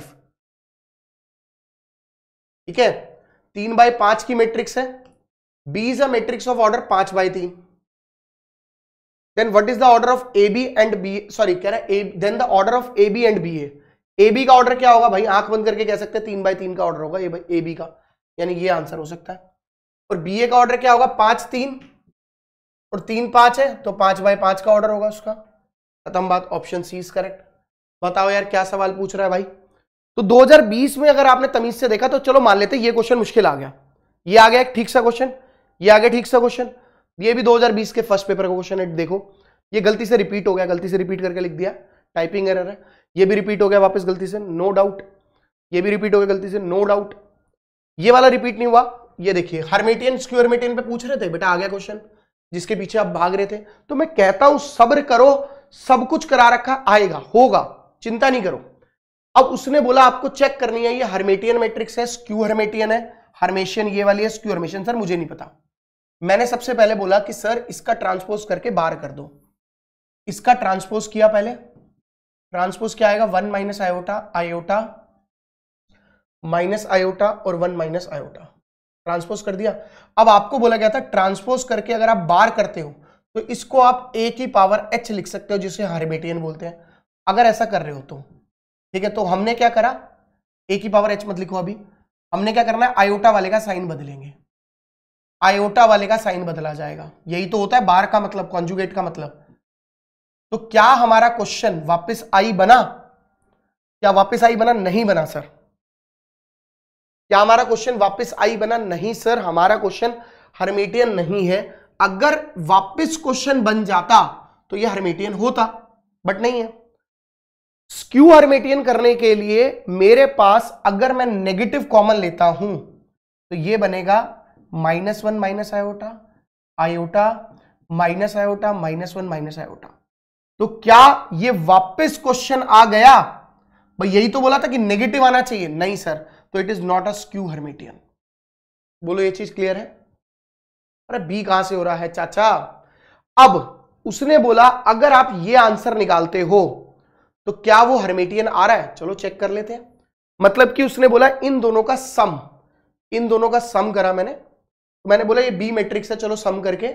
ठीक है तीन बाय पांच की मैट्रिक्स है B is a matrix of order पांच बाय तीन then what is the order of A B and B sorry कह रहा है then the order of A B and B A A B का ऑर्डर क्या होगा भाई आंख बंद करके कह सकते हैं तीन बाय तीन का ऑर्डर होगा ए बी का यानी ये आंसर हो सकता है और बी ए का ऑर्डर क्या होगा पांच तीन और तीन पांच है तो पांच बाय पांच का ऑर्डर होगा उसका खत्म बात ऑप्शन सी इज करेक्ट बताओ यार क्या सवाल पूछ रहा है भाई तो 2020 में अगर आपने तमीज से देखा तो चलो मान लेते ये क्वेश्चन मुश्किल आ गया ये आ गया एक ठीक सा क्वेश्चन ये आ गया ठीक सा क्वेश्चन ये भी 2020 के फर्स्ट पेपर का क्वेश्चन है देखो ये गलती से रिपीट हो गया गलती से रिपीट करके लिख दिया टाइपिंग एरर है ये भी रिपीट हो गया वापस गलती से नो डाउट ये भी रिपीट हो गया गलती से नो डाउट ये वाला रिपीट नहीं हुआ ये देखिए हर्मेटियन स्क्यूरमेटियन पे पूछ रहे थे बेटा आ गया क्वेश्चन जिसके पीछे आप भाग रहे थे तो मैं कहता हूं सब्र करो सब कुछ करा रखा आएगा होगा चिंता नहीं करो अब उसने बोला आपको चेक करनी है ये हर्मेटियन मैट्रिक्स है स्क्यू हर्मेटियन है हर्मेशियन ये वाली है स्क्यू हर्मेशियन सर मुझे नहीं पता मैंने सबसे पहले बोला कि सर इसका ट्रांसपोज करके बाहर कर दो इसका ट्रांसपोज किया पहले ट्रांसपोज क्या आएगा one minus iota iota minus iota और वन माइनस आयोटा ट्रांसपोज कर दिया अब आपको बोला गया था ट्रांसपोज करके अगर आप बार करते हो तो इसको आप ए की पावर एच लिख सकते हो जिसे हर्मेटियन बोलते हैं अगर ऐसा कर रहे हो तो ठीक है तो हमने क्या करा ए की पावर एच मत लिखो अभी हमने क्या करना है आयोटा वाले का साइन बदलेंगे आयोटा वाले का साइन बदला जाएगा यही तो होता है बार का मतलब कॉन्जुगेट का मतलब तो क्या हमारा क्वेश्चन वापस आई बना क्या वापस आई बना नहीं बना सर क्या हमारा क्वेश्चन वापस आई बना नहीं सर हमारा क्वेश्चन हर्मेटियन नहीं है अगर वापस क्वेश्चन बन जाता तो यह हर्मेटियन होता बट नहीं है स्क्यू हर्मेटियन करने के लिए मेरे पास अगर मैं नेगेटिव कॉमन लेता हूं तो ये बनेगा minus one minus iota iota minus iota minus one minus iota तो क्या ये वापस क्वेश्चन आ गया भाई यही तो बोला था कि नेगेटिव आना चाहिए नहीं सर तो it is not a skew Hermitian बोलो ये चीज क्लियर है अरे बी कहां से हो रहा है चाचा अब उसने बोला अगर आप ये आंसर निकालते हो तो क्या वो हर्मेटियन आ रहा है चलो चेक कर लेते हैं मतलब कि उसने बोला इन दोनों का सम इन दोनों का सम करा मैंने तो मैंने बोला ये बी मैट्रिक्स है चलो सम करके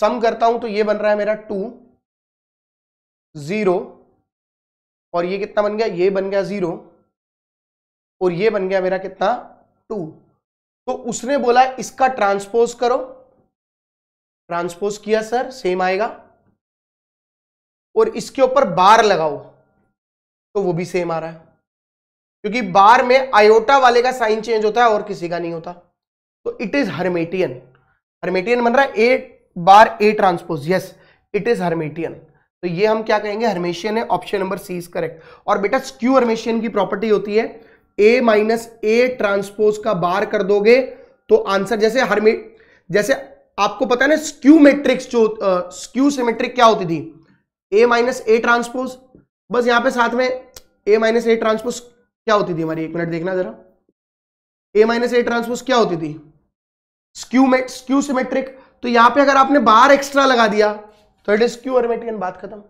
सम करता हूं तो ये बन रहा है मेरा टू जीरो और ये कितना बन गया ये बन गया जीरो और ये बन गया मेरा कितना टू तो उसने बोला इसका ट्रांसपोज करो ट्रांसपोज किया सर सेम आएगा और इसके ऊपर बार लगाओ तो वो भी सेम आ रहा है क्योंकि बार में आयोटा वाले का साइन चेंज होता है और किसी का नहीं होता तो इट इज हर्मेटियन हर्मेटियन बन रहा है A bar A transpose yes it is Hermitian तो ये हम क्या कहेंगे हर्मेशियन है option number C is correct और बेटा स्क्यू हर्मेशियन की प्रॉपर्टी होती है ए माइनस ए ट्रांसपोज का बार कर दोगे तो आंसर जैसे हरमे जैसे आपको पता है ना स्क्यू मेट्रिक्स जो स्क्यू सिमेट्रिक क्या होती थी ए माइनस ए ट्रांसपोज बस यहां पे साथ में ए माइनस ए ट्रांसपोज क्या होती थी हमारी एक मिनट देखना जरा ए माइनस ए ट्रांसपोज क्या होती थी स्क्यू में स्क्यू सिमेट्रिक तो यहां पे अगर आपने बार एक्स्ट्रा लगा दिया तो इट इज क्यू हर्मेटियन बात खत्म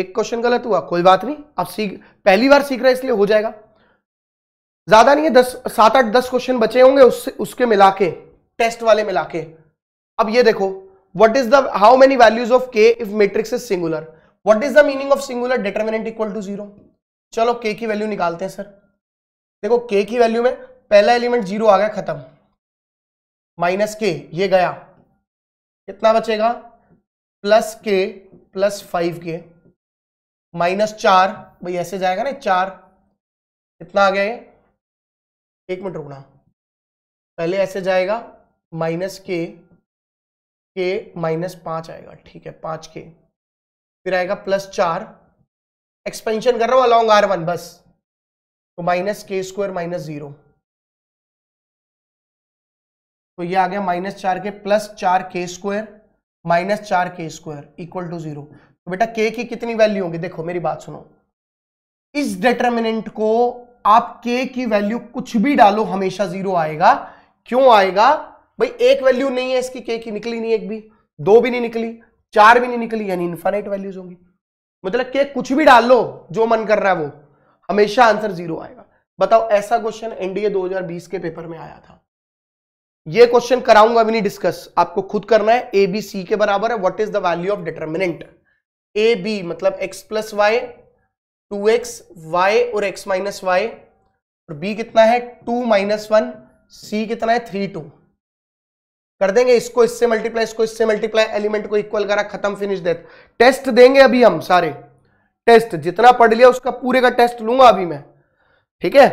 एक क्वेश्चन गलत हुआ कोई बात नहीं आप सीख पहली बार सीख रहे इसलिए हो जाएगा ज्यादा नहीं है दस सात आठ दस क्वेश्चन बचे होंगे उससे उसके मिला के टेस्ट वाले मिला के अब ये देखो what is the how many values of K if matrix is singular what is the meaning of singular determinant equal to zero चलो के की वैल्यू निकालते हैं सर देखो के की वैल्यू में पहला एलिमेंट जीरो आ गया खत्म माइनस के ये गया कितना बचेगा प्लस के प्लस फाइव के माइनस चार भाई ऐसे जाएगा ना चार कितना आ गया ये एक मिनट रुकना पहले ऐसे जाएगा माइनस के के माइनस पांच आएगा ठीक है पांच के फिर आएगा प्लस चार एक्सपेंशन कर रहा हूं अलॉन्ग आर वन बस तो minus K square minus zero तो ये आ गया माइनस चार के प्लस चार के स्क्वायर माइनस चार के स्क्वायर इक्वल टू जीरो तो बेटा के की कितनी वैल्यू होगी देखो मेरी बात सुनो इस डिटर्मिनेंट को आप के की वैल्यू कुछ भी डालो हमेशा जीरो आएगा क्यों आएगा भाई एक वैल्यू नहीं है इसकी के की निकली नहीं एक भी दो भी नहीं निकली चार भी नहीं निकली यानी इन्फाइनाइट वैल्यूज होंगी मतलब के कुछ भी डाल लो जो मन कर रहा है वो हमेशा आंसर जीरो आएगा बताओ ऐसा क्वेश्चन एनडीए 2020 के पेपर में आया था ये क्वेश्चन कराऊंगा भी नहीं डिस्कस आपको खुद करना है ए बी सी के बराबर है what is the value of determinant A B मतलब X plus Y two X Y और एक्स माइनस वाई और बी कितना है टू माइनस वन सी कितना है थ्री टू कर देंगे इसको इससे मल्टीप्लाई इसको इससे मल्टीप्लाई एलिमेंट को इक्वल करा खत्म फिनिश देते टेस्ट देंगे अभी हम सारे टेस्ट जितना पढ़ लिया उसका पूरे का टेस्ट लूंगा अभी मैं ठीक है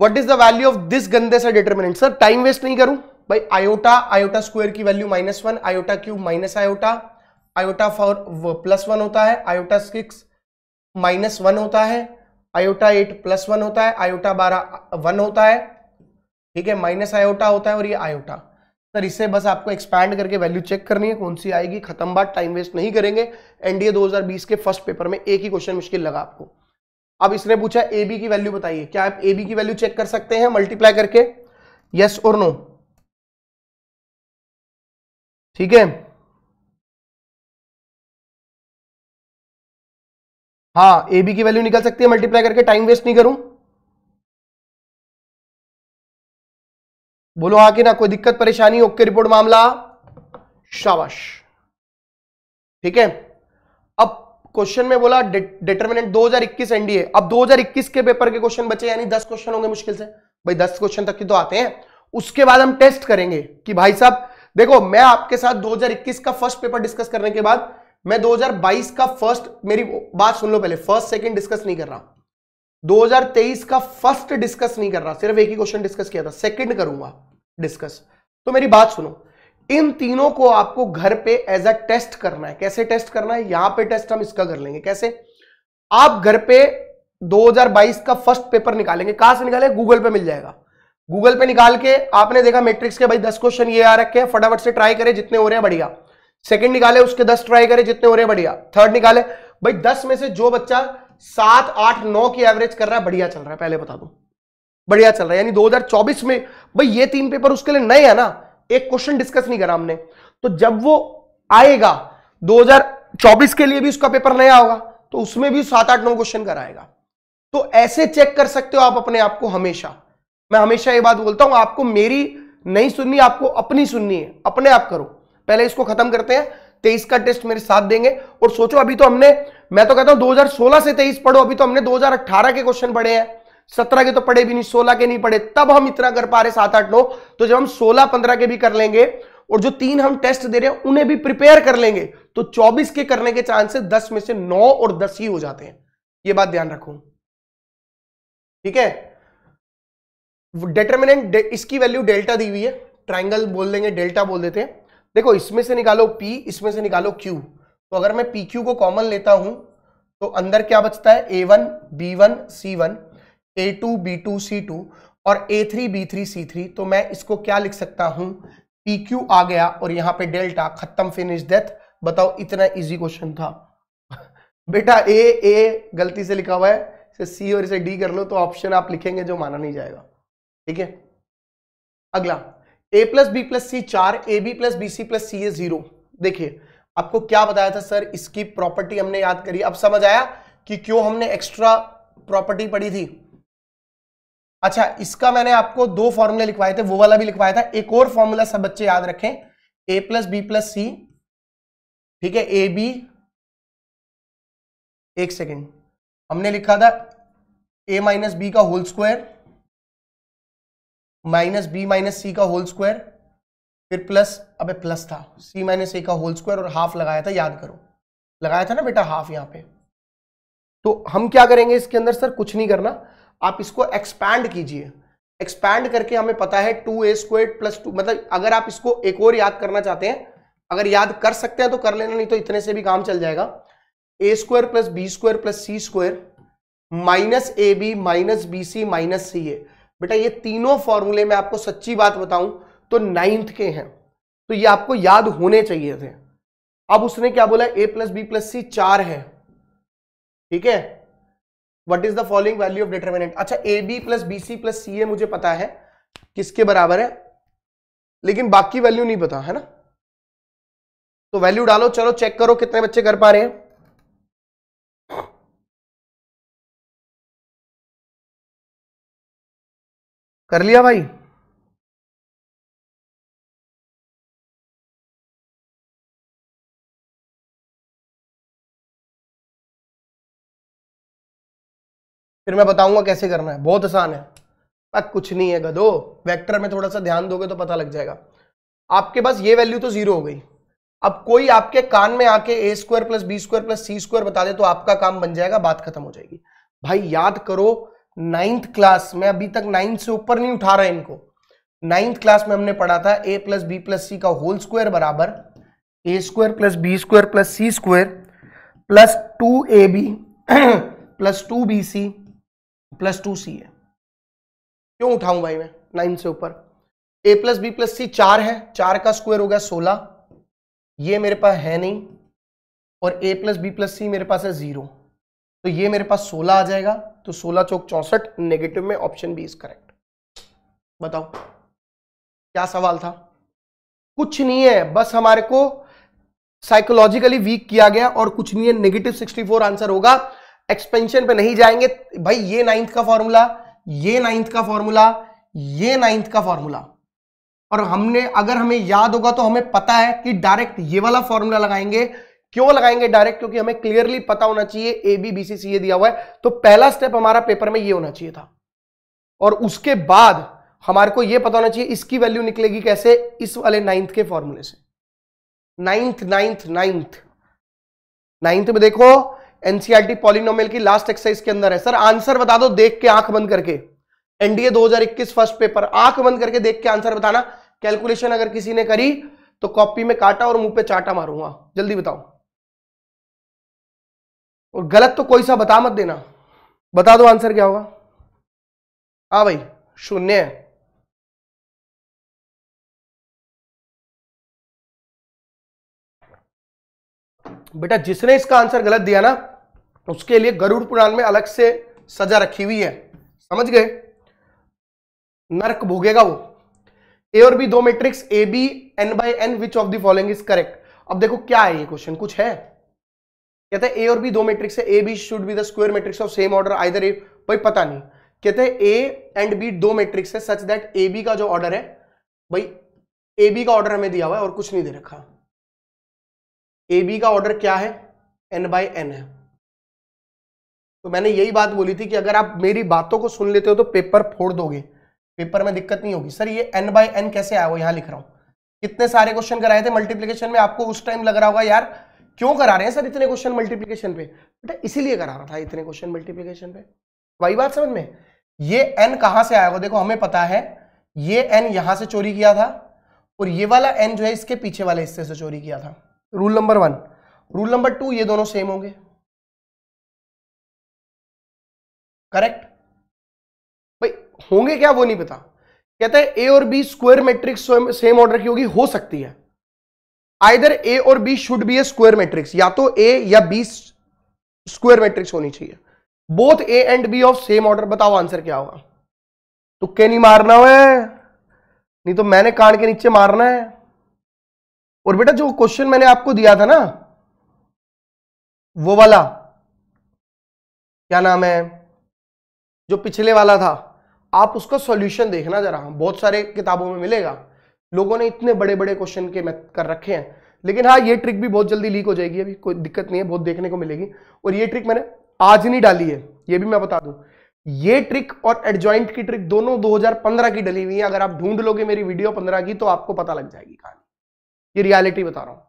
what is the value of this गंदे सा डिटरमिनेंट सर टाइम वेस्ट नहीं करूं भाई आयोटा आयोटा स्क्वायर की value minus one iota cube minus iota iota four plus one होता है आयोटा सिक्स माइनस वन होता है आयोटा एट प्लस वन होता है आयोटा बारह वन होता है ठीक है माइनस आयोटा होता है और ये आयोटा सर इससे बस आपको एक्सपैंड करके वैल्यू चेक करनी है कौन सी आएगी खत्म बात टाइम वेस्ट नहीं करेंगे एनडीए 2020 के फर्स्ट पेपर में एक ही क्वेश्चन मुश्किल लगा आपको अब इसने पूछा ए बी की वैल्यू बताइए क्या आप ए बी की वैल्यू चेक कर सकते हैं मल्टीप्लाई करके यस और नो ठीक है हाँ ए बी की वैल्यू निकल सकती है मल्टीप्लाई करके टाइम वेस्ट नहीं करूं बोलो हाँ कि ना कोई दिक्कत परेशानी ओके रिपोर्ट मामला शाबाश ठीक है अब क्वेश्चन में बोला डिटर्मिनेंट 2021 एनडीए अब 2021 के पेपर के क्वेश्चन बचे यानी 10 क्वेश्चन होंगे मुश्किल से भाई 10 क्वेश्चन तक की तो आते हैं उसके बाद हम टेस्ट करेंगे कि भाई साहब देखो मैं आपके साथ 2021 का फर्स्ट पेपर डिस्कस करने के बाद मैं 2022 का फर्स्ट मेरी बात सुन लो पहले फर्स्ट सेकंड डिस्कस नहीं कर रहा 2023 का फर्स्ट डिस्कस नहीं कर रहा सिर्फ एक ही क्वेश्चन डिस्कस किया था सेकंड करूंगा डिस्कस तो मेरी बात सुनो इन तीनों को आपको घर पे एज अ टेस्ट करना है कैसे टेस्ट करना है यहां पे टेस्ट हम इसका कर लेंगे कैसे आप घर पे 2022 का फर्स्ट पेपर निकालेंगे कहां से निकाले गूगल पे मिल जाएगा गूगल पे निकाल के आपने देखा मैट्रिक्स के भाई 10 क्वेश्चन ये आ रखे हैं फटाफट से ट्राई करें जितने हो रहे हैं बढ़िया सेकंड निकाले उसके 10 ट्राई करें जितने हो रहे हैं बढ़िया थर्ड निकाले भाई 10 में से जो बच्चा सात आठ नौ की एवरेज कर रहा है बढ़िया चल रहा है पहले बता दू बढ़िया चल रहा है यानी 2024 में भाई ये तीन पेपर उसके लिए नए है ना एक क्वेश्चन डिस्कस नहीं करा हमने तो जब वो आएगा 2024 के लिए भी उसका पेपर नया होगा तो उसमें भी सात आठ नौ क्वेश्चन कराएगा तो ऐसे चेक कर सकते हो आप अपने आप को हमेशा मैं हमेशा ये बात बोलता हूं आपको मेरी नहीं सुननी आपको अपनी सुननी है अपने आप करो पहले इसको खत्म करते हैं तेईस का टेस्ट मेरे साथ देंगे और सोचो अभी तो हमने मैं तो कहता हूं 2016 से तेईस पढ़ो अभी तो हमने 2018 के क्वेश्चन पढ़े हैं सत्रह के तो पढ़े भी नहीं सोलह के नहीं पढ़े तब हम इतना कर पा रहे सात आठ नौ तो जब हम सोलह पंद्रह के भी कर लेंगे और जो तीन हम टेस्ट दे रहे हैं उन्हें भी प्रिपेयर कर लेंगे तो चौबीस के करने के चांसेस दस में से नौ और दस ही हो जाते हैं यह बात ध्यान रखो ठीक है डेटर्मिनेंट दे, इसकी वैल्यू डेल्टा दी हुई है ट्राइंगल बोल देंगे डेल्टा बोल देते हैं देखो इसमें से निकालो पी इसमें से निकालो क्यू तो अगर मैं पी क्यू को कॉमन लेता हूं तो अंदर क्या बचता है A one B one C one A two B two C two और A three B three C three तो मैं इसको क्या लिख सकता हूं पी क्यू आ गया और यहां पे डेल्टा खत्म फिनिश डेथ बताओ इतना इजी क्वेश्चन था बेटा ए ए गलती से लिखा हुआ है इसे सी और इसे डी कर लो तो ऑप्शन आप लिखेंगे जो माना नहीं जाएगा ठीक है अगला A plus B plus C चार A B plus B C plus C A zero देखिए आपको क्या बताया था सर इसकी प्रॉपर्टी हमने याद करी अब समझ आया कि क्यों हमने एक्स्ट्रा प्रॉपर्टी पढ़ी थी अच्छा इसका मैंने आपको दो फॉर्मूले लिखवाए थे वो वाला भी लिखवाया था एक और फॉर्मूला सब बच्चे याद रखें A plus B plus C ठीक है ए बी एक सेकेंड हमने लिखा था ए माइनस बी का whole square minus B minus C का होल स्क्वायर फिर प्लस अबे प्लस था सी माइनस ए का होल स्क्वायर और हाफ लगाया था याद करो लगाया था ना बेटा हाफ यहां पे तो हम क्या करेंगे इसके अंदर सर कुछ नहीं करना आप इसको एक्सपैंड कीजिए एक्सपैंड करके हमें पता है two A squared plus two मतलब अगर आप इसको एक और याद करना चाहते हैं अगर याद कर सकते हैं तो कर लेना नहीं तो इतने से भी काम चल जाएगा A square plus B square plus C square minus A B minus B C minus C A बेटा ये तीनों फॉर्मूले में आपको सच्ची बात बताऊं तो नाइन्थ के हैं तो ये आपको याद होने चाहिए थे अब उसने क्या बोला A plus B plus C चार है ठीक है what is the following value of determinant अच्छा A B plus B C plus C A मुझे पता है किसके बराबर है लेकिन बाकी वैल्यू नहीं पता है ना तो वैल्यू डालो चलो चेक करो कितने बच्चे कर पा रहे हैं कर लिया भाई फिर मैं बताऊंगा कैसे करना है बहुत आसान है पर कुछ नहीं है गधो वेक्टर में थोड़ा सा ध्यान दोगे तो पता लग जाएगा आपके पास ये वैल्यू तो जीरो हो गई अब कोई आपके कान में आके A square plus B square plus C square बता दे तो आपका काम बन जाएगा बात खत्म हो जाएगी भाई याद करो नाइन्थ क्लास में अभी तक नाइन्थ से ऊपर नहीं उठा रहा इनको नाइन्थ क्लास में हमने पढ़ा था A plus B plus C का होल स्क्वायर बराबर A square plus B square plus C square plus two A B plus two B C plus two C है क्यों उठाऊं भाई मैं नाइन से ऊपर A plus B plus C चार है चार का स्क्वायर हो गया सोलह ये मेरे पास है नहीं और A plus B plus C मेरे पास है जीरो तो ये मेरे पास सोलह आ जाएगा तो सोलह चौक चौसठ नेगेटिव में ऑप्शन बी इज करेक्ट बताओ क्या सवाल था कुछ नहीं है बस हमारे को साइकोलॉजिकली वीक किया गया और कुछ नहीं है नेगेटिव सिक्सटी फोर आंसर होगा एक्सपेंशन पे नहीं जाएंगे भाई ये नाइन्थ का फॉर्मूला ये नाइन्थ का फॉर्मूला ये नाइन्थ का फॉर्मूला और हमने अगर हमें याद होगा तो हमें पता है कि डायरेक्ट ये वाला फॉर्मूला लगाएंगे क्यों लगाएंगे डायरेक्ट क्योंकि हमें क्लियरली पता होना चाहिए ए बी बी सी सी ए दिया हुआ है तो पहला स्टेप हमारा पेपर में ये होना चाहिए था और उसके बाद हमारे को ये पता होना चाहिए इसकी वैल्यू निकलेगी कैसे इस वाले नाइन्थ के फॉर्मूले से नाइन्थ नाइन्थ नाइन्थ नाइन्थ में देखो एनसीआरटी पॉलिनोमियल की लास्ट एक्सरसाइज के अंदर है सर आंसर बता दो देख के आंख बंद करके एनडीए 2021 फर्स्ट पेपर आंख बंद करके देख के आंसर बताना कैलकुलेशन अगर किसी ने करी तो कॉपी में काटा और मुंह पे चाटा मारूंगा जल्दी बताओ और गलत तो कोई सा बता मत देना बता दो आंसर क्या होगा हाँ भाई शून्य बेटा जिसने इसका आंसर गलत दिया ना उसके लिए गरुड़ पुराण में अलग से सजा रखी हुई है समझ गए नरक भोगेगा वो ए और बी दो matrix A B N by N which of the following is correct अब देखो क्या है ये क्वेश्चन कुछ है कहते हैं ए और बी दो मैट्रिक्स है A B should be the square matrix of same order either A भाई पता नहीं कहते हैं ए एंड बी दो मैट्रिक्स है सच दैट ए बी का जो ऑर्डर है भाई ए बी का ऑर्डर हमें दिया हुआ है और कुछ नहीं दे रखा ए बी का ऑर्डर क्या है एन बाई एन है तो मैंने यही बात बोली थी कि अगर आप मेरी बातों को सुन लेते हो तो पेपर फोड़ दोगे पेपर में दिक्कत नहीं होगी सर ये एन बाई एन कैसे आया हुआ यहां लिख रहा हूं कितने सारे क्वेश्चन कराए थे मल्टीप्लीकेशन में आपको उस टाइम लग रहा होगा यार क्यों करा रहे हैं सर इतने क्वेश्चन मल्टीप्लीकेशन पे बेटा इसीलिए करा रहा था इतने क्वेश्चन मल्टीप्लीकेशन पे वही बात समझ में ये एन कहां से आया हुआ देखो हमें पता है ये एन यहां से चोरी किया था और ये वाला एन जो है इसके पीछे वाले हिस्से से चोरी किया था rule number one rule number two ये दोनों सेम होंगे करेक्ट भाई होंगे क्या वो नहीं पता कहते हैं ए और B square matrix same order की होगी हो सकती है आइदर ए और B should be a square matrix या तो ए या बी स्क्वायर मैट्रिक्स होनी चाहिए both A and B of same order बताओ आंसर क्या होगा तुक्के नहीं मारना है नहीं तो मैंने कान के नीचे मारना है और बेटा जो क्वेश्चन मैंने आपको दिया था ना वो वाला क्या नाम है जो पिछले वाला था आप उसका सॉल्यूशन देखना जरा बहुत सारे किताबों में मिलेगा लोगों ने इतने बड़े बड़े क्वेश्चन के कर रखे हैं लेकिन हाँ ये ट्रिक भी बहुत जल्दी लीक हो जाएगी अभी कोई दिक्कत नहीं है बहुत देखने को मिलेगी और ये ट्रिक मैंने आज नहीं डाली है ये भी मैं बता दू ये ट्रिक और एडजॉइंट की ट्रिक दोनों 2015 की डली हुई है अगर आप ढूंढ लोगे मेरी वीडियो 15 की तो आपको पता लग जाएगी कहा ये रियलिटी बता रहा हूँ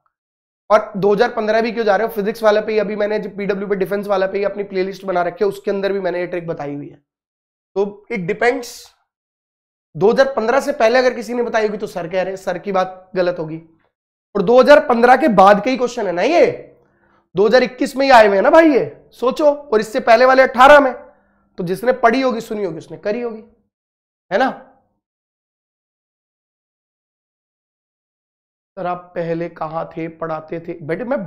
और 2015 भी क्यों जा रहे हो फिजिक्स वाले पे अभी मैंने जो पीडब्ल्यू पे डिफेंस वाले पे अपनी प्लेलिस्ट बना रखी है उसके अंदर भी मैंने ये ट्रिक बताई हुई है तो इट डिपेंड्स 2015 से पहले अगर किसी ने बताई होगी तो सर कह रहे हैं सर की बात गलत होगी और 2015 के बाद के ही क्वेश्चन है ना ये 2021 में ही आए हुए हैं ना भाई ये सोचो और इससे पहले वाले 18 में तो जिसने पढ़ी होगी सुनी होगी उसने करी होगी है ना सर आप पहले कहाँ थे पढ़ाते थे बेटे मैं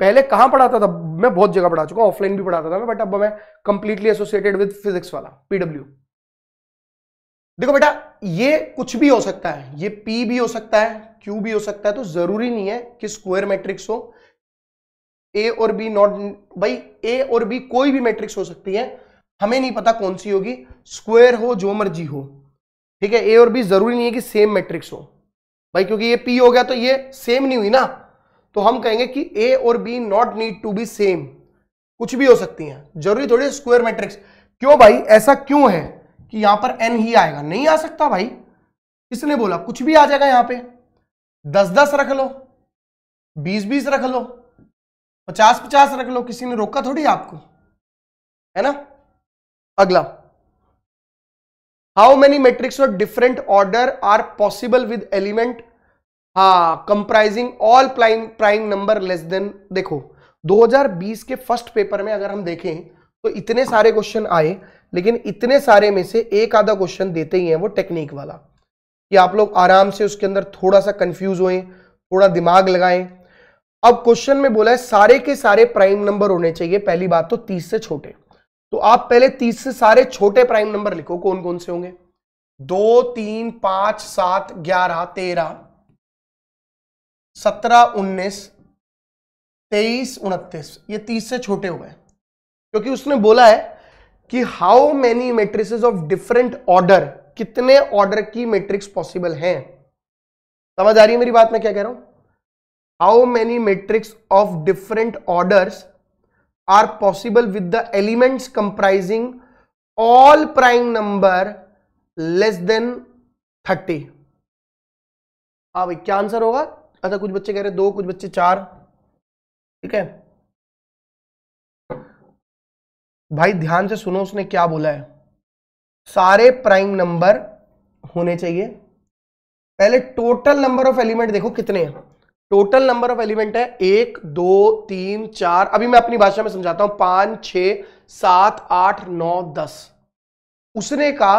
पहले कहाँ पढ़ाता था मैं बहुत जगह पढ़ा चुका ऑफलाइन भी पढ़ाता था मैं बट अब मैं कंप्लीटली एसोसिएटेड विद फिजिक्स वाला पीडब्ल्यू देखो बेटा ये कुछ भी हो सकता है ये पी भी हो सकता है क्यू भी हो सकता है तो जरूरी नहीं है कि स्क्वायर मैट्रिक्स हो ए और बी नॉट भाई ए और बी कोई भी मैट्रिक्स हो सकती है हमें नहीं पता कौन सी होगी स्क्वायर हो जो मर्जी हो ठीक है ए और बी जरूरी नहीं है कि सेम मैट्रिक्स हो भाई क्योंकि ये P हो गया तो ये सेम नहीं हुई ना तो हम कहेंगे कि ए और B not need to be same कुछ भी हो सकती हैं जरूरी थोड़ी स्क्वायर मैट्रिक्स क्यों भाई ऐसा क्यों है कि यहां पर एन ही आएगा नहीं आ सकता भाई किसने बोला कुछ भी आ जाएगा यहां पे दस दस रख लो बीस बीस रख लो पचास पचास रख लो किसी ने रोका थोड़ी आपको है ना अगला how many matrix of different order are possible with element हा comprising all prime prime number less than देखो 2020 के फर्स्ट पेपर में अगर हम देखें तो इतने सारे क्वेश्चन आए लेकिन इतने सारे में से एक आधा क्वेश्चन देते ही हैं वो टेक्निक वाला कि आप लोग आराम से उसके अंदर थोड़ा सा कंफ्यूज हो थोड़ा दिमाग लगाएं अब क्वेश्चन में बोला है सारे के सारे प्राइम नंबर होने चाहिए पहली बात तो तीस से छोटे तो आप पहले तीस से सारे छोटे प्राइम नंबर लिखो कौन कौन से होंगे दो तीन पांच सात ग्यारह तेरह सत्रह उन्नीस तेईस उनतीस ये तीस से छोटे हुए क्योंकि उसने बोला है कि how many matrices of different order कितने ऑर्डर की मेट्रिक्स पॉसिबल हैं समझ आ रही है मेरी बात मैं क्या कह रहा हूं how many matrix of different orders are possible with the elements comprising all prime number less than thirty अब क्या आंसर होगा अच्छा कुछ बच्चे कह रहे दो कुछ बच्चे चार ठीक है भाई ध्यान से सुनो उसने क्या बोला है सारे प्राइम नंबर होने चाहिए पहले टोटल नंबर ऑफ एलिमेंट देखो कितने हैं टोटल नंबर ऑफ एलिमेंट है एक दो तीन चार अभी मैं अपनी भाषा में समझाता हूं पांच छ सात आठ नौ दस उसने कहा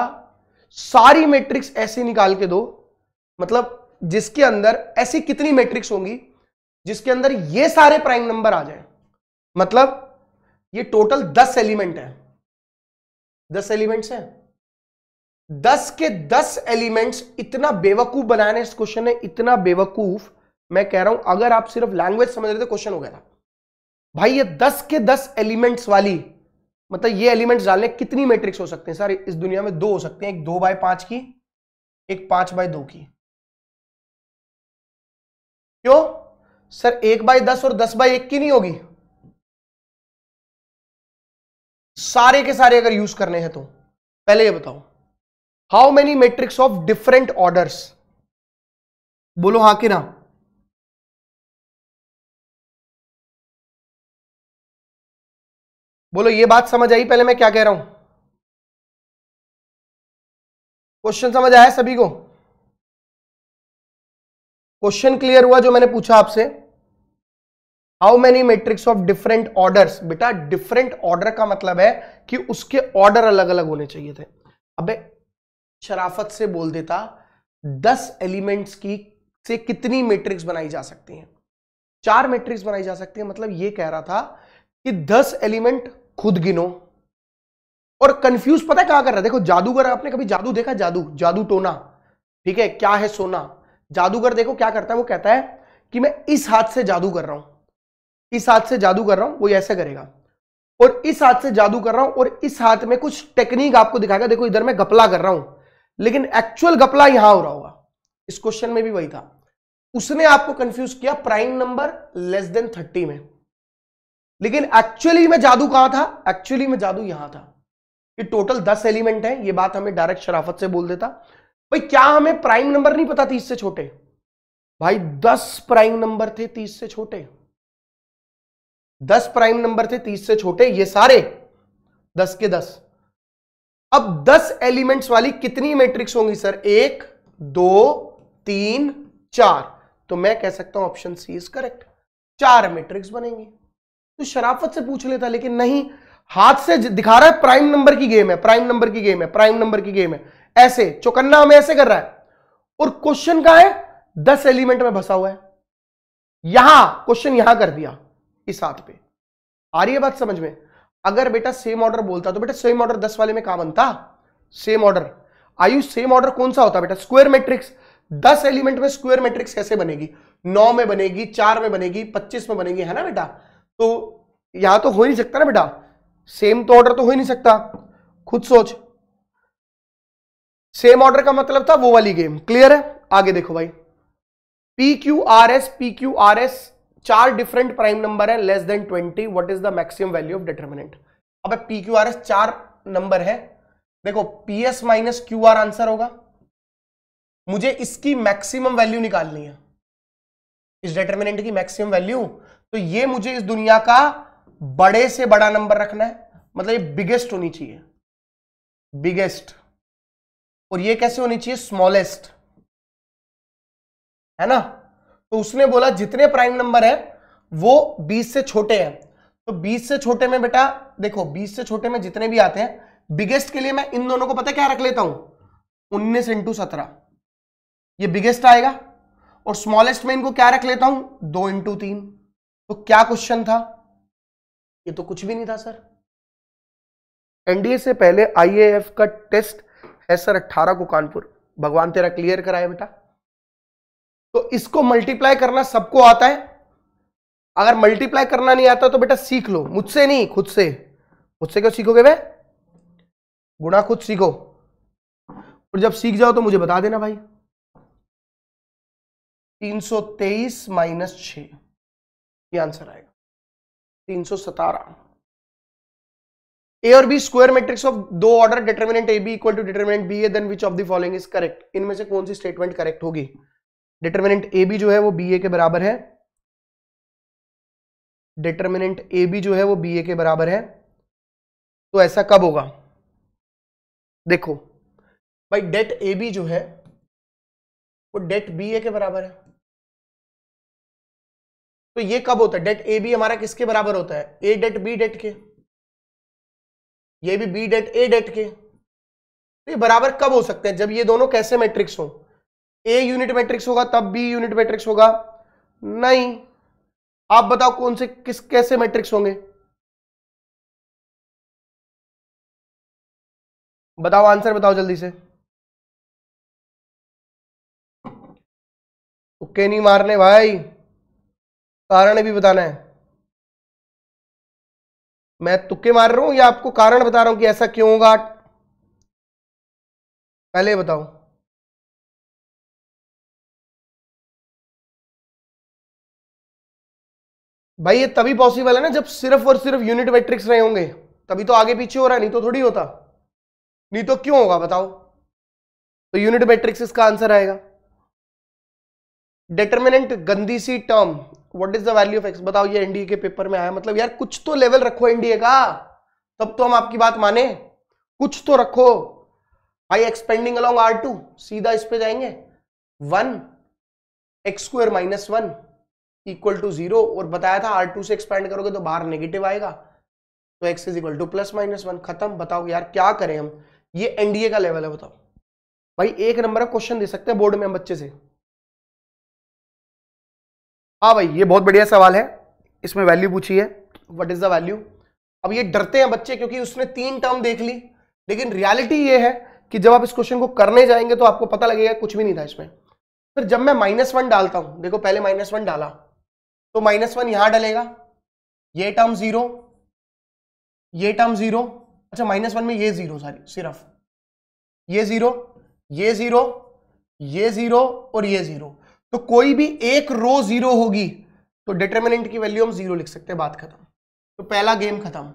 सारी मैट्रिक्स ऐसे निकाल के दो मतलब जिसके अंदर ऐसी कितनी मैट्रिक्स होंगी जिसके अंदर ये सारे प्राइम नंबर आ जाए मतलब ये टोटल दस एलिमेंट है दस एलिमेंट्स हैं दस के दस एलिमेंट्स इतना बेवकूफ बनाने इस क्वेश्चन ने इतना बेवकूफ मैं कह रहा हूं अगर आप सिर्फ लैंग्वेज समझ रहे थे क्वेश्चन हो गया था भाई ये दस के दस एलिमेंट्स वाली मतलब ये एलिमेंट्स डालने कितनी मैट्रिक्स हो सकते हैं सर इस दुनिया में दो हो सकते हैं एक दो बाय पांच की एक पांच बाय दो की क्यों सर एक बाय दस और दस बाय एक की नहीं होगी सारे के सारे अगर यूज करने हैं तो पहले ये बताओ how many matrix of different orders बोलो हाँ कि ना बोलो ये बात समझ आई पहले मैं क्या कह रहा हूं क्वेश्चन समझ आया सभी को क्वेश्चन क्लियर हुआ जो मैंने पूछा आपसे how many matrix of different orders बेटा डिफरेंट ऑर्डर का मतलब है कि उसके ऑर्डर अलग अलग होने चाहिए थे अबे शराफत से बोल देता दस एलिमेंट्स की से कितनी मैट्रिक्स बनाई जा सकती हैं चार मैट्रिक्स बनाई जा सकती है मतलब ये कह रहा था कि दस एलिमेंट खुद गिनो और कंफ्यूज पता है क्या कर रहा है देखो जादूगर आपने कभी जादू देखा जादू जादू टोना ठीक है क्या है सोना जादूगर देखो क्या करता है वो कहता है कि मैं इस हाथ से जादू कर रहा हूं इस हाथ से जादू कर रहा हूं वो ऐसे करेगा और इस हाथ से जादू कर रहा हूं और इस हाथ में कुछ टेक्निक आपको दिखाएगा देखो इधर मैं गपला कर रहा हूं लेकिन एक्चुअल गपला यहां हो रहा होगा इस क्वेश्चन में भी वही था उसने आपको कंफ्यूज किया prime number less than thirty में लेकिन एक्चुअली में जादू कहां था एक्चुअली में जादू यहां था ये टोटल दस एलिमेंट है ये बात हमें डायरेक्ट शराफत से बोल देता भाई क्या हमें प्राइम नंबर नहीं पता तीस से छोटे भाई दस प्राइम नंबर थे तीस से छोटे दस प्राइम नंबर थे तीस से छोटे ये सारे दस के दस अब दस एलिमेंट्स वाली कितनी मैट्रिक्स होंगी सर एक दो तीन चार तो मैं कह सकता हूं ऑप्शन सी इज करेक्ट चार मैट्रिक्स बनेंगी तो शराफत से पूछ लेता लेकिन नहीं हाथ से दिखा रहा है प्राइम नंबर की गेम है प्राइम नंबर की गेम है प्राइम नंबर की गेम है ऐसे चौकन्ना हमें ऐसे कर रहा है और क्वेश्चन का है दस एलिमेंट में भसा हुआ है यहां क्वेश्चन यहां कर दिया इस हाथ पे आ रही है बात समझ में अगर बेटा सेम ऑर्डर बोलता तो बेटा सेम ऑर्डर दस वाले में कहा बनता सेम ऑर्डर आयु सेम ऑर्डर कौन सा होता बेटा स्क्वेयर मैट्रिक्स दस एलिमेंट में स्क्वेयर मैट्रिक्स कैसे बनेगी नौ में बनेगी चार में बनेगी पच्चीस में बनेगी है ना बेटा तो यहां तो हो ही नहीं सकता ना बेटा सेम तो ऑर्डर तो हो ही नहीं सकता खुद सोच सेम ऑर्डर का मतलब था वो वाली गेम क्लियर है आगे देखो भाई P Q R S P Q R S चार डिफरेंट प्राइम नंबर है less than twenty what is the maximum value of determinant अब पी क्यू आर एस चार नंबर है देखो P S minus Q R answer होगा मुझे इसकी मैक्सिमम वैल्यू निकालनी है इस डिटर्मिनेंट की मैक्सिमम वैल्यू तो ये मुझे इस दुनिया का बड़े से बड़ा नंबर रखना है मतलब ये बिगेस्ट होनी चाहिए बिगेस्ट और ये कैसे होनी चाहिए स्मॉलेस्ट है ना तो उसने बोला जितने प्राइम नंबर है वो 20 से छोटे हैं तो 20 से छोटे में बेटा देखो 20 से छोटे में जितने भी आते हैं बिगेस्ट के लिए मैं इन दोनों को पता क्या रख लेता हूं उन्नीस इंटू सत्रह यह बिगेस्ट आएगा और स्मॉलेस्ट में इनको क्या रख लेता हूं दो इंटू तीन तो क्या क्वेश्चन था ये तो कुछ भी नहीं था सर एनडीए से पहले आईएएफ का टेस्ट है सर 18 को कानपुर भगवान तेरा क्लियर कराए बेटा तो इसको मल्टीप्लाई करना सबको आता है अगर मल्टीप्लाई करना नहीं आता तो बेटा सीख लो मुझसे नहीं खुद से मुझसे क्यों सीखोगे वे गुणा खुद सीखो और जब सीख जाओ तो मुझे बता देना भाई 323 सौ तेईस माइनस छ ये आंसर आएगा तीन सौ सतारह ए और बी स्क्वायर मैट्रिक्स ऑफ दो order determinant A B equal to determinant B A then which of the following is correct इनमें से कौन सी स्टेटमेंट करेक्ट होगी डिटर्मिनेंट ए बी जो है वो बी ए के बराबर है डिटर्मिनेंट ए बी जो है वो बी ए के बराबर है तो ऐसा कब होगा देखो भाई डेट ए बी जो है वो डेट बी ए के बराबर है तो ये कब होता है डेट ए बी हमारा किसके बराबर होता है ए डेट बी डेट के ये भी बी डेट ए डेट के तो ये बराबर कब हो सकते हैं जब ये दोनों कैसे मैट्रिक्स हो ए यूनिट मैट्रिक्स होगा तब बी यूनिट मैट्रिक्स होगा नहीं आप बताओ कौन से किस कैसे मैट्रिक्स होंगे बताओ आंसर बताओ जल्दी से ओके नहीं मारने भाई कारण भी बताना है मैं तुक्के मार रहा हूं या आपको कारण बता रहा हूं कि ऐसा क्यों होगा पहले बताओ भाई ये तभी पॉसिबल है ना जब सिर्फ और सिर्फ यूनिट मैट्रिक्स रहे होंगे तभी तो आगे पीछे हो रहा है नहीं तो थोड़ी होता नहीं तो क्यों होगा बताओ तो यूनिट मैट्रिक्स इसका आंसर आएगा डिटर्मिनेंट गंदी सी term what is the value of X बताओ ये एनडीए के पेपर में आया मतलब यार कुछ तो लेवल रखो एनडीए का तब तो हम आपकी बात माने कुछ तो रखो I expanding along R two सीधा इस पे जाएंगे one X square minus one equal to zero और बताया था आर टू से एक्सपेंड करोगे तो बाहर नेगेटिव आएगा तो X is equal to plus minus one खत्म बताओ यार क्या करें हम ये एनडीए का लेवल है बताओ भाई एक नंबर का क्वेश्चन दे सकते हैं बोर्ड में हम बच्चे से हाँ भाई ये बहुत बढ़िया सवाल है इसमें वैल्यू पूछी है वट इज द वैल्यू अब ये डरते हैं बच्चे क्योंकि उसने तीन टर्म देख ली लेकिन रियलिटी ये है कि जब आप इस क्वेश्चन को करने जाएंगे तो आपको पता लगेगा कुछ भी नहीं था इसमें फिर जब मैं माइनस वन डालता हूं देखो पहले माइनस वन डाला तो माइनस वन यहां डलेगा ये टर्म जीरो ये टर्म जीरो अच्छा माइनस वन में ये जीरो सारी सिर्फ ये जीरो ये जीरो ये जीरो और ये जीरो तो कोई भी एक रो जीरो होगी तो डिटर्मिनेंट की वैल्यू हम जीरो लिख सकते हैं बात खत्म तो पहला गेम खत्म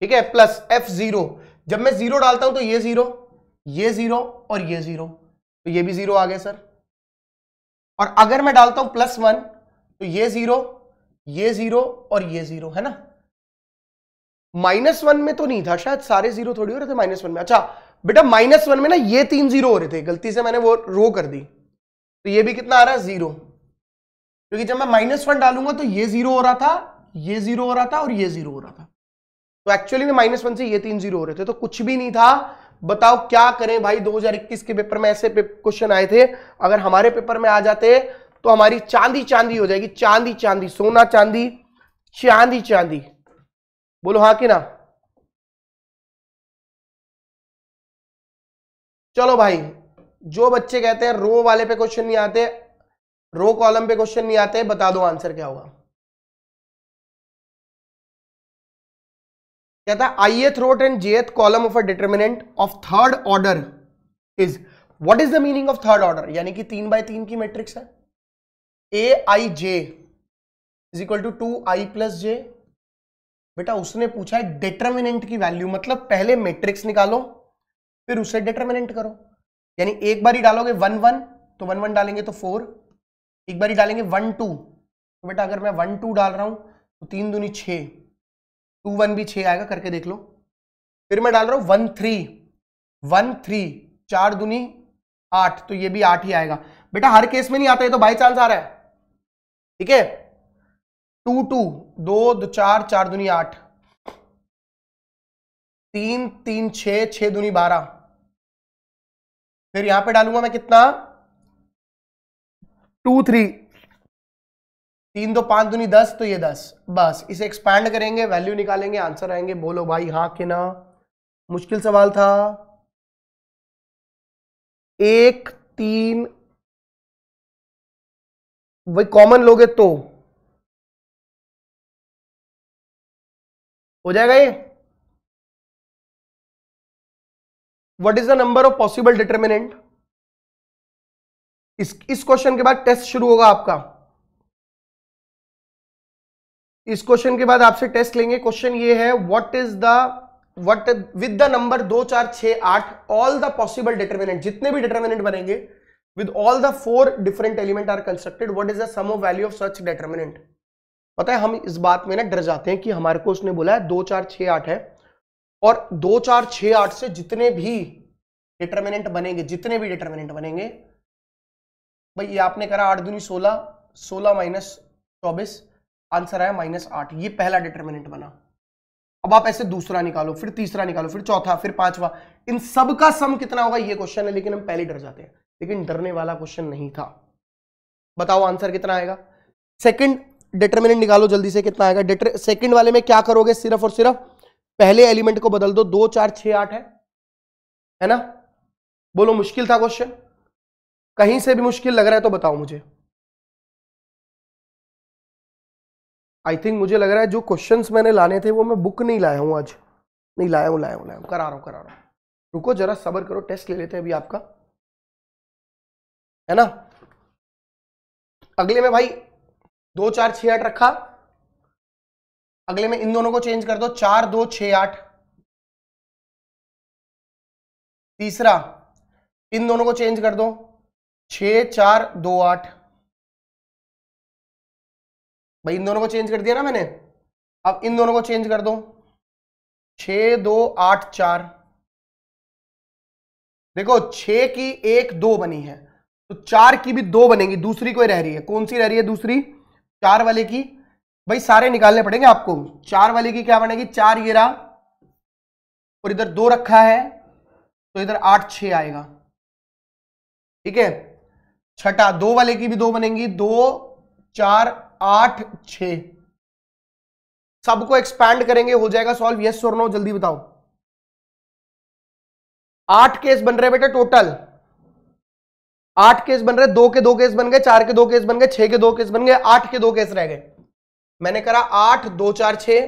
ठीक है प्लस एफ जीरो जब मैं जीरो डालता हूं तो ये जीरो ये जीरो और ये जीरो तो ये भी जीरो आ गया सर और अगर मैं डालता हूं प्लस वन तो ये जीरो ये जीरो और ये जीरो है ना माइनस वन में तो नहीं था शायद सारे जीरो थोड़ी हो रहे थे माइनस वन में अच्छा बेटा माइनस वन में ना ये तीन जीरो हो रहे थे गलती से मैंने वो रो कर दी तो ये भी कितना आ रहा है जीरो क्योंकि जब मैं माइनस वन डालूंगा तो ये जीरो हो रहा था ये जीरो हो रहा था और ये जीरो हो रहा था तो एक्चुअली में माइनस वन से ये तीन जीरो हो रहे थे तो कुछ भी नहीं था बताओ क्या करें भाई 2021 के पेपर में ऐसे क्वेश्चन आए थे अगर हमारे पेपर में आ जाते तो हमारी चांदी चांदी हो जाएगी चांदी चांदी सोना चांदी चांदी चांदी बोलो हाँ कि ना चलो भाई जो बच्चे कहते हैं रो वाले पे क्वेश्चन नहीं आते रो कॉलम पे क्वेश्चन नहीं आते बता दो आंसर क्या होगा कहता है ith row and jth column of a determinant of third order is what is the meaning of third order यानी कि तीन बाय तीन की मैट्रिक्स है A I J is equal to two I plus J बेटा उसने पूछा है डिटर्मिनेंट की वैल्यू मतलब पहले मैट्रिक्स निकालो फिर उसे डिटर्मिनेंट करो यानी एक बार ही डालोगे वन वन तो वन वन डालेंगे तो फोर एक बार ही डालेंगे वन टू तो बेटा अगर मैं वन टू डाल रहा हूं तो तीन दूनी छ टू वन भी छ आएगा करके देख लो फिर मैं डाल रहा हूं वन थ्री वन थ्री चार दूनी आठ तो ये भी आठ ही आएगा बेटा हर केस में नहीं आता ये तो बाई चांस आ रहा है ठीक है टू टू दो दो चार चार दूनी आठ तीन तीन छ छ दूनी बारह फिर यहां पे डालूंगा मैं कितना टू थ्री तीन दो पांच दूनी दस तो ये दस बस इसे एक्सपैंड करेंगे वैल्यू निकालेंगे आंसर आएंगे बोलो भाई हाँ के ना मुश्किल सवाल था एक तीन वही कॉमन लोगे तो हो जाएगा ये what is the number of possible determinant इस क्वेश्चन के बाद टेस्ट शुरू होगा आपका इस क्वेश्चन के बाद आपसे टेस्ट लेंगे क्वेश्चन ये है what is the what with the number दो चार छ आठ ऑल द पॉसिबल डिटर्मिनेंट जितने भी डिटर्मिनेंट बनेंगे with all the four different element are constructed what is the sum of value of such determinant पता है हम इस बात में ना डर जाते हैं कि हमारे को उसने बोला है दो चार छ आठ है और दो चार छ आठ से जितने भी डिटर्मिनेंट बनेंगे जितने भी डिटर्मिनेंट बनेंगे भाई ये आपने करा आठ दूनी सोलह सोलह माइनस चौबीस आंसर आया माइनस आठ ये पहला डिटर्मिनेंट बना अब आप ऐसे दूसरा निकालो फिर तीसरा निकालो फिर चौथा फिर पांचवा इन सब का सम कितना होगा ये क्वेश्चन है लेकिन हम पहले डर जाते हैं लेकिन डरने वाला क्वेश्चन नहीं था बताओ आंसर कितना आएगा सेकंड डिटर्मिनेंट निकालो जल्दी से कितना आएगा सेकंड वाले में क्या करोगे सिर्फ और सिर्फ पहले एलिमेंट को बदल दो दो चार छ आठ है है ना बोलो मुश्किल था क्वेश्चन कहीं से भी मुश्किल लग रहा है तो बताओ मुझे आई थिंक मुझे लग रहा है जो क्वेश्चंस मैंने लाने थे वो मैं बुक नहीं लाया हूं आज नहीं लाया हूं लाया हूं लाया हूं करा रहा हूं करा रहा हूं रुको जरा सबर करो टेस्ट ले लेते हैं अभी आपका है ना अगले में भाई दो चार छ आठ रखा अगले में इन दोनों को चेंज कर दो चार दो छ आठ तीसरा इन दोनों को चेंज कर दो छ चार दो आठ भाई इन दोनों को चेंज कर दिया ना मैंने अब इन दोनों को चेंज कर दो छ दो आठ चार देखो छ की एक दो बनी है तो चार की भी दो बनेगी दूसरी कोई रह रही है कौन सी रह रही है दूसरी चार वाले की भाई सारे निकालने पड़ेंगे आपको चार वाले की क्या बनेगी चार ये रहा और इधर दो रखा है तो इधर आठ छ आएगा ठीक है छठा दो वाले की भी दो बनेगी दो चार आठ छ सबको एक्सपैंड करेंगे हो जाएगा सॉल्व यस और नो जल्दी बताओ आठ केस बन रहे बेटे टोटल आठ केस बन रहे दो के दो केस बन गए चार के दो केस बन गए छह के दो केस बन गए आठ के दो केस रह गए मैंने करा आठ दो चार छ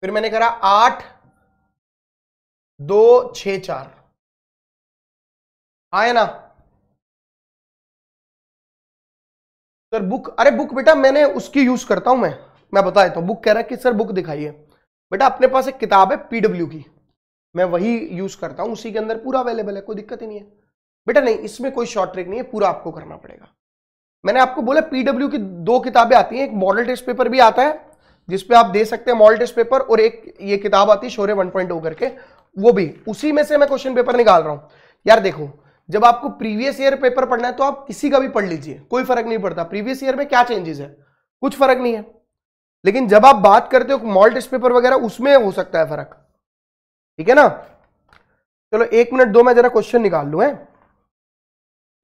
फिर मैंने करा आठ दो छ चार आया हाँ ना सर बुक अरे बुक बेटा मैंने उसकी यूज करता हूं मैं मैं बता देता हूं बुक कह रहा है कि सर बुक दिखाइए बेटा अपने पास एक किताब है पीडब्ल्यू की मैं वही यूज करता हूं उसी के अंदर पूरा अवेलेबल है कोई दिक्कत ही नहीं है बेटा नहीं इसमें कोई शॉर्ट ट्रिक नहीं है पूरा आपको करना पड़ेगा मैंने आपको बोला पीडब्ल्यू की दो किताबें आती हैं एक मॉडल टेस्ट पेपर भी आता है जिसपे आप दे सकते हैं मॉडल टेस्ट पेपर और एक ये किताब आती है शोरे वन पॉइंट करके वो भी उसी में से मैं क्वेश्चन पेपर निकाल रहा हूं यार देखो जब आपको प्रीवियस ईयर पेपर पढ़ना है तो आप किसी का भी पढ़ लीजिए कोई फर्क नहीं पड़ता प्रीवियस ईयर में क्या चेंजेस है कुछ फर्क नहीं है लेकिन जब आप बात करते हो मॉल टेस्ट पेपर वगैरह उसमें हो सकता है फर्क ठीक है ना चलो एक मिनट दो मैं जरा क्वेश्चन निकाल लू है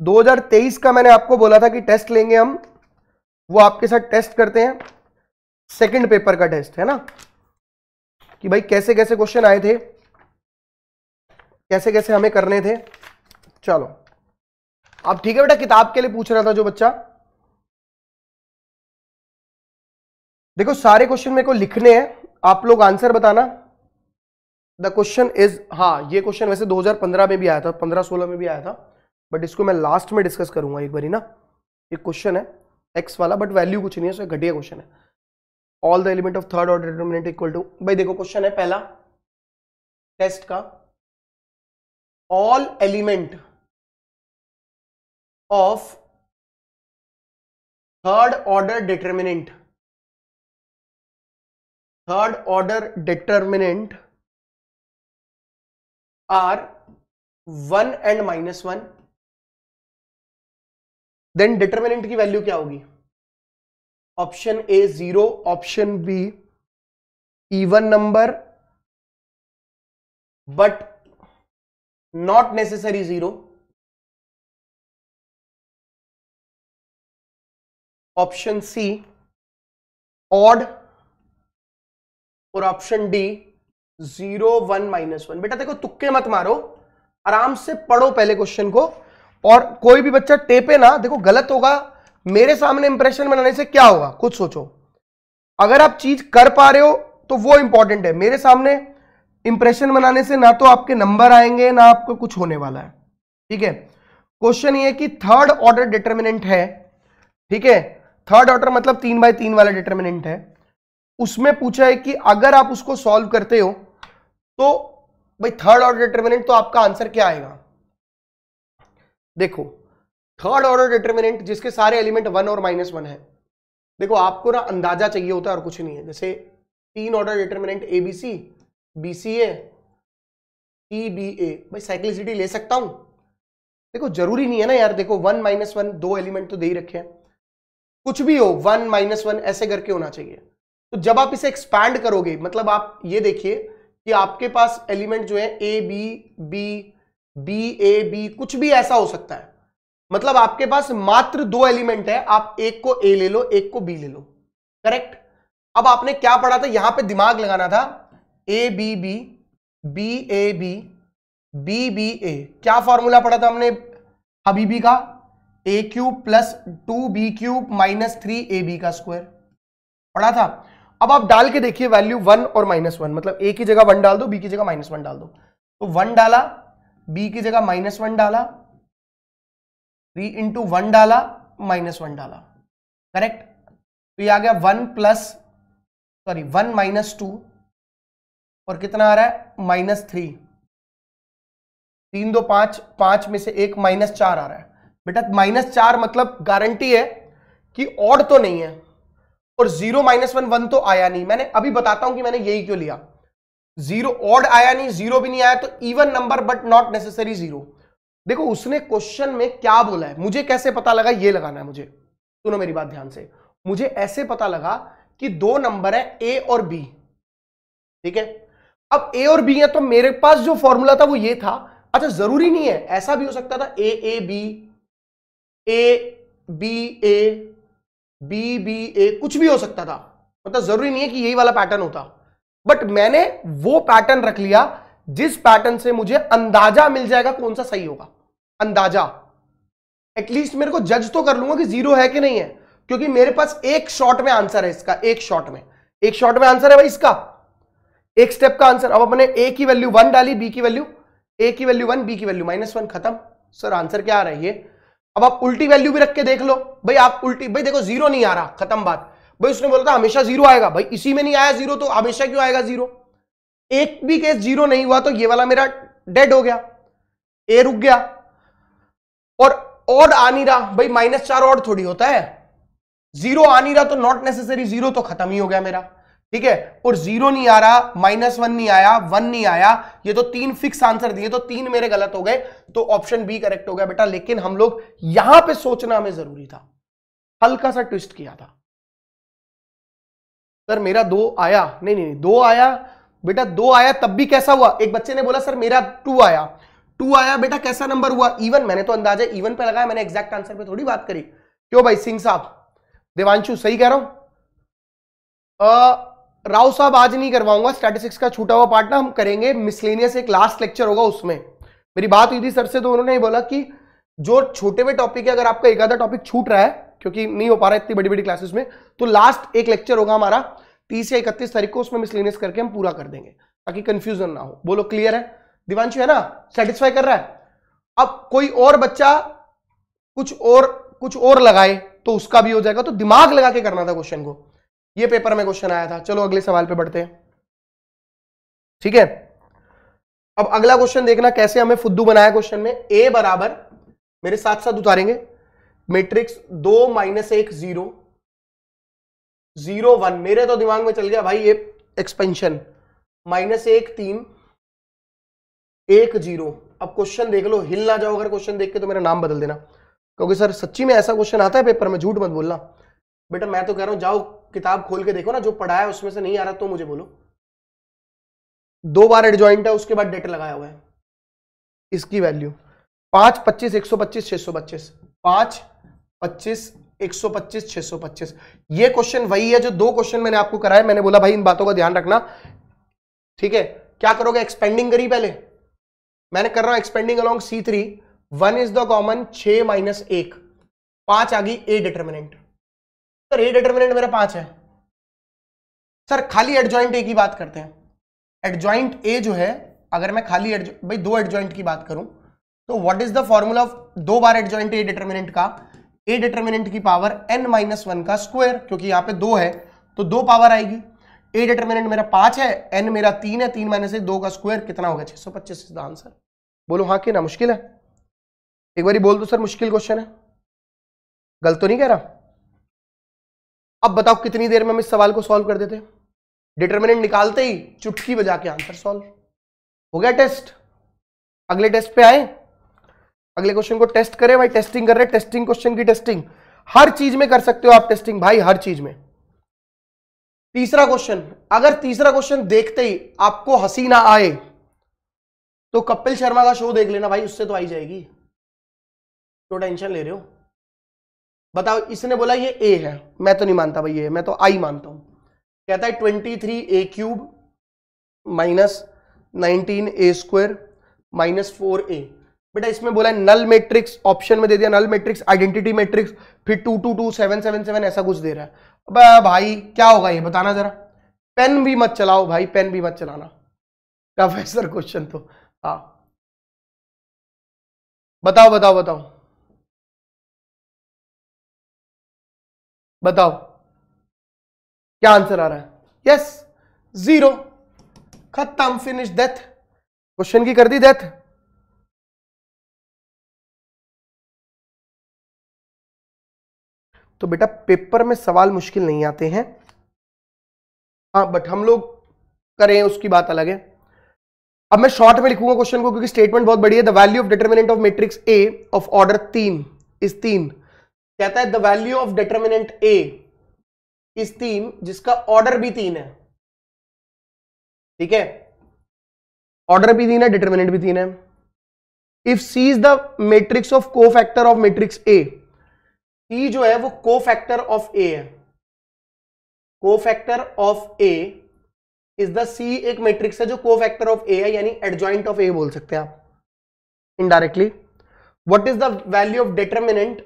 2023 का मैंने आपको बोला था कि टेस्ट लेंगे हम वो आपके साथ टेस्ट करते हैं सेकंड पेपर का टेस्ट है ना कि भाई कैसे कैसे क्वेश्चन आए थे कैसे कैसे हमें करने थे चलो अब ठीक है बेटा किताब के लिए पूछ रहा था जो बच्चा देखो सारे क्वेश्चन मेरे को लिखने हैं आप लोग आंसर बताना द क्वेश्चन इज हाँ ये क्वेश्चन वैसे 2015 में भी आया था 15-16 में भी आया था बट इसको मैं लास्ट में डिस्कस करूंगा एक बार ना एक क्वेश्चन है एक्स वाला बट वैल्यू कुछ नहीं है सो घटिया क्वेश्चन है all the element of third order determinant equal to भाई देखो क्वेश्चन है पहला टेस्ट का all element of third order determinant third order determinant are one and minus one then determinant की वैल्यू क्या होगी option A zero option B even number but not necessary zero option C odd और option D zero one minus one बेटा देखो तुक्के मत मारो आराम से पढ़ो पहले क्वेश्चन को और कोई भी बच्चा टेपे ना देखो गलत होगा मेरे सामने इंप्रेशन बनाने से क्या होगा खुद सोचो अगर आप चीज कर पा रहे हो तो वो इंपॉर्टेंट है मेरे सामने इंप्रेशन बनाने से ना तो आपके नंबर आएंगे ना आपको कुछ होने वाला है ठीक है क्वेश्चन ये कि थर्ड ऑर्डर डिटर्मिनेंट है ठीक है थर्ड ऑर्डर मतलब तीन बाय तीन वाला डिटर्मिनेंट है उसमें पूछा है कि अगर आप उसको सॉल्व करते हो तो भाई थर्ड ऑर्डर डिटर्मिनेंट तो आपका आंसर क्या आएगा देखो थर्ड ऑर्डर डिटर्मिनेंट जिसके सारे एलिमेंट वन और माइनस वन है देखो आपको ना अंदाजा चाहिए होता है और कुछ नहीं है जैसे तीन order determinant A B C B C A E B A भाई साइक्लिसिटी ले सकता हूं देखो जरूरी नहीं है ना यार देखो वन माइनस वन दो एलिमेंट तो दे ही रखे हैं कुछ भी हो वन माइनस वन ऐसे करके होना चाहिए तो जब आप इसे एक्सपैंड करोगे मतलब आप ये देखिए कि आपके पास एलिमेंट जो है A B B B A B कुछ भी ऐसा हो सकता है मतलब आपके पास मात्र दो एलिमेंट है आप एक को ए ले लो एक को बी ले लो करेक्ट अब आपने क्या पढ़ा था यहां पे दिमाग लगाना था A B B B A B B B A क्या फॉर्मूला पढ़ा था हमने हबीबी का A cube plus two B cube minus three A B का स्क्वायर पढ़ा था अब आप डाल के देखिए वैल्यू वन और माइनस वन मतलब ए की जगह वन डाल दो बी की जगह माइनस वन डाल दो तो वन डाला बी की जगह माइनस वन डाला थ्री इंटू वन डाला माइनस वन डाला करेक्ट तो ये आ गया one plus sorry one minus two और कितना आ रहा है माइनस थ्री तीन दो पांच पांच में से एक माइनस चार आ रहा है बेटा माइनस चार मतलब गारंटी है कि और तो नहीं है और जीरो माइनस वन वन तो आया नहीं मैंने अभी बताता हूं कि मैंने यही क्यों लिया जीरो ऑड आया नहीं जीरो भी नहीं आया तो even number but not necessary zero देखो उसने क्वेश्चन में क्या बोला है मुझे कैसे पता लगा ये लगाना है मुझे सुनो मेरी बात ध्यान से मुझे ऐसे पता लगा कि दो नंबर है ए और बी ठीक है अब ए और बी है तो मेरे पास जो फॉर्मूला था वो ये था अच्छा जरूरी नहीं है ऐसा भी हो सकता था A A B A B A B B A कुछ भी हो सकता था मतलब जरूरी नहीं है कि यही वाला पैटर्न होता बट मैंने वो पैटर्न रख लिया जिस पैटर्न से मुझे अंदाजा मिल जाएगा कौन सा सही होगा अंदाजा एटलीस्ट मेरे को जज तो कर लूंगा कि जीरो है कि नहीं है क्योंकि मेरे पास एक शॉट में आंसर है इसका एक शॉट में एक शॉट में आंसर है भाई इसका एक स्टेप का आंसर अब अपने ए की वैल्यू वन डाली बी की वैल्यू ए की वैल्यू वन बी की वैल्यू माइनस वन खत्म सर आंसर क्या आ रही है अब आप उल्टी वैल्यू भी रख के देख लो भाई आप उल्टी भाई देखो जीरो नहीं आ रहा खत्म बात भाई उसने बोला था हमेशा जीरो आएगा भाई इसी में नहीं आया जीरो तो हमेशा क्यों आएगा जीरो एक भी केस जीरो नहीं हुआ तो ये वाला मेरा डेड हो गया ए रुक गया और ऑड आ नहीं रहा भाई माइनस चार ऑड थोड़ी होता है जीरो आ नहीं रहा तो नॉट नेसेसरी जीरो तो खत्म ही हो गया मेरा ठीक है और जीरो नहीं आ रहा माइनस वन नहीं आया वन नहीं आया ये तो तीन फिक्स आंसर दिए तो तीन मेरे गलत हो गए तो ऑप्शन बी करेक्ट हो गया बेटा लेकिन हम लोग यहां पे सोचना हमें जरूरी था हल्का सा ट्विस्ट किया था सर मेरा दो आया नहीं नहीं दो आया बेटा दो आया तब भी कैसा हुआ एक बच्चे ने बोला सर मेरा टू आया टू आया बेटा कैसा नंबर हुआ इवन मैंने तो अंदाजा इवन पे लगाया मैंने एग्जैक्ट आंसर पे थोड़ी बात करी क्यों भाई सिंह साहब देवांशु सही कह रहा हूं राव साहब आज नहीं करवाऊंगा स्टैटिस्टिक्स का छूटा हुआ पार्ट ना हम करेंगे मिसलेनियस एक लास्ट लेक्चर होगा उसमें मेरी बात हुई थी सर से तो उन्होंने बोला कि जो छोटे हुए टॉपिक है अगर आपका एक आधा टॉपिक छूट रहा है क्योंकि नहीं हो पा रहा इतनी बड़ी बड़ी क्लासेस में तो लास्ट एक लेक्चर होगा हमारा तीस या इकतीस तारीख को उसमें मिसलिनियस करके हम पूरा कर देंगे ताकि कंफ्यूजन ना हो बोलो क्लियर है दिवानशु है ना सेटिस्फाई कर रहा है अब कोई और बच्चा कुछ और कुछ और लगाए तो उसका भी हो जाएगा तो दिमाग लगा के करना था क्वेश्चन को ये पेपर में क्वेश्चन आया था चलो अगले सवाल पे बढ़ते हैं ठीक है अब अगला क्वेश्चन देखना कैसे हमें फुद्दू बनाया क्वेश्चन में ए बराबर मेरे साथ साथ उतारेंगे मैट्रिक्स दो माइनस एक जीरो जीरो वन मेरे तो दिमाग में चल गया भाई ये एक्सपेंशन माइनस एक तीन एक जीरो अब क्वेश्चन देख लो हिल ना जाओ अगर क्वेश्चन देख के तो मेरा नाम बदल देना क्योंकि सर सच्ची में ऐसा क्वेश्चन आता है पेपर में झूठ मत बोलना बेटा मैं तो कह रहा हूं जाओ किताब खोल के देखो ना जो पढ़ाया उसमें से नहीं आ रहा तो मुझे बोलो दो बार एडजॉइंट है उसके बाद डेट लगाया हुआ है इसकी वैल्यू पांच पच्चीस एक सौ पच्चीस छह सौ पच्चीस पांच पच्चीस एक सौ पच्चीस छह सौ पच्चीस ये क्वेश्चन वही है जो दो क्वेश्चन मैंने आपको कराया मैंने बोला भाई इन बातों का ध्यान रखना ठीक है क्या करोगे एक्सपेंडिंग करी पहले मैंने कर रहा हूं expanding along C three one is the common छ माइनस एक पांच आ गई A determinant sir A determinant मेरा पांच है सर खाली एडजॉइंट ए की बात करते हैं एडजॉइंट ए जो है अगर मैं खाली भाई दो एडजॉइंट की बात करूं तो what is the formula of दो बार एडजॉइंट ए डिटर्मिनेंट का ए डिटर्मिनेंट की पावर एन माइनस वन का स्क्वायर क्योंकि यहां पे दो है तो दो पावर आएगी ए डिटर्मिनेंट मेरा पांच है एन मेरा तीन है तीन माइनस दो का स्क्वायर कितना होगा छह सौ पच्चीस आंसर बोलो हाँ कि ना मुश्किल है एक बार बोल दो सर मुश्किल क्वेश्चन है गलत तो नहीं कह रहा अब बताओ कितनी देर में हम इस सवाल को सॉल्व कर देते डिटर्मिनेंट निकालते ही चुटकी बजा के आंसर सॉल्व हो गया टेस्ट अगले टेस्ट पे आए अगले क्वेश्चन को टेस्ट करें भाई टेस्टिंग कर रहे टेस्टिंग क्वेश्चन की टेस्टिंग हर चीज में कर सकते हो आप टेस्टिंग भाई हर चीज में तीसरा क्वेश्चन अगर तीसरा क्वेश्चन देखते ही आपको हंसी ना आए तो कपिल शर्मा का शो देख लेना भाई उससे तो आई जाएगी तो टेंशन ले रहे हो बताओ इसने बोला ये ए है मैं तो नहीं मानता भाई ये मैं तो आई मानता हूं कहता है twenty three A cube minus nineteen A square minus four A बेटा इसमें बोला है नल मैट्रिक्स ऑप्शन में दे दिया नल मैट्रिक्स आइडेंटिटी मैट्रिक्स फिर two two two seven seven seven ऐसा कुछ दे रहा है अब भाई क्या होगा ये बताना जरा पेन भी मत चलाओ भाई पेन भी मत चलाना टफ है सर क्वेश्चन तो हाँ बताओ बताओ बताओ बताओ क्या आंसर आ रहा है यस जीरो खत्म फिनिश डेथ क्वेश्चन की कर दी डेथ तो बेटा पेपर में सवाल मुश्किल नहीं आते हैं हाँ बट हम लोग करें उसकी बात अलग है अब मैं शॉर्ट में लिखूंगा क्वेश्चन को क्योंकि स्टेटमेंट बहुत बड़ी है the value of determinant of matrix A of order तीन इस तीन कहता है the value of determinant A is तीन जिसका ऑर्डर भी तीन है ठीक है ऑर्डर भी तीन है डिटर्मिनेंट भी तीन है if C is the matrix of cofactor of matrix A T e जो है वो को फैक्टर ऑफ ए है cofactor of A is the C एक मैट्रिक्स है जो को फैक्टर ऑफ ए है यानी एडजॉइंट ऑफ ए बोल सकते हैं आप indirectly what is the value of determinant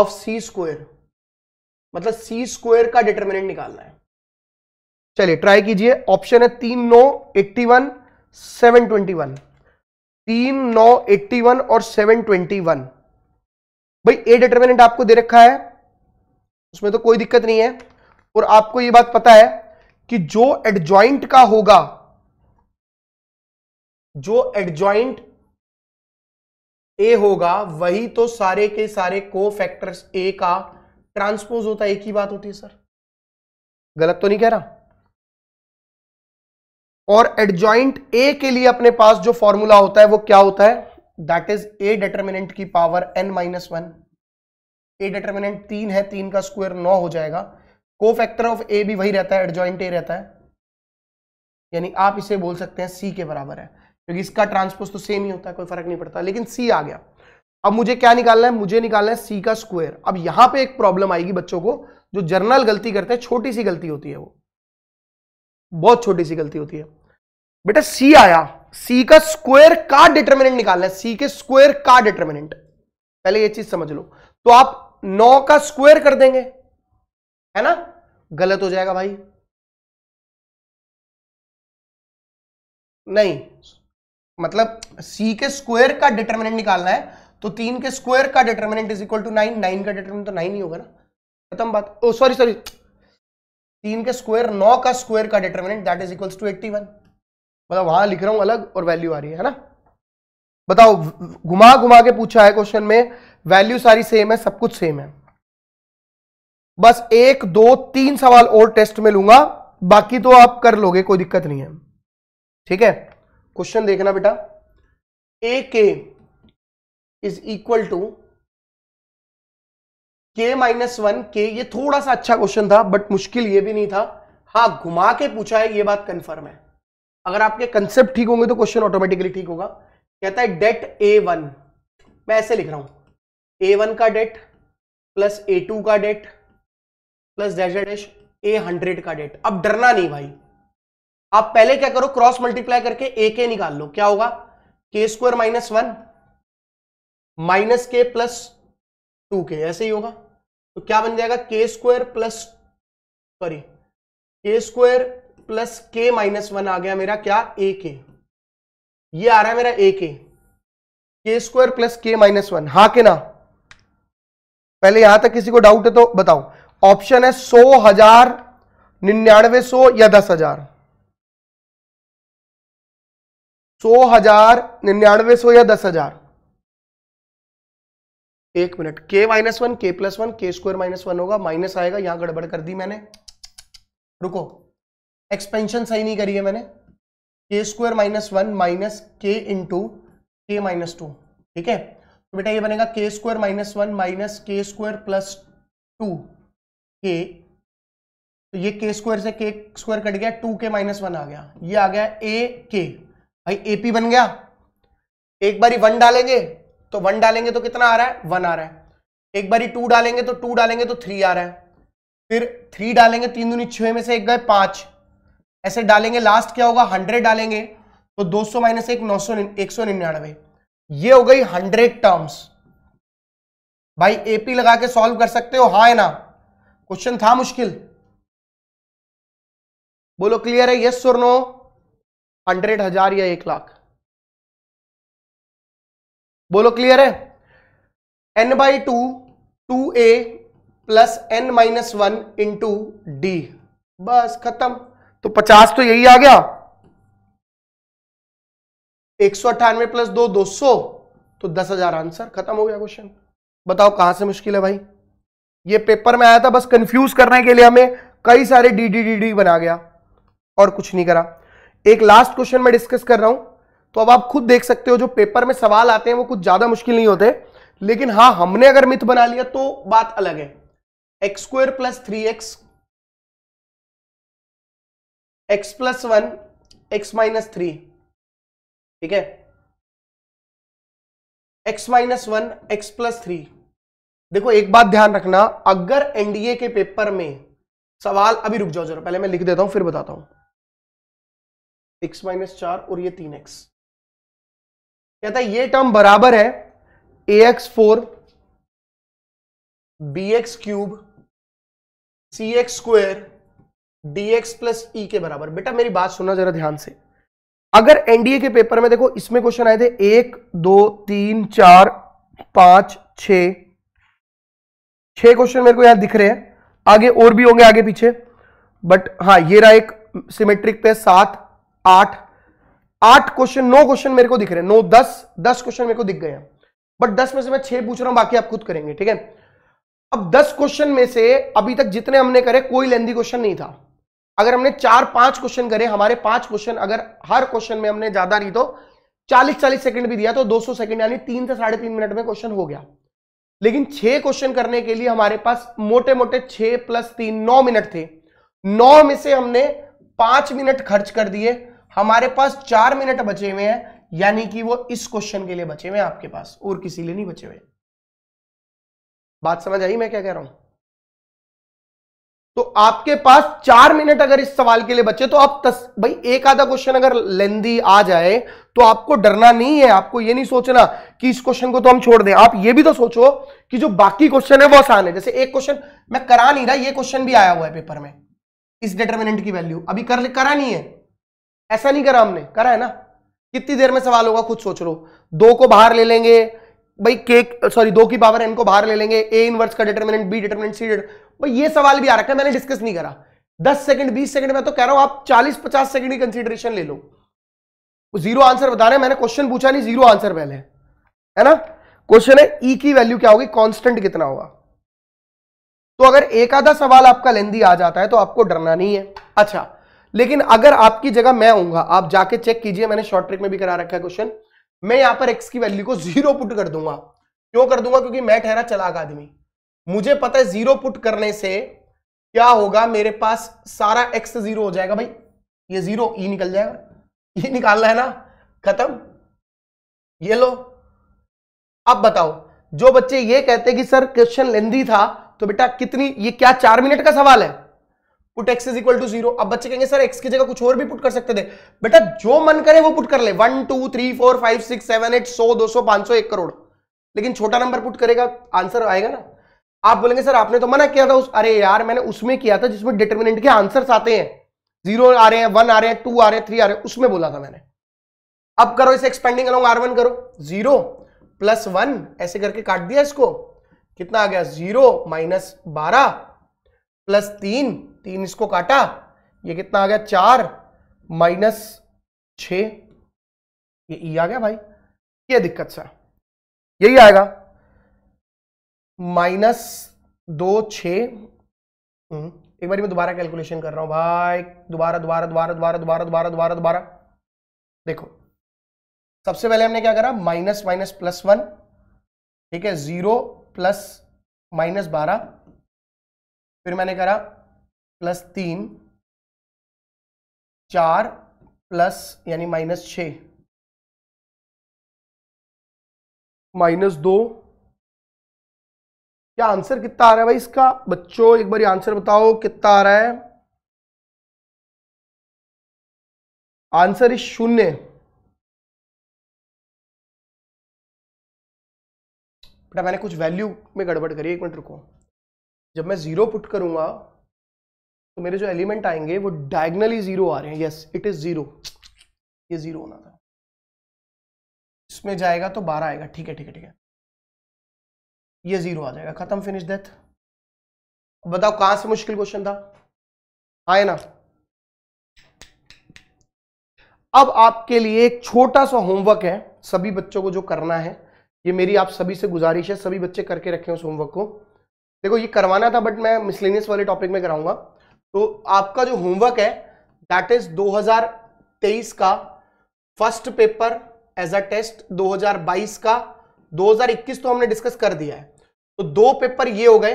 of C square मतलब सी स्क्वेयर का डिटर्मिनेंट निकालना है चलिए ट्राई कीजिए ऑप्शन है तीन नौ eighty one seven twenty one तीन नौ एट्टी वन और सेवन ट्वेंटी वन भाई ए डिटर्मिनेंट आपको दे रखा है उसमें तो कोई दिक्कत नहीं है और आपको यह बात पता है कि जो एडजॉइंट का होगा जो एडजॉइंट ए होगा वही तो सारे के सारे को फैक्टर्स ए का ट्रांसपोज होता है एक ही बात होती है सर गलत तो नहीं कह रहा और एडजॉइंट ए के लिए अपने पास जो फॉर्मूला होता है वो क्या होता है दैट इज ए डिटर्मिनेंट की power N minus one A determinant तीन है तीन का स्क्वायर नौ हो जाएगा को फैक्टर ऑफ ए भी वही रहता है एडजॉइंट ए रहता है यानी आप इसे बोल सकते हैं सी के बराबर है क्योंकि इसका ट्रांसपोज तो सेम ही होता है कोई फर्क नहीं पड़ता लेकिन सी आ गया अब मुझे क्या निकालना है मुझे निकालना है सी का स्क्वायर अब यहां पे एक प्रॉब्लम आएगी बच्चों को जो जर्नल गलती करते हैं छोटी सी गलती होती है वो बहुत छोटी सी गलती होती है बेटा सी आया सी का स्क्वायर का डिटर्मिनेंट निकालना है सी के स्क्वायर का डिटर्मिनेंट पहले ये चीज समझ लो तो आप नौ का स्क्वायर कर देंगे है ना गलत हो जाएगा भाई नहीं मतलब सी के स्क्वायर का डिटर्मिनेंट निकालना है तो तीन के स्क्वायर का determinant is equal to nine nine का डिटर्मिनेंट तो नाइन ही होगा ना खत्म बात ओ सॉरी सॉरी तीन के स्क्वायर नौ का स्क्वायर का determinant that is equal to eighty one मतलब वहां लिख रहा हूं अलग और वैल्यू आ रही है, है ना बताओ घुमा घुमा के पूछा है क्वेश्चन में वैल्यू सारी सेम है सब कुछ सेम है बस एक दो तीन सवाल और टेस्ट में लूंगा बाकी तो आप कर लोगे कोई दिक्कत नहीं है ठीक है क्वेश्चन देखना बेटा A K is equal to K minus one K ये थोड़ा सा अच्छा क्वेश्चन था बट मुश्किल ये भी नहीं था हाँ घुमा के पूछा है ये बात कंफर्म है अगर आपके कंसेप्ट ठीक होंगे तो क्वेश्चन ऑटोमेटिकली ठीक होगा कहता है डेट ए वन मैं ऐसे लिख रहा हूं ए वन का डेट प्लस ए टू का det plus dash dash A hundred का डेट अब डरना नहीं भाई आप पहले क्या करो क्रॉस मल्टीप्लाई करके ए के निकाल लो क्या होगा K square minus one minus K plus two K ऐसे ही होगा तो क्या बन जाएगा K square plus sorry K square plus K minus one आ गया मेरा क्या ए के ये आ रहा है मेरा A K K square plus K minus one हा के ना पहले यहां तक किसी को डाउट है तो बताओ ऑप्शन है सौ हजार निन्यानवे सौ या दस हजार सौ हजार निन्यानवे सौ या दस हजार एक minute K minus one K plus one K square minus one होगा माइनस आएगा यहां गड़बड़ कर दी मैंने रुको एक्सपेंशन सही नहीं करी है मैंने K square minus one minus K into K minus two ठीक है तो बेटा ये बनेगा K square minus one minus K square plus two K तो ये के स्क्वायर से के स्क्वायर कट गया टू के माइनस वन आ गया ये आ गया ए के भाई ए पी बन गया एक बारी वन डालेंगे तो वन डालेंगे तो कितना आ रहा है वन आ रहा है एक बारी टू डालेंगे तो टू डालेंगे तो थ्री आ रहा है फिर थ्री डालेंगे तीन दूनी छह में से एक गए पांच ऐसे डालेंगे लास्ट क्या होगा हंड्रेड डालेंगे तो दो सौ माइनस एक नौ सौ एक सौ निन्यानवे ये हो गई हंड्रेड टर्म्स भाई एपी लगा के सॉल्व कर सकते हो हाँ है ना क्वेश्चन था मुश्किल बोलो क्लियर है यस और नो हंड्रेड हजार या एक लाख बोलो क्लियर है N by two two A plus N minus one into D बस खत्म तो पचास तो यही आ गया एक सौ अट्ठानवे प्लस दो दो सौ तो दस हजार आंसर खत्म हो गया क्वेश्चन बताओ कहां से मुश्किल है भाई ये पेपर में आया था बस कंफ्यूज करने के लिए हमें कई सारे डी डी डी डी बना गया और कुछ नहीं करा एक लास्ट क्वेश्चन मैं डिस्कस कर रहा हूं तो अब आप खुद देख सकते हो जो पेपर में सवाल आते हैं वो कुछ ज्यादा मुश्किल नहीं होते लेकिन हाँ हमने अगर मिथ बना लिया तो बात अलग है x square plus three x x plus one x minus three ठीक है x minus one x plus three देखो एक बात ध्यान रखना अगर एनडीए के पेपर में सवाल अभी रुक जाओ जरा पहले मैं लिख देता हूं फिर बताता हूं एक्स माइनस चार और ये तीन एक्स कहता है ये टर्म बराबर है a x four b x cube c x square dx plus e e के बराबर बेटा मेरी बात सुनना जरा ध्यान से अगर एनडीए के पेपर में देखो इसमें क्वेश्चन आए थे एक दो तीन चार पांच छ छह क्वेश्चन मेरे को यहां दिख रहे हैं आगे और भी होंगे आगे पीछे बट हाँ ये रहा एक सिमेट्रिक पे सात आठ आठ क्वेश्चन नौ क्वेश्चन मेरे को दिख रहे हैं नौ दस दस क्वेश्चन मेरे को दिख गए हैं बट दस में से मैं छह पूछ रहा हूं बाकी आप खुद करेंगे ठीक है अब दस क्वेश्चन में से अभी तक जितने हमने करे कोई लेंदी क्वेश्चन नहीं था अगर हमने चार पांच क्वेश्चन करे हमारे पांच क्वेश्चन अगर हर क्वेश्चन में हमने ज्यादा नहीं तो चालीस चालीस सेकंड भी दिया तो 200 सेकंड यानी तीन से साढ़े तीन मिनट में क्वेश्चन हो गया लेकिन छह क्वेश्चन करने के लिए हमारे पास मोटे मोटे छह प्लस तीन नौ मिनट थे नौ में से हमने पांच मिनट खर्च कर दिए हमारे पास चार मिनट बचे हुए हैं यानी कि वो इस क्वेश्चन के लिए बचे हुए हैं आपके पास और किसी लिए नहीं बचे हुए बात समझ आई मैं क्या कह रहा हूं तो आपके पास चार मिनट अगर इस सवाल के लिए बचे तो आप तस भाई एक आधा क्वेश्चन अगर लेंदी आ जाए तो आपको डरना नहीं है आपको ये नहीं सोचना कि इस क्वेश्चन को तो हम छोड़ दें आप ये भी तो सोचो कि जो बाकी क्वेश्चन है वो आसान है जैसे एक क्वेश्चन मैं करा नहीं रहा ये क्वेश्चन भी आया हुआ है पेपर में इस डिटर्मिनेंट की वैल्यू अभी कर करा नहीं है ऐसा नहीं करा हमने करा है ना कितनी देर में सवाल होगा खुद सोच लो दो को बाहर ले लेंगे भाई केक सॉरी दो की पावर एन को बाहर ले लेंगे ए इनवर्स का डिटरमिनेंट बी डिटर्मिनेंट सी भाई ये सवाल भी आ रखा है मैंने डिस्कस नहीं करा दस सेकंड बीस सेकंड में तो कह रहा हूं आप चालीस पचास सेकंड की कंसिडरेशन ले लो जीरो आंसर बता रहे हैं मैंने क्वेश्चन पूछा नहीं जीरो आंसर पहले है ना क्वेश्चन है ई e की वैल्यू क्या होगी कॉन्स्टेंट कितना होगा तो अगर एक आधा सवाल आपका लेंदी आ जाता है तो आपको डरना नहीं है अच्छा लेकिन अगर आपकी जगह मैं हूंगा आप जाके चेक कीजिए मैंने शॉर्ट ट्रिक में भी करा रखा है क्वेश्चन मैं यहां पर एक्स की वैल्यू को जीरो पुट कर दूंगा क्यों कर दूंगा क्योंकि मैं ठहरा चलाक आदमी मुझे पता है जीरो पुट करने से क्या होगा मेरे पास सारा एक्स जीरो हो जाएगा भाई ये जीरो ई निकल जाएगा ये निकालना है ना खत्म ये लो अब बताओ जो बच्चे ये कहते कि सर क्वेश्चन लेंदी था तो बेटा कितनी ये क्या चार मिनट का सवाल है put x is equal to zero अब बच्चे कहेंगे सर एक्स की जगह कुछ और भी पुट कर सकते थे बेटा जो मन करे वो पुट कर ले one two three four five six seven eight सौ दो सौ पांच सौ एक करोड़ लेकिन छोटा नंबर पुट करेगा आंसर आएगा ना आप बोलेंगे सर आपने तो मना किया था उस अरे यार मैंने उसमें किया था जिसमें डिटर्मिनेंट के आंसर आते हैं जीरो आ रहे हैं वन आ रहे हैं टू आ रहे हैं थ्री आ रहे हैं उसमें बोला था मैंने अब करो इसे एक्सपेंडिंग अलॉन्ग आर वन करो जीरो प्लस वन ऐसे करके काट दिया इसको कितना आ गया जीरो माइनस बारह प्लस तीन तीन इसको काटा ये कितना आ गया चार माइनस छ ये ई e आ गया भाई ये दिक्कत सा यही आएगा माइनस दो छ हम्म, एक बार मैं दोबारा कैलकुलेशन कर रहा हूं भाई दोबारा दोबारा दोबारा दोबारा दोबारा दोबारा दोबारा दोबारा देखो सबसे पहले हमने क्या करा माइनस माइनस प्लस वन ठीक है जीरो प्लस माइनस बारह फिर मैंने करा प्लस तीन चार प्लस यानी माइनस छ माइनस दो क्या आंसर कितना आ रहा है भाई इसका बच्चों एक बार आंसर बताओ कितना आ रहा है आंसर इज शून्य बेटा मैंने कुछ वैल्यू में गड़बड़ करी एक मिनट रुको जब मैं जीरो पुट करूंगा तो मेरे जो एलिमेंट आएंगे वो डायगनली जीरो आ रहे हैं यस इट इज जीरो ये जीरो होना था इसमें जाएगा तो बारह आएगा ठीक है ठीक है ठीक है ये जीरो आ जाएगा खत्म फिनिश डेथ बताओ कहां से मुश्किल क्वेश्चन था आए ना अब आपके लिए एक छोटा सा होमवर्क है सभी बच्चों को जो करना है ये मेरी आप सभी से गुजारिश है सभी बच्चे करके रखे उस होमवर्क को देखो ये करवाना था बट मैं मिसलेनियस वाले टॉपिक में कराऊंगा तो आपका जो होमवर्क है दैट इज 2023 का first paper as a test 2022 का 2021 तो हमने डिस्कस कर दिया है तो दो पेपर ये हो गए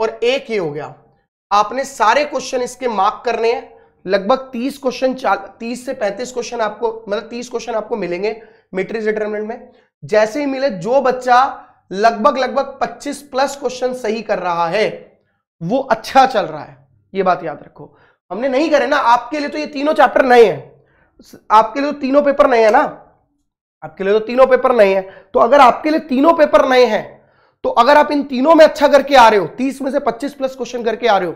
और एक ये हो गया आपने सारे क्वेश्चन इसके मार्क करने हैं लगभग 30 क्वेश्चन तीस से 35 क्वेश्चन आपको मतलब 30 क्वेश्चन आपको मिलेंगे मेट्रिक डिटर्मिनेंट में जैसे ही मिले जो बच्चा लगभग लगभग 25 प्लस क्वेश्चन सही कर रहा है वो अच्छा चल रहा है ये बात याद रखो हमने नहीं करे ना आपके लिए तो ये तीनों चैप्टर नए हैं आपके लिए तो तीनों पेपर नए हैं ना आपके लिए तो तीनों पेपर नए हैं तो अगर आपके लिए तीनों पेपर नए हैं तो अगर आप इन तीनों में अच्छा करके आ रहे हो तीस में से पच्चीस प्लस क्वेश्चन करके आ रहे हो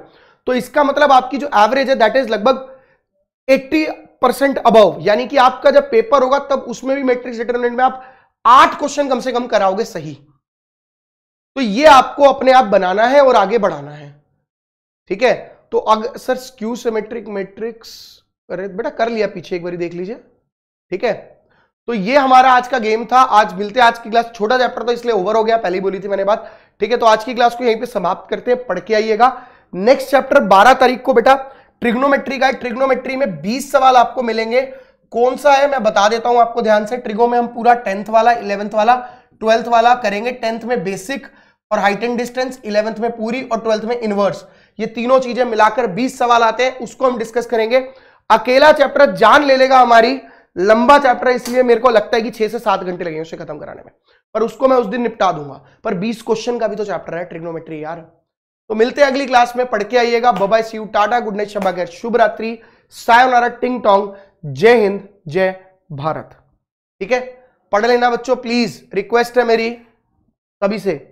तो इसका मतलब आपकी जो एवरेज है दैट इज लगभग एट्टी परसेंट अबव यानी कि आपका जब पेपर होगा तब उसमें भी मैट्रिक्स डिटर्मिनेंट में आप आठ क्वेश्चन कम से कम कराओगे सही तो ये आपको अपने आप बनाना है और आगे बढ़ाना है ठीक है तो अगर सर स्क्यू सिमेट्रिक मैट्रिक्स अरे बेटा कर लिया पीछे एक बार देख लीजिए ठीक है तो ये हमारा आज का गेम था आज मिलते हैं आज की क्लास छोटा चैप्टर तो इसलिए ओवर हो गया पहले ही बोली थी मैंने बात ठीक है तो आज की क्लास को यहीं पे समाप्त करते हैं पढ़ के आइएगा नेक्स्ट चैप्टर 12 तारीख को बेटा ट्रिग्नोमेट्री का है ट्रिग्नोमेट्री में 20 सवाल आपको मिलेंगे कौन सा है मैं बता देता हूं आपको ध्यान से ट्रिगो में हम पूरा टेंथ वाला इलेवंथ वाला ट्वेल्थ वाला करेंगे टेंथ में बेसिक और हाइट एंड डिस्टेंस इलेवंथ में पूरी और ट्वेल्थ में इनवर्स ये तीनों चीजें मिलाकर बीस सवाल आते हैं उसको हम डिस्कस करेंगे अकेला चैप्टर जान ले लेगा हमारी लंबा चैप्टर है इसलिए मेरे को लगता है कि छह से सात घंटे लगेंगे उसे खत्म कराने में पर उसको मैं उस दिन निपटा दूंगा पर बीस क्वेश्चन का भी तो चैप्टर है ट्रिग्नोमेट्री यार तो मिलते हैं अगली क्लास में पढ़ के आइएगा bye bye see tata good night शबागर शुभ रात्रि सायोनारा टिंग टोंग जय हिंद जय भारत ठीक है पढ़ लेना बच्चों प्लीज रिक्वेस्ट है मेरी सभी से